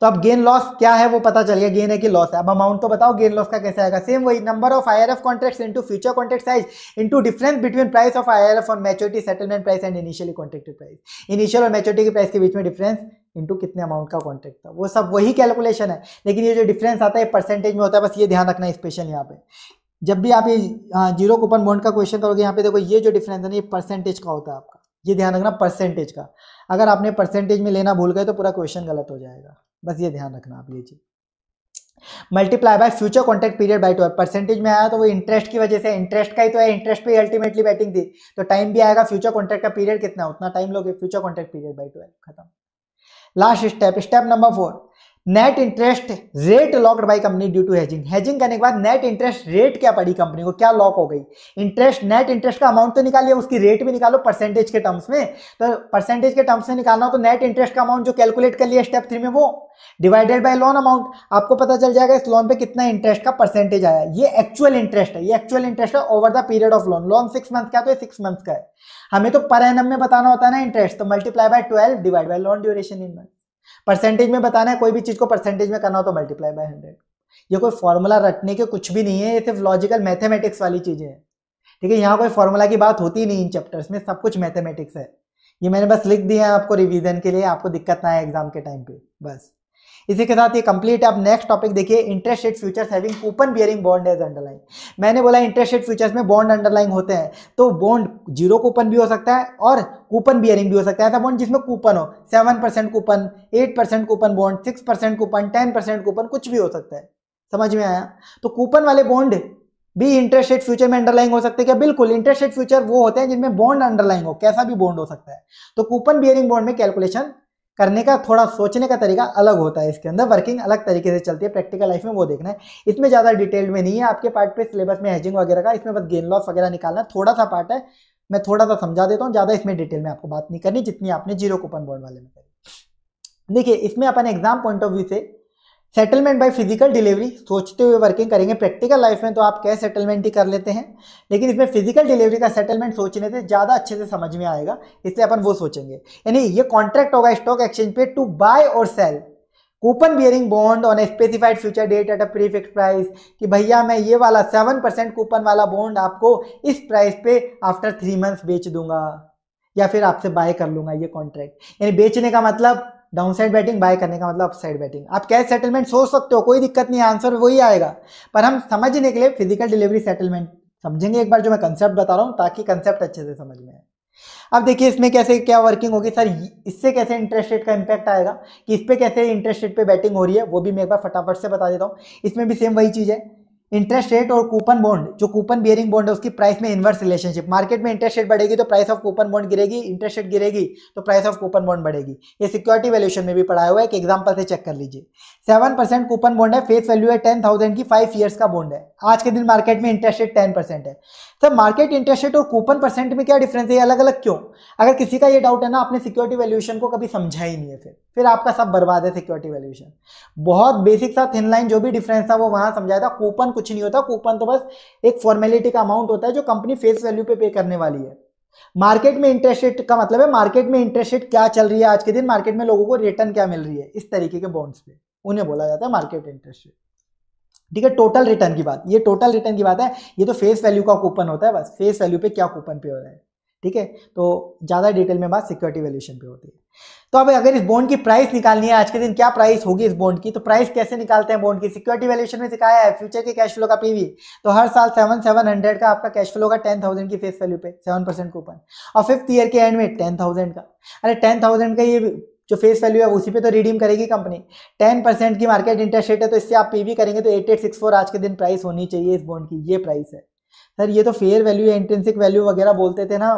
तो अब गेन लॉस क्या है वो पता चल गया गेन है कि लॉस है अब अमाउंट तो बताओ गेन लॉस का कैसे आएगा सेम वही number of I R F contract into future contract size into difference between price of I R F और maturity settlement price and initially contracted price initial और मेच्योरिटी के प्राइस के बीच में डिफरेंस इंटू कितने अमाउंट का कॉन्ट्रैक्ट था वो सब वही कैलकुलेशन है लेकिन ये जो डिफरेंस आता है परसेंटेज में होता है बस ये ध्यान रखना है स्पेशल यहाँ पे जब भी आप ये जीरो कूपन बॉन्ड का क्वेश्चन करोगे यहाँ पे देखो ये जो डिफरेंस है ना ये परसेंटेज का होता है आपका ये ध्यान रखना परसेंटेज का अगर आपने परसेंटेज में लेना भूल गए तो पूरा क्वेश्चन गलत हो जाएगा बस ये ध्यान रखना आप ये चीज़ multiply by future contract period by twelve percentage में आया तो वो इंटरेस्ट की वजह से इंटरेस्ट का ही तो है इंटरेस्ट पे अल्टीमेटली बैटिंग थी तो टाइम भी आएगा फ्यूचर कॉन्ट्रैक्ट का पीरियड कितना उतना टाइम लोगे future contract period by twelve खत्म last step step number four net interest rate locked by company due to hedging hedging करने के बाद नेट इंटरेस्ट रेट क्या पड़ी कंपनी को क्या लॉक हो गई इंटरेस्ट नेट इंटरेस्ट का अमाउंट तो निकालिए उसकी रेट भी निकालो परसेंटेज के टर्म्स में तो परसेंटेज के टर्म्स में निकालना हो तो नेट इंटरेस्ट का अमाउंट जो कैलकुलेट कर लिया स्टेप थ्री में वो डिवाइडेड बाय लोन अमाउंट आपको पता चल जाएगा इस लोन पे कितना इंटरेस्ट का परसेंटेज आया ये एक्चुअल इंटरेस्ट है ये एक्चुअल इंटरेस्ट है over the period of loan loan six month का तो सिक्स मंथ का है हमें तो पर एन में बताना होता है ना इंटरेस्ट तो multiply by twelve divide by loan duration in month percentage में बताना है कोई भी चीज़ को परसेंटेज में करना हो तो मल्टीप्लाई बाय हंड्रेड ये कोई फॉर्मूला रटने के कुछ भी नहीं है ये सिर्फ लॉजिकल मैथमेटिक्स वाली चीज़ें हैं ठीक है यहाँ कोई फॉर्मूला की बात होती नहीं इन चैप्टर्स में सब कुछ मैथमेटिक्स है ये मैंने बस लिख दिया है आपको रिविजन के लिए आपको दिक्कत ना आए एग्जाम के टाइम पे बस इसी के साथ ये कंप्लीट है अब नेक्स्ट टॉपिक देखिए interest rate futures having coupon bearing bond as underline मैंने बोला इंटरेस्ट रेट फ्यूचर्स में बॉन्ड अंडरलाइन होते हैं तो बॉन्ड जीरो कूपन भी हो सकता है और कूपन बियरिंग भी हो सकता है ऐसा बॉन्ड जिसमें कूपन हो seven percent coupon eight percent coupon bond six percent coupon ten percent coupon कुछ भी हो सकता है समझ में आया तो कूपन वाले बॉन्ड भी इंटरेस्ट रेट फ्यूचर में अंडरलाइन हो सकते हैं क्या बिल्कुल इंटरेस्ट रेट फ्यूचर वो होते हैं जिनमें बॉन्ड अंडरलाइन हो कैसा भी बॉन्ड हो सकता है तो कूपन बियरिंग बॉन्ड में कैलकुलेशन करने का थोड़ा सोचने का तरीका अलग होता है इसके अंदर वर्किंग अलग तरीके से चलती है प्रैक्टिकल लाइफ में वो देखना है इसमें ज़्यादा डिटेल्ड में नहीं है आपके पार्ट पे सिलेबस में हैजिंग वगैरह का इसमें बस गेन लॉस वगैरह निकालना थोड़ा सा पार्ट है मैं थोड़ा सा समझा देता हूँ ज़्यादा इसमें डिटेल में आपको बात नहीं करनी जितनी आपने जीरो कूपन बोर्ड वाले में करी देखिए इसमें अपन एग्जाम पॉइंट ऑफ व्यू से सेटलमेंट बाय फिजिकल डिलीवरी सोचते हुए वर्किंग करेंगे प्रैक्टिकल लाइफ में तो आप कैसे सेटलमेंट ही कर लेते हैं लेकिन इसमें फिजिकल डिलीवरी का सेटलमेंट सोचने से ज़्यादा अच्छे से समझ में आएगा इसलिए अपन वो सोचेंगे यानी ये कॉन्ट्रैक्ट होगा स्टॉक एक्सचेंज पे टू बाय और sell coupon bearing bond on a specified future date at a prefix price कि भैया मैं ये वाला सेवन परसेंट कूपन वाला बॉन्ड आपको इस प्राइस पे आफ्टर थ्री मंथ्स बेच दूंगा या फिर आपसे बाय कर लूंगा ये कॉन्ट्रैक्ट यानी बेचने का मतलब डाउन साइड बैटिंग बाय करने का मतलब अप साइड बैटिंग आप कैश सेटलमेंट सोच सकते हो कोई दिक्कत नहीं आंसर वही आएगा पर हम समझने के लिए फिजिकल डिलीवरी सेटलमेंट समझेंगे एक बार जो मैं कंसेप्ट बता रहा हूँ ताकि कंसेप्ट अच्छे से समझ में आए अब देखिए इसमें कैसे क्या वर्किंग होगी सर इससे कैसे इंटरेस्ट रेट का इंपैक्ट आएगा कि इस पर कैसे इंटरेस्ट रेट पर बैटिंग हो रही है वो भी मैं एक बार फटाफट से बता देता हूँ इसमें भी सेम वही चीज़ है इंटरेस्ट रेट और कूपन बॉन्ड जो कूपन बियरिंग बॉन्ड है उसकी प्राइस में इन्वर्स रिलेशनशिप मार्केट में इंटरेस्ट रेट बढ़ेगी तो प्राइस ऑफ कूपन बॉन्ड गिरेगी इंटरेस्ट रेट गिरेगी तो प्राइस ऑफ कूपन बॉन्ड बढ़ेगी ये सिक्योरिटी वैल्यूशन में भी पढ़ाया हुआ है एक एग्जाम्पल से चेक कर लीजिए सेवन परसेंट कूपन बॉन्ड है फेस वैल्यू है टेन थाउजेंड की फाइव ईयर्स का बॉन्ड है आज के दिन मार्केट में इंटरेस्ट रेट टेन परसेंट है सर मार्केट इंटरेस्ट रेट और कूपन परसेंट में क्या डिफरेंस है अलग अलग क्यों अगर किसी का ये डाउट है ना आपने सिक्योरिटी वैल्यूएशन को कभी समझा ही नहीं है फिर फिर आपका सब बर्बाद है सिक्योरिटी वैल्यूएशन बहुत बेसिक सा थिन लाइन जो भी डिफरेंस था वो वहां समझाया था कूपन कुछ नहीं होता कूपन तो बस एक फॉर्मेलिटी का अमाउंट होता है जो कंपनी फेस वैल्यू पे पे करने वाली है मार्केट में इंटरेस्ट रेट का मतलब है मार्केट में इंटरेस्ट रेट क्या चल रही है आज के दिन मार्केट में लोगों को रिटर्न क्या मिल रही है इस तरीके के बॉन्ड्स पे उन्हें बोला जाता है मार्केट इंटरेस्ट रेट ठीक है टोटल रिटर्न की बात ये टोटल रिटर्न की बात है ये तो फेस वैल्यू का कूपन होता है बस फेस वैल्यू पे क्या कूपन पे हो रहा है ठीक है तो ज़्यादा डिटेल में बात सिक्योरिटी वैल्यूशन पे होती है तो अब अगर इस बॉन्ड की प्राइस निकालनी है आज के दिन क्या प्राइस होगी इस बॉन्ड की तो प्राइस कैसे निकालते हैं बॉन्ड की सिक्योरिटी वैल्यूशन में सिखाया है फ्यूचर के कैश फ्लो का पीवी तो हर साल सेवन सेवन हंड्रेड का आपका कैश फ्लो का टेन थाउजेंड की फेस वैल्यू पे सेवन परसेंट कूपन और फिफ्थ ईयर के एंड में टेन थाउजेंड का अरे टेन थाउजेंड का ये जो फेस वैल्यू है उसी पे तो रिडीम करेगी कंपनी टेन परसेंट की मार्केट इंटरेस्ट रेट है तो इससे आप पीवी करेंगे तो एट एट सिक्स फोर आज के दिन प्राइस होनी चाहिए इस बॉन्ड की ये प्राइस है सर ये तो फेयर वैल्यू है इंटेंसिक वैल्यू वगैरह बोलते थे ना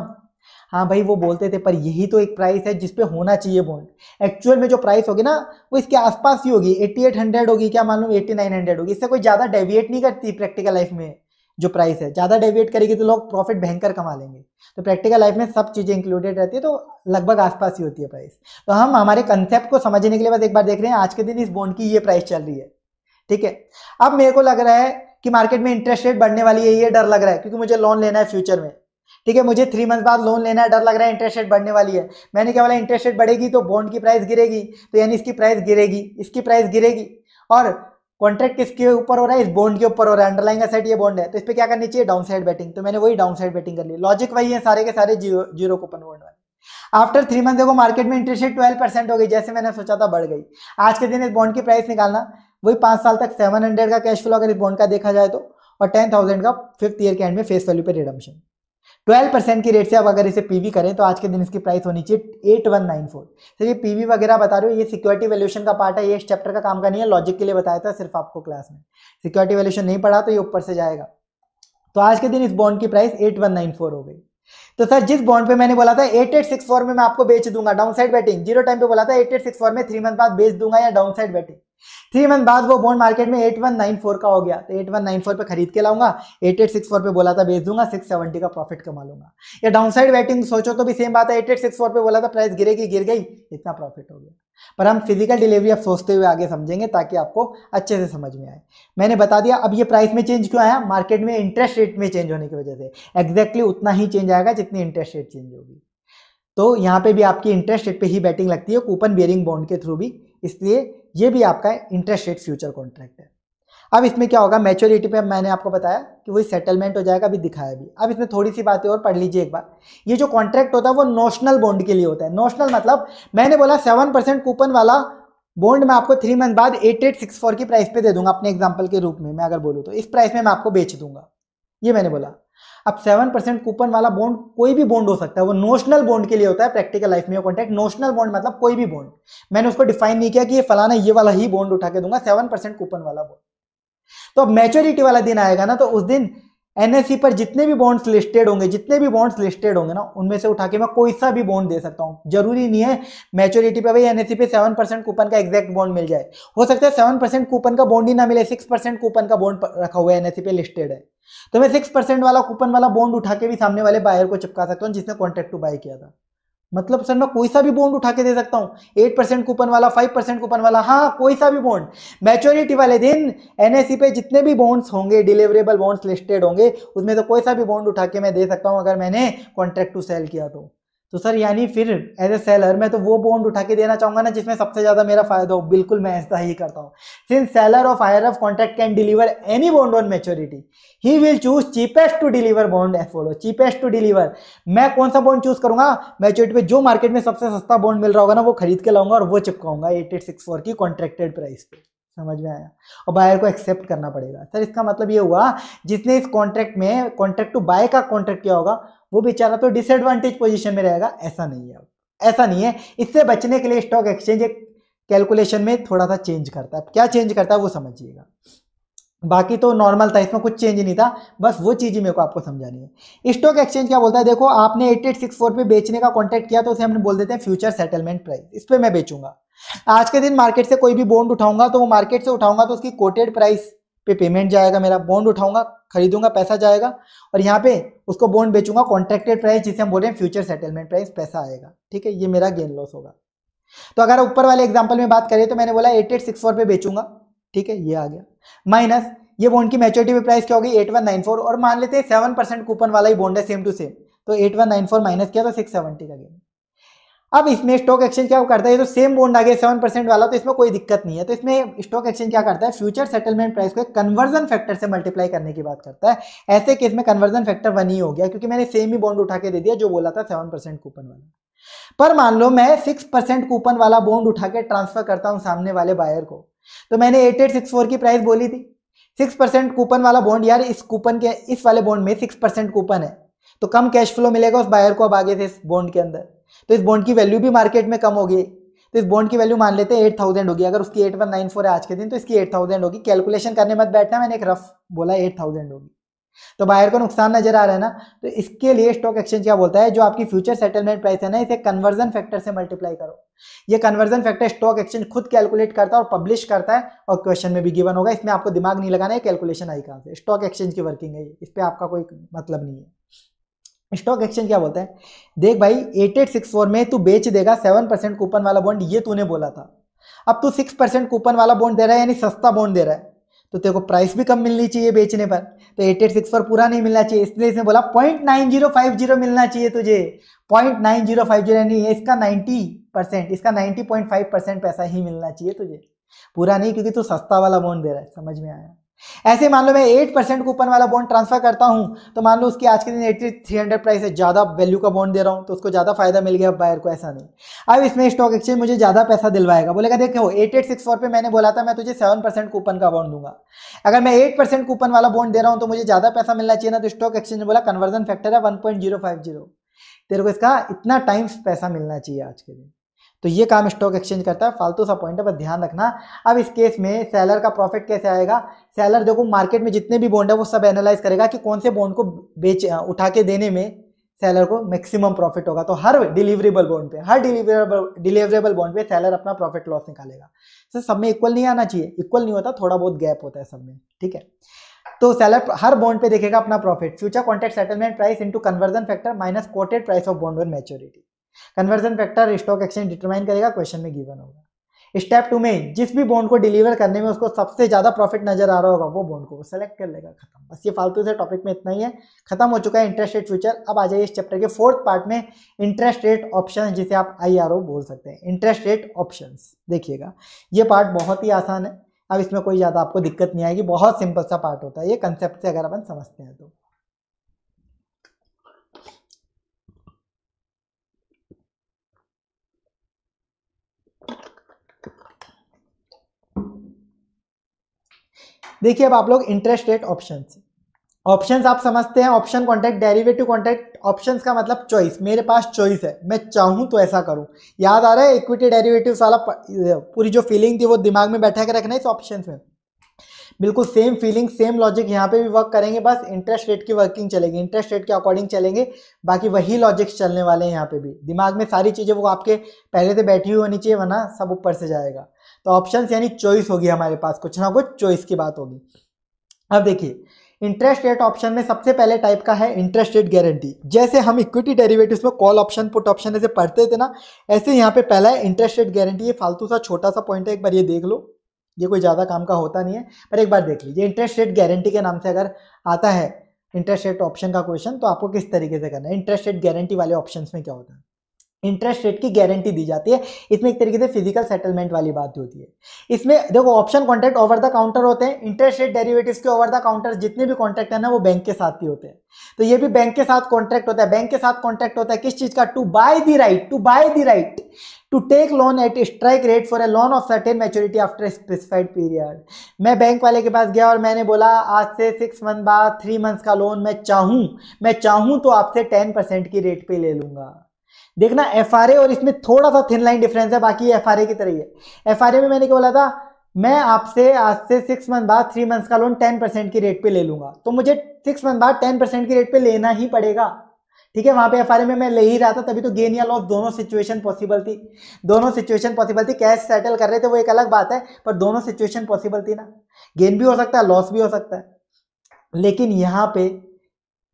हाँ भाई वो बोलते थे पर यही तो एक प्राइस है जिसपे होना चाहिए बॉन्ड एक्चुअल में जो प्राइस होगी ना वो इसके आसपास ही होगी हंड्रेड होगी क्या मान नाइन हंड्रेड होगी इससे कोई ज़्यादा डेविएट नहीं करती प्रैक्टिकल लाइफ में जो प्राइस है ज़्यादा डेविएट करेगी तो लोग प्रॉफिट भयंकर कमा लेंगे तो प्रैक्टिकल लाइफ में सब चीज़ें इंक्लूडेड रहती है तो लगभग आसपास ही होती है प्राइस तो हम हमारे कंसेप्ट को समझने के लिए बस एक बार देख रहे हैं आज के दिन इस बॉन्ड की ये प्राइस चल रही है ठीक है अब मेरे को लग रहा है कि मार्केट में इंटरेस्ट रेट बढ़ने वाली है ये डर लग रहा है क्योंकि मुझे लोन लेना है फ्यूचर में ठीक है मुझे थ्री मंथ बाद लोन लेना है डर लग रहा है इंटरेस्ट रेट बढ़ने वाली है मैंने क्या बोला इंटरेस्ट रेट बढ़ेगी तो बॉन्ड की प्राइस गिरेगी तो यानी इसकी प्राइस गिरेगी इसकी प्राइस गिरेगी और कॉन्ट्रैक्ट किसके ऊपर हो रहा है इस बॉन्ड के ऊपर हो रहा है अंडरलाइंग असेट ये बॉन्ड है तो इस पर क्या करनी चाहिए डाउन साइड बैटिंग तो मैंने वही डाउन साइड बैटिंग कर ली लॉजिक वही है सारे के सारे जीरो जीरो कूपन बॉन्ड वाले आफ्टर थ्री मंथ देखो मार्केट में इंटरेस्ट रेट ट्वेल्व परसेंट हो गई जैसे मैंने सोचा था बढ़ गई आज के दिन इस बॉन्ड की प्राइस निकालना वही पांच साल तक सेवन हंड्रेड का कैश फ्लो अगर इस बॉन्ड का देखा जाए तो और टेन थाउजेंड का फिफ्थ ईयर के एंड में फेस वैल्यू पर रिडम्शन ट्वेल्व परसेंट की रेट से आप अगर इसे पीवी करें तो आज के दिन इसकी प्राइस होनी चाहिए eight one nine four sir तो ये पीवी वगैरह बता रहे हो ये सिक्योरिटी वैल्यूशन का पार्ट है ये इस चैप्टर का काम का नहीं है लॉजिक के लिए बताया था सिर्फ आपको क्लास में सिक्योरिटी वैल्यूशन नहीं पढ़ा तो ये ऊपर से जाएगा तो आज के दिन इस बॉन्ड की price eight one nine four हो गई तो सर जिस बॉन्ड पे मैंने बोला था एट एट सिक्स फोर में मैं आपको बेच दूंगा down side betting zero time पे बोला था एट एट सिक्स फोर में थ्री मंथ बाद बेच दूंगा या down side betting three month बाद वो बॉन्ड मार्केट में एट वन नाइन फोर का हो गया तो एट वन नाइन फोर पर खरीद के लाऊंगा एट एट सिक्स फोर पर बोला था बेच दूंगा सिक्स सेवेंटी का प्रॉफिट कमा लूंगा या डाउन साइड वेटिंग सोचो तो भी सेम बात है एट एट सिक्स फोर पर बोला था प्राइस गिरेगी गिर गई इतना प्रॉफिट हो गया पर हम फिजिकल डिलीवरी अब सोचते हुए आगे समझेंगे ताकि आपको अच्छे से समझ में आए मैंने बता दिया अब ये प्राइस में चेंज क्यों आया मार्केट में इंटरेस्ट रेट में चेंज होने की वजह से एग्जैक्टली उतना ही चेंज आएगा जितनी इंटरेस्ट रेट चेंज होगी तो यहाँ पे भी आपकी इंटरेस्ट रेट पे ही बैटिंग लगती है कूपन बेयरिंग बॉन्ड के थ्रू भी इसलिए ये भी आपका इंटरेस्ट रेट फ्यूचर कॉन्ट्रैक्ट है अब इसमें क्या होगा मेच्योरिटी पे मैंने आपको बताया कि वही सेटलमेंट हो जाएगा अभी दिखाया भी अब इसमें थोड़ी सी बातें और पढ़ लीजिए एक बार ये जो कॉन्ट्रैक्ट होता है वो नोशनल बॉन्ड के लिए होता है नोशनल मतलब मैंने बोला सेवन परसेंट कूपन वाला बॉन्ड मैं आपको थ्री मंथ बाद एट एट सिक्स फोर की प्राइस पे दे दूंगा अपने एग्जाम्पल के रूप में मैं अगर बोलूँ तो इस प्राइस में मैं आपको बेच दूंगा ये मैंने बोला अब सेवन परसेंट कूपन वाला बॉन्ड कोई भी बॉन्ड हो सकता है वो नोशनल बॉन्ड के लिए होता है प्रैक्टिकल लाइफ में कॉन्टैक्ट नोशनल बॉन्ड मतलब कोई भी बॉन्ड मैंने उसको डिफाइन नहीं किया कि ये फलाना ये वाला ही बॉन्ड उठा के दूंगा सेवन परसेंट कूपन वाला बॉन्ड तो अब मेच्योरिटी वाला दिन आएगा ना तो उस दिन एनएससी e पर जितने भी बॉन्ड्स लिस्टेड होंगे जितने भी बॉन्ड्स लिस्टेड होंगे ना उनमें से उठा के मैं कोई सा भी बॉन्ड दे सकता हूँ जरूरी नहीं है मैच्योरिटी पे भाई एनएससी e पे सेवन परसेंट कूपन का एग्जैक्ट बॉन्ड मिल जाए हो सकता है सेवन परसेंट कूपन का बॉन्ड ही ना मिले सिक्स परसेंट कूपन का बॉन्ड रखा हुआ है एनएससी e पे लिस्टेड है तो मैं सिक्स परसेंट वाला कूपन वाला बॉन्ड उठा के भी सामने वाले बायर को चिपका सकता हूँ जिसने कॉन्ट्रैक्ट टू बाय किया था मतलब सर मैं कोई सा भी बॉन्ड उठा के दे सकता हूँ एट परसेंट कूपन वाला फाइव परसेंट कूपन वाला हाँ कोई सा भी बॉन्ड मैच्योरिटी वाले दिन एनएससी पे जितने भी बॉन्ड्स होंगे डिलीवरेबल बॉन्ड्स लिस्टेड होंगे उसमें से तो कोई सा भी बॉन्ड उठा के मैं दे सकता हूं अगर मैंने कॉन्ट्रैक्ट टू सेल किया तो तो सर यानी फिर एज ए सेलर मैं तो वो बॉन्ड उठा के देना चाहूंगा ना जिसमें सबसे ज्यादा मेरा फायदा हो बिल्कुल मैं ऐसा ही करता हूँ since seller of ire of contract can deliver any bond on maturity he will choose cheapest to deliver bond F बोलो चीपेस्ट टू डिलीवर मैं कौन सा बॉन्ड चूज करूंगा मेच्योरिटी पे जो मार्केट में सबसे सस्ता बॉन्ड मिल रहा होगा ना वो खरीद के लाऊंगा और वो चिपकाऊंगा एट एट सिक्स फोर की कॉन्ट्रैक्टेड प्राइस पे समझ में आया और बायर को एक्सेप्ट करना पड़ेगा सर इसका मतलब ये हुआ जिसने इस कॉन्ट्रैक्ट में कॉन्ट्रैक्ट टू बाय का कॉन्ट्रैक्ट किया होगा वो बेचारा तो डिसएडवांटेज पोजीशन में रहेगा ऐसा नहीं है ऐसा नहीं है इससे बचने के लिए स्टॉक एक्सचेंज एक कैलकुलेशन में थोड़ा सा चेंज करता है क्या चेंज करता है वो समझिएगा बाकी तो नॉर्मल था इसमें कुछ चेंज नहीं था बस वो चीज़ ही मेरे को आपको समझानी है स्टॉक एक्सचेंज क्या बोलता है देखो आपने एट एट सिक्स फोर पे बेचने का कॉन्टैक्ट किया तो उसे हमने बोल देते हैं फ्यूचर सेटलमेंट प्राइस इस पर मैं बेचूंगा आज के दिन मार्केट से कोई भी बॉन्ड उठाऊंगा तो वो मार्केट से उठाऊंगा तो उसकी कोटेड प्राइस पे पेमेंट जाएगा मेरा बॉन्ड उठाऊंगा खरीदूंगा पैसा जाएगा और यहाँ पे उसको बॉन्ड बेचूंगा कॉन्ट्रैक्टेड प्राइस जिसे हम बोल रहे हैं फ्यूचर सेटलमेंट प्राइस पैसा आएगा ठीक है ये मेरा गेन लॉस होगा तो अगर ऊपर वाले एग्जाम्पल में बात करें तो मैंने बोला एट एट सिक्स फोर पे बेचूंगा ठीक है ये आ गया माइनस ये बॉन्ड की मेच्योरिटी पे प्राइस क्या होगी एट वन नाइन फोर और मान लेते हैं सेवन परसेंट कूपन वाला ही बॉन्ड है सेम टू सेम तो eight one nine four minus किया तो सिक्स सेवेंटी का गेन अब इसमें स्टॉक एक्सचेंज क्या करता है तो सेम बॉन्ड आ गया सेवन परसेंट वाला तो इसमें कोई दिक्कत नहीं है तो इसमें स्टॉक एक्सचेंज क्या करता है फ्यूचर सेटलमेंट प्राइस को कन्वर्जन फैक्टर से मल्टीप्लाई करने की बात करता है ऐसे केस में कन्वर्जन फैक्टर वन ही हो गया क्योंकि मैंने सेम ही बॉन्ड उठा के दे दिया जो बोला था सेवन परसेंट कूपन वाला पर मान लो मैं सिक्स परसेंट कूपन वाला बॉन्ड उठा के ट्रांसफर करता हूँ सामने वाले बायर को तो मैंने एट एट सिक्स फोर की प्राइस बोली थी सिक्स परसेंट कूपन वाला बॉन्ड यार इस कूपन के इस वाले बॉन्ड में सिक्स परसेंट कूपन है तो कम कैश फ्लो मिलेगा उस बायर को अब आगे से इस बॉन्ड के अंदर तो इस बॉन्ड की वैल्यू भी मार्केट में कम होगी तो इस बॉन्ड की वैल्यू मान लेते हैं एट थाउजेंड होगी अगर उसकी एट वन नाइन फोर है आज के दिन तो इसकी एट थाउजेंड होगी कैलकुलेशन करने मत बैठना मैंने एक रफ बोला एट थाउजेंड होगी तो बायर को नुकसान नजर आ रहा है ना तो इसके लिए स्टॉक एक्सचेंज क्या बोलता है जो आपकी फ्यूचर सेटलमेंट प्राइस है ना इसे कन्वर्जन फैक्टर से मल्टीप्लाई करो ये कन्वर्जन फैक्टर स्टॉक एक्सचेंज खुद कैलकुलेट करता है और पब्लिश करता है और क्वेश्चन में भी गिवन होगा इसमें आपको दिमाग नहीं लगाना है कैलकुलेशन आई कहां से स्टॉक एक्सचेंज की वर्किंग है इस पर आपका कोई मतलब नहीं है स्टॉक एक्सचेंज क्या बोलता है देख भाई एट एट सिक्स फोर में तू बेच देगा सेवन परसेंट कूपन वाला बॉन्ड ये तूने बोला था अब तू सिक्स परसेंट कूपन वाला बॉन्ड दे रहा है यानी सस्ता बॉन्ड दे रहा है तो तेरे को प्राइस भी कम मिलनी चाहिए बेचने पर तो एट एट सिक्स फोर पूरा नहीं मिलना चाहिए इसलिए इसने बोला point nine zero five zero मिलना चाहिए तुझे point nine zero five zero यानी इसका नाइन्टी परसेंट इसका नाइन्टी पॉइंट फाइव परसेंट पैसा ही मिलना चाहिए तुझे पूरा नहीं क्योंकि तू सस्ता वाला बॉन्ड दे रहा है समझ में आया ऐसे मान लो मैं एट परसेंट कूपन वाला बॉन्ड ट्रांसफर करता हूं तो मान लो उसकी आज के दिन एट्टी थ्री हंड्रेड प्राइस है ज़्यादा वैल्यू का बॉन्ड दे रहा हूं तो उसको ज़्यादा फायदा मिल गया बायर को ऐसा नहीं अब इसमें स्टॉक एक्सचेंज मुझे ज़्यादा पैसा दिलवाएगा बोलेगा देखो एट एट सिक्स फोर पर मैंने बोला था मैं तुझे सेवन परसेंट कूपन का बॉन्ड दूंगा अगर मैं एट परसेंट कूपन वाला बॉन्ड दे रहा हूं तो मुझे ज़्यादा पैसा मिलना चाहिए ना तो स्टॉक एक्सचेंज बोला कन्वर्जन फैक्टर है one point zero five zero तेरे को इसका इतना टाइम पैसा मिलना चाहिए आज के दिन तो ये काम स्टॉक एक्सचेंज करता है फालतू सा पॉइंट है बस ध्यान रखना अब इस केस में सैलर का प्रॉफिट कैसे आएगा सैलर देखो मार्केट में जितने भी बॉन्ड है वो सब एनालाइज करेगा कि कौन से बॉन्ड को बेच उठा के देने में सैलर को मैक्सिमम प्रॉफिट होगा तो हर डिलीवरेबल बॉन्ड पे हर डिलीवरेबल डिलीवरेबल बॉन्ड पे सैलर अपना प्रॉफिट लॉस निकालेगा तो सब में इक्वल नहीं आना चाहिए इक्वल नहीं होता थोड़ा बहुत गैप होता है सब में ठीक है तो सैलर हर बॉन्ड पे देखेगा अपना profit future contract settlement price into conversion factor minus quoted price of bond one maturity conversion factor stock exchange determine करेगा क्वेश्चन में गिवन होगा स्टेप टू में जिस भी बॉन्ड को डिलीवर करने में उसको सबसे ज्यादा प्रॉफिट नजर आ रहा होगा वो बॉन्ड को वो सेलेक्ट कर लेगा खत्म बस ये फालतू से टॉपिक में इतना ही है खत्म हो चुका है इंटरेस्ट रेट फ्यूचर अब आ जाइए इस चैप्टर के फोर्थ पार्ट में इंटरेस्ट रेट ऑप्शन जिसे आप आई बोल सकते हैं इंटरेस्ट रेट ऑप्शन देखिएगा ये पार्ट बहुत ही आसान है अब इसमें कोई ज़्यादा आपको दिक्कत नहीं आएगी बहुत सिंपल सा पार्ट होता है ये कंसेप्ट से अगर अपन समझते हैं तो देखिए अब आप लोग इंटरेस्ट रेट ऑप्शन ऑप्शंस आप समझते हैं option contact derivative contact options का मतलब चॉइस मेरे पास चॉइस है मैं चाहूँ तो ऐसा करूँ याद आ रहा है इक्विटी डेरिवेटिव वाला पूरी जो फीलिंग थी वो दिमाग में बैठा के रखना है इस ऑप्शन में बिल्कुल सेम फीलिंग सेम लॉजिक यहाँ पे भी वर्क करेंगे बस इंटरेस्ट रेट की वर्किंग चलेगी इंटरेस्ट रेट के अकॉर्डिंग चलेंगे बाकी वही लॉजिक्स चलने वाले हैं यहाँ पे भी दिमाग में सारी चीज़ें वो आपके पहले से बैठी हुई होनी चाहिए वरना सब ऊपर से जाएगा तो ऑप्शन यानी चॉइस होगी हमारे पास कुछ ना कुछ चॉइस की बात होगी अब देखिए इंटरेस्ट रेट ऑप्शन में सबसे पहले टाइप का है इंटरेस्ट रेट गारंटी जैसे हम इक्विटी डेरिवेटिव्स में कॉल ऑप्शन पुट ऑप्शन ऐसे पढ़ते थे ना ऐसे यहाँ पे पहला है इंटरेस्ट रेट गारंटी ये फालतू सा छोटा सा पॉइंट है एक बार ये देख लो ये कोई ज़्यादा काम का होता नहीं है पर एक बार देख लीजिए इंटरेस्ट रेट गारंटी के नाम से अगर आता है इंटरेस्ट रेट ऑप्शन का क्वेश्चन तो आपको किस तरीके से करना है इंटरेस्ट रेट गारंटी वाले ऑप्शन में क्या होता है इंटरेस्ट रेट की गारंटी दी जाती है इसमें एक तरीके से फिजिकल सेटलमेंट वाली बात होती है इसमें देखो option contract over the counter होते हैं इंटरेस्ट रेट डेरिवेटिव्स के ओवर द काउंटर जितने भी कॉन्ट्रैक्ट है ना वो बैंक के साथ ही होते हैं तो ये भी बैंक के साथ कॉन्ट्रैक्ट होता है बैंक के साथ कॉन्ट्रैक्ट होता है किस चीज का to buy the right to buy the right to take loan at strike rate for a loan of certain maturity after specified period मैं बैंक वाले के पास गया और मैंने बोला आज से सिक्स मंथ बाद थ्री मंथ्स का लोन मैं चाहूँ मैं चाहूँ तो आपसे टेन परसेंट की रेट पे ले लूँगा देखना एफ और इसमें थोड़ा सा थिन लाइन डिफरेंस है बाकी एफ की तरह ही है एफ में मैंने क्या बोला था मैं आपसे आज से सिक्स मंथ बाद थ्री मंथ्स का लोन टेन परसेंट की रेट पे ले लूंगा तो मुझे सिक्स मंथ बाद टेन परसेंट की रेट पे लेना ही पड़ेगा ठीक है वहां पे एफ में मैं ले ही रहा था तभी तो गेन या लॉस दोनों सिचुएशन पॉसिबल थी दोनों सिचुएशन पॉसिबल थी कैश सेटल कर रहे थे वो एक अलग बात है पर दोनों सिचुएशन पॉसिबल थी ना गेन भी हो सकता है लॉस भी हो सकता है लेकिन यहाँ पे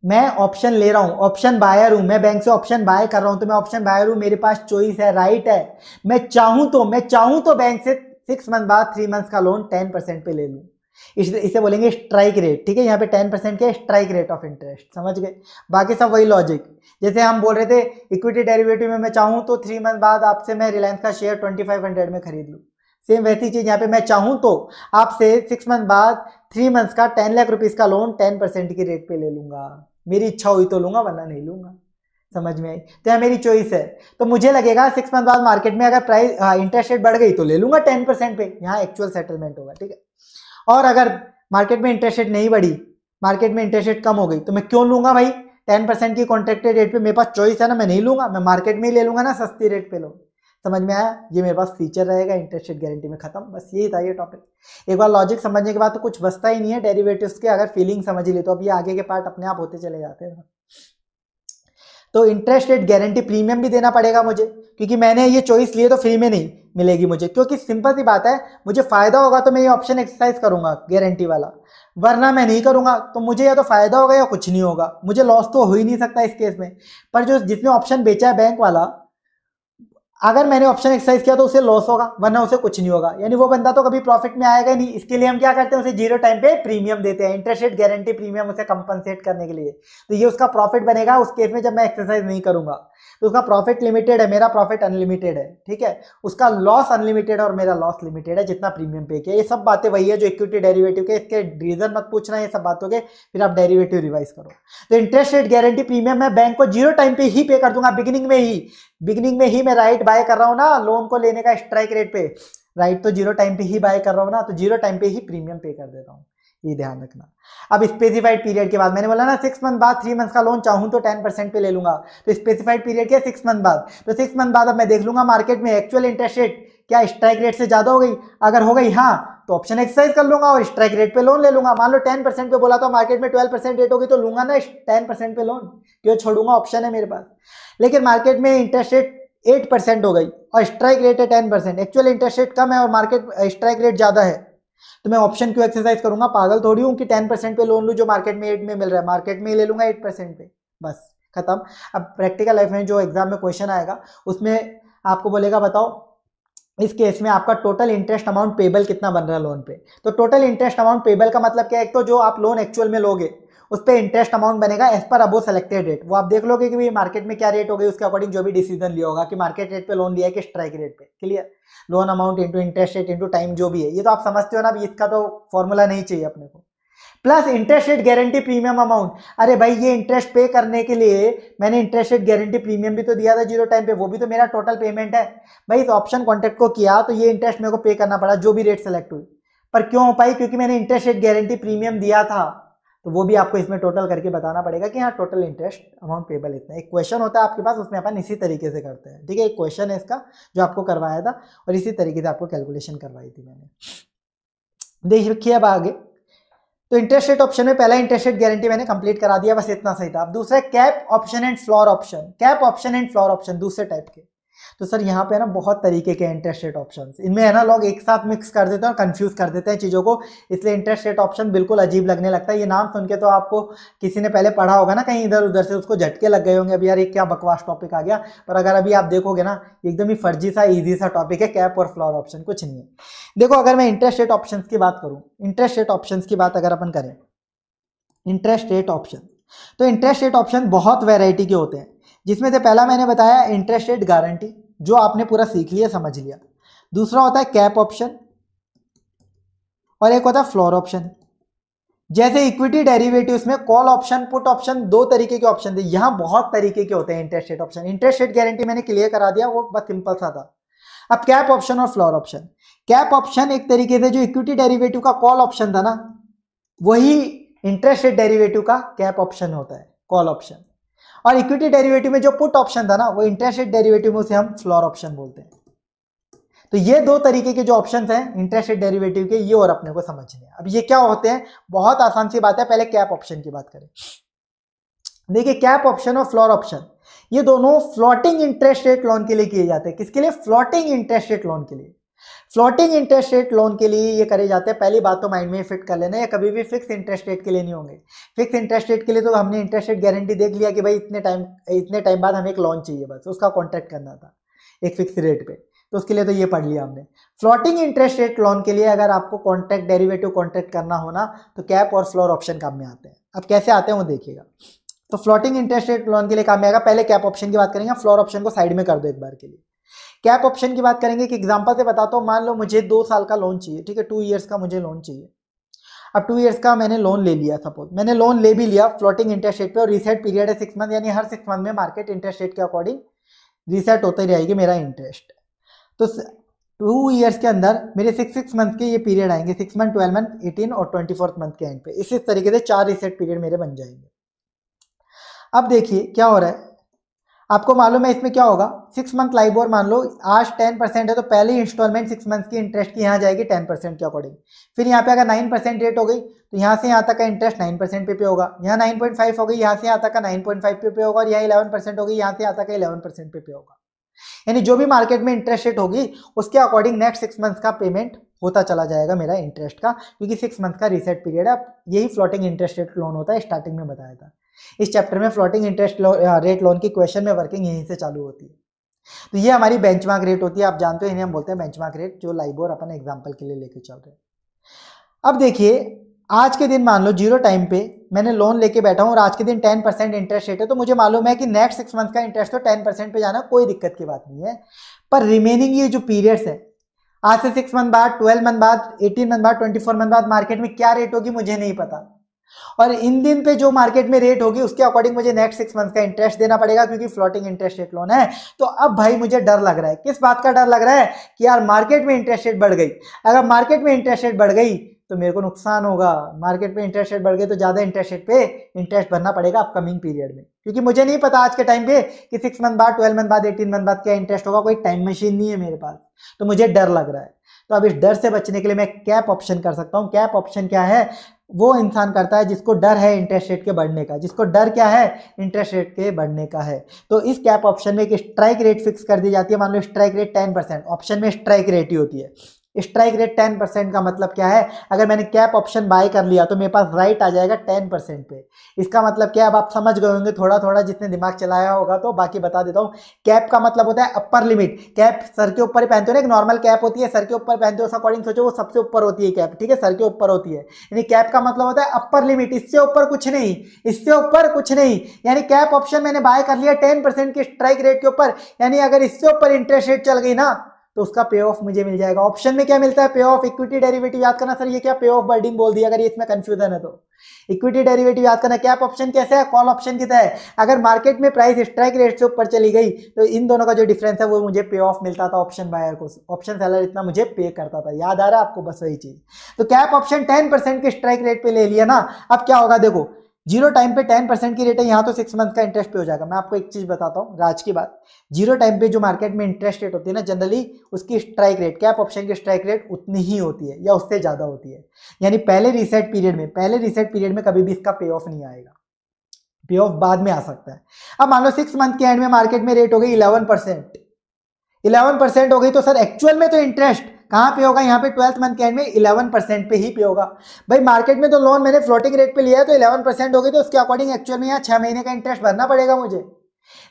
मैं ऑप्शन ले रहा हूँ ऑप्शन बायर हूँ मैं बैंक से ऑप्शन बाय कर रहा हूँ तो मैं ऑप्शन बायर हूँ मेरे पास चॉइस है राइट है मैं चाहूँ तो मैं चाहूँ तो बैंक से सिक्स मंथ बाद थ्री मंथ्स का लोन टेन परसेंट पे ले लूँ इस, इसे बोलेंगे स्ट्राइक रेट ठीक है यहाँ पे टेन परसेंट के स्ट्राइक रेट ऑफ इंटरेस्ट समझ गए बाकी सब वही लॉजिक जैसे हम बोल रहे थे इक्विटी डेरिवेटिव में मैं चाहूँ तो थ्री मंथ बाद आपसे मैं रिलायंस का शेयर ट्वेंटी फाइव हंड्रेड में खरीद लूँ सेम वैसी चीज़ यहाँ पे मैं चाहूँ तो आपसे सिक्स मंथ बाद थ्री मंथ्स का टेन लाख रुपीज़ का लोन टेन परसेंट की रेट पे ले लूंगा मेरी इच्छा हुई तो लूंगा वरना नहीं लूंगा समझ में आई तो यह मेरी चॉइस है तो मुझे लगेगा सिक्स मंथ बाद मार्केट में अगर प्राइस इंटरेस्ट रेट बढ़ गई तो ले लूंगा टेन परसेंट पे यहाँ एक्चुअल सेटलमेंट होगा ठीक है और अगर मार्केट में इंटरेस्ट रेट नहीं बढ़ी मार्केट में इंटरेस्ट रेट कम हो गई तो मैं क्यों लूंगा भाई टेन परसेंट की कॉन्ट्रेक्टेड रेट पे मेरे पास चॉइस है ना मैं नहीं लूंगा मैं मार्केट में ही ले लूँगा ना सस्ती रेट पे लो समझ में आया ये मेरे पास फीचर रहेगा इंटरेस्ट रेट गारंटी में खत्म बस यही था ये टॉपिक एक बार लॉजिक समझने के बाद तो कुछ बचता ही नहीं है डेरिवेटिव्स के अगर फीलिंग समझ ली तो अब ये आगे के पार्ट अपने आप होते चले जाते हैं तो इंटरेस्ट रेट गारंटी प्रीमियम भी देना पड़ेगा मुझे क्योंकि मैंने ये चॉइस लिए तो फ्री में नहीं मिलेगी मुझे क्योंकि सिंपल सी बात है मुझे फायदा होगा तो मैं ये ऑप्शन एक्सरसाइज करूंगा गारंटी वाला वरना मैं नहीं करूंगा तो मुझे या तो फायदा होगा या कुछ नहीं होगा मुझे लॉस तो हो ही नहीं सकता इस केस में पर जो जिसने ऑप्शन बेचा है बैंक वाला अगर मैंने ऑप्शन एक्सरसाइज किया तो उसे लॉस होगा वरना उसे कुछ नहीं होगा यानी वो बंदा तो कभी प्रॉफिट में आएगा नहीं इसके लिए हम क्या करते हैं उसे जीरो टाइम पे प्रीमियम देते हैं इंटरेस्ट रेट गारंटी प्रीमियम उसे कंपनसेट करने के लिए तो ये उसका प्रॉफिट बनेगा उस केस में जब मैं एक्सरसाइज नहीं करूंगा तो उसका प्रॉफिट लिमिटेड है मेरा प्रॉफिट अनलिमिटेड है ठीक है उसका लॉस अनलिमिटेड और मेरा लॉस लिमिटेड है जितना प्रीमियम पे किया ये सब बातें वही है जो इक्विटी डेरिवेटिव के इसके रीजन मत पूछना ये सब बातों के फिर आप डेरिवेटिव रिवाइज करो तो इंटरेस्ट रेट गारंटी प्रीमियम मैं बैंक को जीरो टाइम पे ही पे कर दूंगा बिगिनिंग में ही बिगनिंग में ही मैं राइट बाय कर रहा हूँ ना लोन को लेने का स्ट्राइक रेट पे राइट तो जीरो टाइम पे ही बाय कर रहा हूँ ना तो जीरो टाइम पे ही प्रीमियम पे कर देता हूँ ये ध्यान रखना अब स्पेसिफाइड पीरियड के बाद मैंने बोला ना सिक्स मंथ बाद थ्री मंथ का लोन चाहूँ तो टेन परसेंट पे ले लूंगा तो स्पेसिफाइड पीरियड क्या सिक्स मंथ बाद तो सिक्स मंथ बाद अब मैं देख लूंगा मार्केट में एक्चुअल इंटरेस्ट रेट क्या स्ट्राइक रेट से ज़्यादा हो गई अगर हो गई हाँ तो ऑप्शन एक्सरसाइज कर लूंगा और स्ट्राइक रेट पे लोन ले लूंगा मान लो टेन परसेंट पे बोला तो मार्केट में ट्वेल्व परसेंट रेट होगी तो लूंगा ना टेन परसेंट पे लोन क्यों छोड़ूंगा ऑप्शन है मेरे पास लेकिन मार्केट में इंटरेस्ट रेट एट परसेंट हो गई और स्ट्राइक रेट है ten percent actual interest rate कम है और मार्केट स्ट्राइक रेट ज़्यादा है तो मैं ऑप्शन क्यों एक्सरसाइज करूंगा पागल थोड़ी हूँ कि टेन परसेंट पे लोन लू जो मार्केट में एट में मिल रहा है मार्केट में ही ले लूंगा एट परसेंट पे बस खत्म अब प्रैक्टिकल लाइफ में जो एग्जाम में क्वेश्चन आएगा उसमें आपको बोलेगा बताओ इस केस में आपका टोटल इंटरेस्ट अमाउंट पेबल कितना बन रहा है लोन पे तो टोटल इंटरेस्ट अमाउंट पेबल का मतलब क्या है एक तो जो आप लोन एक्चुअल में लोगे उस पर इंटरेस्ट अमाउंट बनेगा एज पर अबो सेलेक्टेड रेट वो आप देख लोगे कि भाई मार्केट में क्या रेट हो गई उसके अकॉर्डिंग जो भी डिसीजन लिया होगा कि मार्केट रेट पे लोन लिया है कि स्ट्राइक रेट पे clear loan amount into interest rate into time जो भी है ये तो आप समझते हो ना इसका तो फॉर्मूला नहीं चाहिए अपने को plus interest rate guarantee premium amount अरे भाई ये इंटरेस्ट पे करने के लिए मैंने इंटरेस्ट रेट गारंटी प्रीमियम भी तो दिया था जीरो टाइम पे वो भी तो मेरा टोटल पेमेंट है भाई इस ऑप्शन कॉन्ट्रैक्ट को किया तो ये इंटरेस्ट मेरे को पे करना पड़ा जो भी रेट सेलेक्ट हुई पर क्यों हो पाई क्योंकि मैंने इंटरेस्ट रेट गारंटी प्रीमियम दिया था तो वो भी आपको इसमें टोटल करके बताना पड़ेगा कि हाँ टोटल इंटरेस्ट अमाउंट पेबल इतना एक क्वेश्चन होता है आपके पास उसमें अपन इसी तरीके से करते हैं ठीक है एक क्वेश्चन है इसका जो आपको करवाया था और इसी तरीके से आपको कैलकुलेशन करवाई थी मैंने देखिए अब आगे तो इंटरेस्ट रेट ऑप्शन में पहला इंटरेस्ट रेट गारंटी मैंने कंप्लीट करा दिया बस इतना सही था अब दूसरा cap option and floor option cap option and floor option दूसरे टाइप के तो सर यहाँ पे है ना बहुत तरीके के इंटरेस्ट रेट ऑप्शन इनमें है ना लोग एक साथ मिक्स कर देते हैं और कन्फ्यूज कर देते हैं चीज़ों को इसलिए इंटरेस्ट रेट ऑप्शन बिल्कुल अजीब लगने लगता है ये नाम सुन के तो आपको किसी ने पहले पढ़ा होगा ना कहीं इधर उधर से उसको झटके लग गए होंगे अभी यार ये क्या बकवास टॉपिक आ गया पर अगर अभी आप देखोगे ना एकदम ही फर्जी सा ईजी सा टॉपिक है कैप और फ्लोर ऑप्शन कुछ नहीं है देखो अगर मैं इंटरेस्ट रेट ऑप्शन की बात करूँ इंटरेस्ट रेट ऑप्शन की बात अगर अपन करें इंटरेस्ट रेट ऑप्शन तो इंटरेस्ट रेट ऑप्शन बहुत वैरायटी के होते हैं जिसमें से पहला मैंने बताया इंटरेस्ट रेट गारंटी जो आपने पूरा सीख लिया समझ लिया दूसरा होता है कैप ऑप्शन और एक होता है फ्लोर ऑप्शन जैसे इक्विटी डेरिवेटिव्स में कॉल ऑप्शन पुट ऑप्शन दो तरीके के ऑप्शन थे यहां बहुत तरीके के होते हैं interest rate option interest rate guarantee मैंने क्लियर करा दिया वो बस सिंपल सा था अब कैप ऑप्शन और फ्लोर ऑप्शन कैप ऑप्शन एक तरीके से जो इक्विटी डेरिवेटिव का कॉल ऑप्शन था ना वही इंटरेस्ट रेट डेरिवेटिव का कैप ऑप्शन होता है कॉल ऑप्शन और इक्विटी डेरिवेटिव में जो पुट ऑप्शन था ना वो इंटरेस्ट रेट डेरिवेटिव में उसे हम फ्लोर ऑप्शन बोलते हैं तो ये दो तरीके के जो ऑप्शन हैं इंटरेस्ट रेट डेरिवेटिव के ये और अपने को समझने अब ये क्या होते हैं बहुत आसान सी बात है पहले कैप ऑप्शन की बात करें देखिए कैप ऑप्शन और फ्लोर ऑप्शन ये दोनों फ्लोटिंग इंटरेस्ट रेट लोन के लिए किए जाते हैं किसके लिए फ्लोटिंग इंटरेस्ट रेट लोन के लिए फ्लोटिंग इंटरेस्ट रेट लोन के लिए ये करे जाते हैं पहली बात तो माइंड में फिट कर लेना या कभी भी फिक्स इंटरेस्ट रेट के लिए नहीं होंगे फिक्स इंटरेस्ट रेट के लिए तो हमने इंटरेस्ट रेट गारंटी देख लिया कि भाई इतने टाइम इतने टाइम बाद हमें एक लोन चाहिए बस उसका कॉन्ट्रैक्ट करना था एक फिक्स रेट पे तो उसके लिए तो ये पढ़ लिया हमने फ्लोटिंग इंटरेस्ट रेट लोन के लिए अगर आपको कॉन्ट्रैक्ट डेरिवेटिव कॉन्ट्रैक्ट करना होना तो कैप और फ्लोर ऑप्शन काम में आते हैं अब कैसे आते हैं वो देखिएगा तो फ्लोटिंग इंटरेस्ट रेट लोन के लिए काम में आएगा पहले कैप ऑप्शन की बात करेंगे फ्लोर ऑप्शन को साइड में कर दो एक बार के लिए कैप ऑप्शन की बात करेंगे कि एग्जाम्पल से बताता हूँ मान लो मुझे दो साल का लोन चाहिए ठीक है टू ईयर्स का मुझे लोन चाहिए अब टू इयर्स का मैंने लोन ले लिया सपोज मैंने लोन ले भी लिया फ्लोटिंग इंटरेस्ट रेट पे और रीसेट पीरियड है सिक्स मंथ यानी हर सिक्स मंथ में मार्केट इंटरेस्ट रेट के अकॉर्डिंग रीसेट होता ही रहेगी मेरा इंटरेस्ट तो टू ईयर्स के अंदर मेरे सिक्स सिक्स मंथ के ये पीरियड आएंगे six month twelve month eighteen और ट्वेंटी फोर्थ मंथ के एंड पे इस इस तरीके से चार रिसेट पीरियड मेरे बन जाएंगे अब देखिए क्या हो रहा है आपको मालूम है इसमें क्या होगा सिक्स मंथ लाइबोर मान लो आज टेन परसेंट है तो पहले इंस्टॉलमेंट सिक्स मंथ की इंटरेस्ट की यहाँ जाएगी टेन परसेंट के अकॉर्डिंग फिर यहाँ पे अगर नाइन परसेंट रेट हो गई तो यहाँ से यहाँ तक का इंटरेस्ट नाइन परसेंट पे पे होगा यहाँ नाइन पॉइंट फाइव हो गई यहाँ से यहाँ तक का नाइन पॉइंट फाइव पे पे होगा और यहाँ इलेवन परसेंट होगी यहाँ से यहाँ तक का इलेवन परसेंट पे पे होगा यानी जो भी मार्केट में इंटरेस्ट रेट होगी उसके अकॉर्डिंग नेक्स्ट सिक्स मंथ का पेमेंट होता चला जाएगा मेरा इंटरेस्ट का क्योंकि सिक्स मंथ का रिसेट पीरियड है यही फ्लोटिंग इंटरेस्ट रेट लोन होता है स्टार्टिंग में बताया था इस चैप्टर में फ्लोटिंग इंटरेस्ट लो, रेट लोन की क्वेश्चन में वर्किंग यहीं से चालू होती है तो ये हमारी बेंचमार्क रेट होती है आप जानते हो इन्हें हम बोलते हैं बेंचमार्क रेट जो लाइबोर अपन एग्जाम्पल के लिए लेके चल रहे हैं अब देखिए आज के दिन मान लो जीरो टाइम पे मैंने लोन लेके बैठा हूँ और आज के दिन टेन परसेंट इंटरेस्ट रेट है तो मुझे मालूम है कि नेक्स्ट सिक्स मंथ का इंटरेस्ट तो टेन परसेंट पे जाना कोई दिक्कत की बात नहीं है पर रिमेनिंग ये जो पीरियड्स है आज से सिक्स मंथ बाद ट्वेल्व मंथ बाद एटीन मंथ बाद ट्वेंटी फोर मंथ बाद मार्केट में क्या रेट होगी मुझे नहीं पता और इन दिन पे जो मार्केट में रेट होगी उसके अकॉर्डिंग मुझे नेक्स्ट सिक्स मंथ का इंटरेस्ट देना पड़ेगा क्योंकि फ्लोटिंग इंटरेस्ट रेट लोन है तो अब भाई मुझे डर लग रहा है किस बात का डर लग रहा है कि यार मार्केट में इंटरेस्ट रेट बढ़ गई अगर मार्केट में इंटरेस्ट रेट बढ़ गई तो मेरे को नुकसान होगा मार्केट में इंटरेस्ट रेट बढ़ गई तो ज़्यादा इंटरेस्ट रेट पे इंटरेस्ट भरना पड़ेगा अपकमिंग पीरियड में क्योंकि मुझे नहीं पता आज के टाइम पे कि सिक्स मंथ बाद ट्वेल्व मंथ बाद एटीन मंथ बाद क्या इंटरेस्ट होगा कोई टाइम मशीन नहीं है मेरे पास तो मुझे डर लग रहा है तो अब इस डर से बचने के लिए मैं कैप ऑप्शन कर सकता हूँ कैप ऑप्शन क्या है वो इंसान करता है जिसको डर है इंटरेस्ट रेट के बढ़ने का जिसको डर क्या है इंटरेस्ट रेट के बढ़ने का है तो इस कैप ऑप्शन में एक स्ट्राइक रेट फिक्स कर दी जाती है मान लो strike rate ten percent option में स्ट्राइक रेट ही होती है स्ट्राइक रेट टेन परसेंट का मतलब क्या है अगर मैंने कैप ऑप्शन बाय कर लिया तो मेरे पास राइट आ जाएगा टेन परसेंट पे इसका मतलब क्या है अब आप समझ गए होंगे थोड़ा थोड़ा जितने दिमाग चलाया होगा तो बाकी बता देता हूँ कैप का मतलब होता है अपर लिमिट कैप सर के ऊपर ही पहनते हो ना एक नॉर्मल कैप होती है सर के ऊपर पहनते हो उस अकॉर्डिंग सोचो वो सबसे ऊपर होती है कैप ठीक है सर के ऊपर होती है यानी कैप का मतलब होता है अपर लिमिट इससे ऊपर कुछ नहीं इससे ऊपर कुछ नहीं यानी कैप ऑप्शन मैंने बाय कर लिया टेन परसेंट स्ट्राइक रेट के ऊपर यानी अगर इससे ऊपर इंटरेस्ट रेट चल गई ना तो उसका पे ऑफ मुझे मिल जाएगा ऑप्शन में क्या मिलता है पे ऑफ इक्विटी डेरिवेटिव याद करना सर ये क्या पे ऑफ बर्डिंग बोल दिया अगर ये इसमें कंफ्यूजन है तो इक्विटी डेरिवेटिव याद करना कैप ऑप्शन कैसे है कॉल ऑप्शन कितना है अगर मार्केट में प्राइस स्ट्राइक रेट से ऊपर चली गई तो इन दोनों का जो डिफरेंस है वो मुझे पे ऑफ मिलता था ऑप्शन बायर को ऑप्शन सेलर इतना मुझे पे करता था याद आ रहा है आपको बस वही चीज तो कैप ऑप्शन टेन के स्ट्राइक रेट पे ले लिया ना अब क्या होगा देखो जीरो टाइम पे टेन परसेंट की रेट है यहाँ तो सिक्स मंथ का इंटरेस्ट पे हो जाएगा मैं आपको एक चीज़ बताता हूँ राज की बात जीरो टाइम पे जो मार्केट में इंटरेस्ट रेट होती है ना जनरली उसकी स्ट्राइक रेट कैप ऑप्शन की स्ट्राइक रेट उतनी ही होती है या उससे ज़्यादा होती है यानी पहले रिसेट पीरियड में पहले रिसेट पीरियड में कभी भी इसका पे ऑफ नहीं आएगा पे ऑफ बाद में आ सकता है अब मान लो सिक्स मंथ के एंड में मार्केट में रेट हो गई इलेवन परसेंट इलेवन परसेंट हो गई तो सर एक्चुअल में तो इंटरेस्ट कहाँ पे होगा यहाँ पे ट्वेल्थ मंथ के एंड में इलेवन परसेंट पे ही पे होगा भाई मार्केट में तो लोन मैंने फ्लोटिंग रेट पे लिया है तो इलेवन परसेंट होगी तो उसके अकॉर्डिंग एक्चुअल में यहाँ छः महीने का इंटरेस्ट भरना पड़ेगा मुझे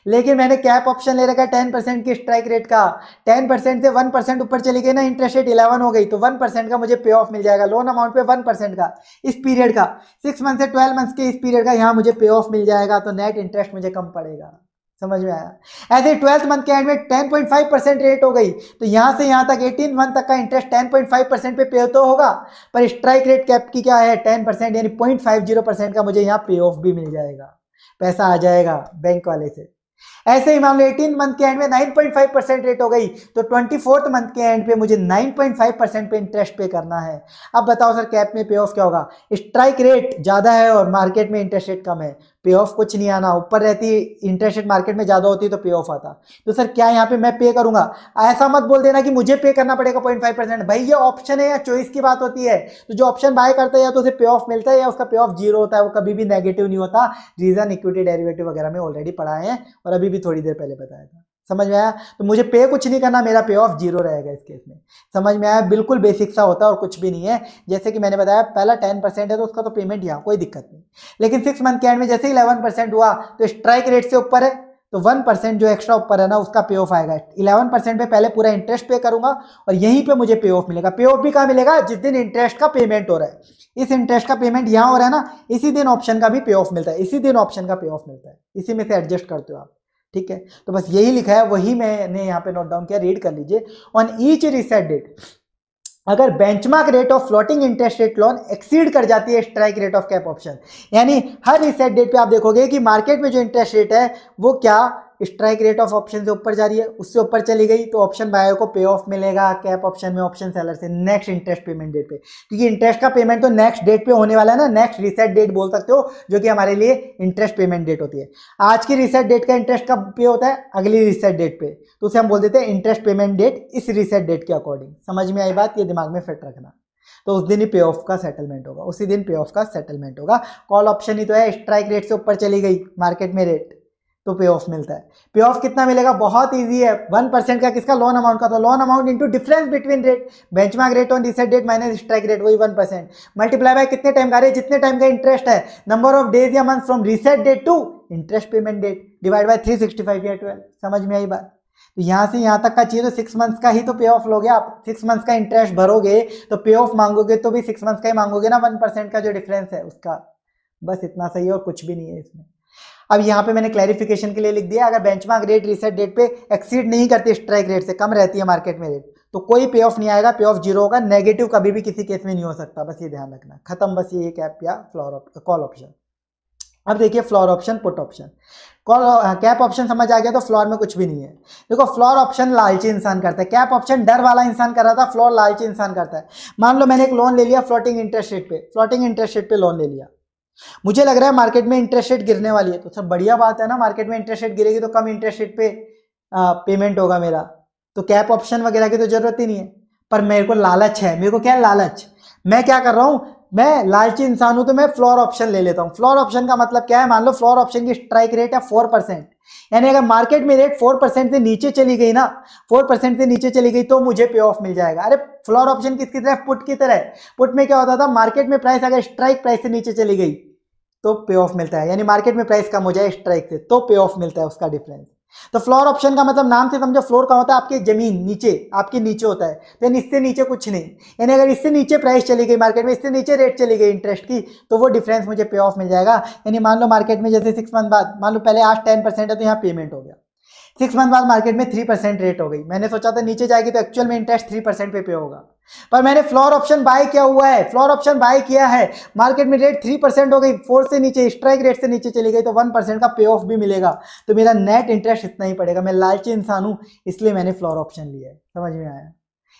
लेकिन मैंने कैप ऑप्शन ले रखा है टेन परसेंट की स्ट्राइक रेट का टेन परसेंट से वन परसेंट ऊपर चली गई ना इंटरेस्ट रेट इलेवन हो गई तो वन परसेंट का मुझे पे ऑफ मिल जाएगा लोन अमाउंट पे वन परसेंट का इस पीरियड का सिक्स मंथ से ट्वेल्व मंथ के इस पीरियड का यहाँ मुझे पे ऑफ मिल जाएगा तो नेट इंटरेस्ट मुझे कम पड़ेगा समझ में आया ऐसे ट्वेल्थ मंथ के एंड में 10.5 परसेंट रेट हो गई तो यहां से यहां तक एटीन मंथ तक का इंटरेस्ट 10.5 परसेंट पे पे तो होगा पर स्ट्राइक रेट कैप की क्या है 10 परसेंट यानी पॉइंट परसेंट का मुझे यहाँ पे ऑफ भी मिल जाएगा पैसा आ जाएगा बैंक वाले से ऐसे ही मान लो एटीन मंथ के एंड में नाइन परसेंट रेट हो गई तो ट्वेंटी मंथ के एंड पे मुझे नाइन परसेंट पे इंटरेस्ट पे करना है अब बताओ सर कैप में पे ऑफ क्या होगा स्ट्राइक रेट ज़्यादा है और मार्केट में इंटरेस्ट रेट कम है पे ऑफ कुछ नहीं आना ऊपर रहती इंटरेस्ट रेट मार्केट में ज़्यादा होती तो पे ऑफ आता तो सर क्या यहाँ पे मैं पे करूंगा ऐसा मत बोल देना कि मुझे पे करना पड़ेगा पॉइंट फाइव परसेंट भाई ये ऑप्शन है या चॉइस की बात होती है तो जो ऑप्शन बाय करता है या तो उसे पे ऑफ मिलता है या उसका पे ऑफ जीरो होता है वो कभी भी नेगेटिव नहीं होता रीजन इक्विटी डेरिवेटिव वगैरह में ऑलरेडी पढ़ाए हैं और अभी भी थोड़ी देर पहले बताया था समझ में आया तो मुझे पे कुछ नहीं करना मेरा पे ऑफ जीरो रहेगा इस केस में समझ में आया बिल्कुल बेसिक सा होता है और कुछ भी नहीं है जैसे कि मैंने बताया पहला टेन परसेंट है तो उसका तो पेमेंट यहाँ कोई दिक्कत नहीं लेकिन सिक्स मंथ के एंड में जैसे इलेवन परसेंट हुआ तो स्ट्राइक रेट से ऊपर है तो वन परसेंट जो एक्स्ट्रा ऊपर है ना उसका पे ऑफ आएगा इलेवन परसेंट पे पहले पूरा इंटरेस्ट पे करूंगा और यहीं पे मुझे पे ऑफ मिलेगा पे ऑफ भी कहाँ मिलेगा जिस दिन इंटरेस्ट का पेमेंट हो रहा है इस इंटरेस्ट का पेमेंट यहाँ हो रहा है ना इसी दिन ऑप्शन का भी पे ऑफ मिलता है इसी दिन ऑप्शन का पे ऑफ मिलता है इसी में से एडजस्ट करते हो आप ठीक है तो बस यही लिखा है वही मैंने यहाँ पे नोट डाउन किया रीड कर लीजिए ऑन ईच रिसेट डेट अगर benchmark rate of floating interest rate loan exceed कर जाती है strike rate of cap option यानी हर रिसेट डेट पे आप देखोगे कि मार्केट में जो इंटरेस्ट रेट है वो क्या स्ट्राइक रेट ऑफ ऑप्शन से ऊपर जा रही है उससे ऊपर चली गई तो ऑप्शन बायर को पे ऑफ मिलेगा कैप ऑप्शन में ऑप्शन सेलर से नेक्स्ट इंटरेस्ट पेमेंट डेट पे क्योंकि इंटरेस्ट का पेमेंट तो नेक्स्ट डेट पे होने वाला है ना नेक्स्ट रिसेट डेट बोल सकते हो जो कि हमारे लिए इंटरेस्ट पेमेंट डेट होती है आज की रिसेट डेट का इंटरेस्ट कब पे होता है अगली रिसेट डेट पे तो उसे हम बोल देते हैं इंटरेस्ट पेमेंट डेट इस रिसेट डेट के अकॉर्डिंग समझ में आई बात ये दिमाग में फिट रखना तो उस दिन ही पे ऑफ का सेटलमेंट होगा उसी दिन पे ऑफ का सेटलमेंट होगा कॉल ऑप्शन ही तो है स्ट्राइक रेट से ऊपर चली गई मार्केट में रेट तो पे ऑफ मिलता है पे ऑफ कितना मिलेगा बहुत ईजी है वन परसेंट का किसका लोन अमाउंट का तो loan amount into difference between rate benchmark rate on reset date minus strike rate वही वन परसेंट मल्टीप्लाई बाय कितने टाइम का रेट जितने टाइम का इंटरेस्ट है नंबर ऑफ डेज या month from reset date to interest payment date divide by three sixty five या ट्वेल्व समझ में आई बात तो यहाँ से यहाँ तक का चाहिए तो सिक्स मंथ्स का ही तो पे ऑफ लोगे आप सिक्स मंथ्स का इंटरेस्ट भरोगे तो पे ऑफ मांगोगे तो भी सिक्स मंथ्स का ही मांगोगे ना वन परसेंट का जो डिफरेंस है उसका बस इतना सही है और कुछ भी नहीं है इसमें अब यहाँ पे मैंने क्लैरिफिकेशन के लिए लिख दिया अगर बेंचमार्क रेट रीसेट डेट पे एक्सीड नहीं करती स्ट्राइक रेट से कम रहती है मार्केट में रेट तो कोई पे ऑफ नहीं आएगा पे ऑफ जीरो होगा नेगेटिव कभी भी किसी केस में नहीं हो सकता बस ये ध्यान रखना खत्म बस ये कैप या फ्लॉर कॉल ऑप्शन अब देखिए floor option put option call cap option समझ आ गया तो फ्लोर में कुछ भी नहीं है देखो फ्लोर ऑप्शन लालची इंसान करता है कैप ऑप्शन डर वाला इंसान कर रहा था फ्लोर लालची इंसान करता है मान लो मैंने एक लोन ले लिया फ्लोटिंग इंटरेस्ट रेट पे फ्लोटिंग इंटरेस्ट रेट पे लोन ले लिया मुझे लग रहा है मार्केट में इंटरेस्ट रेट गिरने वाली है तो सर बढ़िया बात है ना मार्केट में इंटरेस्ट रेट गिरेगी तो कम इंटरेस्ट रेट पे आ, पेमेंट होगा मेरा तो कैप ऑप्शन वगैरह की तो जरूरत ही नहीं है पर मेरे को लालच है मेरे को क्या लालच मैं क्या कर रहा हूँ मैं लालची इंसान हूं तो मैं फ्लोर ऑप्शन ले लेता हूं फ्लोर ऑप्शन का मतलब क्या है मान लो फ्लोर ऑप्शन की स्ट्राइक रेट है फोर परसेंट यानी अगर मार्केट में रेट फोर परसेंट से नीचे चली गई ना फोर परसेंट से नीचे चली गई तो मुझे पे ऑफ मिल जाएगा अरे फ्लोर ऑप्शन किसकी तरह पुट की तरह पुट में क्या होता था मार्केट में प्राइस अगर स्ट्राइक प्राइस से नीचे चली गई तो पे ऑफ मिलता है यानी मार्केट में प्राइस कम हो जाए स्ट्राइक से तो पे ऑफ मिलता है उसका डिफरेंस तो फ्लोर ऑप्शन का मतलब नाम से समझो फ्लोर का होता है आपकी जमीन नीचे आपके नीचे होता है देन इससे नीचे कुछ नहीं यानी अगर इससे नीचे प्राइस चली गई मार्केट में इससे नीचे रेट चली गई इंटरेस्ट की तो वो डिफरेंस मुझे पे ऑफ मिल जाएगा यानी मान लो मार्केट में जैसे सिक्स मंथ बाद मान लो पहले आज टेन परसेंट है तो यहाँ पेमेंट हो गया सिक्स मंथ बाद मार्केट में थ्री परसेंट रेट हो गई मैंने सोचा था नीचे जाएगी तो एक्चुअल में इंटरेस्ट थ्री परसेंट पे पे होगा पर मैंने फ्लोर ऑप्शन बाय किया हुआ है फ्लोर ऑप्शन बाय किया है मार्केट में रेट थ्री परसेंट हो गई फोर से नीचे स्ट्राइक रेट से नीचे चली गई तो वन परसेंट का पे ऑफ भी मिलेगा तो मेरा नेट इंटरेस्ट इतना ही पड़ेगा मैं लालची इंसान हूं इसलिए मैंने फ्लोर ऑप्शन लिया है समझ में आया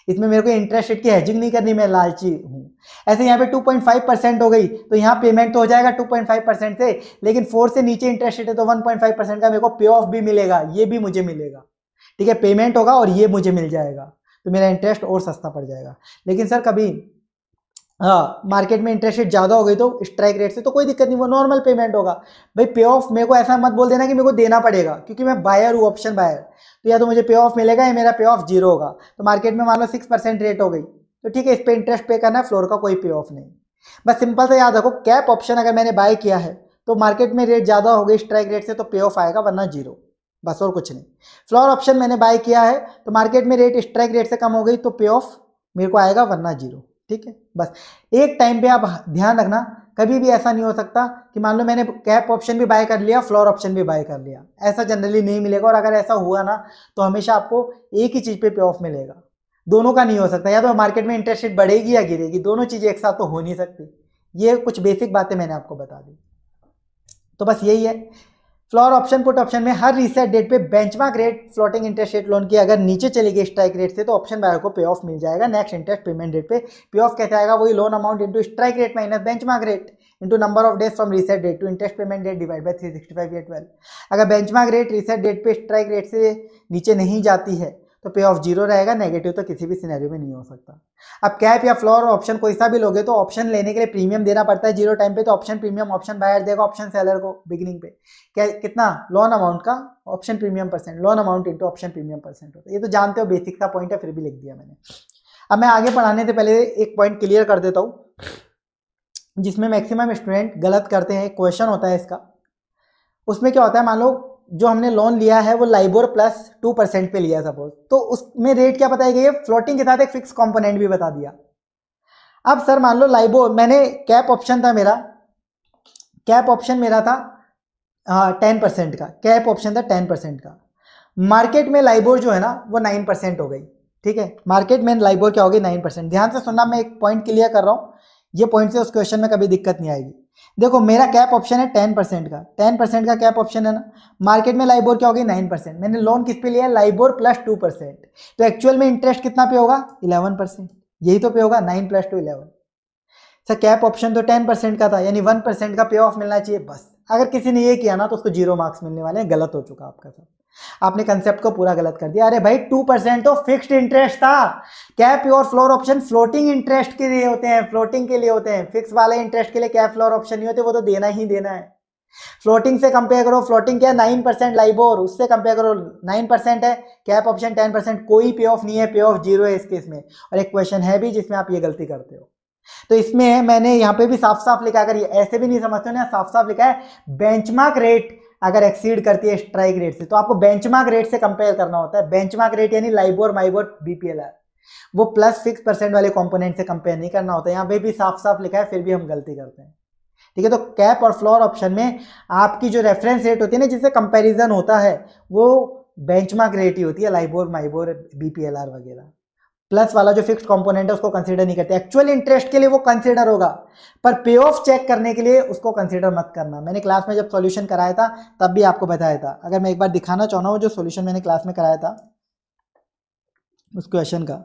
इसमें मेरे को इंटरेस्ट रेट की हैजिंग नहीं करनी मैं लालची हूँ ऐसे यहाँ पे 2.5 परसेंट हो गई तो यहाँ पेमेंट तो हो जाएगा 2.5 परसेंट से लेकिन फोर से नीचे इंटरेस्ट रेट है तो 1.5 परसेंट का मेरे को पे ऑफ भी मिलेगा ये भी मुझे मिलेगा ठीक है पेमेंट होगा और ये मुझे मिल जाएगा तो मेरा इंटरेस्ट और सस्ता पड़ जाएगा लेकिन सर कभी हाँ मार्केट में इंटरेस्ट रेट ज़्यादा हो गई तो स्ट्राइक रेट से तो कोई दिक्कत नहीं वो नॉर्मल पेमेंट होगा भाई पे ऑफ मेरे को ऐसा मत बोल देना कि मेरे को देना पड़ेगा क्योंकि मैं बायर हूँ ऑप्शन बायर तो या तो मुझे पे ऑफ मिलेगा या मेरा पे ऑफ जीरो होगा तो मार्केट में मान लो सिक्स परसेंट रेट हो गई तो ठीक है इस पर इंटरेस्ट पे करना है फ्लोर का कोई पे ऑफ नहीं बस सिंपल से याद रखो कैप ऑप्शन अगर मैंने बाय किया है तो मार्केट में रेट ज़्यादा हो गई स्ट्राइक रेट से तो पे ऑफ आएगा वरना जीरो बस और कुछ नहीं फ्लोर ऑप्शन मैंने बाय किया है तो मार्केट में रेट स्ट्राइक रेट से कम हो गई तो पे ऑफ मेरे को आएगा वरना जीरो ठीक है बस एक टाइम पे आप ध्यान रखना कभी भी ऐसा नहीं हो सकता कि मान लो मैंने कैप ऑप्शन भी बाय कर लिया फ्लोर ऑप्शन भी बाय कर लिया ऐसा जनरली नहीं मिलेगा और अगर ऐसा हुआ ना तो हमेशा आपको एक ही चीज़ पे पे ऑफ मिलेगा दोनों का नहीं हो सकता या तो मार्केट में इंटरेस्ट रेट बढ़ेगी या गिरेगी दोनों चीज़ें एक साथ तो हो नहीं सकती ये कुछ बेसिक बातें मैंने आपको बता दी तो बस यही है फ्लोर ऑप्शन पुट ऑप्शन में हर रीसेट डेट पे benchmark rate floating interest rate loan की अगर नीचे चली गई स्ट्राइक रेट से तो ऑप्शन बायर को पे ऑफ मिल जाएगा नेक्स्ट इंटरेस्ट पेमेंट डेट पे पे ऑफ कैसे आएगा वही loan amount into strike rate minus benchmark rate into number of days from reset date to interest payment date divide by three sixty five या ट्वेल्व अगर बेंचमार्क रेट रीसेट डेट पे स्ट्राइक रेट से नीचे नहीं जाती है तो पे ऑफ जीरो रहेगा नेगेटिव तो किसी भी सिनेरियो में नहीं हो सकता अब कैप या फ्लोर ऑप्शन कोई सा भी लोगे तो ऑप्शन लेने के लिए प्रीमियम देना पड़ता है जीरो टाइम पे तो ऑप्शन प्रीमियम ऑप्शन बायर देगा ऑप्शन सेलर को बिगिनिंग पे क्या कितना लोन अमाउंट का option premium percent loan amount into option premium percent होता है ये तो जानते हो बेसिक सा पॉइंट है फिर भी लिख दिया मैंने अब मैं आगे पढ़ाने से पहले एक पॉइंट क्लियर कर देता हूँ जिसमें मैक्सिमम स्टूडेंट गलत करते हैं क्वेश्चन होता है इसका उसमें क्या होता है मान लो जो हमने लोन लिया है वो लाइबोर प्लस टू परसेंट पे लिया सपोज तो उसमें रेट क्या गई है फ्लोटिंग के साथ एक फिक्स कंपोनेंट भी बता दिया अब सर मान लो लाइबो मैंने कैप ऑप्शन था मेरा कैप ऑप्शन मेरा था टेन हाँ, परसेंट का कैप ऑप्शन था टेन परसेंट का मार्केट में लाइबोर जो है ना वो नाइन परसेंट हो गई ठीक है मार्केट में लाइबोर क्या हो गई नाइन परसेंट ध्यान से सुनना मैं एक पॉइंट क्लियर कर रहा हूँ ये पॉइंट से उस क्वेश्चन में कभी दिक्कत नहीं आएगी देखो मेरा कैप ऑप्शन है टेन परसेंट का टेन परसेंट का कैप ऑप्शन है ना मार्केट में लाइबोर क्या होगी नाइन परसेंट मैंने लोन किस पे लिया लाइबोर प्लस टू परसेंट तो एक्चुअल में इंटरेस्ट कितना पे होगा इलेवन परसेंट यही तो पे होगा nine plus two eleven sir cap option तो टेन परसेंट का था यानी वन परसेंट का पे ऑफ मिलना चाहिए बस अगर किसी ने ये किया ना तो उसको जीरो मार्क्स मिलने वाले हैं गलत हो चुका आपका सर आपने कंसेप्ट को पूरा गलत कर दिया अरे भाई टू परसेंट तो फिक्स्ड इंटरेस्ट था कैप और फ्लोर ऑप्शन फ्लोटिंग इंटरेस्ट के लिए होते हैं फ्लोटिंग के लिए होते हैं फिक्स वाले इंटरेस्ट के लिए कैप फ्लोर ऑप्शन नहीं होते वो तो देना ही देना है फ्लोटिंग से कंपेयर करो फ्लोटिंग क्या नाइन परसेंट लाइबोर उससे कंपेयर करो नाइन परसेंट है कैप ऑप्शन टेन परसेंट कोई पे ऑफ नहीं है पे ऑफ जीरो है इस केस में और एक क्वेश्चन है भी जिसमें आप ये गलती करते हो तो इसमें मैंने यहां पे भी साफ साफ लिखा अगर ऐसे भी नहीं समझते हो ना साफ साफ लिखा है बेंचमार्क रेट अगर एक्सीड करती है स्ट्राइक रेट से तो आपको बेंचमार्क रेट से कंपेयर करना होता है बेंचमार्क रेट यानी लाइबोर माइबोर बीपीएलआर वो प्लस सिक्स परसेंट वाले कंपोनेंट से कंपेयर नहीं करना होता यहाँ पे भी साफ साफ लिखा है फिर भी हम गलती करते हैं ठीक है तो कैप और फ्लोर ऑप्शन में आपकी जो रेफरेंस रेट होती है ना जिससे कंपेरिजन होता है वो बेंचमार्क रेट ही होती है लाइबोर माइबोर बीपीएलआर वगैरह प्लस वाला जो फिक्स कॉम्पोनेंट है उसको कंसिडर नहीं करते एक्चुअल इंटरेस्ट के लिए वो कंसिडर होगा पर पे ऑफ चेक करने के लिए उसको कंसिडर मत करना मैंने क्लास में जब सोल्यूशन कराया था तब भी आपको बताया था अगर मैं एक बार दिखाना चाहना हूँ जो सोल्यूशन मैंने क्लास में कराया था उस क्वेश्चन का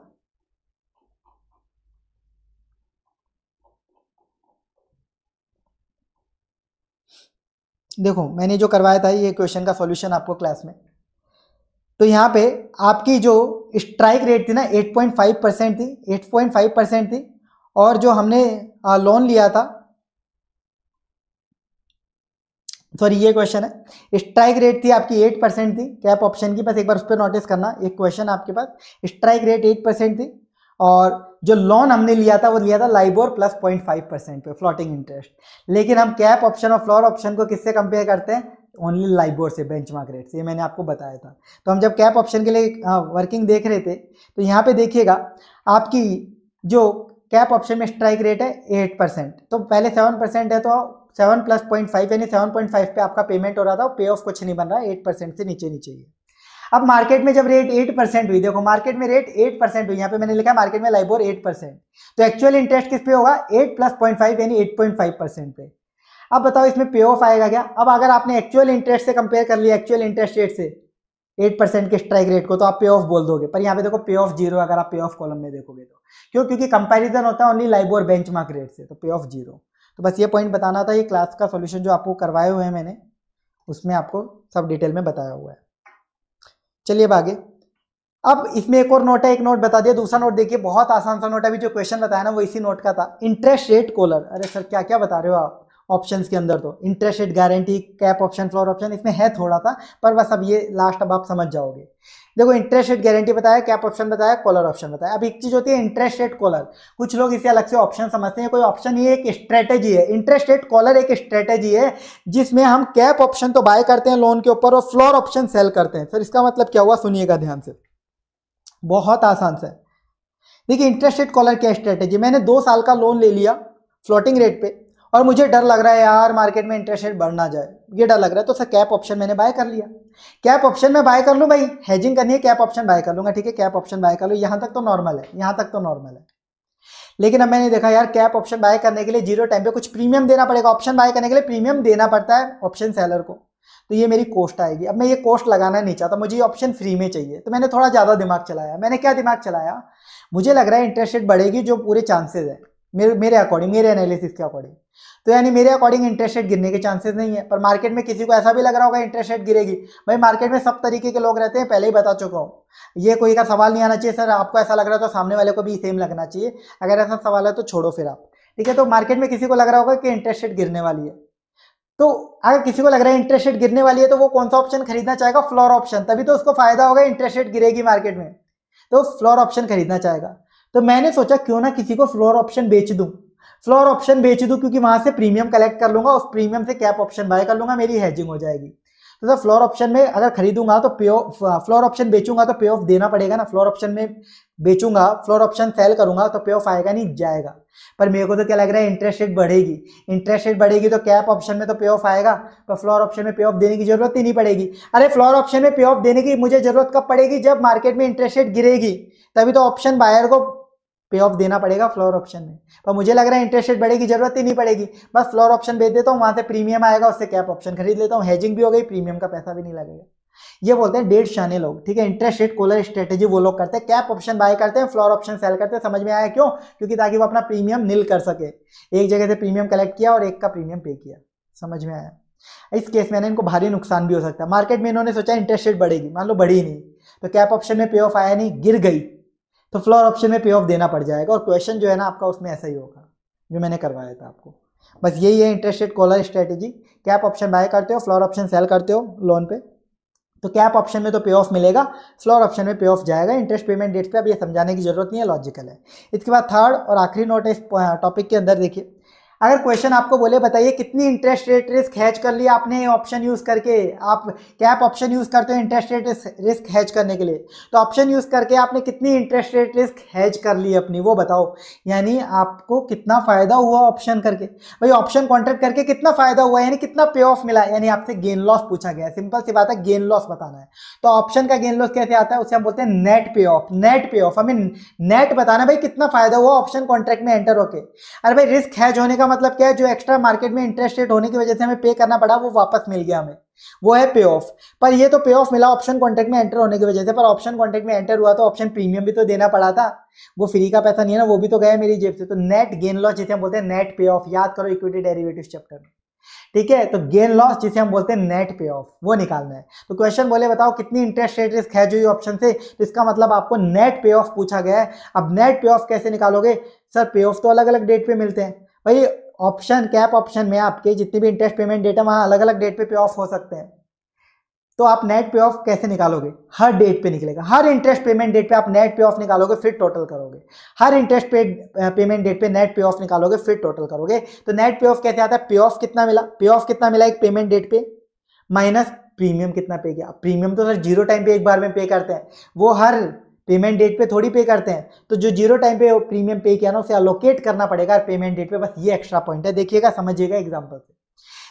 देखो मैंने जो करवाया था ये क्वेश्चन का सॉल्यूशन आपको क्लास में तो यहाँ पे आपकी जो स्ट्राइक रेट थी ना 8.5 परसेंट थी 8.5 परसेंट थी और जो हमने लोन लिया था सॉरी ये क्वेश्चन है स्ट्राइक रेट थी आपकी 8 परसेंट थी कैप ऑप्शन की बस एक बार उस पर नोटिस करना एक क्वेश्चन आपके पास स्ट्राइक रेट 8 परसेंट थी और जो लोन हमने लिया था वो लिया था LIBOR plus point five percent पे फ्लोटिंग इंटरेस्ट लेकिन हम कैप ऑप्शन और फ्लोर ऑप्शन को किससे कंपेयर करते हैं ओनली लाइबोर से बेंचमार्क रेट से ये मैंने आपको बताया था तो हम जब कैप ऑप्शन के लिए वर्किंग हाँ, देख रहे थे तो यहाँ पे देखिएगा आपकी जो कैप ऑप्शन में स्ट्राइक रेट है एट परसेंट तो पहले सेवन परसेंट है तो सेवन प्लस पॉइंट फाइव यानी सेवन पॉइंट फाइव पे आपका पेमेंट हो रहा था पे ऑफ कुछ नहीं बन रहा एट परसेंट से नीचे नीचे ही अब मार्केट में जब रेट एट परसेंट हुई देखो मार्केट में रेट एट परसेंट हुई यहाँ पे मैंने लिखा मार्केट में लाइबोर एट परसेंट तो एक्चुअल इंटरेस्ट किस पे होगा एट प्लस पॉइंट फाइव यानी एट पॉइंट फाइव परसेंट पे अब बताओ इसमें पे ऑफ आएगा क्या अब अगर आपने एक्चुअल इंटरेस्ट से कंपेयर कर लिया एक्चुअल इंटरेस्ट रेट से एट परसेंट के स्ट्राइक रेट को तो आप पे ऑफ बोल दोगे पर यहाँ पे देखो पे ऑफ जीरो अगर आप पे ऑफ कॉलम में देखोगे तो क्यों क्योंकि कंपैरिजन होता है ओनली लाइबो और बेंच रेट से तो पे ऑफ जीरो तो बस ये पॉइंट बताना था ये क्लास का सोल्यूशन जो आपको करवाए हुए हैं मैंने उसमें आपको सब डिटेल में बताया हुआ है चलिए अब आगे अब इसमें एक और नोट है एक नोट बता दिया दूसरा नोट देखिए बहुत आसान सा नोट है अभी जो क्वेश्चन बताया ना वो इसी नोट का था इंटरेस्ट रेट कॉलर अरे सर क्या क्या बता रहे हो आप ऑप्शंस के अंदर तो interest rate guarantee cap option floor option इसमें है थोड़ा सा पर बस अब ये लास्ट अब आप समझ जाओगे देखो इंटरेस्ट रेट गारंटी बताया कैप ऑप्शन बताया कॉलर ऑप्शन बताया अब एक चीज होती है इंटरेस्ट रेट कॉलर कुछ लोग इसे अलग से ऑप्शन समझते हैं कोई ऑप्शन ये एक स्ट्रेटेजी है इंटरेस्ट रेट कॉलर एक स्ट्रेटेजी है जिसमें हम कैप ऑप्शन तो बाय करते हैं लोन के ऊपर और फ्लोर ऑप्शन सेल करते हैं सर इसका मतलब क्या हुआ सुनिएगा ध्यान से बहुत आसान से देखिए इंटरेस्ट रेट कॉलर क्या स्ट्रेटेजी मैंने दो साल का लोन ले लिया फ्लोटिंग रेट पे और मुझे डर लग रहा है यार मार्केट में इंटरेस्ट रेट बढ़ ना जाए ये डर लग रहा है तो सर कैप ऑप्शन मैंने बाय कर लिया कैप ऑप्शन में बाय कर लूँ भाई हेजिंग करनी है कैप ऑप्शन बाय कर लूँगा ठीक है कैप ऑप्शन बाय कर लूँ यहाँ तक तो नॉर्मल है यहाँ तक तो नॉर्मल है लेकिन अब मैंने देखा यार कैप ऑप्शन बाय करने के लिए जीरो टाइम पे कुछ प्रीमियम देना पड़ेगा ऑप्शन बाय करने के लिए प्रीमियम देना पड़ता है ऑप्शन सेलर को तो ये मेरी कॉस्ट आएगी अब मैं ये कॉस्ट लगाना नहीं चाहता मुझे ये ऑप्शन फ्री में चाहिए तो मैंने थोड़ा ज़्यादा दिमाग चलाया मैंने क्या दिमाग चलाया मुझे लग रहा है इंटरेस्ट रेट बढ़ेगी जो पूरे चांसेज है मेरे मेरे अकॉर्डिंग मेरे एनालिसिस के अकॉर्डिंग तो यानी मेरे अकॉर्डिंग इंटरेस्ट रेट गिरने के चांसेस नहीं है पर मार्केट में किसी को ऐसा भी लग रहा होगा इंटरेस्ट रेट गिरेगी भाई मार्केट में सब तरीके के लोग रहते हैं पहले ही बता चुका हूँ ये कोई का सवाल नहीं आना चाहिए सर आपको ऐसा लग रहा है तो सामने वाले को भी सेम लगना चाहिए अगर ऐसा सवाल है तो छोड़ो फिर आप ठीक है तो मार्केट में किसी को लग रहा होगा कि इंटरेस्ट रेट गिरने वाली है तो अगर किसी को लग रहा है इंटरेस्ट रेट गिरने वाली है तो वो कौन सा ऑप्शन खरीदना चाहेगा फ्लोर ऑप्शन तभी तो उसको फायदा होगा इंटरेस्ट रेट गिरेगी मार्केट में तो फ्लोर ऑप्शन खरीदना चाहेगा तो मैंने सोचा क्यों ना किसी को फ्लोर ऑप्शन बेच दूं फ्लोर ऑप्शन बेच दूं क्योंकि वहां से प्रीमियम कलेक्ट कर लूंगा उस प्रीमियम से कैप ऑप्शन बाय कर लूंगा मेरी हैजिंग हो जाएगी तो सर फ्लोर ऑप्शन में अगर खरीदूंगा तो पे ऑफ फ्लोर ऑप्शन बेचूंगा तो पे ऑफ देना पड़ेगा ना फ्लोर ऑप्शन में बेचूंगा फ्लोर ऑप्शन सेल करूंगा तो पे ऑफ आएगा नहीं जाएगा पर मेरे को तो क्या लग रहा है इंटरेस्ट रेट बढ़ेगी इंटरेस्ट रेट बढ़ेगी तो कैप ऑप्शन में तो पे ऑफ आएगा पर फ्लोर ऑप्शन में पे ऑफ देने की जरूरत ही नहीं पड़ेगी अरे फ्लोर ऑप्शन में पे ऑफ देने की मुझे जरूरत कब पड़ेगी जब मार्केट में इंटरेस्ट रेट गिरेगी तभी तो ऑप्शन बायर को पे ऑफ देना पड़ेगा फ्लोर ऑप्शन में पर मुझे लग रहा है इंटरेस्ट रेट बढ़ेगी जरूरत ही नहीं पड़ेगी बस फ्लोर ऑप्शन भेज देता हूँ वहाँ से प्रीमियम आएगा उससे कैप ऑप्शन खरीद लेता हूँ हेजिंग भी हो गई प्रीमियम का पैसा भी नहीं लगेगा ये बोलते हैं डेढ़ शाने लोग ठीक है इंटरेस्ट रेट कोलर स्ट्रेटेजी वो लोग करते हैं कैप ऑप्शन बाय करते हैं फ्लोर ऑप्शन सेल करते हैं समझ में आया क्यों क्योंकि ताकि वो अपना प्रीमियम नील कर सके एक जगह से प्रीमियम कलेक्ट किया और एक का प्रीमियम पे किया समझ में आया इस केस में ना इनको भारी नुकसान भी हो सकता है मार्केट में इन्होंने सोचा इंटरेस्ट रेट बढ़ेगी मान लो बढ़ी नहीं तो कैप ऑप्शन में पे ऑफ आया नहीं गिर गई तो फ्लोर ऑप्शन में पे ऑफ देना पड़ जाएगा और क्वेश्चन जो है ना आपका उसमें ऐसा ही होगा जो मैंने करवाया था आपको बस यही है interest rate collar strategy cap option buy करते हो फ्लोर ऑप्शन सेल करते हो लोन पे तो कैप ऑप्शन में तो पे ऑफ मिलेगा फ्लोर ऑप्शन में पे ऑफ जाएगा इंटरेस्ट पेमेंट डेट्स पे अब ये समझाने की जरूरत नहीं है लॉजिकल है इसके बाद थर्ड और आखिरी नोट है इस टॉपिक के अंदर देखिए अगर क्वेश्चन आपको बोले बताइए कितनी इंटरेस्ट रेट रिस्क हैच कर लिया आपने ऑप्शन यूज़ करके आप कैप ऑप्शन यूज़ करते हो इंटरेस्ट रेट रिस्क हैच करने के लिए तो ऑप्शन यूज़ करके आपने कितनी इंटरेस्ट रेट रिस्क हैच कर ली अपनी वो बताओ यानी आपको कितना फ़ायदा हुआ ऑप्शन करके भाई ऑप्शन कॉन्ट्रैक्ट करके कितना फ़ायदा हुआ यानी कितना पे ऑफ मिला यानी आपसे गेन लॉस पूछा गया सिंपल सी बात है गेन लॉस बताना है तो ऑप्शन का गेन लॉस कैसे आता है उसे हम बोलते हैं net pay off net pay off I mean net बताना भाई कितना फ़ायदा हुआ ऑप्शन कॉन्ट्रैक्ट में एंटर होकर अरे भाई रिस्क हैज होने का मतलब क्या है जो एक्स्ट्रा मार्केट में इंटरेस्ट रेट होने की वजह से हमें पे करना पड़ा वो वापस मिल गया हमें वो है पे ऑफ पर ये तो पे ऑफ मिला ऑप्शन कॉन्ट्रैक्ट में एंटर होने की वजह से पर ऑप्शन कॉन्ट्रैक्ट में एंटर हुआ तो ऑप्शन प्रीमियम भी तो देना पड़ा था वो फ्री का पैसा नहीं है ना वो भी तो गया मेरी जेब से तो नेट गेन लॉस जिसे हम बोलते हैं नेट पे ऑफ याद करो इक्विटी डेरिवेटिव चैप्टर में ठीक है तो गेन लॉस जिसे हम बोलते हैं नेट पे ऑफ वो निकालना है तो क्वेश्चन बोले बताओ कितनी इंटरेस्ट रेट रिस्क है जो ये ऑप्शन से तो इसका मतलब आपको नेट पे ऑफ पूछा गया है अब नेट पे ऑफ कैसे निकालोगे सर पे ऑफ तो अलग अलग डेट पे मिलते हैं भाई ऑप्शन कैप ऑप्शन में आपके जितने भी इंटरेस्ट पेमेंट डेट है वहाँ अलग अलग डेट पे पे ऑफ हो सकते हैं तो आप नेट पे ऑफ कैसे निकालोगे हर डेट पे निकलेगा हर इंटरेस्ट पेमेंट डेट पे आप नेट पे ऑफ निकालोगे फिर टोटल करोगे हर इंटरेस्ट पे पेमेंट डेट पे नेट पे ऑफ निकालोगे फिर टोटल करोगे तो नेट पे ऑफ कैसे आता है पे ऑफ कितना मिला पे ऑफ कितना मिला एक पेमेंट डेट पे माइनस प्रीमियम कितना पे किया प्रीमियम तो सर जीरो टाइम पे एक बार में पे करते हैं वो हर पेमेंट डेट पे थोड़ी पे करते हैं तो जो जीरो टाइम पे प्रीमियम पे किया ना उसे अलोकेट करना पड़ेगा पेमेंट डेट पे बस ये एक्स्ट्रा पॉइंट है देखिएगा समझिएगा एग्जाम्पल से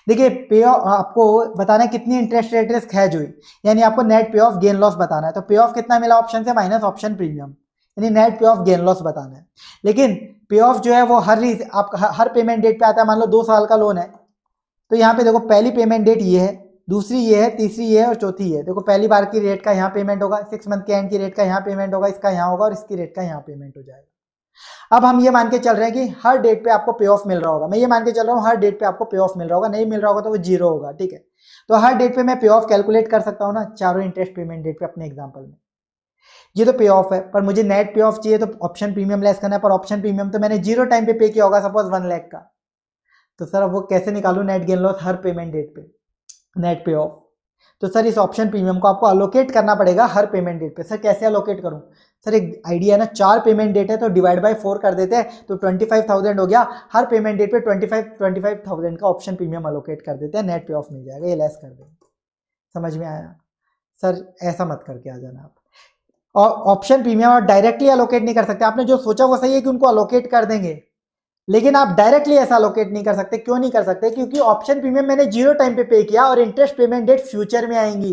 देखिए पे ऑफ आपको बताना है कितनी इंटरेस्ट रेट रिस्क है जो यानी आपको net pay off gain loss बताना है तो पे ऑफ कितना मिला ऑप्शन से माइनस ऑप्शन प्रीमियम यानी net pay off gain loss बताना है लेकिन पे ऑफ जो है वो हर आपका हर पेमेंट डेट पे आता है मान लो दो साल का लोन है तो यहाँ पे देखो पहली पेमेंट डेट ये है दूसरी ये है तीसरी ये है और चौथी ये देखो पहली बार की रेट का यहाँ पेमेंट होगा सिक्स मंथ के एंड की रेट का यहाँ पेमेंट होगा इसका यहाँ होगा और इसकी रेट का यहाँ पेमेंट हो जाएगा अब हम ये मान के चल रहे हैं कि हर डेट पे आपको पे ऑफ मिल रहा होगा मैं ये मान के चल रहा हूँ हर डेट पे आपको पे ऑफ मिल रहा होगा नहीं मिल रहा होगा तो वो जीरो होगा ठीक है तो हर डेट पे मैं पे ऑफ कैलकुलेट कर सकता हूँ ना चारों इंटरेस्ट पेमेंट डेट पे अपने एग्जाम्पल में ये तो पे ऑफ है पर मुझे नेट पे ऑफ चाहिए तो ऑप्शन प्रीमियम लेस करना है पर ऑप्शन प्रीमियम तो मैंने जीरो टाइम पे पे किया होगा सपोज वन लैख का तो सर अब वो कैसे निकालू नेट गेन लॉस हर पेमेंट डेट पे नेट पे ऑफ तो सर इस ऑप्शन प्रीमियम को आपको अलोकेट करना पड़ेगा हर पेमेंट डेट पे सर कैसे अलोकेट करूं सर एक आइडिया है ना चार पेमेंट डेट है तो डिवाइड बाय फोर कर देते हैं तो ट्वेंटी फाइव थाउजेंड हो गया हर पेमेंट डेट पे twenty five twenty five thousand का ऑप्शन प्रीमियम अलोकेट कर देते हैं नेट पे ऑफ मिल जाएगा ये लेस कर देंगे समझ में आया सर ऐसा मत करके आ जाना आप और ऑप्शन प्रीमियम आप डायरेक्टली अलोकेट नहीं कर सकते आपने जो सोचा वो सही है कि उनको अलोकेट कर देंगे लेकिन आप डायरेक्टली ऐसा लोकेट नहीं कर सकते क्यों नहीं कर सकते क्योंकि ऑप्शन प्रीमियम मैंने जीरो टाइम पे पे किया और इंटरेस्ट पेमेंट डेट फ्यूचर में आएंगी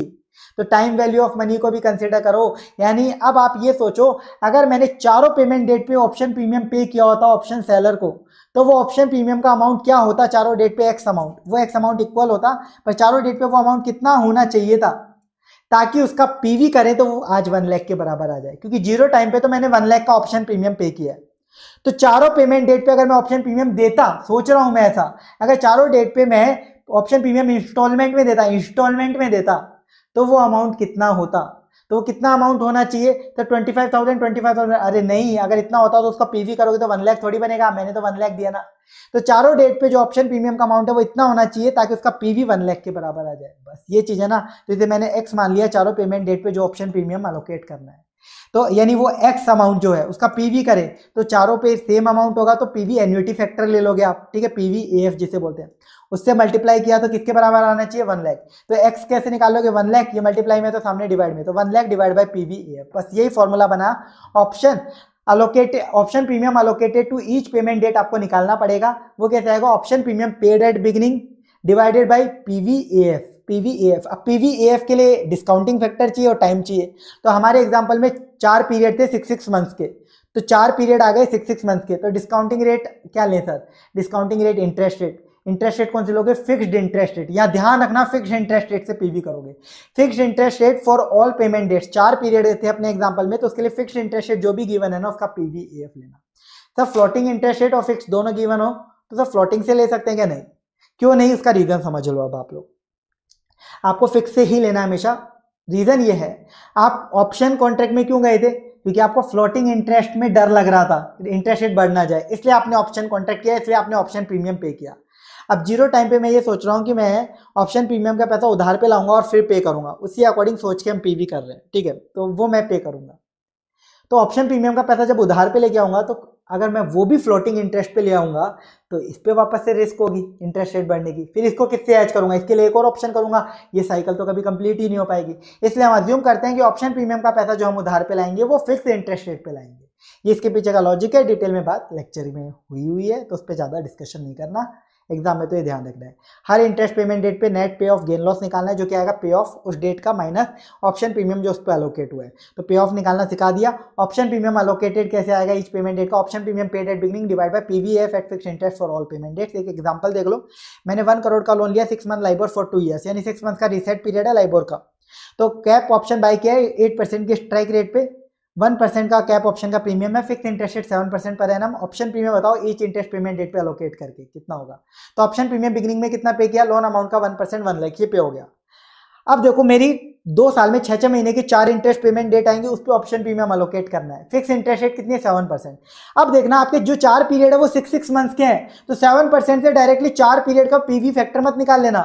तो टाइम वैल्यू ऑफ मनी को भी कंसिडर करो यानी अब आप ये सोचो अगर मैंने चारों पेमेंट डेट पे ऑप्शन प्रीमियम पे किया होता ऑप्शन सेलर को तो वो ऑप्शन प्रीमियम का अमाउंट क्या होता चारों डेट पे एक्स अमाउंट वो एक्स अमाउंट इक्वल होता पर चारों डेट पे वो अमाउंट कितना होना चाहिए था ताकि उसका पीवी करें तो वो आज वन लैख के बराबर आ जाए क्योंकि जीरो टाइम पे तो मैंने वन लैख का ऑप्शन प्रीमियम पे किया है तो चारों पेमेंट डेट पे अगर मैं ऑप्शन प्रीमियम देता सोच रहा हूं मैं ऐसा अगर चारों डेट पे मैं ऑप्शन प्रीमियम इंस्टॉलमेंट में देता इंस्टॉलमेंट में देता तो वो अमाउंट कितना होता तो वो कितना अमाउंट होना चाहिए तो ट्वेंटी 25,000 अरे नहीं अगर इतना होता तो उसका पीवी करोगे तो वन लाख थोड़ी बनेगा मैंने तो वन लाख दिया ना तो चारों डेट पे जो ऑप्शन प्रीमियम का अमाउंट है वो इतना होना चाहिए ताकि उसका पीवी वन लाख के बराबर आ जाए बस ये चीज़ है ना तो इसे मैंने एक्स मान लिया चारों पेमेंट डेट पे जो ऑप्शन प्रीमियम अलोकेट करना है तो यानी वो एक्स अमाउंट जो है उसका पीवी करे तो चारों पे सेम अमाउंट होगा तो पीवी एन्यूटी फैक्टर ले लोगे आप ठीक है पीवी एफ जिसे बोलते हैं उससे मल्टीप्लाई किया तो किसके बराबर आना चाहिए वन लैख तो एक्स कैसे निकालोगे वन लैख ये मल्टीप्लाई में तो सामने डिवाइड में तो one lakh divide by PV F बस यही फॉर्मूला बना option allocated option premium allocated to each payment date आपको निकालना पड़ेगा वो कैसे आएगा option premium paid at beginning divided by PV F PV F अब पीवी एफ के लिए डिस्काउंटिंग फैक्टर चाहिए और टाइम चाहिए तो हमारे एग्जाम्पल में चार पीरियड थे सिक्स सिक्स मंथ्स के तो चार पीरियड आ गए सिक्स सिक्स मंथ के तो डिस्काउंटिंग रेट क्या लें sir discounting rate interest rate interest rate कौन से लोगे फिक्स्ड इंटरेस्ट रेट यहाँ ध्यान रखना फिक्स्ड इंटरेस्ट रेट से पीवी करोगे fixed interest rate for all payment dates चार पीरियड थे अपने एग्जांपल में तो उसके लिए फिक्स्ड इंटरेस्ट रेट जो भी गिवन है ना उसका पीवी एफ लेना सर फ्लोटिंग इंटरेस्ट रेट और फिक्स दोनों गिवन हो तो सर फ्लोटिंग से ले सकते हैं क्या नहीं क्यों नहीं उसका रीजन समझ लो अब आप लोग आपको फिक्स से ही लेना है हमेशा रीज़न ये है आप ऑप्शन कॉन्ट्रैक्ट में क्यों गए थे क्योंकि आपको फ्लोटिंग इंटरेस्ट में डर लग रहा था इंटरेस्ट रेट बढ़ना जाए इसलिए आपने ऑप्शन कॉन्ट्रैक्ट किया इसलिए आपने ऑप्शन प्रीमियम पे किया अब जीरो टाइम पे मैं ये सोच रहा हूँ कि मैं ऑप्शन प्रीमियम का पैसा उधार पे लाऊंगा और फिर पे करूंगा उसी अकॉर्डिंग सोच के हम पीवी कर रहे हैं ठीक है तो वो मैं पे करूंगा तो ऑप्शन प्रीमियम का पैसा जब उधार पे लेके आऊंगा तो अगर मैं वो भी फ्लोटिंग इंटरेस्ट पे ले आऊँगा तो इस पर वापस से रिस्क होगी इंटरेस्ट रेट बढ़ने की फिर इसको किससे हैच करूँगा इसके लिए एक और ऑप्शन करूँगा ये साइकिल तो कभी कंप्लीट ही नहीं हो पाएगी इसलिए हम अज्यूम करते हैं कि ऑप्शन प्रीमियम का पैसा जो हम उधार पर लाएंगे वो फिक्स इंटरेस्ट रेट पर लाएंगे ये इसके पीछे का लॉजिक है डिटेल में बात लेक्चर में हुई हुई है तो उस पर ज़्यादा डिस्कशन नहीं करना एग्जाम में तो ये ध्यान रखना है हर इंटरेस्ट पेमेंट डेट पे net pay off gain loss निकालना है जो कि आएगा पे ऑफ उस डेट का माइनस ऑप्शन प्रीमियम जो उस पर अलोकेट हुआ है तो पे ऑफ निकालना सिखा दिया ऑप्शन प्रीमियम एलोकेटेड कैसे आएगा इस पेमेंट डेट का option premium paid at beginning divide by P at fix interest for all payment dates एक एग्जाम्पल देख लो मैंने वन करोड़ का लोन लिया six month LIBOR for two years यानी सिक्स मंथ का रिसेट पीरियड है लाइबर का तो कैप ऑप्शन बाय किया है एट परसेंट के स्ट्राइक रेट पे वन परसेंट का कैप ऑप्शन का प्रीमियम है fix interest rate seven percent पर है ना ऑप्शन प्रीमियम बताओ ईच इंटरेस्ट पेमेंट डेट पे अलोकेट करके कितना होगा तो ऑप्शन प्रीमियम बिगनिंग में कितना पे किया लोन अमाउंट का वन परसेंट वन लाख ये पे हो गया अब देखो मेरी दो साल में छः छः महीने की चार इंटरेस्ट पेमेंट डेट आएंगे उस पर ऑप्शन प्रीमियम अलोकेट करना है फिक्स इंटरेस्ट रेट कितनी है सेवन परसेंट अब देखना आपके जो चार पीरियड है वो सिक्स सिक्स मंथ्स के हैं तो सेवन परसेंट से डायरेक्टली चार पीरियड का पीवी फैक्टर मत निकाल लेना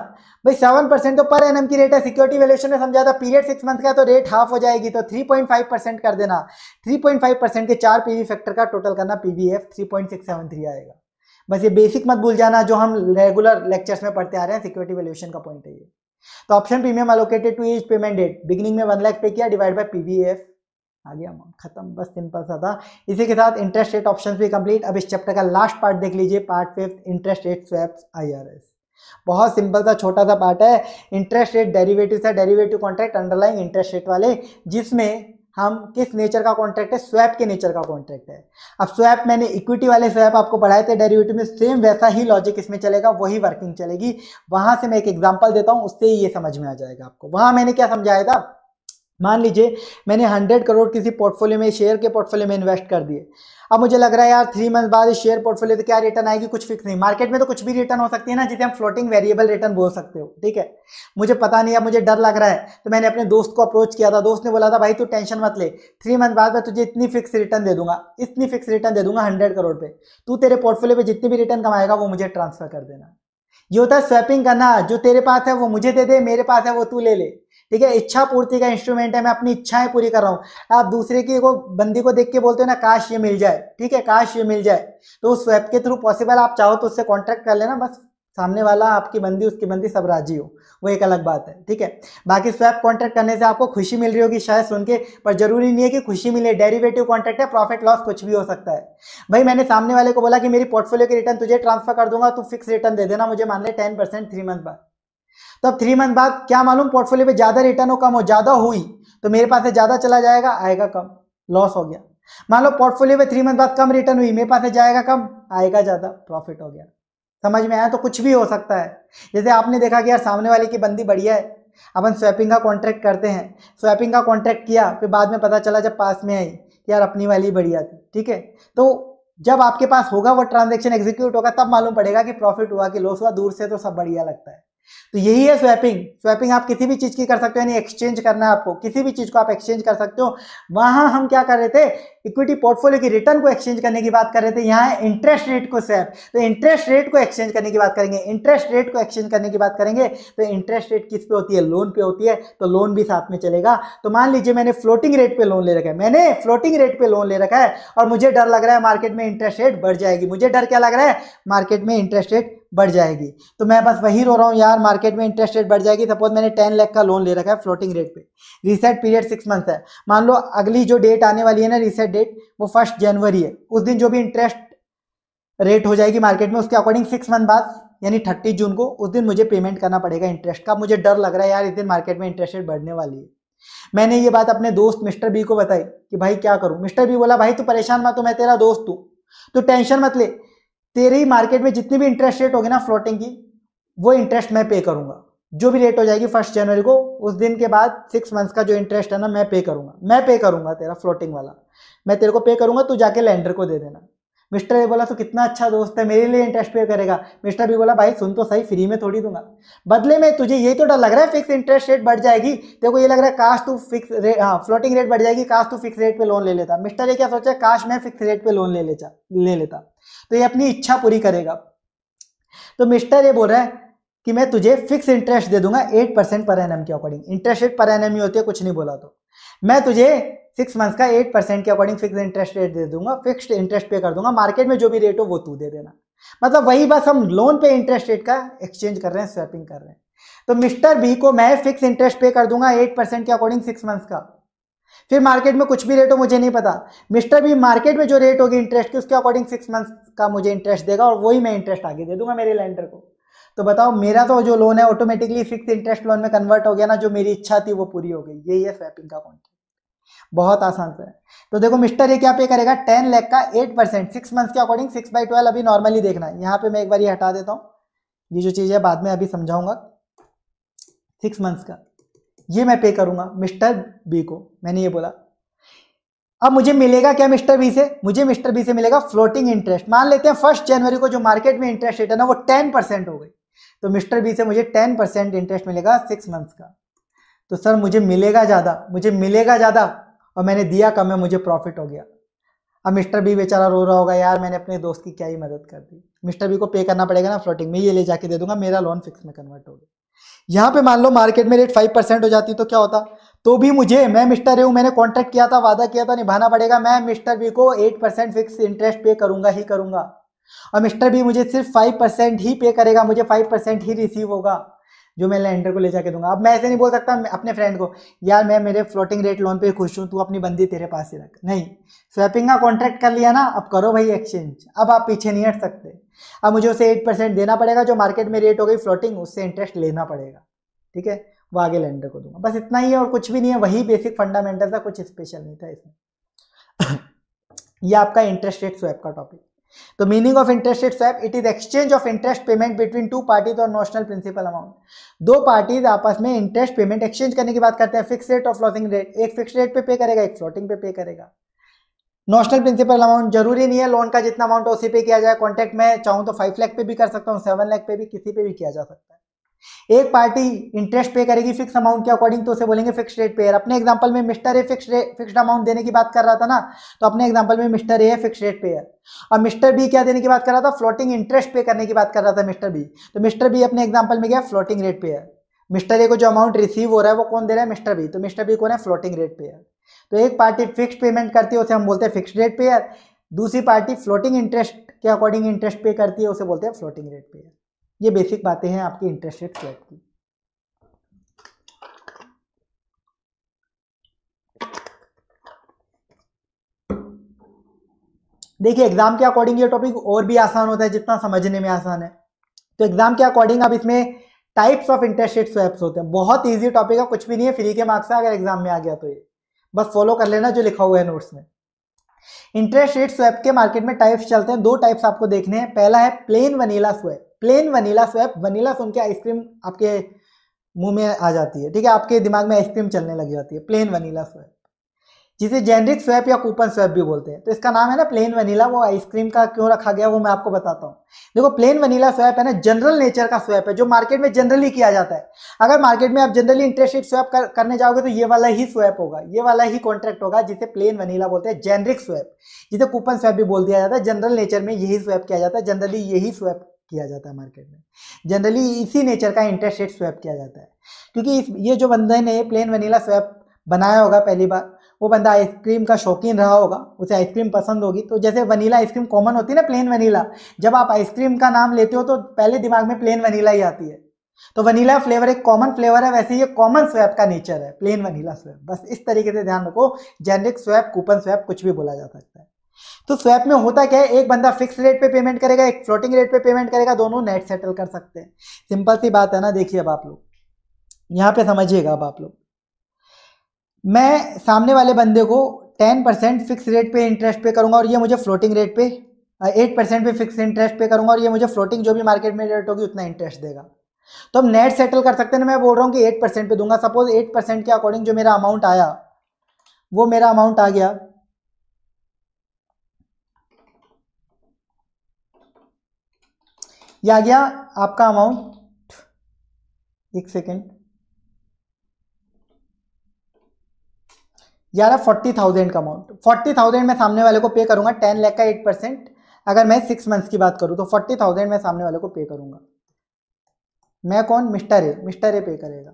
भाई सेवन परसेंट तो पर एनएम की रेट है सिक्योरिटी वैल्यूशन में समझा था पीरियड सिक्स मंथ का तो रेट हाफ हो जाएगी तो थ्री पॉइंट फाइव परसेंट कर देना थ्री पॉइंट फाइव परसेंट के चार पीवी फैक्टर का टोटल करना PVF three point six seven three आएगा बस ये बेसिक मत भूल जाना जो हम रेगुलर लेक्चर्स में पढ़ते आ रहे हैं सिक्योरिटी वैल्यूशन का पॉइंट है ये तो option premium allocated to each payment date beginning में वन लाख पे किया डिवाइड बाई पीवीएफ आ गया अमाउंट खत्म बस सिंपल सा था इसी के साथ इंटरेस्ट रेट ऑप्शन भी कंप्लीट अब इस चैप्टर का लास्ट पार्ट देख लीजिए part fifth interest rate swap IRS बहुत सिंपल सा छोटा सा पार्ट है इंटरेस्ट रेट डेरिवेटिव है derivative contract underlying interest rate वाले जिसमें हम किस नेचर का कॉन्ट्रैक्ट है स्वैप के नेचर का कॉन्ट्रैक्ट है अब स्वैप मैंने इक्विटी वाले स्वैप आपको पढ़ाए थे डेरिवेटिव में सेम वैसा ही लॉजिक इसमें चलेगा वही वर्किंग चलेगी वहां से मैं एक एग्जांपल देता हूं उससे ही ये समझ में आ जाएगा आपको वहां मैंने क्या समझाया था मान लीजिए मैंने हंड्रेड करोड़ किसी पोर्टफोलियो में शेयर के पोर्टफोलियो में इन्वेस्ट कर दिए अब मुझे लग रहा है यार थ्री मंथ बाद शेयर पोर्टफोलियो तो क्या रिटर्न आएगी कुछ फिक्स नहीं मार्केट में तो कुछ भी रिटर्न हो सकती है ना जिसे हम फ्लोटिंग वेरिएबल रिटर्न बोल सकते हो ठीक है मुझे पता नहीं अब मुझे डर लग रहा है तो मैंने अपने दोस्त को अप्रोच किया था दोस्त ने बोला था भाई तू टेंशन मत ले थ्री मंथ बाद मैं तुझे इतनी फिक्स रिटर्न दे दूंगा इतनी फिक्स रिटर्न दे दूंगा हंड्रेड करोड़ पे तू तेरे पोर्टफोलियो पर जितनी भी रिटर्न कमाएगा वो मुझे ट्रांसफर कर देना ये होता है स्वैपिंग करना जो तेरे पास है वो मुझे दे दे मेरे पास है वो तू ले ले ठीक है इच्छा पूर्ति का इंस्ट्रूमेंट है मैं अपनी इच्छाएं पूरी कर रहा हूँ आप दूसरे की को बंदी को देख के बोलते हो ना काश ये मिल जाए ठीक है काश ये मिल जाए तो उस वेब के थ्रू पॉसिबल आप चाहो तो उससे कॉन्ट्रैक्ट कर लेना बस सामने वाला आपकी बंदी उसकी बंदी सब राजी हो वो एक अलग बात है ठीक है बाकी स्वैप कॉन्ट्रैक्ट करने से आपको खुशी मिल रही होगी शायद सुन के पर जरूरी नहीं है कि खुशी मिले डेरिवेटिव कॉन्ट्रैक्ट है प्रॉफिट लॉस कुछ भी हो सकता है भाई मैंने सामने वाले को बोला कि मेरी पोर्टफोलियो के रिटर्न तुझे ट्रांसफर कर दूंगा तू फिक्स रिटर्न दे देना मुझे मान ले टेन परसेंट थ्री मंथ बाद तो अब थ्री मंथ बाद क्या मालूम पोर्टफोलियो पे ज्यादा रिटर्न हो कम हो ज्यादा हुई तो मेरे पास से ज्यादा चला जाएगा आएगा कम लॉस हो गया मान लो पोर्टफोलियो पे थ्री मंथ बाद कम रिटर्न हुई मेरे पास से जाएगा कम आएगा ज्यादा प्रॉफिट हो गया समझ में आया तो कुछ भी हो सकता है जैसे आपने देखा कि यार सामने वाले की बंदी बढ़िया है अपन स्वैपिंग का कॉन्ट्रैक्ट करते हैं स्वैपिंग का कॉन्ट्रैक्ट किया फिर बाद में पता चला जब पास में आई कि यार अपनी वाली बढ़िया थी ठीक है तो जब आपके पास होगा वो ट्रांजेक्शन एग्जीक्यूट होगा तब मालूम पड़ेगा कि प्रॉफिट हुआ कि लॉस हुआ दूर से तो सब बढ़िया लगता है तो यही है स्वैपिंग स्वैपिंग आप किसी भी चीज़ की कर सकते हो यानी एक्सचेंज करना है आपको किसी भी चीज़ को आप एक्सचेंज कर सकते हो वहां हम क्या कर रहे थे इक्विटी पोर्टफोलियो की रिटर्न को एक्सचेंज करने की बात कर रहे थे यहाँ इंटरेस्ट रेट को स्वैप तो इंटरेस्ट रेट को एक्सचेंज करने की बात करेंगे इंटरेस्ट रेट को एक्सचेंज करने की बात करेंगे तो इंटरेस्ट रेट किस पे होती है लोन पे होती है तो लोन भी साथ में चलेगा तो मान लीजिए मैंने फ्लोटिंग रेट पे लोन ले रखा है मैंने फ्लोटिंग रेट पे लोन ले रखा है और मुझे डर लग रहा है मार्केट में इंटरेस्ट रेट बढ़ जाएगी मुझे डर क्या लग रहा है मार्केट में इंटरेस्ट रेट बढ़ जाएगी तो मैं बस वही रो रहा हूँ यार मार्केट में इंटरेस्ट रेट बढ़ जाएगी सपोज मैंने टेन लाख का लोन ले रखा है फ्लोटिंग रेट पे रीसेट पीरियड सिक्स मंथ है मान लो अगली जो डेट आने वाली है ना रीसेट डेट वो फर्स्ट जनवरी है उस दिन जो भी इंटरेस्ट रेट हो जाएगी मार्केट में उसके अकॉर्डिंग सिक्स मंथ बाद यानी थर्टी जून को उस दिन मुझे पेमेंट करना पड़ेगा इंटरेस्ट का मुझे डर लग रहा है यार इस दिन मार्केट में इंटरेस्ट रेट बढ़ने वाली है मैंने ये बात अपने दोस्त मिस्टर बी को बताई कि भाई क्या करूं मिस्टर बी बोला भाई तू परेशान मत हो मैं तेरा दोस्त हूँ तो टेंशन मत ले तेरे ही मार्केट में जितनी भी इंटरेस्ट रेट होगी ना फ्लोटिंग की वो इंटरेस्ट मैं पे करूंगा जो भी रेट हो जाएगी फर्स्ट जनवरी को उस दिन के बाद सिक्स मंथ्स का जो इंटरेस्ट है ना मैं पे करूंगा मैं पे करूंगा तेरा फ्लोटिंग वाला मैं तेरे को पे करूंगा तू जाके लैंडर को दे देना मिस्टर ए बोला तो कितना अच्छा दोस्त है मेरे लिए इंटरेस्ट पे करेगा मिस्टर बी बोला भाई सुन तो सही फ्री में थोड़ी दूंगा बदले में तुझे ये तो डर लग रहा है फिक्स इंटरेस्ट रेट बढ़ जाएगी तेरे को ये लग रहा है काश तू फिक्स रेट हाँ फ्लोटिंग रेट बढ़ जाएगी काश तू फिक्स रेट पे लोन ले लेता मिस्टर ए क्या सोचा काश मैं फिक्स रेट पे लोन ले लेता ले लेता तो ये अपनी इच्छा पूरी करेगा तो मिस्टर ये बोल रहा है कि मैं तुझे फिक्स इंटरेस्ट दे दूंगा एट परसेंट पर एन के अकॉर्डिंग इंटरेस्ट रेट पर एन ही होती है कुछ नहीं बोला तो मैं तुझे सिक्स मंथ्स का एट परसेंट के अकॉर्डिंग फिक्स इंटरेस्ट रेट दे दूंगा फिक्स इंटरेस्ट पे कर दूंगा मार्केट में जो भी रेट हो वो तू दे देना मतलब वही बस हम लोन पे इंटरेस्ट रेट का एक्सचेंज कर रहे हैं स्वैपिंग कर रहे हैं तो मिस्टर बी को मैं फिक्स इंटरेस्ट पे कर दूंगा एट परसेंट के अकॉर्डिंग सिक्स मंथ्स का फिर मार्केट में कुछ भी रेट हो मुझे नहीं पता मिस्टर भी मार्केट में जो रेट होगी इंटरेस्ट की उसके अकॉर्डिंग सिक्स मंथ्स का मुझे इंटरेस्ट देगा और वही मैं इंटरेस्ट आगे दे दूंगा मेरे लेंडर को तो बताओ मेरा तो जो लोन है ऑटोमेटिकली फिक्स इंटरेस्ट लोन में कन्वर्ट हो गया ना जो मेरी इच्छा थी वो पूरी हो गई यही है स्वैपिंग का कॉन्ट्रैक्ट बहुत आसान सा है तो देखो मिस्टर ये क्या पे करेगा टेन लैख का एट परसेंट सिक्स मंथ्स के अकॉर्डिंग सिक्स बाई ट्वेल्व अभी नॉर्मली देखना है यहाँ पे मैं एक बार ये हटा देता हूँ ये जो चीज़ है बाद में अभी समझाऊंगा सिक्स मंथ्स का ये मैं पे करूंगा मिस्टर बी को मैंने ये बोला अब मुझे मिलेगा क्या मिस्टर बी से मुझे मिस्टर बी से मिलेगा फ्लोटिंग इंटरेस्ट मान लेते हैं फर्स्ट जनवरी को जो मार्केट में इंटरेस्ट रेट है ना वो टेन परसेंट हो गई तो मिस्टर बी से मुझे टेन परसेंट इंटरेस्ट मिलेगा सिक्स मंथ्स का तो सर मुझे मिलेगा ज़्यादा मुझे मिलेगा ज़्यादा और मैंने दिया कम है मुझे प्रॉफिट हो गया अब मिस्टर बी बेचारा रो रहा होगा यार मैंने अपने दोस्त की क्या ही मदद कर दी मिस्टर बी को पे करना पड़ेगा ना फ्लोटिंग में ये ले जाके दे दूंगा मेरा लोन फिक्स में कन्वर्ट हो गया यहाँ पे मान लो मार्केट में रेट फाइव परसेंट हो जाती तो क्या होता तो भी मुझे मैं मिस्टर ए हूँ मैंने कॉन्ट्रैक्ट किया था वादा किया था निभाना पड़ेगा मैं मिस्टर बी को eight percent fix interest pay करूंगा ही करूंगा और मिस्टर बी मुझे सिर्फ फाइव परसेंट ही पे करेगा मुझे फाइव परसेंट ही रिसीव होगा जो मैं लैंडर को ले जाके दूंगा अब मैं ऐसे नहीं बोल सकता अपने फ्रेंड को यार मैं मेरे फ्लोटिंग रेट लोन पे खुश हूँ तू अपनी बंदी तेरे पास ही रख नहीं स्वैपिंग का कॉन्ट्रैक्ट कर लिया ना अब करो भाई एक्सचेंज अब आप पीछे नहीं हट सकते अब मुझे उसे एट परसेंट देना पड़ेगा जो मार्केट में रेट हो गई फ्लोटिंग उससे इंटरेस्ट लेना पड़ेगा ठीक है वो आगे लैंडर को दूंगा बस इतना ही है और कुछ भी नहीं है वही बेसिक फंडामेंटल था कुछ स्पेशल नहीं था इसमें <coughs> यह आपका इंटरेस्ट रेट स्वैप का टॉपिक तो meaning of interest rate swap it is exchange of interest payment between two parties और नोशनल प्रिंसिपल अमाउंट दो पार्टीज आपस में इंटरेस्ट पेमेंट एक्सचेंज करने की बात करते हैं फिक्स रेट और फ्लोटिंग रेट एक फिक्स रेट पे पे करेगा एक फ्लोटिंग पे पे करेगा नॉशनल प्रिंसिपल अमाउंट जरूरी नहीं है लोन का जितना अमाउंट उसी पे किया जाए कॉन्ट्रैक्ट में चाहूँ तो फाइव लैख पे भी कर सकता हूँ सेवन लाख पे भी किसी पे भी किया जा सकता है एक पार्टी इंटरेस्ट पे करेगी फिक्स अमाउंट के अकॉर्डिंग तो उसे बोलेंगे फिक्स रेट पेयर अपने एग्जांपल में mister A fix fix amount देने की बात कर रहा था ना तो अपने एग्जांपल में मिस्टर ए है फिक्स रेट पेयर और मिस्टर बी क्या देने की बात कर रहा था फ्लोटिंग इंटरेस्ट पे करने की बात कर रहा था मिस्टर बी तो मिस्टर बी अपने एग्जाम्पल में क्या floating rate payer mister A को जो अमाउंट रिसीव हो रहा है वो कौन दे रहा है मिस्टर बी तो मिस्टर बी कौन है फ्लोटिंग रेट पेयर तो एक पार्टी फिक्स पेमेंट करती है उसे हम बोलते हैं फिक्स रेट पेयर दूसरी पार्टी फ्लोटिंग इंटरेस्ट के अकॉर्डिंग इंटरेस्ट पे करती है उसे बोलते हैं फ्लोटिंग रेट पेयर ये बेसिक बातें हैं आपकी इंटरेस्ट रेट फ्लैट की देखिए एग्जाम के अकॉर्डिंग ये टॉपिक और भी आसान होता है जितना समझने में आसान है तो एग्जाम के अकॉर्डिंग आप इसमें types of interest rate swaps होते हैं बहुत इजी टॉपिक है कुछ भी नहीं है फ्री के मार्क्स है अगर एग्जाम में आ गया तो ये बस फॉलो कर लेना जो लिखा हुआ है नोट्स में इंटरेस्ट रेट स्वैप के मार्केट में टाइप्स चलते हैं दो टाइप्स आपको देखने हैं पहला है plain vanilla swap plain vanilla swap vanilla सुन के आइसक्रीम आपके मुंह में आ जाती है ठीक है आपके दिमाग में आइसक्रीम चलने लग जाती है प्लेन वनीला स्वैप जिसे जेनरिक स्वैप या कूपन स्वैप भी बोलते हैं तो इसका नाम है ना प्लेन वनीला वो आइसक्रीम का क्यों रखा गया वो मैं आपको बताता हूँ देखो प्लेन वनीला स्वैप है ना जनरल नेचर का स्वैप है जो मार्केट में जनरली किया जाता है अगर मार्केट में आप जनरली इंटरेस्ट रेट स्वैप कर, करने जाओगे तो ये वाला ही स्वैप होगा ये वाला ही कॉन्ट्रैक्ट होगा जिसे प्लेन वनीला बोलते हैं जेनरिक स्वैप जिसे कूपन स्वैप भी बोल दिया जाता है जनरल नेचर में यही स्वैप किया जाता है जनरली यही स्वैप किया जाता है मार्केट में जनरली इसी नेचर का इंटरेस्ट रेट स्वैप किया जाता है क्योंकि इस ये जो बंदे ने प्लेन वनीला स्वैप बनाया होगा पहली बार वो बंदा आइसक्रीम का शौकीन रहा होगा उसे आइसक्रीम पसंद होगी तो जैसे वनीला आइसक्रीम कॉमन होती है ना प्लेन वनीला जब आप आइसक्रीम का नाम लेते हो तो पहले दिमाग में प्लेन वनीला ही आती है तो वनीला फ्लेवर एक कॉमन फ्लेवर है वैसे ये कॉमन स्वैप का नेचर है प्लेन वनीला स्वैप बस इस तरीके से ध्यान रखो जेनरिक स्वैप कूपन स्वैप कुछ भी बोला जा सकता है तो स्वैप में होता क्या है एक बंदा फिक्स रेट पे पेमेंट करेगा एक फ्लोटिंग रेट पे पेमेंट करेगा दोनों नेट सेटल कर सकते हैं सिंपल सी बात है ना देखिए अब आप लोग यहां पे समझिएगा अब आप लोग मैं सामने वाले बंदे को टेन परसेंट फिक्स रेट पे इंटरेस्ट पे करूंगा और ये मुझे फ्लोटिंग रेट पे एट परसेंट पे फिक्स इंटरेस्ट पे करूंगा और ये मुझे फ्लोटिंग जो भी मार्केट में रेट होगी उतना इंटरेस्ट देगा तो हम नेट सेटल कर सकते हैं मैं बोल रहा हूँ कि एट परसेंट पे दूंगा सपोज एट परसेंट के अकॉर्डिंग जो मेरा अमाउंट आया वो मेरा अमाउंट आ गया यह आ गया आपका अमाउंट एक सेकेंड यार फोर्टी थाउजेंड का अमाउंट फोर्टी थाउजेंड में सामने वाले को पे करूंगा टेन लैख का एट परसेंट अगर मैं सिक्स मंथ्स की बात करूं तो फोर्टी थाउजेंड में सामने वाले को पे करूंगा मैं कौन मिस्टर ए मिस्टर ए पे करेगा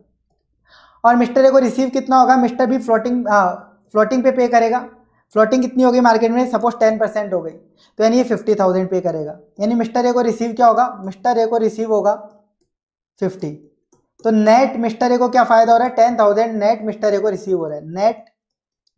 और मिस्टर ए को रिसीव कितना होगा मिस्टर भी फ्लोटिंग आ, फ्लोटिंग पे पे करेगा फ्लोटिंग कितनी होगी मार्केट में सपोज टेन परसेंट हो गई तो यानी ये फिफ्टी थाउजेंड पे करेगा यानी मिस्टर ए को रिसीव क्या होगा मिस्टर ए को रिसीव होगा फिफ्टी तो नेट मिस्टर ए को क्या फायदा हो रहा है ten thousand net mister A को रिसीव हो रहा है नेट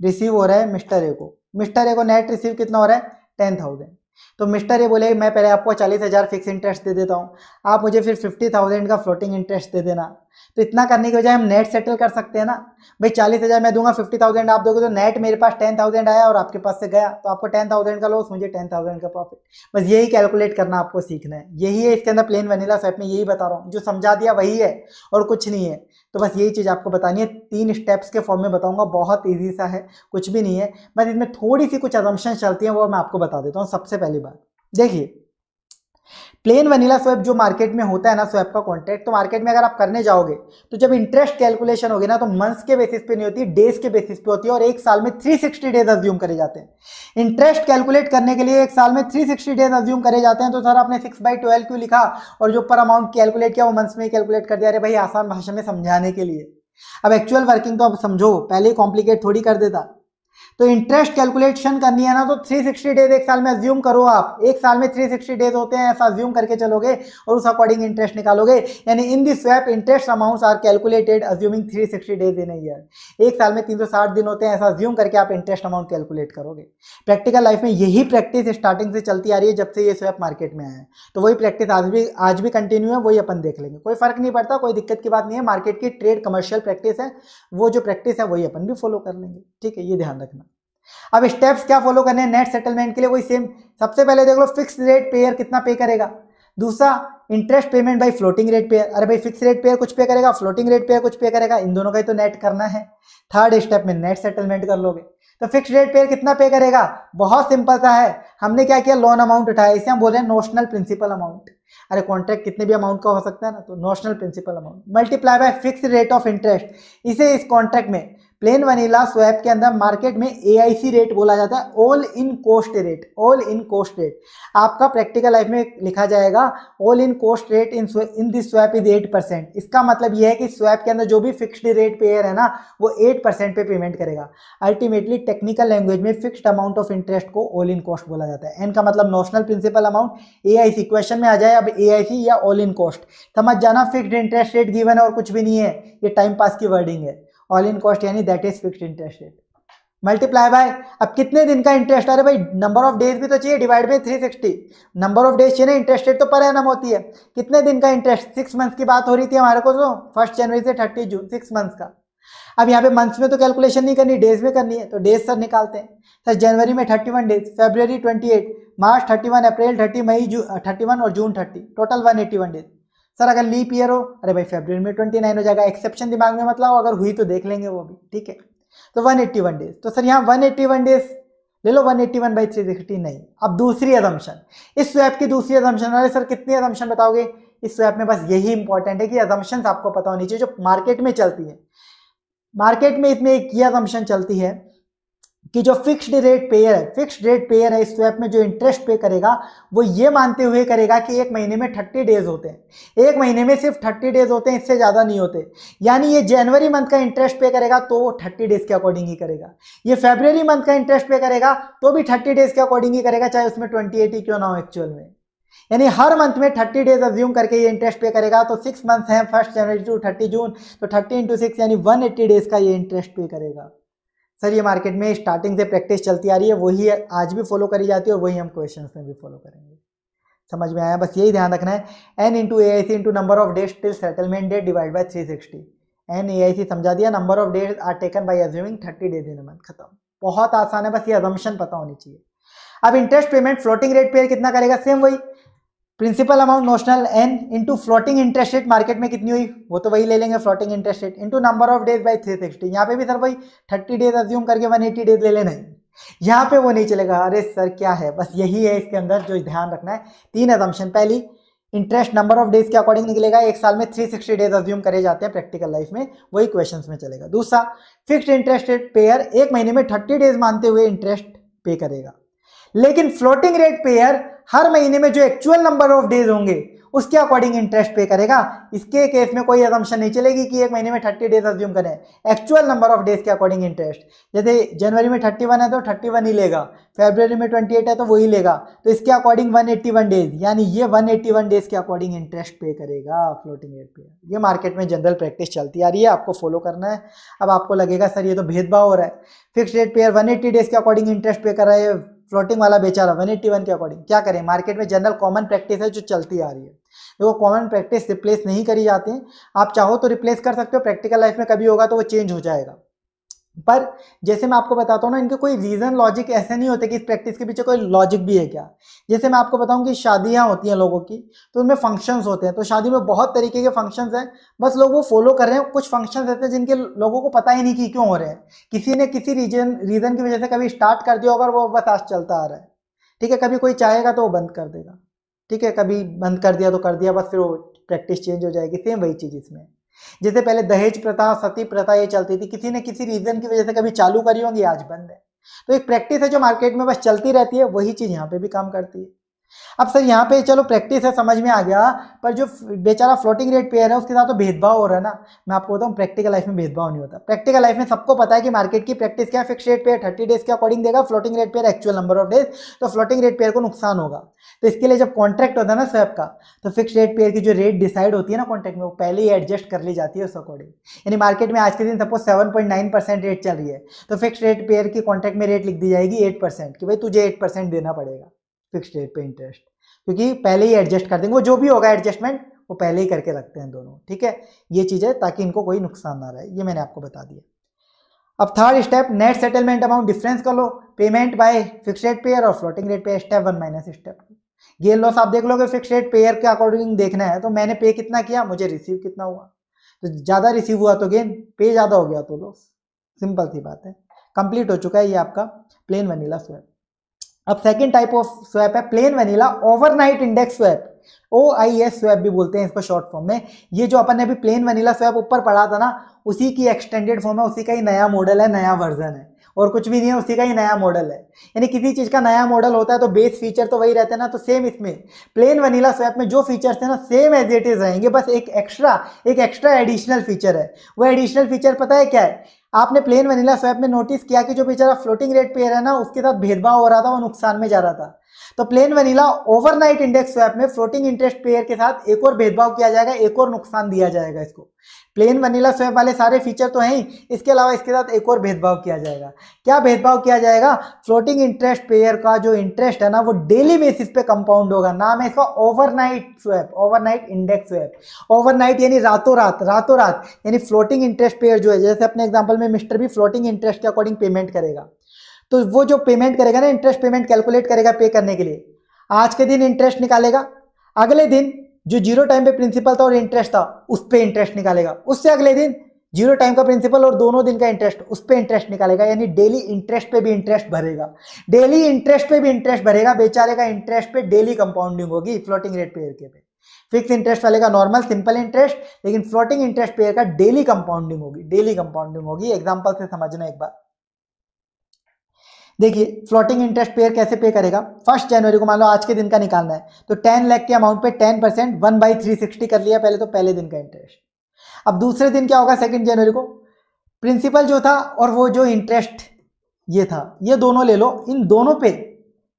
रिसीव हो रहा है मिस्टर ए को मिस्टर ए को नेट रिसीव कितना हो रहा है टेन थाउजेंड तो मिस्टर ए बोले मैं पहले आपको चालीस हज़ार फिक्स इंटरेस्ट दे देता हूँ आप मुझे फिर फिफ्टी थाउजेंड का फ्लोटिंग इंटरेस्ट दे देना तो इतना करने की बजाय हम नेट सेटल कर सकते हैं ना भाई चालीस हज़ार मैं दूंगा फिफ्टी थाउजेंड आप दोगे तो नेट मेरे पास टेन थाउजेंड आया और आपके पास से गया तो आपको टेन थाउजेंड का लॉस मुझे टेन थाउजेंड का प्रॉफिट बस यही कैलकुलेट करना आपको सीखना है यही है इसके अंदर प्लेन वनीला सेट में यही बता रहा हूँ जो समझा दिया वही है और कुछ नहीं है तो बस यही चीज़ आपको बतानी है तीन स्टेप्स के फॉर्म में बताऊंगा बहुत ईजी सा है कुछ भी नहीं है बस इसमें थोड़ी सी कुछ अजम्पन चलती हैं वो मैं आपको बता देता हूँ सबसे पहली बात देखिए प्लेन वनीला स्वैप जो मार्केट में होता है ना स्वैप का कॉन्ट्रैक्ट तो मार्केट में अगर आप करने जाओगे तो जब इंटरेस्ट कैलकुलेशन होगी ना तो मंथ्स के बेसिस पे नहीं होती डेज के बेसिस पे होती है और एक साल में 360 डेज अज्यूम करे जाते हैं इंटरेस्ट कैलकुलेट करने के लिए एक साल में 360 डेज अज्यूम करे जाते हैं तो सर आपने सिक्स बाई ट्वेल्व क्यों लिखा और जो पर अमाउंट कैलकुलेट किया वो मंथ्स में कैलकुलेट कर दिया अरे भाई आसान भाषा में समझाने के लिए अब एक्चुअल वर्किंग तो अब समझो पहले ही कॉम्प्लिकेट थोड़ी कर देता तो इंटरेस्ट कैलकुलेशन करनी है ना तो 360 डेज एक साल में अज्यूम करो आप एक साल में 360 डेज होते हैं ऐसा अज्यूम करके चलोगे और उस अकॉर्डिंग इंटरेस्ट निकालोगे यानी in this swap interest amounts are calculated assuming 360 days in year एक साल में 360 दिन होते हैं ऐसा अज्यूम करके आप इंटरेस्ट अमाउंट कैलकुलेट करोगे प्रैक्टिकल लाइफ में यही प्रैक्टिस स्टार्टिंग से चलती आ रही है जब से ये स्वैप मार्केट में आए तो वही प्रैक्टिस आज भी आज भी कंटिन्यू है वही अपन देख लेंगे कोई फर्क नहीं पड़ता कोई दिक्कत की बात नहीं है मार्केट की ट्रेड कमर्शियल प्रैक्टिस है वो जो प्रैक्टिस है वही अपन भी फॉलो कर लेंगे ठीक है ये ध्यान रखना अब स्टेप्स क्या फॉलो करने हैं नेट सेटलमेंट के लिए वही सेम सबसे पहले देख लो फिक्स रेट पेयर कितना पे करेगा दूसरा interest payment by floating rate payer अरे भाई फिक्स रेट पेयर कुछ पे करेगा फ्लोटिंग रेट पेयर कुछ पे करेगा इन दोनों का ही तो नेट करना है थर्ड स्टेप में नेट सेटलमेंट कर लोगे तो फिक्स रेट पेयर कितना पे करेगा बहुत सिंपल सा है हमने क्या किया लोन अमाउंट उठाया इसे हम बोल रहे हैं नोशनल प्रिंसिपल अमाउंट अरे कॉन्ट्रैक्ट कितने भी अमाउंट का हो सकता है ना तो notional principal amount multiply by fix rate of interest इसे इस कॉन्ट्रैक्ट में प्लेन वनीला स्वैप के अंदर मार्केट में ए रेट बोला जाता है all in cost rate all in cost rate आपका प्रैक्टिकल लाइफ में लिखा जाएगा all in cost rate in in this swap is eight percent इसका मतलब यह है कि स्वैप के अंदर जो भी फिक्स्ड रेट पेयर है ना वो एट परसेंट पे पेमेंट करेगा अल्टीमेटली टेक्निकल लैंग्वेज में फिक्सड अमाउंट ऑफ इंटरेस्ट को ऑल इन कॉस्ट बोला जाता है एन का मतलब नोशनल प्रिंसिपल अमाउंट ए क्वेश्चन में आ जाए अब ए या ऑल इन कॉस्ट समझ जाना फिक्सड इंटरेस्ट रेट गिवन है और कुछ भी नहीं है ये टाइम पास की वर्डिंग है ऑल इन कॉस्ट यानी that is fix interest rate multiply by अब कितने दिन का इंटरेस्ट अरे भाई नंबर ऑफ डेज भी तो चाहिए divide by three sixty number of days चाहिए ना इंटरेस्ट रेट तो पर एनम होती है कितने दिन का इंटरेस्ट सिक्स मंथ्स की बात हो रही थी हमारे को तो फर्स्ट जनवरी से थर्टी जून सिक्स मंथ्स का अब यहाँ पे मंथ्स में तो कैलकुलेशन नहीं करनी डेज में करनी है तो डेज सर निकालते हैं सर जनवरी में thirty one days February twenty eight March thirty one April thirty मई जू थर्टी वन और June thirty total one eighty one days sir अगर लीप ईयर हो अरे भाई फेब्रवरी में ट्वेंटी नाइन हो जाएगा एक्सेप्शन दिमाग में मतलब अगर हुई तो देख लेंगे वो भी ठीक है तो वन एट्टी वन डेज तो सर यहाँ वन एट्टी वन डेज ले लो one eighty one by three sixty नहीं अब दूसरी अदम्शन इस स्वैप की दूसरी अदम्शन अरे सर कितनी अदम्शन बताओगे इस स्वैप में बस यही इंपॉर्टेंट है कि अदम्शन आपको पता होनी चाहिए जो मार्केट में चलती है मार्केट में इसमें एक ये अदम्शन चलती है कि जो फिक्स्ड रेट पेयर है फिक्स्ड रेट पेयर है इस स्वैप में जो इंटरेस्ट पे करेगा वो ये मानते हुए करेगा कि एक महीने में थर्टी डेज होते हैं एक महीने में सिर्फ थर्टी डेज होते हैं इससे ज़्यादा नहीं होते यानी ये जनवरी मंथ का इंटरेस्ट पे करेगा तो वो थर्टी डेज के अकॉर्डिंग ही करेगा ये फेब्रवरी मंथ का इंटरेस्ट पे करेगा तो भी थर्टी डेज के अकॉर्डिंग ही करेगा चाहे उसमें ट्वेंटी एटी क्यों ना हो एक्चुअल में यानी हर मंथ में थर्टी डेज अज्यूम करके ये इंटरेस्ट पे करेगा तो सिक्स मंथ्स हैं first January to thirty June तो थर्टी इंटू सिक्स यानी वन एट्टी डेज का ये इंटरेस्ट पे करेगा सर ये मार्केट में स्टार्टिंग से प्रैक्टिस चलती आ रही है वही आज भी फॉलो करी जाती है और वही हम क्वेश्चन में भी फॉलो करेंगे समझ में आया बस यही ध्यान रखना है N into A I C into number of days till settlement date divide by three sixty N A I C समझा दिया number of days are taken by assuming thirty days in month खत्म बहुत आसान है बस ये एजम्पन पता होनी चाहिए अब interest payment floating rate payer कितना करेगा सेम वही principal amount notional N into floating interest rate market में कितनी हुई वो तो वही ले लेंगे floating interest rate into number of days by three sixty यहाँ पे भी सर वही थर्टी डेज अज्यूम करके वन एटी डेज ले लेना यहाँ पे वो नहीं चलेगा अरे सर क्या है बस यही है इसके अंदर जो ध्यान रखना है तीन एजम्पन पहली इंटरेस्ट नंबर ऑफ डेज के अकॉर्डिंग निकलेगा एक साल में थ्री सिक्सटी डेज अज्यूम करे जाते हैं प्रैक्टिकल लाइफ में वही क्वेश्चन में चलेगा दूसरा फिक्सड इंटरेस्ट रेट पेयर एक महीने में थर्टी डेज मानते हुए इंटरेस्ट पे करेगा लेकिन फ्लोटिंग रेट पेयर हर महीने में जो एक्चुअल नंबर ऑफ डेज होंगे उसके अकॉर्डिंग इंटरेस्ट पे करेगा इसके केस में कोई एजम्पन नहीं चलेगी कि एक महीने में थर्टी डेज अज्यूम करें एक्चुअल नंबर ऑफ डेज के अकॉर्डिंग इंटरेस्ट जैसे जनवरी में थर्टी वन है तो थर्टी वन ही लेगा फेब्रवरी में ट्वेंटी एट है तो वही लेगा तो इसके according one eighty one days यानी ये वन एट्टी वन डेज के अकॉर्डिंग इंटरेस्ट पे करेगा फ्लोटिंग रेट पे ये मार्केट में जनरल प्रैक्टिस चलती आ रही है आपको फॉलो करना है अब आपको लगेगा सर ये तो भेदभाव हो रहा है fix rate payer one eighty days के अकॉर्डिंग इंटरेस्ट पे कर रहा है फ्लोटिंग वाला बेचा रहा वन एट्टी वन के अकॉर्डिंग क्या करें मार्केट में जनरल कॉमन प्रैक्टिस है जो चलती आ रही है देखो कॉमन प्रैक्टिस रिप्लेस नहीं करी जाती आप चाहो तो रिप्लेस कर सकते हो प्रैक्टिकल लाइफ में कभी होगा तो वो चेंज हो जाएगा पर जैसे मैं आपको बताता हूँ ना इनके कोई रीज़न लॉजिक ऐसे नहीं होते कि इस प्रैक्टिस के पीछे कोई लॉजिक भी है क्या जैसे मैं आपको बताऊँ कि शादियाँ होती हैं लोगों की तो उनमें फंक्शंस होते हैं तो शादी में बहुत तरीके के फंक्शंस हैं बस लोग वो फॉलो कर रहे हैं कुछ फंक्शंस रहते हैं जिनके लोगों को पता ही नहीं कि क्यों हो रहे हैं किसी ने किसी रीजन रीज़न की वजह से कभी स्टार्ट कर दिया होगा और वो बस आज चलता आ रहा है ठीक है कभी कोई चाहेगा तो वो बंद कर देगा ठीक है कभी बंद कर दिया तो कर दिया बस फिर वो प्रैक्टिस चेंज हो जाएगी सेम वही चीज़ इसमें जैसे पहले दहेज प्रथा सती प्रथा ये चलती थी किसी ने किसी रीजन की वजह से कभी चालू करी होंगी आज बंद है तो एक प्रैक्टिस है जो मार्केट में बस चलती रहती है वही चीज़ यहाँ पे भी काम करती है अब सर यहाँ पे चलो प्रैक्टिस है समझ में आ गया पर जो बेचारा फ्लोटिंग रेट पेयर है उसके साथ तो भेदभाव हो रहा है ना मैं आपको बताऊँ प्रैक्टिकल लाइफ में भेदभाव नहीं होता प्रैक्टिकल लाइफ में सबको पता है कि मार्केट की प्रैक्टिस क्या fix rate payer thirty days के अकॉर्डिंग देगा floating rate payer actual number of days तो फ्लोटिंग रेट पेयर को नुकसान होगा तो इसके लिए जब कॉन्ट्रैक्ट होता है ना स्वैप का तो फिक्स रेट पेयर की जो रेट डिसाइड होती है ना कॉन्ट्रैक्ट में वो पहले ही एडजस्ट कर ली जाती है उस अकॉर्डिंग यानी मार्केट में आज के दिन suppose seven point nine percent rate चल रही है तो फिक्स रेट पेयर की कॉन्ट्रैक्ट में रेट लिख दी जाएगी एट परसेंट कि भाई तुझे एट परसेंट देना पड़ेगा फिक्स रेट पे इंटरेस्ट क्योंकि पहले ही एडजस्ट कर देंगे वो जो भी होगा एडजस्टमेंट वो पहले ही करके रखते हैं दोनों ठीक है ये चीज़ है ताकि इनको कोई नुकसान ना रहे ये मैंने आपको बता दिया अब third step net settlement amount difference कर लो payment by fix rate payer और फ्लोटिंग रेट पे step one minus step two gain loss आप देख लोगे फिक्स रेट पेयर के अकॉर्डिंग देखना है तो मैंने पे कितना किया मुझे रिसीव कितना हुआ तो ज़्यादा रिसीव हुआ तो गेन पे ज़्यादा हो गया तो लॉस सिंपल सी बात है कंप्लीट हो चुका है ये आपका प्लेन वनीला स्वेप अब सेकेंड टाइप ऑफ स्वैप है plain vanilla overnight index swap O I S swap भी बोलते हैं इसको शॉर्ट फॉर्म में ये जो अपन ने अभी प्लेन वनीला स्वैप ऊपर पढ़ा था ना उसी की एक्सटेंडेड फॉर्म है उसी का ही नया मॉडल है नया वर्जन है और कुछ भी नहीं है उसी का ही नया मॉडल है यानी किसी चीज़ का नया मॉडल होता है तो बेस फीचर तो वही रहते हैं ना तो सेम इसमें प्लेन वनीला स्वैप में जो फीचर्स है ना सेम एज इट इज रहेंगे बस एक एक्स्ट्रा एक एक्स्ट्रा एडिशनल फीचर है वो एडिशनल फीचर पता है क्या है आपने प्लेन वनीला स्वैप में नोटिस किया कि जो बेचारा फ्लोटिंग रेट पेयर है ना उसके साथ भेदभाव हो रहा था वो नुकसान में जा रहा था तो plain vanilla overnight index swap में फ्लोटिंग इंटरेस्ट पेयर के साथ एक और भेदभाव किया जाएगा एक और नुकसान दिया जाएगा इसको प्लेन वनीला स्वैप वाले सारे फीचर तो हैं ही इसके अलावा इसके साथ एक और भेदभाव किया जाएगा क्या भेदभाव किया जाएगा फ्लोटिंग इंटरेस्ट पेयर का जो इंटरेस्ट है ना वो डेली बेसिस पे कंपाउंड होगा नाम है इसका overnight swap overnight index swap overnight यानी रातों रात रातों रात यानी फ्लोटिंग इंटरेस्ट पेयर जो है जैसे अपने एग्जाम्पल में मिस्टर भी फ्लोटिंग इंटरेस्ट के अकॉर्डिंग पेमेंट करेगा तो वो जो पेमेंट करेगा ना इंटरेस्ट पेमेंट कैलकुलेट करेगा पे करने के लिए आज के दिन इंटरेस्ट निकालेगा अगले दिन जो जीरो टाइम पे प्रिंसिपल था और इंटरेस्ट था उस पर इंटरेस्ट निकालेगा उससे अगले दिन जीरो टाइम का प्रिंसिपल और दोनों दिन का इंटरेस्ट उस पर इंटरेस्ट निकालेगा यानी डेली इंटरेस्ट पे भी इंटरेस्ट भरेगा डेली इंटरेस्ट पे भी इंटरेस्ट भरेगा बेचारे का इंटरेस्ट पे डेली कंपाउंडिंग होगी फ्लोटिंग रेट पेयर के पे फिक्स इंटरेस्ट वाले का नॉर्मल सिंपल इंटरेस्ट लेकिन फ्लोटिंग इंटरेस्ट पेयर का डेली कंपाउंडिंग होगी डेली कंपाउंडिंग होगी एग्जाम्पल से समझना एक बार देखिए फ्लोटिंग इंटरेस्ट पेयर कैसे पे करेगा फर्स्ट जनवरी को मान लो आज के दिन का निकालना है तो टेन लाख के अमाउंट पे ten percent one by three sixty कर लिया पहले तो पहले दिन का इंटरेस्ट अब दूसरे दिन क्या होगा सेकेंड जनवरी को प्रिंसिपल जो था और वो जो इंटरेस्ट ये था ये दोनों ले लो इन दोनों पे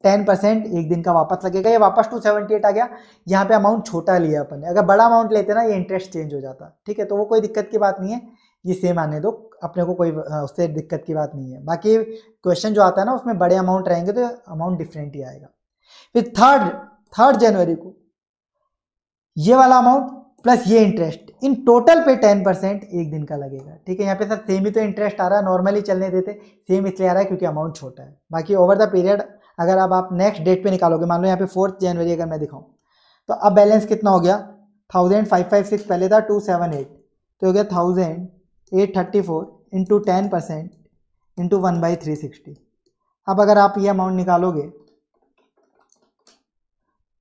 टेन परसेंट एक दिन का वापस लगेगा ये वापस टू सेवेंटी एट आ गया यहाँ पे अमाउंट छोटा लिया अपन ने अगर बड़ा अमाउंट लेते ना ये इंटरेस्ट चेंज हो जाता ठीक है तो वो कोई दिक्कत की बात नहीं है ये सेम आने दो अपने को कोई उससे दिक्कत की बात नहीं है बाकी क्वेश्चन जो आता है ना उसमें बड़े अमाउंट रहेंगे तो अमाउंट डिफरेंट ही आएगा फिर थर्ड थर्ड जनवरी को ये वाला अमाउंट प्लस ये इंटरेस्ट इन टोटल पे टेन परसेंट एक दिन का लगेगा ठीक है यहाँ पे सर सेम ही तो इंटरेस्ट आ रहा है नॉर्मली चलने देते सेम इसलिए आ रहा है क्योंकि अमाउंट छोटा है बाकी ओवर द पीरियड अगर अब आप नेक्स्ट डेट पे निकालोगे मान लो यहाँ पे फोर्थ जनवरी अगर मैं दिखाऊँ तो अब बैलेंस कितना हो गया थाउजेंड फाइव फाइव सिक्स पहले था टू सेवन एट तो हो गया thousand eight thirty four into ten percent into one by three sixty अब अगर आप ये अमाउंट निकालोगे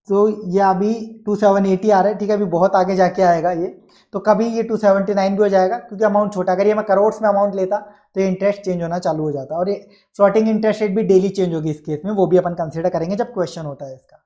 तो ये अभी टू सेवन एटी आ रहा है ठीक है अभी बहुत आगे जाके आएगा ये तो कभी ये टू सेवेंटी नाइन भी हो जाएगा क्योंकि अमाउंट छोटा अगर ये मैं करोड़ में अमाउंट लेता तो ये इंटरेस्ट चेंज होना चालू हो जाता और ये फ्लोटिंग इंटरेस्ट रेट भी डेली चेंज होगी इस केस में वो भी अपन कंसिडर करेंगे जब क्वेश्चन होता है इसका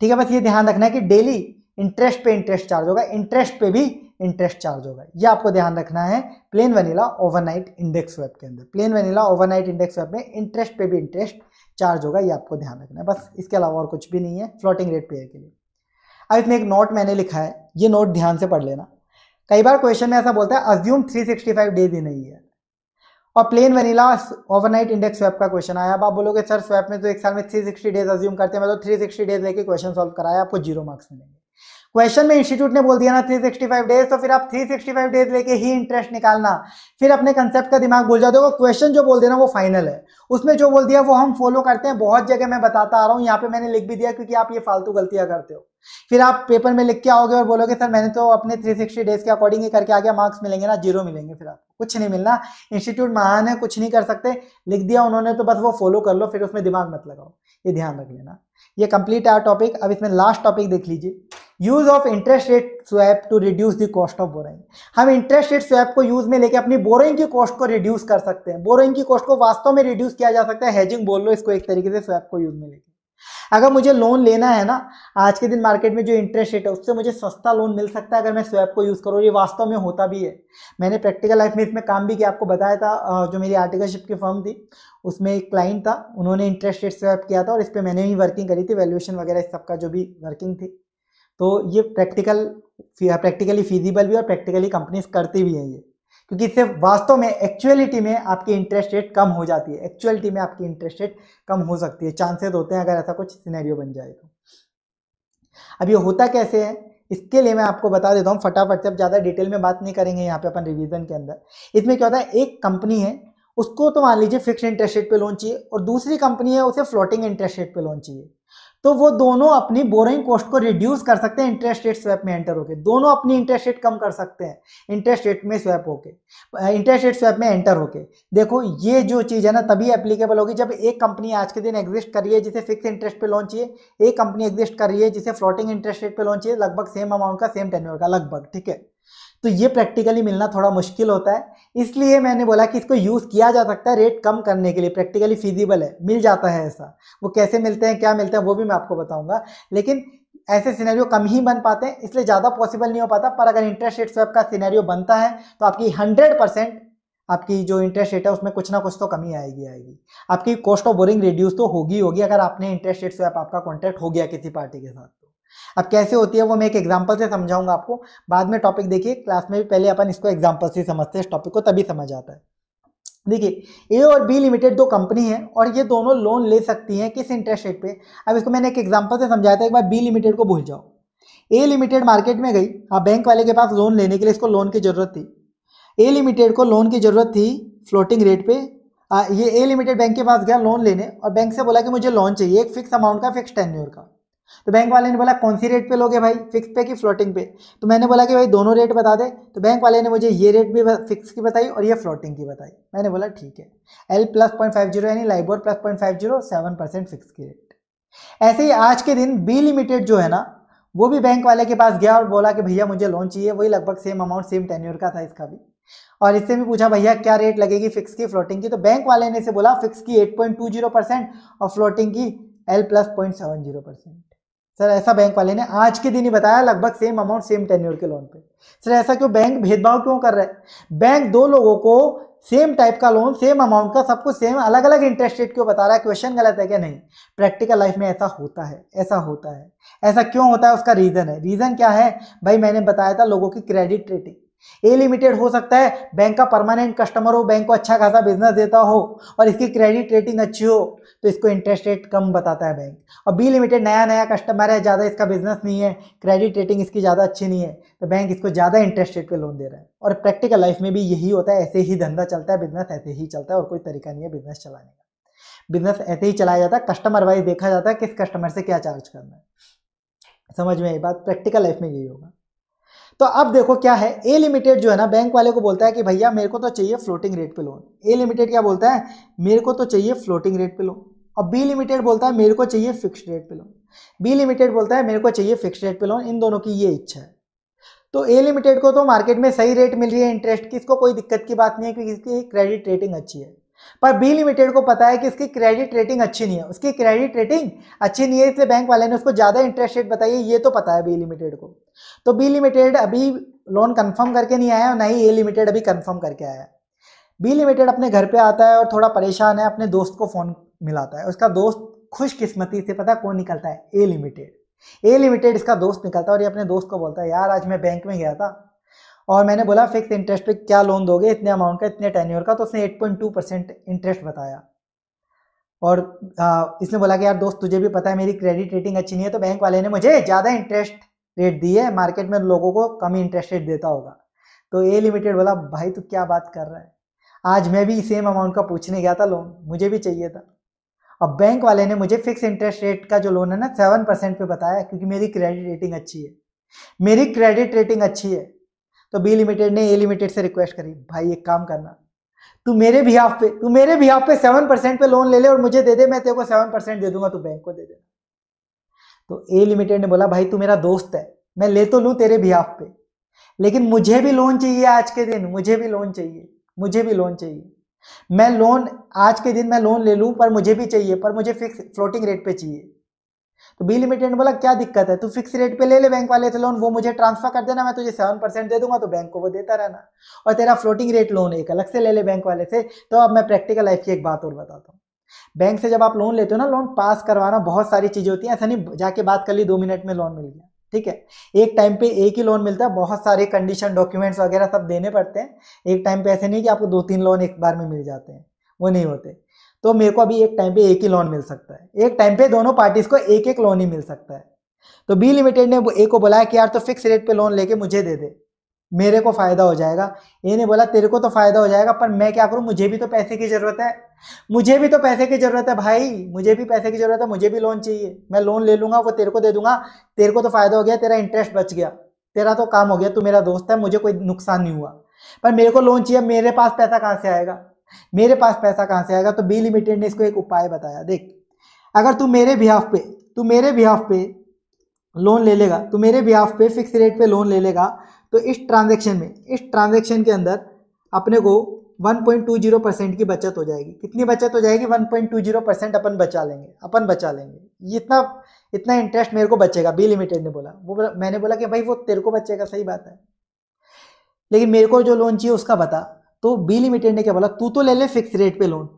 ठीक है बस ये ध्यान रखना है कि डेली इंटरेस्ट पे इंटरेस्ट चार्ज होगा इंटरेस्ट पे भी इंटरेस्ट चार्ज होगा ये आपको ध्यान रखना है plain vanilla overnight index web के अंदर plain vanilla overnight index web में इंटरेस्ट पे भी इंटरेस्ट चार्ज होगा ये आपको ध्यान रखना है बस इसके अलावा और कुछ भी नहीं है फ्लोटिंग रेट पेयर के लिए अब इसमें एक नोट मैंने लिखा है ये नोट ध्यान से पढ़ लेना कई बार क्वेश्चन में ऐसा बोलता है अज्यूम 365 डेज ही नहीं है और plain vanilla overnight index swap का क्वेश्चन आया अब आप बोलोगे सर स्वैप में तो एक साल में 360 डेज अज्यूम करते हैं मैं तो 360 डेज लेके क्वेश्चन सॉल्व कराया आपको जीरो मार्क्स मिलेंगे क्वेश्चन में इंस्टीट्यूट ने बोल दिया ना 365 डेज तो फिर आप 365 डेज लेके ही इंटरेस्ट निकालना फिर अपने कंसेप्ट का दिमाग भूल जाते हो क्वेश्चन जो बोल देना वो फाइनल है उसमें जो बोल दिया वो हम फॉलो करते हैं बहुत जगह मैं बताता आ रहा हूँ यहाँ पे मैंने लिख भी दिया क्योंकि आप ये फालतू गलतियां करते हो फिर आप पेपर में लिख के आओगे और बोलोगे सर मैंने तो अपने सिक्सटी डेज के अकॉर्डिंग ही करके आ गया मार्क्स मिलेंगे ना जीरो मिलेंगे फिर आपको कुछ नहीं मिलना इंस्टीट्यूट महान है कुछ नहीं कर सकते लिख दिया उन्होंने तो बस वो फॉलो कर लो फिर उसमें दिमाग मत लगाओ ये ध्यान रख लेना ये कंप्लीट आवर टॉपिक अब इसमें लास्ट टॉपिक देख लीजिए use of interest rate swap to reduce the cost of borrowing हम इंटरेस्ट रेट स्वैप को यूज में लेके अपनी बोरिंग की कॉस्ट को रिड्यूस कर सकते हैं बोरिंग की कॉस्ट को वास्तव में रिड्यूस किया जा सकता है हेजिंग बोल लो इसको एक तरीके से स्वैप को यूज में लेके अगर मुझे लोन लेना है ना आज के दिन मार्केट में जो इंटरेस्ट रेट है उससे मुझे सस्ता लोन मिल सकता है अगर मैं स्वैप को यूज़ करूँ ये वास्तव में होता भी है मैंने प्रैक्टिकल लाइफ में इसमें काम भी किया आपको बताया था जो मेरी आर्टिकलशिप की फर्म थी उसमें एक क्लाइंट था उन्होंने इंटरेस्ट रेट स्वैप किया था और इस पर मैंने भी वर्किंग करी थी वैल्यूएशन वगैरह इस सबका जो भी वर्किंग थी तो ये प्रैक्टिकल प्रैक्टिकली फिजिबल भी और प्रैक्टिकली कंपनीज करती भी हैं ये क्योंकि इससे वास्तव में एक्चुअलिटी में आपकी इंटरेस्ट रेट कम हो जाती है एक्चुअलिटी में आपकी इंटरेस्ट रेट कम हो सकती है चांसेस होते हैं अगर ऐसा कुछ सिनेरियो बन जाए तो अब ये होता कैसे है इसके लिए मैं आपको बता देता हूँ फटाफट से अब ज़्यादा डिटेल में बात नहीं करेंगे यहाँ पे अपन रिवीजन के अंदर इसमें क्या होता है एक कंपनी है उसको तो मान लीजिए फिक्स इंटरेस्ट रेट पे लोन चाहिए और दूसरी कंपनी है उसे फ्लोटिंग इंटरेस्ट रेट पे लोन चाहिए तो वो दोनों अपनी बोरिंग कॉस्ट को रिड्यूस कर सकते हैं इंटरेस्ट रेट स्वैप में एंटर होके दोनों अपनी इंटरेस्ट रेट कम कर सकते हैं इंटरेस्ट रेट में स्वैप होके इंटरेस्ट रेट स्वैप में एंटर होके देखो ये जो चीज़ है ना तभी एप्लीकेबल होगी जब एक कंपनी आज के दिन एग्जिस्ट कर रही है जिसे फिक्स इंटरेस्ट पे लोन चाहिए एक कंपनी एग्जिस्ट कर रही है जिसे फ्लोटिंग इंटरेस्ट रेट पे लोन चाहिए लगभग सेम अमाउंट का सेम टेन्योर का लगभग ठीक है तो ये प्रैक्टिकली मिलना थोड़ा मुश्किल होता है इसलिए मैंने बोला कि इसको यूज़ किया जा सकता है रेट कम करने के लिए प्रैक्टिकली फिजिबल है मिल जाता है ऐसा वो कैसे मिलते हैं क्या मिलते हैं वो भी मैं आपको बताऊंगा लेकिन ऐसे सिनेरियो कम ही बन पाते हैं इसलिए ज़्यादा पॉसिबल नहीं हो पाता पर अगर इंटरेस्ट रेट स्वैप का सिनेरियो बनता है तो आपकी हंड्रेड परसेंट आपकी जो इंटरेस्ट रेट है उसमें कुछ ना कुछ तो कमी आएगी आएगी आपकी कॉस्ट ऑफ बोरिंग रिड्यूस तो होगी होगी अगर आपने इंटरेस्ट रेट स्वैप आपका कॉन्ट्रैक्ट हो गया किसी पार्टी के साथ अब कैसे होती है वो मैं एक एग्जाम्पल से समझाऊंगा आपको बाद में टॉपिक देखिए क्लास में भी पहले अपन इसको एग्जाम्पल से समझते हैं इस टॉपिक को तभी समझ आता है देखिए ए और बी लिमिटेड दो कंपनी है और ये दोनों लोन ले सकती हैं किस इंटरेस्ट रेट पे अब इसको मैंने एक एग्जाम्पल से समझाया था एक बार बी लिमिटेड को भूल जाओ ए लिमिटेड मार्केट में गई हाँ बैंक वाले के पास लोन लेने के लिए इसको लोन की ज़रूरत थी ए लिमिटेड को लोन की ज़रूरत थी फ्लोटिंग रेट पे आ, ये ए लिमिटेड बैंक के पास गया लोन लेने और बैंक से बोला कि मुझे लोन चाहिए एक फिक्स अमाउंट का फिक्स टेन्योर का तो बैंक वाले ने बोला कौन सी रेट पे लोगे भाई फिक्स पे कि फ्लोटिंग पे तो मैंने बोला कि भाई दोनों रेट बता दे तो बैंक वाले ने मुझे ये रेट भी फिक्स की बताई और ये फ्लोटिंग की बताई मैंने बोला ठीक है L plus point five zero यानी LIBOR plus point five zero seven percent fix की रेट ऐसे ही आज के दिन बी लिमिटेड जो है ना वो भी बैंक वाले के पास गया और बोला कि भैया मुझे लोन चाहिए वही लगभग सेम अमाउंट सेम टेन्योर का था इसका भी और इससे भी पूछा भैया क्या रेट लगेगी फिक्स की फ्लोटिंग की तो बैंक वाले ने इसे बोला फिक्स की एट परसेंट और फ्लोटिंग की L plus point seven zero percent sir ऐसा बैंक वाले ने आज के दिन ही बताया लगभग सेम अमाउंट सेम टेन्योर के लोन पे सर ऐसा क्यों बैंक भेदभाव क्यों कर रहे हैं बैंक दो लोगों को सेम टाइप का लोन सेम अमाउंट का सब कुछ सेम अलग अलग इंटरेस्ट रेट क्यों बता रहा है क्वेश्चन गलत है क्या नहीं प्रैक्टिकल लाइफ में ऐसा होता है ऐसा होता है ऐसा क्यों होता है उसका रीज़न है रीज़न क्या है भाई मैंने बताया था लोगों की क्रेडिट रेटिंग ए लिमिटेड हो सकता है बैंक का परमानेंट कस्टमर हो बैंक को अच्छा खासा बिजनेस देता हो और इसकी क्रेडिट रेटिंग अच्छी हो तो इसको इंटरेस्ट रेट कम बताता है बैंक और बी लिमिटेड नया नया कस्टमर है ज़्यादा इसका बिजनेस नहीं है क्रेडिट रेटिंग इसकी ज़्यादा अच्छी नहीं है तो बैंक इसको ज़्यादा इंटरेस्ट रेट पर लोन दे रहा है और प्रैक्टिकल लाइफ में भी यही होता है ऐसे ही धंधा चलता है बिजनेस ऐसे ही चलता है और कोई तरीका नहीं है बिजनेस चलाने का बिजनेस ऐसे ही चलाया जाता है कस्टमर वाइज देखा जाता है किस कस्टमर से क्या चार्ज करना है समझ में आई बात प्रैक्टिकल लाइफ में यही होगा तो अब देखो क्या है ए लिमिटेड जो है ना बैंक वाले को बोलता है कि भैया मेरे को तो चाहिए फ्लोटिंग रेट पे लोन ए लिमिटेड क्या बोलता है मेरे को तो चाहिए फ्लोटिंग रेट पे लोन और बी लिमिटेड बोलता है मेरे को चाहिए फिक्स रेट पे लोन बी लिमिटेड बोलता है मेरे को चाहिए फिक्स रेट पे लोन इन दोनों की ये इच्छा है तो ए लिमिटेड को तो मार्केट में सही रेट मिल रही है इंटरेस्ट की इसको कोई दिक्कत की बात नहीं है क्योंकि इसकी क्रेडिट रेटिंग अच्छी है पर बी लिमिटेड को पता है कि इसकी क्रेडिट रेटिंग अच्छी नहीं है उसकी क्रेडिट रेटिंग अच्छी नहीं है इसलिए बैंक वाले ने उसको ज़्यादा इंटरेस्ट रेट बताइए ये तो पता है बी लिमिटेड को तो बी लिमिटेड अभी लोन कन्फर्म करके नहीं आया और ना ही ए लिमिटेड अभी कन्फर्म करके आया है बी लिमिटेड अपने घर पर आता है और थोड़ा परेशान है अपने दोस्त को फ़ोन मिलाता है उसका दोस्त खुशकिस्मती से पता कौन निकलता है ए लिमिटेड ए लिमिटेड इसका दोस्त निकलता है और ये अपने दोस्त को बोलता है यार आज मैं बैंक में गया था और मैंने बोला फिक्स इंटरेस्ट पे क्या लोन दोगे इतने अमाउंट का इतने टेन्योर का तो उसने 8.2 परसेंट इंटरेस्ट बताया और आ, इसने बोला कि यार दोस्त तुझे भी पता है मेरी क्रेडिट रेटिंग अच्छी नहीं है तो बैंक वाले ने मुझे ज़्यादा इंटरेस्ट रेट दी है मार्केट में लोगों को कम इंटरेस्ट रेट देता होगा तो ए लिमिटेड बोला भाई तू क्या बात कर रहा है आज मैं भी सेम अमाउंट का पूछने गया था लोन मुझे भी चाहिए था अब बैंक वाले ने मुझे फिक्स इंटरेस्ट रेट का जो लोन है ना सेवन परसेंट पे बताया क्योंकि मेरी क्रेडिट रेटिंग अच्छी है मेरी क्रेडिट रेटिंग अच्छी है तो बी लिमिटेड ने ए लिमिटेड से रिक्वेस्ट करी भाई एक काम करना तू मेरे भी बिहाफ पे तू मेरे भी बिहाफ पे सेवन परसेंट पे लोन ले ले और मुझे दे दे मैं तेरे को सेवन परसेंट दे दूंगा तू बैंक को दे देना तो ए लिमिटेड ने बोला भाई तू मेरा दोस्त है मैं ले तो लूँ तेरे भी हाफ पे लेकिन मुझे भी लोन चाहिए आज के दिन मुझे भी लोन चाहिए मुझे भी लोन चाहिए मैं लोन आज के दिन मैं लोन ले लूँ पर मुझे भी चाहिए पर मुझे फिक्स फ्लोटिंग रेट पे चाहिए तो बी लिमिटेड ने बोला क्या दिक्कत है तू फिक्स रेट पे ले ले बैंक वाले से लोन वो मुझे ट्रांसफर कर देना मैं तुझे सेवन परसेंट दे दूंगा तो बैंक को वो देता रहना और तेरा फ्लोटिंग रेट लोन एक अलग से ले ले बैंक वाले से तो अब मैं प्रैक्टिकल लाइफ की एक बात और बताता हूँ बैंक से जब आप लोन लेते हो ना लोन पास करवाना बहुत सारी चीज़ें होती है ऐसा नहीं जाके बात कर ली दो मिनट में लोन मिल गया ठीक है एक टाइम पे एक ही लोन मिलता है बहुत सारे कंडीशन डॉक्यूमेंट्स वगैरह सब देने पड़ते हैं एक टाइम पे ऐसे नहीं कि आपको दो तीन लोन एक बार में मिल जाते हैं वो नहीं होते तो मेरे को अभी एक टाइम पे एक ही लोन मिल सकता है एक टाइम पे दोनों पार्टीज को एक एक लोन ही मिल सकता है तो बी लिमिटेड ने ए को बोला कि यार तो फिक्स रेट पे लोन लेके मुझे दे दे मेरे को फायदा हो जाएगा ए ने बोला तेरे को तो फायदा हो जाएगा पर मैं क्या करूं मुझे भी तो पैसे की जरूरत है मुझे भी तो पैसे की जरूरत है भाई मुझे भी पैसे की जरूरत है मुझे भी लोन चाहिए मैं लोन ले लूंगा वो तेरे को दे दूंगा तेरे को तो फायदा हो गया तेरा इंटरेस्ट बच गया तेरा तो काम हो गया तू मेरा दोस्त है मुझे कोई नुकसान नहीं हुआ पर मेरे को लोन चाहिए मेरे पास पैसा कहाँ से आएगा मेरे पास पैसा कहाँ से आएगा तो बी लिमिटेड ने इसको एक उपाय बताया देख अगर तू मेरे बिहाफ पे तू मेरे बिहाफ पे लोन ले लेगा तू मेरे बिहाफ पे फिक्स रेट पे लोन ले लेगा तो इस ट्रांजेक्शन में इस ट्रांजेक्शन के अंदर अपने को 1.20 परसेंट की बचत हो जाएगी कितनी बचत हो जाएगी 1.20 परसेंट अपन बचा लेंगे अपन बचा लेंगे इतना इतना इंटरेस्ट मेरे को बचेगा बी लिमिटेड ने बोला वो बोला मैंने बोला कि भाई वो तेरे को बचेगा सही बात है लेकिन मेरे को जो लोन चाहिए उसका बता तो बी लिमिटेड ने क्या बोला तू तो ले ले फिक्स रेट पे लोन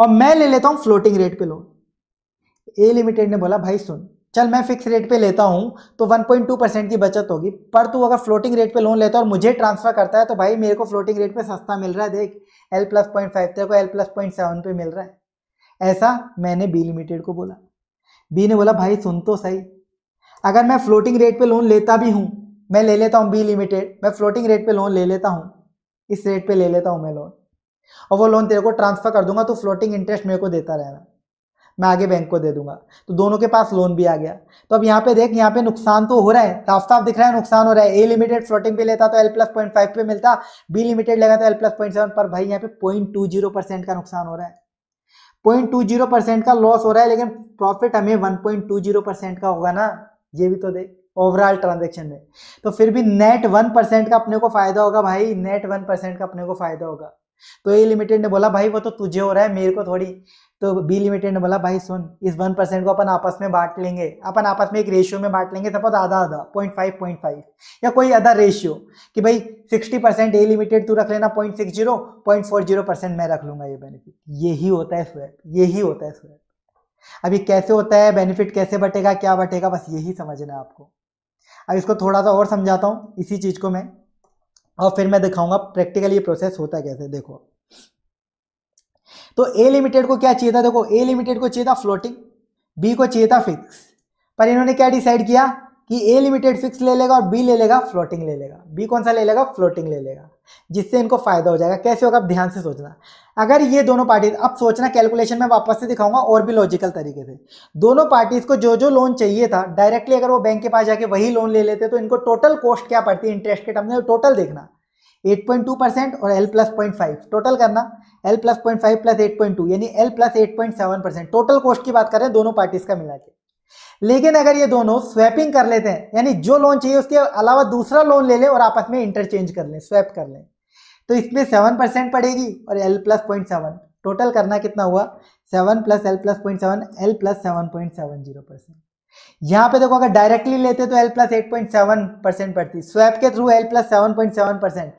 और मैं ले लेता हूँ फ्लोटिंग रेट पे लोन ए लिमिटेड ने बोला भाई सुन चल मैं फिक्स रेट पे लेता हूँ तो 1.2 परसेंट की बचत होगी पर तू अगर फ्लोटिंग रेट पे लोन लेता है और मुझे ट्रांसफर करता है तो भाई मेरे को फ्लोटिंग रेट पे सस्ता मिल रहा है देख एल प्लस पॉइंट फाइव तेरे को एल प्लस पॉइंट सेवन पे मिल रहा है ऐसा मैंने बी लिमिटेड को बोला बी ने बोला भाई सुन तो सही अगर मैं फ्लोटिंग रेट पर लोन लेता भी हूँ मैं ले लेता हूँ बी लिमिटेड मैं फ्लोटिंग रेट पर लोन ले लेता हूँ इस रेट पे ले लेता हूँ मैं लोन और वो लोन तेरे को ट्रांसफ़र कर दूंगा तो फ्लोटिंग इंटरेस्ट मेरे को देता रहना मैं आगे बैंक को दे दूंगा तो दोनों के पास लोन भी आ गया तो अब यहाँ पे देख यहाँ पे नुकसान तो हो रहा है साफ साफ दिख रहा है नुकसान हो रहा है ए लिमिटेड फ्लोटिंग पे लेता तो एल प्लस पॉइंट फाइव पे मिलता बी लिमिटेड लगा तो एल प्लस पॉइंट सेवन पर भाई यहाँ पे पॉइंट टू जीरो परसेंट का नुकसान हो रहा है पॉइंट टू जीरो परसेंट का लॉस हो रहा है लेकिन प्रॉफिट हमें one point two zero percent का होगा ना ये भी तो देख ओवरऑल ट्रांजेक्शन में तो फिर भी नेट वन परसेंट का अपने को फायदा होगा भाई नेट वन परसेंट का अपने को फायदा होगा तो ए लिमिटेड ने बोला भाई वो तो तुझे हो रहा है मेरे को थोड़ी तो बी लिमिटेड ने बोला भाई सुन इस वन परसेंट को अपन आपस में बांट लेंगे अपन आपस में एक रेशियो में बांट लेंगे सपोज आधा आधा पॉइंट फाइव पॉइंट फाइव या कोई अदर रेशियो कि भाई सिक्सटी परसेंट ए लिमिटेड तू रख लेना point six zero point four zero percent मैं रख लूंगा ये बेनिफिट यही होता है स्वैप यही होता है स्वैप अभी कैसे होता है बेनिफिट कैसे बटेगा क्या बटेगा बस यही समझना है आपको अब इसको थोड़ा सा और समझाता हूँ इसी चीज़ को मैं और फिर मैं दिखाऊंगा प्रैक्टिकली ये प्रोसेस होता है कैसे देखो तो ए लिमिटेड को क्या चाहिए था देखो ए लिमिटेड को चाहिए था फ्लोटिंग बी को चाहिए था फिक्स पर इन्होंने क्या डिसाइड किया कि ए लिमिटेड फिक्स ले लेगा और बी ले लेगा फ्लोटिंग ले लेगा बी कौन सा ले लेगा फ्लोटिंग ले लेगा जिससे इनको फायदा हो जाएगा कैसे होगा आप ध्यान से सोचना अगर ये दोनों पार्टीज अब सोचना कैलकुलेशन में वापस से दिखाऊंगा और भी लॉजिकल तरीके से दोनों पार्टीज को जो जो लोन चाहिए था डायरेक्टली अगर वो बैंक के पास जाके वही लोन ले लेते तो इनको टोटल कॉस्ट क्या पड़ती है इंटरेस्ट के टर्म में टोटल देखना 8.2 परसेंट और L plus point five total करना L plus point five plus eight point two यानी L plus eight point seven percent total cost की बात कर रहे हैं दोनों पार्टीज का मिला के लेकिन अगर ये दोनों स्वैपिंग कर लेते हैं यानी जो लोन चाहिए उसके अलावा दूसरा लोन ले लें और आपस में इंटरचेंज कर लें स्वैप कर लें तो इसमें सेवन परसेंट पड़ेगी और L plus point seven total करना कितना हुआ seven plus L plus point seven L plus seven point seven zero percent यहाँ पे देखो अगर डायरेक्टली लेते तो L plus eight point seven percent पड़ती स्वैप के through L plus seven point seven percent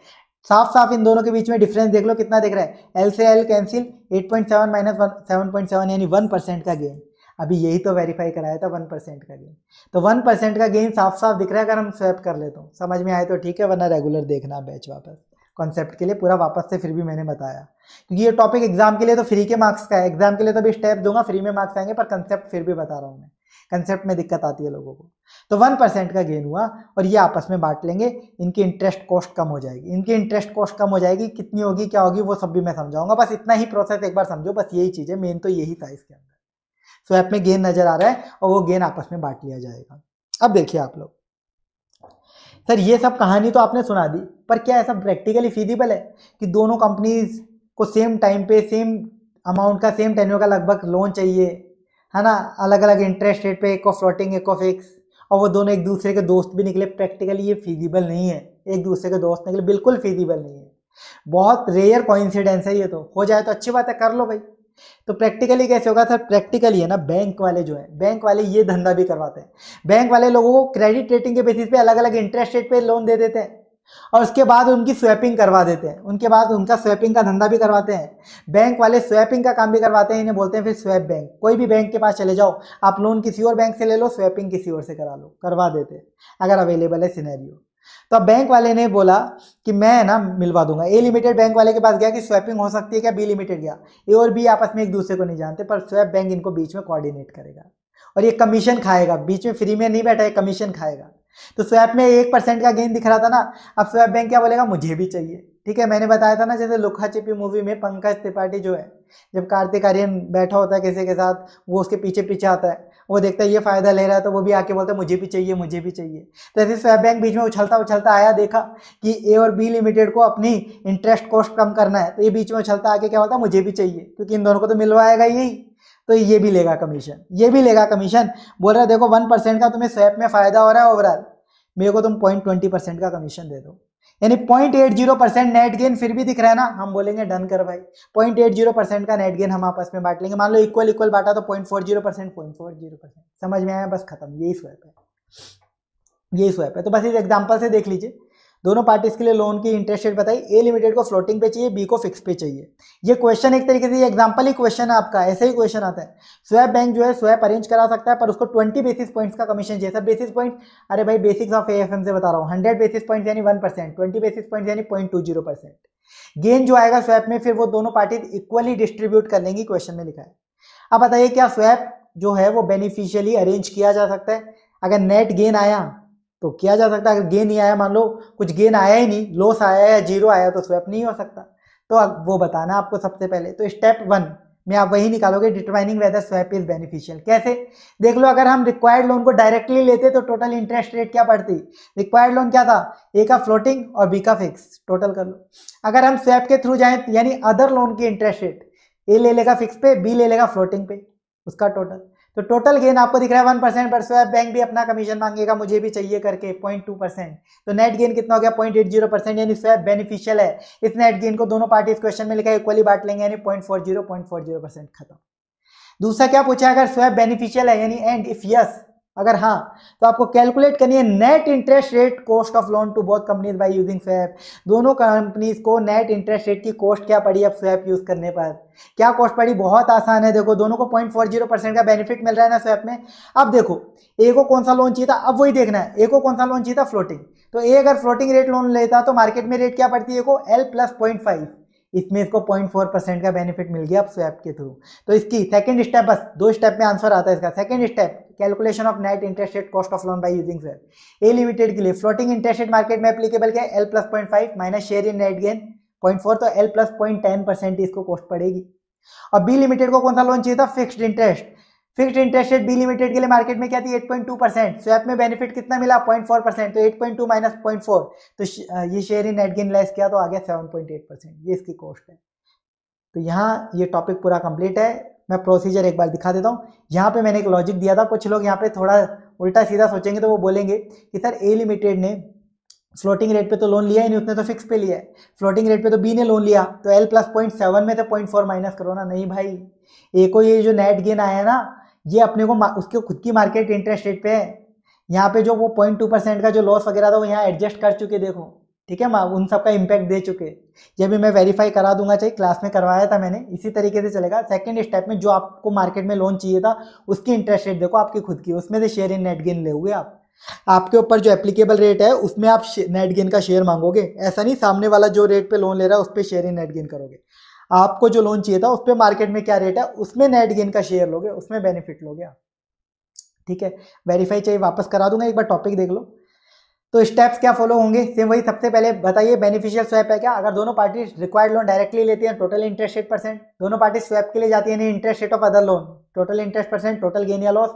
साफ साफ इन दोनों के बीच में डिफरेंस देख लो कितना देख रहा है एल से L cancel eight point seven minus seven point seven यानी वन परसेंट का गेन अभी यही तो वेरीफाई कराया था वन परसेंट का गेन तो वन परसेंट का गेन साफ साफ दिख रहा है अगर हम स्वैप कर लेते हैं समझ में आए तो ठीक है वरना रेगुलर देखना बैच वापस कॉन्सेप्ट के लिए पूरा वापस से फिर भी मैंने बताया क्योंकि ये टॉपिक एग्जाम के लिए तो फ्री के मार्क्स का है एग्जाम के लिए तो भी स्टेप दूंगा फ्री में मार्क्स आएंगे पर कंसेप्ट फिर भी बता रहा हूँ मैं कंसेप्ट में दिक्कत आती है लोगों को तो वन परसेंट का गेन हुआ और ये आपस में बांट लेंगे इनकी इंटरेस्ट कॉस्ट कम हो जाएगी इनकी इंटरेस्ट कॉस्ट कम हो जाएगी कितनी होगी क्या होगी वो सब भी मैं समझाऊंगा बस इतना ही प्रोसेस एक बार समझो बस यही चीज़ है मेन तो यही था इसके अंदर स्वैप में गेन नजर आ रहा है और वो गेन आपस में बांट लिया जाएगा अब देखिए आप लोग सर ये सब कहानी तो आपने सुना दी पर क्या ऐसा प्रैक्टिकली फीजिबल है कि दोनों कंपनीज को सेम टाइम पे सेम अमाउंट का सेम टेन्यू का लगभग लोन चाहिए है ना अलग अलग इंटरेस्ट रेट पे एक ऑफ फ्लोटिंग एक को फिक्स और वो दोनों एक दूसरे के दोस्त भी निकले प्रैक्टिकली ये फिजिबल नहीं है एक दूसरे के दोस्त निकले बिल्कुल फिजिबल नहीं है बहुत रेयर कॉइंसिडेंस है ये तो हो जाए तो अच्छी बात है कर लो भाई तो प्रैक्टिकली कैसे होगा सर प्रैक्टिकली है ना बैंक वाले जो है बैंक वाले ये धंधा भी करवाते हैं बैंक वाले लोगों को क्रेडिट रेटिंग के बेसिस पे अलग अलग इंटरेस्ट रेट पे लोन दे देते हैं और उसके बाद उनकी स्वैपिंग करवा देते हैं उनके बाद उनका स्वैपिंग का धंधा भी करवाते हैं बैंक वाले स्वैपिंग का काम भी करवाते हैं इन्हें बोलते हैं फिर स्वैप बैंक कोई भी बैंक के पास चले जाओ आप लोन किसी और बैंक से ले लो स्वैपिंग किसी और से करा लो करवा देते हैं अगर अवेलेबल है सिनेरियो तो अब बैंक वाले ने बोला कि मैं ना मिलवा दूंगा ए लिमिटेड बैंक वाले के पास गया कि स्वैपिंग हो सकती है क्या बी लिमिटेड गया ए और बी आपस में एक दूसरे को नहीं जानते पर स्वैप बैंक इनको बीच में कोऑर्डिनेट करेगा और ये कमीशन खाएगा बीच में फ्री में नहीं बैठा है कमीशन खाएगा तो स्वैप में एक परसेंट का गेन दिख रहा था ना अब स्वैप बैंक क्या बोलेगा मुझे भी चाहिए ठीक है मैंने बताया था ना जैसे लुखा चिपी मूवी में पंकज त्रिपाठी जो है जब कार्तिक आर्यन बैठा होता है किसी के साथ वो उसके पीछे पीछे आता है वो देखता है ये फ़ायदा ले रहा है तो वो भी आके बोलता है मुझे भी चाहिए मुझे भी चाहिए तो फिर स्वैप बैंक बीच में उछलता उछलता आया देखा कि ए और बी लिमिटेड को अपनी इंटरेस्ट कॉस्ट कम करना है तो ये बीच में उछलता आके क्या बोलता है मुझे भी चाहिए क्योंकि इन दोनों को तो मिलवाएगा यही तो ये भी लेगा कमीशन ये भी लेगा कमीशन बोल रहा है देखो वन परसेंट का तुम्हें स्वैप में फ़ायदा हो रहा है ओवरऑल मेरे को तुम पॉइंट ट्वेंटी परसेंट का कमीशन दे दो यानी point eight zero percent net gain फिर भी दिख रहा है ना हम बोलेंगे डन कर भाई पॉइंट एट जीरो परसेंट का नेट गेन हम आपस में बांट लेंगे मान लो इक्वल इक्वल बांटा तो point four zero percent point four zero percent समझ में आया बस खत्म यही स्वैप है यही स्वैप है तो बस इस एग्जाम्पल से देख लीजिए दोनों पार्टीज के लिए लोन की इंटरेस्ट रेट बताई ए लिमिटेड को फ्लोटिंग पे चाहिए बी को फिक्स पे चाहिए ये क्वेश्चन एक तरीके से एग्जाम्पल ही क्वेश्चन है आपका ऐसे ही क्वेश्चन आता है स्वैप बैंक जो है स्वैप अरेंज करा सकता है पर उसको ट्वेंटी बेसिस पॉइंट्स का कमीशन चाहिए सब बेसिस पॉइंट अरे भाई बेसिक्स ऑफ ए से बता रहा हूँ हंड्रेड बेसिस पॉइंट यानी one percent twenty basis point यानी पॉइंट टू जीरो गेन जो आएगा स्वैप में फिर वो दोनों पार्टीज इक्वली डिस्ट्रीब्यूट कर लेंगी क्वेश्चन में लिखा है अब बताइए क्या स्वैप जो है वो बेनिफिशियली अरेंज किया जा सकता है अगर नेट गेन आया तो किया जा सकता है अगर गेन ही आया मान लो कुछ गेन आया ही नहीं लॉस आया या जीरो आया तो स्वैप नहीं हो सकता तो अब वो बताना आपको सबसे पहले तो स्टेप वन में आप वही निकालोगे determining whether swap is beneficial कैसे देख लो अगर हम रिक्वायर्ड लोन को डायरेक्टली लेते तो टोटल इंटरेस्ट रेट क्या पड़ती रिक्वायर्ड लोन क्या था ए का फ्लोटिंग और बी का फिक्स टोटल कर लो अगर हम स्वैप के थ्रू जाएं यानी अदर लोन की इंटरेस्ट रेट ए ले लेगा फिक्स पे बी ले लेगा फ्लोटिंग पे उसका टोटल तो टोटल गेन आपको दिख रहा है वन परसेंट पर स्वैप बैंक भी अपना कमीशन मांगेगा मुझे भी चाहिए करके पॉइंट टू परसेंट तो नेट गेन कितना हो गया पॉइंट एट जीरो परसेंट यानी स्वैप बेनिफिशियल है इस नेट गेन को दोनों पार्टी क्वेश्चन में लिखा है इक्वली बांट लेंगे यानी point four zero point four zero percent खत्म दूसरा क्या पूछा अगर स्वैप बेनिफिशियल है यानी एंड इफ यस अगर हाँ तो आपको कैलकुलेट करनी है net interest rate cost of loan to both companies by using swap दोनों कंपनीज को नेट इंटरेस्ट रेट की कॉस्ट क्या पड़ी अब स्वैप यूज़ करने पर क्या कॉस्ट पड़ी बहुत आसान है देखो दोनों को पॉइंट फोर जीरो परसेंट का बेनिफिट मिल रहा है ना स्वैप में अब देखो ए को कौन सा लोन चाहिए था अब वही देखना है ए को कौन सा लोन चाहिए था फ्लोटिंग तो ए अगर फ्लोटिंग रेट लोन लेता तो मार्केट में रेट क्या पड़ती है एल प्लस पॉइंट फाइव इसमें इसको पॉइंट फोर परसेंट का बेनिफिट मिल गया अब स्वैप के थ्रू तो इसकी सेकेंड स्टेप बस दो स्टेप में आंसर आता है इसका second step calculation of net interest rate cost of loan by using sir A limited के लिए फ्लोटिंग इंटरेस्ट रेट मार्केट में एप्लीकेबल क्या L plus point five minus share in net gain point four तो L plus point ten percent इसको कॉस्ट पड़ेगी और बी लिमिटेड को कौन सा लोन चाहिए था fixed interest fixed interest rate B limited के लिए मार्केट में क्या थी 8.2 परसेंट स्वैप में बेनिफिट कितना मिला 0.4 परसेंट तो 8.2 माइनस पॉइंट फोर तो ये share in net gain less किया तो आ गया 7.8 परसेंट ये इसकी कॉस्ट है तो यहाँ ये टॉपिक पूरा कंप्लीट है मैं प्रोसीजर एक बार दिखा देता हूँ यहाँ पे मैंने एक लॉजिक दिया था कुछ लोग यहाँ पे थोड़ा उल्टा सीधा सोचेंगे तो वो बोलेंगे कि सर ए लिमिटेड ने फ्लोटिंग रेट पे तो लोन लिया ही नहीं उसने तो फिक्स पे लिया है फ्लोटिंग रेट पे तो बी ने लोन लिया तो एल प्लस पॉइंट सेवन में तो पॉइंट फोर माइनस करो ना नहीं भाई ए को ये जो नेट गेन आया है ना ये अपने को उसके खुद की मार्केट इंटरेस्ट रेट पे है यहाँ पे जो वो पॉइंट टू परसेंट का जो लॉस वगैरह था वो यहाँ एडजस्ट कर चुके देखो ठीक है मैं उन सब का इम्पैक्ट दे चुके ये भी मैं वेरीफाई करा दूंगा चाहिए क्लास में करवाया था मैंने इसी तरीके से चलेगा सेकंड स्टेप में जो आपको मार्केट में लोन चाहिए था उसकी इंटरेस्ट रेट देखो आपकी खुद की उसमें से शेयर इन नेट गेन ले आप आपके ऊपर जो एप्लीकेबल रेट है उसमें आप नेट गेन का शेयर मांगोगे ऐसा नहीं सामने वाला जो रेट पे लोन ले रहा है उस पर शेयर इन नेट गेन करोगे आपको जो लोन चाहिए था उस पर मार्केट में क्या रेट है उसमें नेट गेन का शेयर लोगे उसमें बेनिफिट लोगे आप ठीक है वेरीफाई चाहिए वापस करा दूंगा एक बार टॉपिक देख लो तो स्टेप्स क्या फॉलो होंगे सेम वही सबसे पहले बताइए बेनिफिशियल स्वैप है क्या अगर दोनों पार्टी रिक्वायर्ड लोन डायरेक्टली लेती हैं टोटल इंटरेस्ट रेट परसेंट दोनों पार्टी स्वैप के लिए जाती है नहीं interest rate of other loan total interest percent total gain या लॉस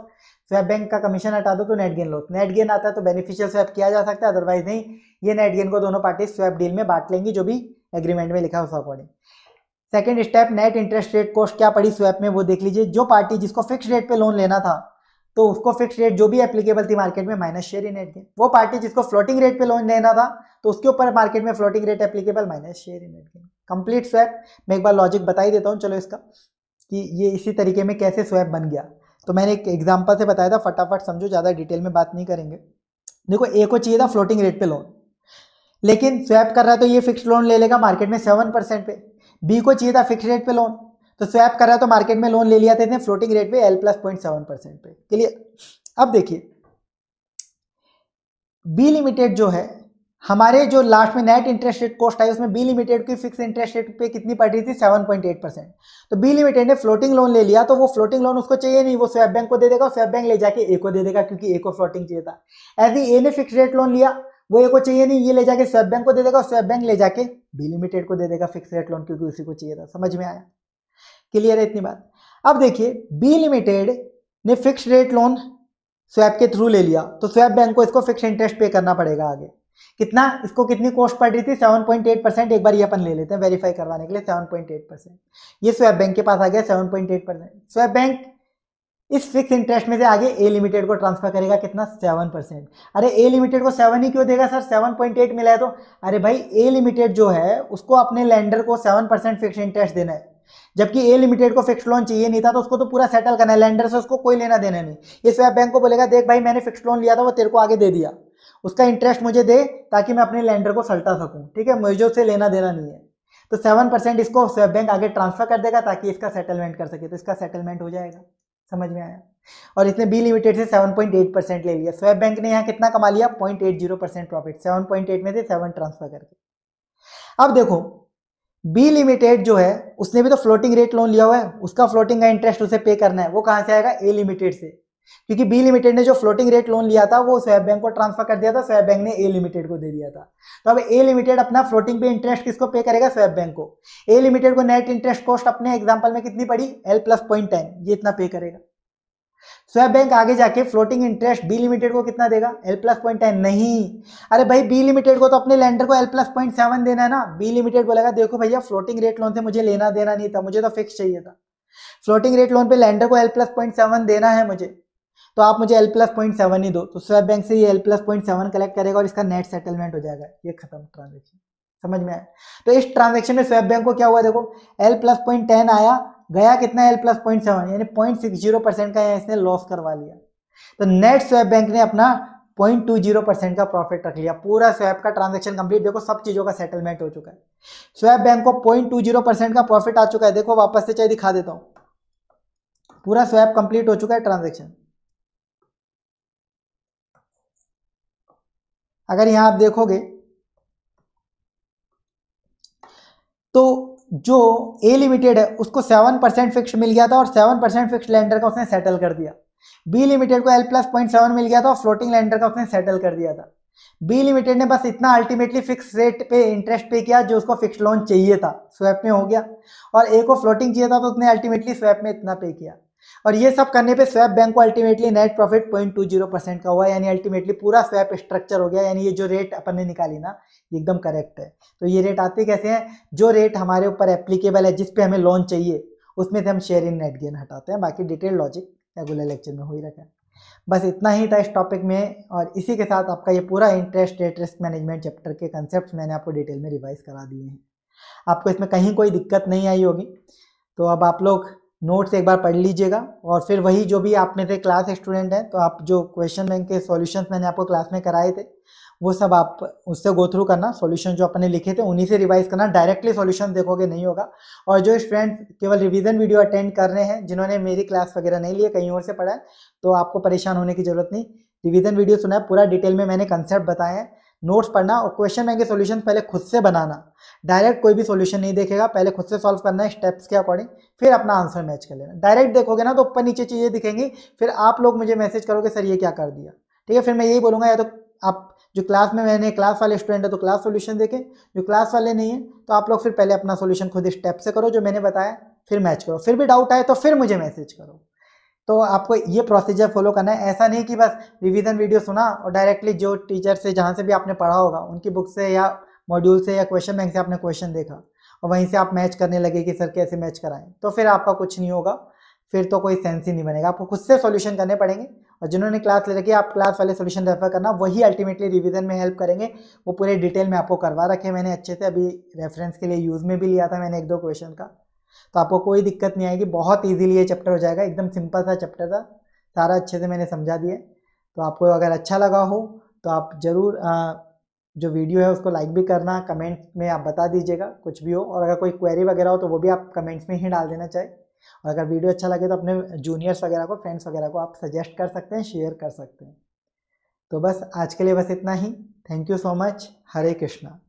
स्वैप बैंक का कमीशन हटा दो तो net gain loss net gain आता है तो बेनिफिशियल स्वैप किया जा सकता है अदरवाइज नहीं ये नेट गेन को दोनों पार्टी स्वैप डील में बांट लेंगी जो भी एग्रीमेंट में लिखा है उसका according second step net interest rate cost क्या पड़ी स्वैप में वो देख लीजिए जो पार्टी जिसको फिक्स रेट पे लोन लेना था तो उसको फिक्स रेट जो भी एप्लीकेबल थी मार्केट में माइनस शेयर इन एट थी वो पार्टी जिसको फ्लोटिंग रेट पे लोन लेना था तो उसके ऊपर मार्केट में floating rate applicable minus share in net gain complete swap मैं एक बार लॉजिक बता ही देता हूँ चलो इसका कि ये इसी तरीके में कैसे स्वैप बन गया तो मैंने एक एग्जाम्पल से बताया था फटाफट समझो ज़्यादा डिटेल में बात नहीं करेंगे देखो ए को चाहिए था फ्लोटिंग रेट पे लोन लेकिन स्वैप कर रहा है तो ये फिक्स लोन ले लेगा मार्केट में सेवन परसेंट पे बी को चाहिए था फिक्स रेट पे लोन तो स्वैप करा तो मार्केट में लोन ले लिया था फ्लोटिंग रेट पे L plus point seven percent पे क्लियर अब देखिए बी लिमिटेड जो है हमारे जो लास्ट में नेट इंटरेस्ट रेट कॉस्ट आई उसमें बी लिमिटेड की फिक्स इंटरेस्ट रेट पे कितनी पड़ रही थी 7.8 परसेंट तो बी लिमिटेड ने फ्लोटिंग लोन ले लिया तो वो फ्लोटिंग लोन उसको चाहिए नहीं वो स्वैप बैंक को दे देगा स्वैप बैंक ले जाके ए को दे देगा क्योंकि ए को फ्लोटिंग चाहिए था ऐसे ए ने फिक्स रेट लोन लिया वो ए को चाहिए नहीं ये ले जाके स्वैप बैंक को दे देगा स्वैप बैंक ले जाके बी लिमिटेड को दे देगा फिक्स रेट लोन क्योंकि उसी को चाहिए था समझ में आया क्लियर है इतनी बात अब देखिए बी लिमिटेड ने फिक्स रेट लोन स्वैप के थ्रू ले लिया तो स्वैप बैंक को इसको फिक्स इंटरेस्ट पे करना पड़ेगा आगे कितना इसको कितनी कॉस्ट पड़ रही थी 7.8 परसेंट एक बार ये अपन ले लेते हैं वेरीफाई करवाने के लिए 7.8 परसेंट ये स्वैप बैंक के पास आ गया 7.8 परसेंट स्वैप बैंक इस फिक्स इंटरेस्ट में से आगे ए लिमिटेड को ट्रांसफर करेगा कितना सेवन परसेंट अरे ए लिमिटेड को सेवन ही क्यों देगा सर सेवन पॉइंट एट मिला है तो अरे भाई ए लिमिटेड जो है उसको अपने लैंडर को सेवन परसेंट फिक्स इंटरेस्ट देना है जबकि ए लिमिटेड को फिक्स लोन चाहिए नहीं था तो उसको तो पूरा सेटल करना है लैंडर से उसको कोई लेना देना नहीं इस वेब बैंक को बोलेगा देख भाई मैंने फिक्स लोन लिया था वो तेरे को आगे दे दिया उसका इंटरेस्ट मुझे दे ताकि मैं अपने लैंडर को सलटा सकूँ ठीक है मुझे उससे लेना देना नहीं है तो सेवन परसेंट इसको स्वेप बैंक आगे ट्रांसफर कर देगा ताकि इसका सेटलमेंट कर सके तो इसका सेटलमेंट हो जाएगा समझ में आया और इसने बी लिमिटेड से सेवन पॉइंट एट परसेंट ले लिया स्वेप बैंक ने यहाँ कितना कमा लिया point eight zero percent profit seven point eight में से सेवन ट्रांसफर करके अब देखो बी लिमिटेड जो है उसने भी तो फ्लोटिंग रेट लोन लिया हुआ है उसका फ्लोटिंग का इंटरेस्ट उसे पे करना है वो कहां से आएगा ए लिमिटेड से क्योंकि बी लिमिटेड ने जो फ्लोटिंग रेट लोन लिया था वो स्वैप बैंक को ट्रांसफर कर दिया था स्वैप बैंक ने ए लिमिटेड को दे दिया था तो अब ए लिमिटेड अपना फ्लोटिंग पे इंटरेस्ट किसको पे करेगा स्वैप बैंक को ए लिमिटेड को नेट इंटरेस्ट कॉस्ट अपने एग्जाम्पल में कितनी पड़ी एल प्लस पॉइंट टेन ये इतना पे करेगा स्वैप बैंक आगे जाके फ्लोटिंग इंटरेस्ट बी लिमिटेड को कितना देगा एल प्लस पॉइंट टेन नहीं अरे भाई बी लिमिटेड को तो अपने लैंडर को एल प्लस पॉइंट सेवन देना है ना बी लिमिटेड बोलेगा देखो भैया फ्लोटिंग रेट लोन से मुझे लेना देना नहीं था मुझे तो फिक्स चाहिए था फ्लोटिंग रेट लोन पे लैंडर को एल प्लस पॉइंट सेवन देना है मुझे तो आप मुझे एल प्लस पॉइंट सेवन ही दो तो स्वैप बैंक से ये L plus point seven collect करेगा और इसका नेट सेटलमेंट हो जाएगा ये खत्म ट्रांजेक्शन समझ में आया तो इस ट्रांजेक्शन में स्वैप बैंक को क्या हुआ देखो एल प्लस पॉइंट टेन आया गया कितना एल प्लस पॉइंट सेवन यानी पॉइंट सिक्स जीरो परसेंट का इसने लॉस करवा लिया तो नेट स्वैप बैंक ने अपना पॉइंट टू जीरो परसेंट का प्रॉफिट रख लिया पूरा स्वैप का ट्रांजेक्शन कंप्लीट देखो सब चीज़ों का सेटलमेंट हो चुका है स्वैप बैंक को पॉइंट टू जीरो परसेंट का प्रॉफिट आ चुका है देखो वापस से चाहे दिखा देता हूं पूरा स्वैप कंप्लीट हो चुका है ट्रांजेक्शन अगर यहां आप देखोगे तो जो ए लिमिटेड है उसको सेवन परसेंट फिक्स मिल गया था और सेवन परसेंट फिक्स लैंडर का उसने सेटल कर दिया बी लिमिटेड को एल प्लस पॉइंट सेवन मिल गया था और फ्लोटिंग लैंडर का उसने सेटल कर दिया था बी लिमिटेड ने बस इतना अल्टीमेटली फिक्स रेट पे इंटरेस्ट पे किया जो उसको फिक्स लोन चाहिए था स्वैप में हो गया और ए को फ्लोटिंग चाहिए था तो उसने अल्टीमेटली स्वैप में इतना पे किया और ये सब करने पे स्वैप बैंक को ultimately net profit point two zero percent का हुआ यानी अल्टीमेटली पूरा स्वैप स्ट्रक्चर हो गया यानी ये जो रेट अपन ने निकाली ना एकदम करेक्ट है तो ये रेट आते कैसे हैं जो रेट हमारे ऊपर एप्लीकेबल है जिस पे हमें लोन चाहिए उसमें से हम शेयर इन नेट गेन हटाते हैं बाकी डिटेल लॉजिक रेगुलर लेक्चर में हो ही रखा है बस इतना ही था इस टॉपिक में और इसी के साथ आपका ये पूरा interest rate risk management chapter के कंसेप्ट मैंने आपको डिटेल में रिवाइज करा दिए हैं आपको इसमें कहीं कोई दिक्कत नहीं आई होगी तो अब आप लोग नोट्स एक बार पढ़ लीजिएगा और फिर वही जो भी आप में से क्लास स्टूडेंट हैं तो आप जो क्वेश्चन बैंक के सॉल्यूशन मैंने आपको क्लास में कराए थे वो सब आप उससे गो थ्रू करना सॉल्यूशन जो अपने लिखे थे उन्हीं से रिवाइज करना डायरेक्टली सॉल्यूशन देखोगे नहीं होगा और जो स्टूडेंट केवल रिवीजन वीडियो अटेंड कर रहे हैं जिन्होंने मेरी क्लास वगैरह नहीं लिया कहीं और से पढ़ा है तो आपको परेशान होने की ज़रूरत नहीं रिविज़न वीडियो सुना है पूरा डिटेल में मैंने कंसेप्ट बताया है नोट्स पढ़ना और क्वेश्चन बैंक के सोल्यूशन पहले खुद से बनाना डायरेक्ट कोई भी सॉल्यूशन नहीं देखेगा पहले खुद से सॉल्व करना है स्टेप्स के अकॉर्डिंग फिर अपना आंसर मैच कर लेना डायरेक्ट देखोगे ना तो ऊपर नीचे चीज़ें दिखेंगी फिर आप लोग मुझे मैसेज करोगे सर ये क्या कर दिया ठीक है फिर मैं यही बोलूँगा या तो आप जो क्लास में मैंने क्लास वाले स्टूडेंट है तो क्लास सोल्यूशन देखें जो क्लास वाले नहीं है तो आप लोग फिर पहले अपना सोल्यूशन खुद स्टेप से करो जो मैंने बताया फिर मैच करो फिर भी डाउट आए तो फिर मुझे मैसेज करो तो आपको ये प्रोसीजर फॉलो करना है ऐसा नहीं कि बस रिवीजन वीडियो सुना और डायरेक्टली जो टीचर से जहाँ से भी आपने पढ़ा होगा उनकी बुक से या मॉड्यूल से या क्वेश्चन बैंक से आपने क्वेश्चन देखा और वहीं से आप मैच करने लगे कि सर कैसे मैच कराएं तो फिर आपका कुछ नहीं होगा फिर तो कोई सेंस ही नहीं बनेगा आपको खुद से सॉल्यूशन करने पड़ेंगे और जिन्होंने क्लास ले रखी है आप क्लास वाले सॉल्यूशन रेफर करना वही अल्टीमेटली रिवीजन में हेल्प करेंगे वो पूरे डिटेल में आपको करवा रखे मैंने अच्छे से अभी रेफरेंस के लिए यूज़ में भी लिया था मैंने एक दो क्वेश्चन का तो आपको कोई दिक्कत नहीं आएगी बहुत ईजिली ये चैप्टर हो जाएगा एकदम सिंपल सा चैप्टर था सारा अच्छे से मैंने समझा दिया तो आपको अगर अच्छा लगा हो तो आप ज़रूर जो वीडियो है उसको लाइक भी करना कमेंट में आप बता दीजिएगा कुछ भी हो और अगर कोई क्वेरी वगैरह हो तो वो भी आप कमेंट्स में ही डाल देना चाहिए और अगर वीडियो अच्छा लगे तो अपने जूनियर्स वगैरह को फ्रेंड्स वगैरह को आप सजेस्ट कर सकते हैं शेयर कर सकते हैं तो बस आज के लिए बस इतना ही thank you so much Hare Krishna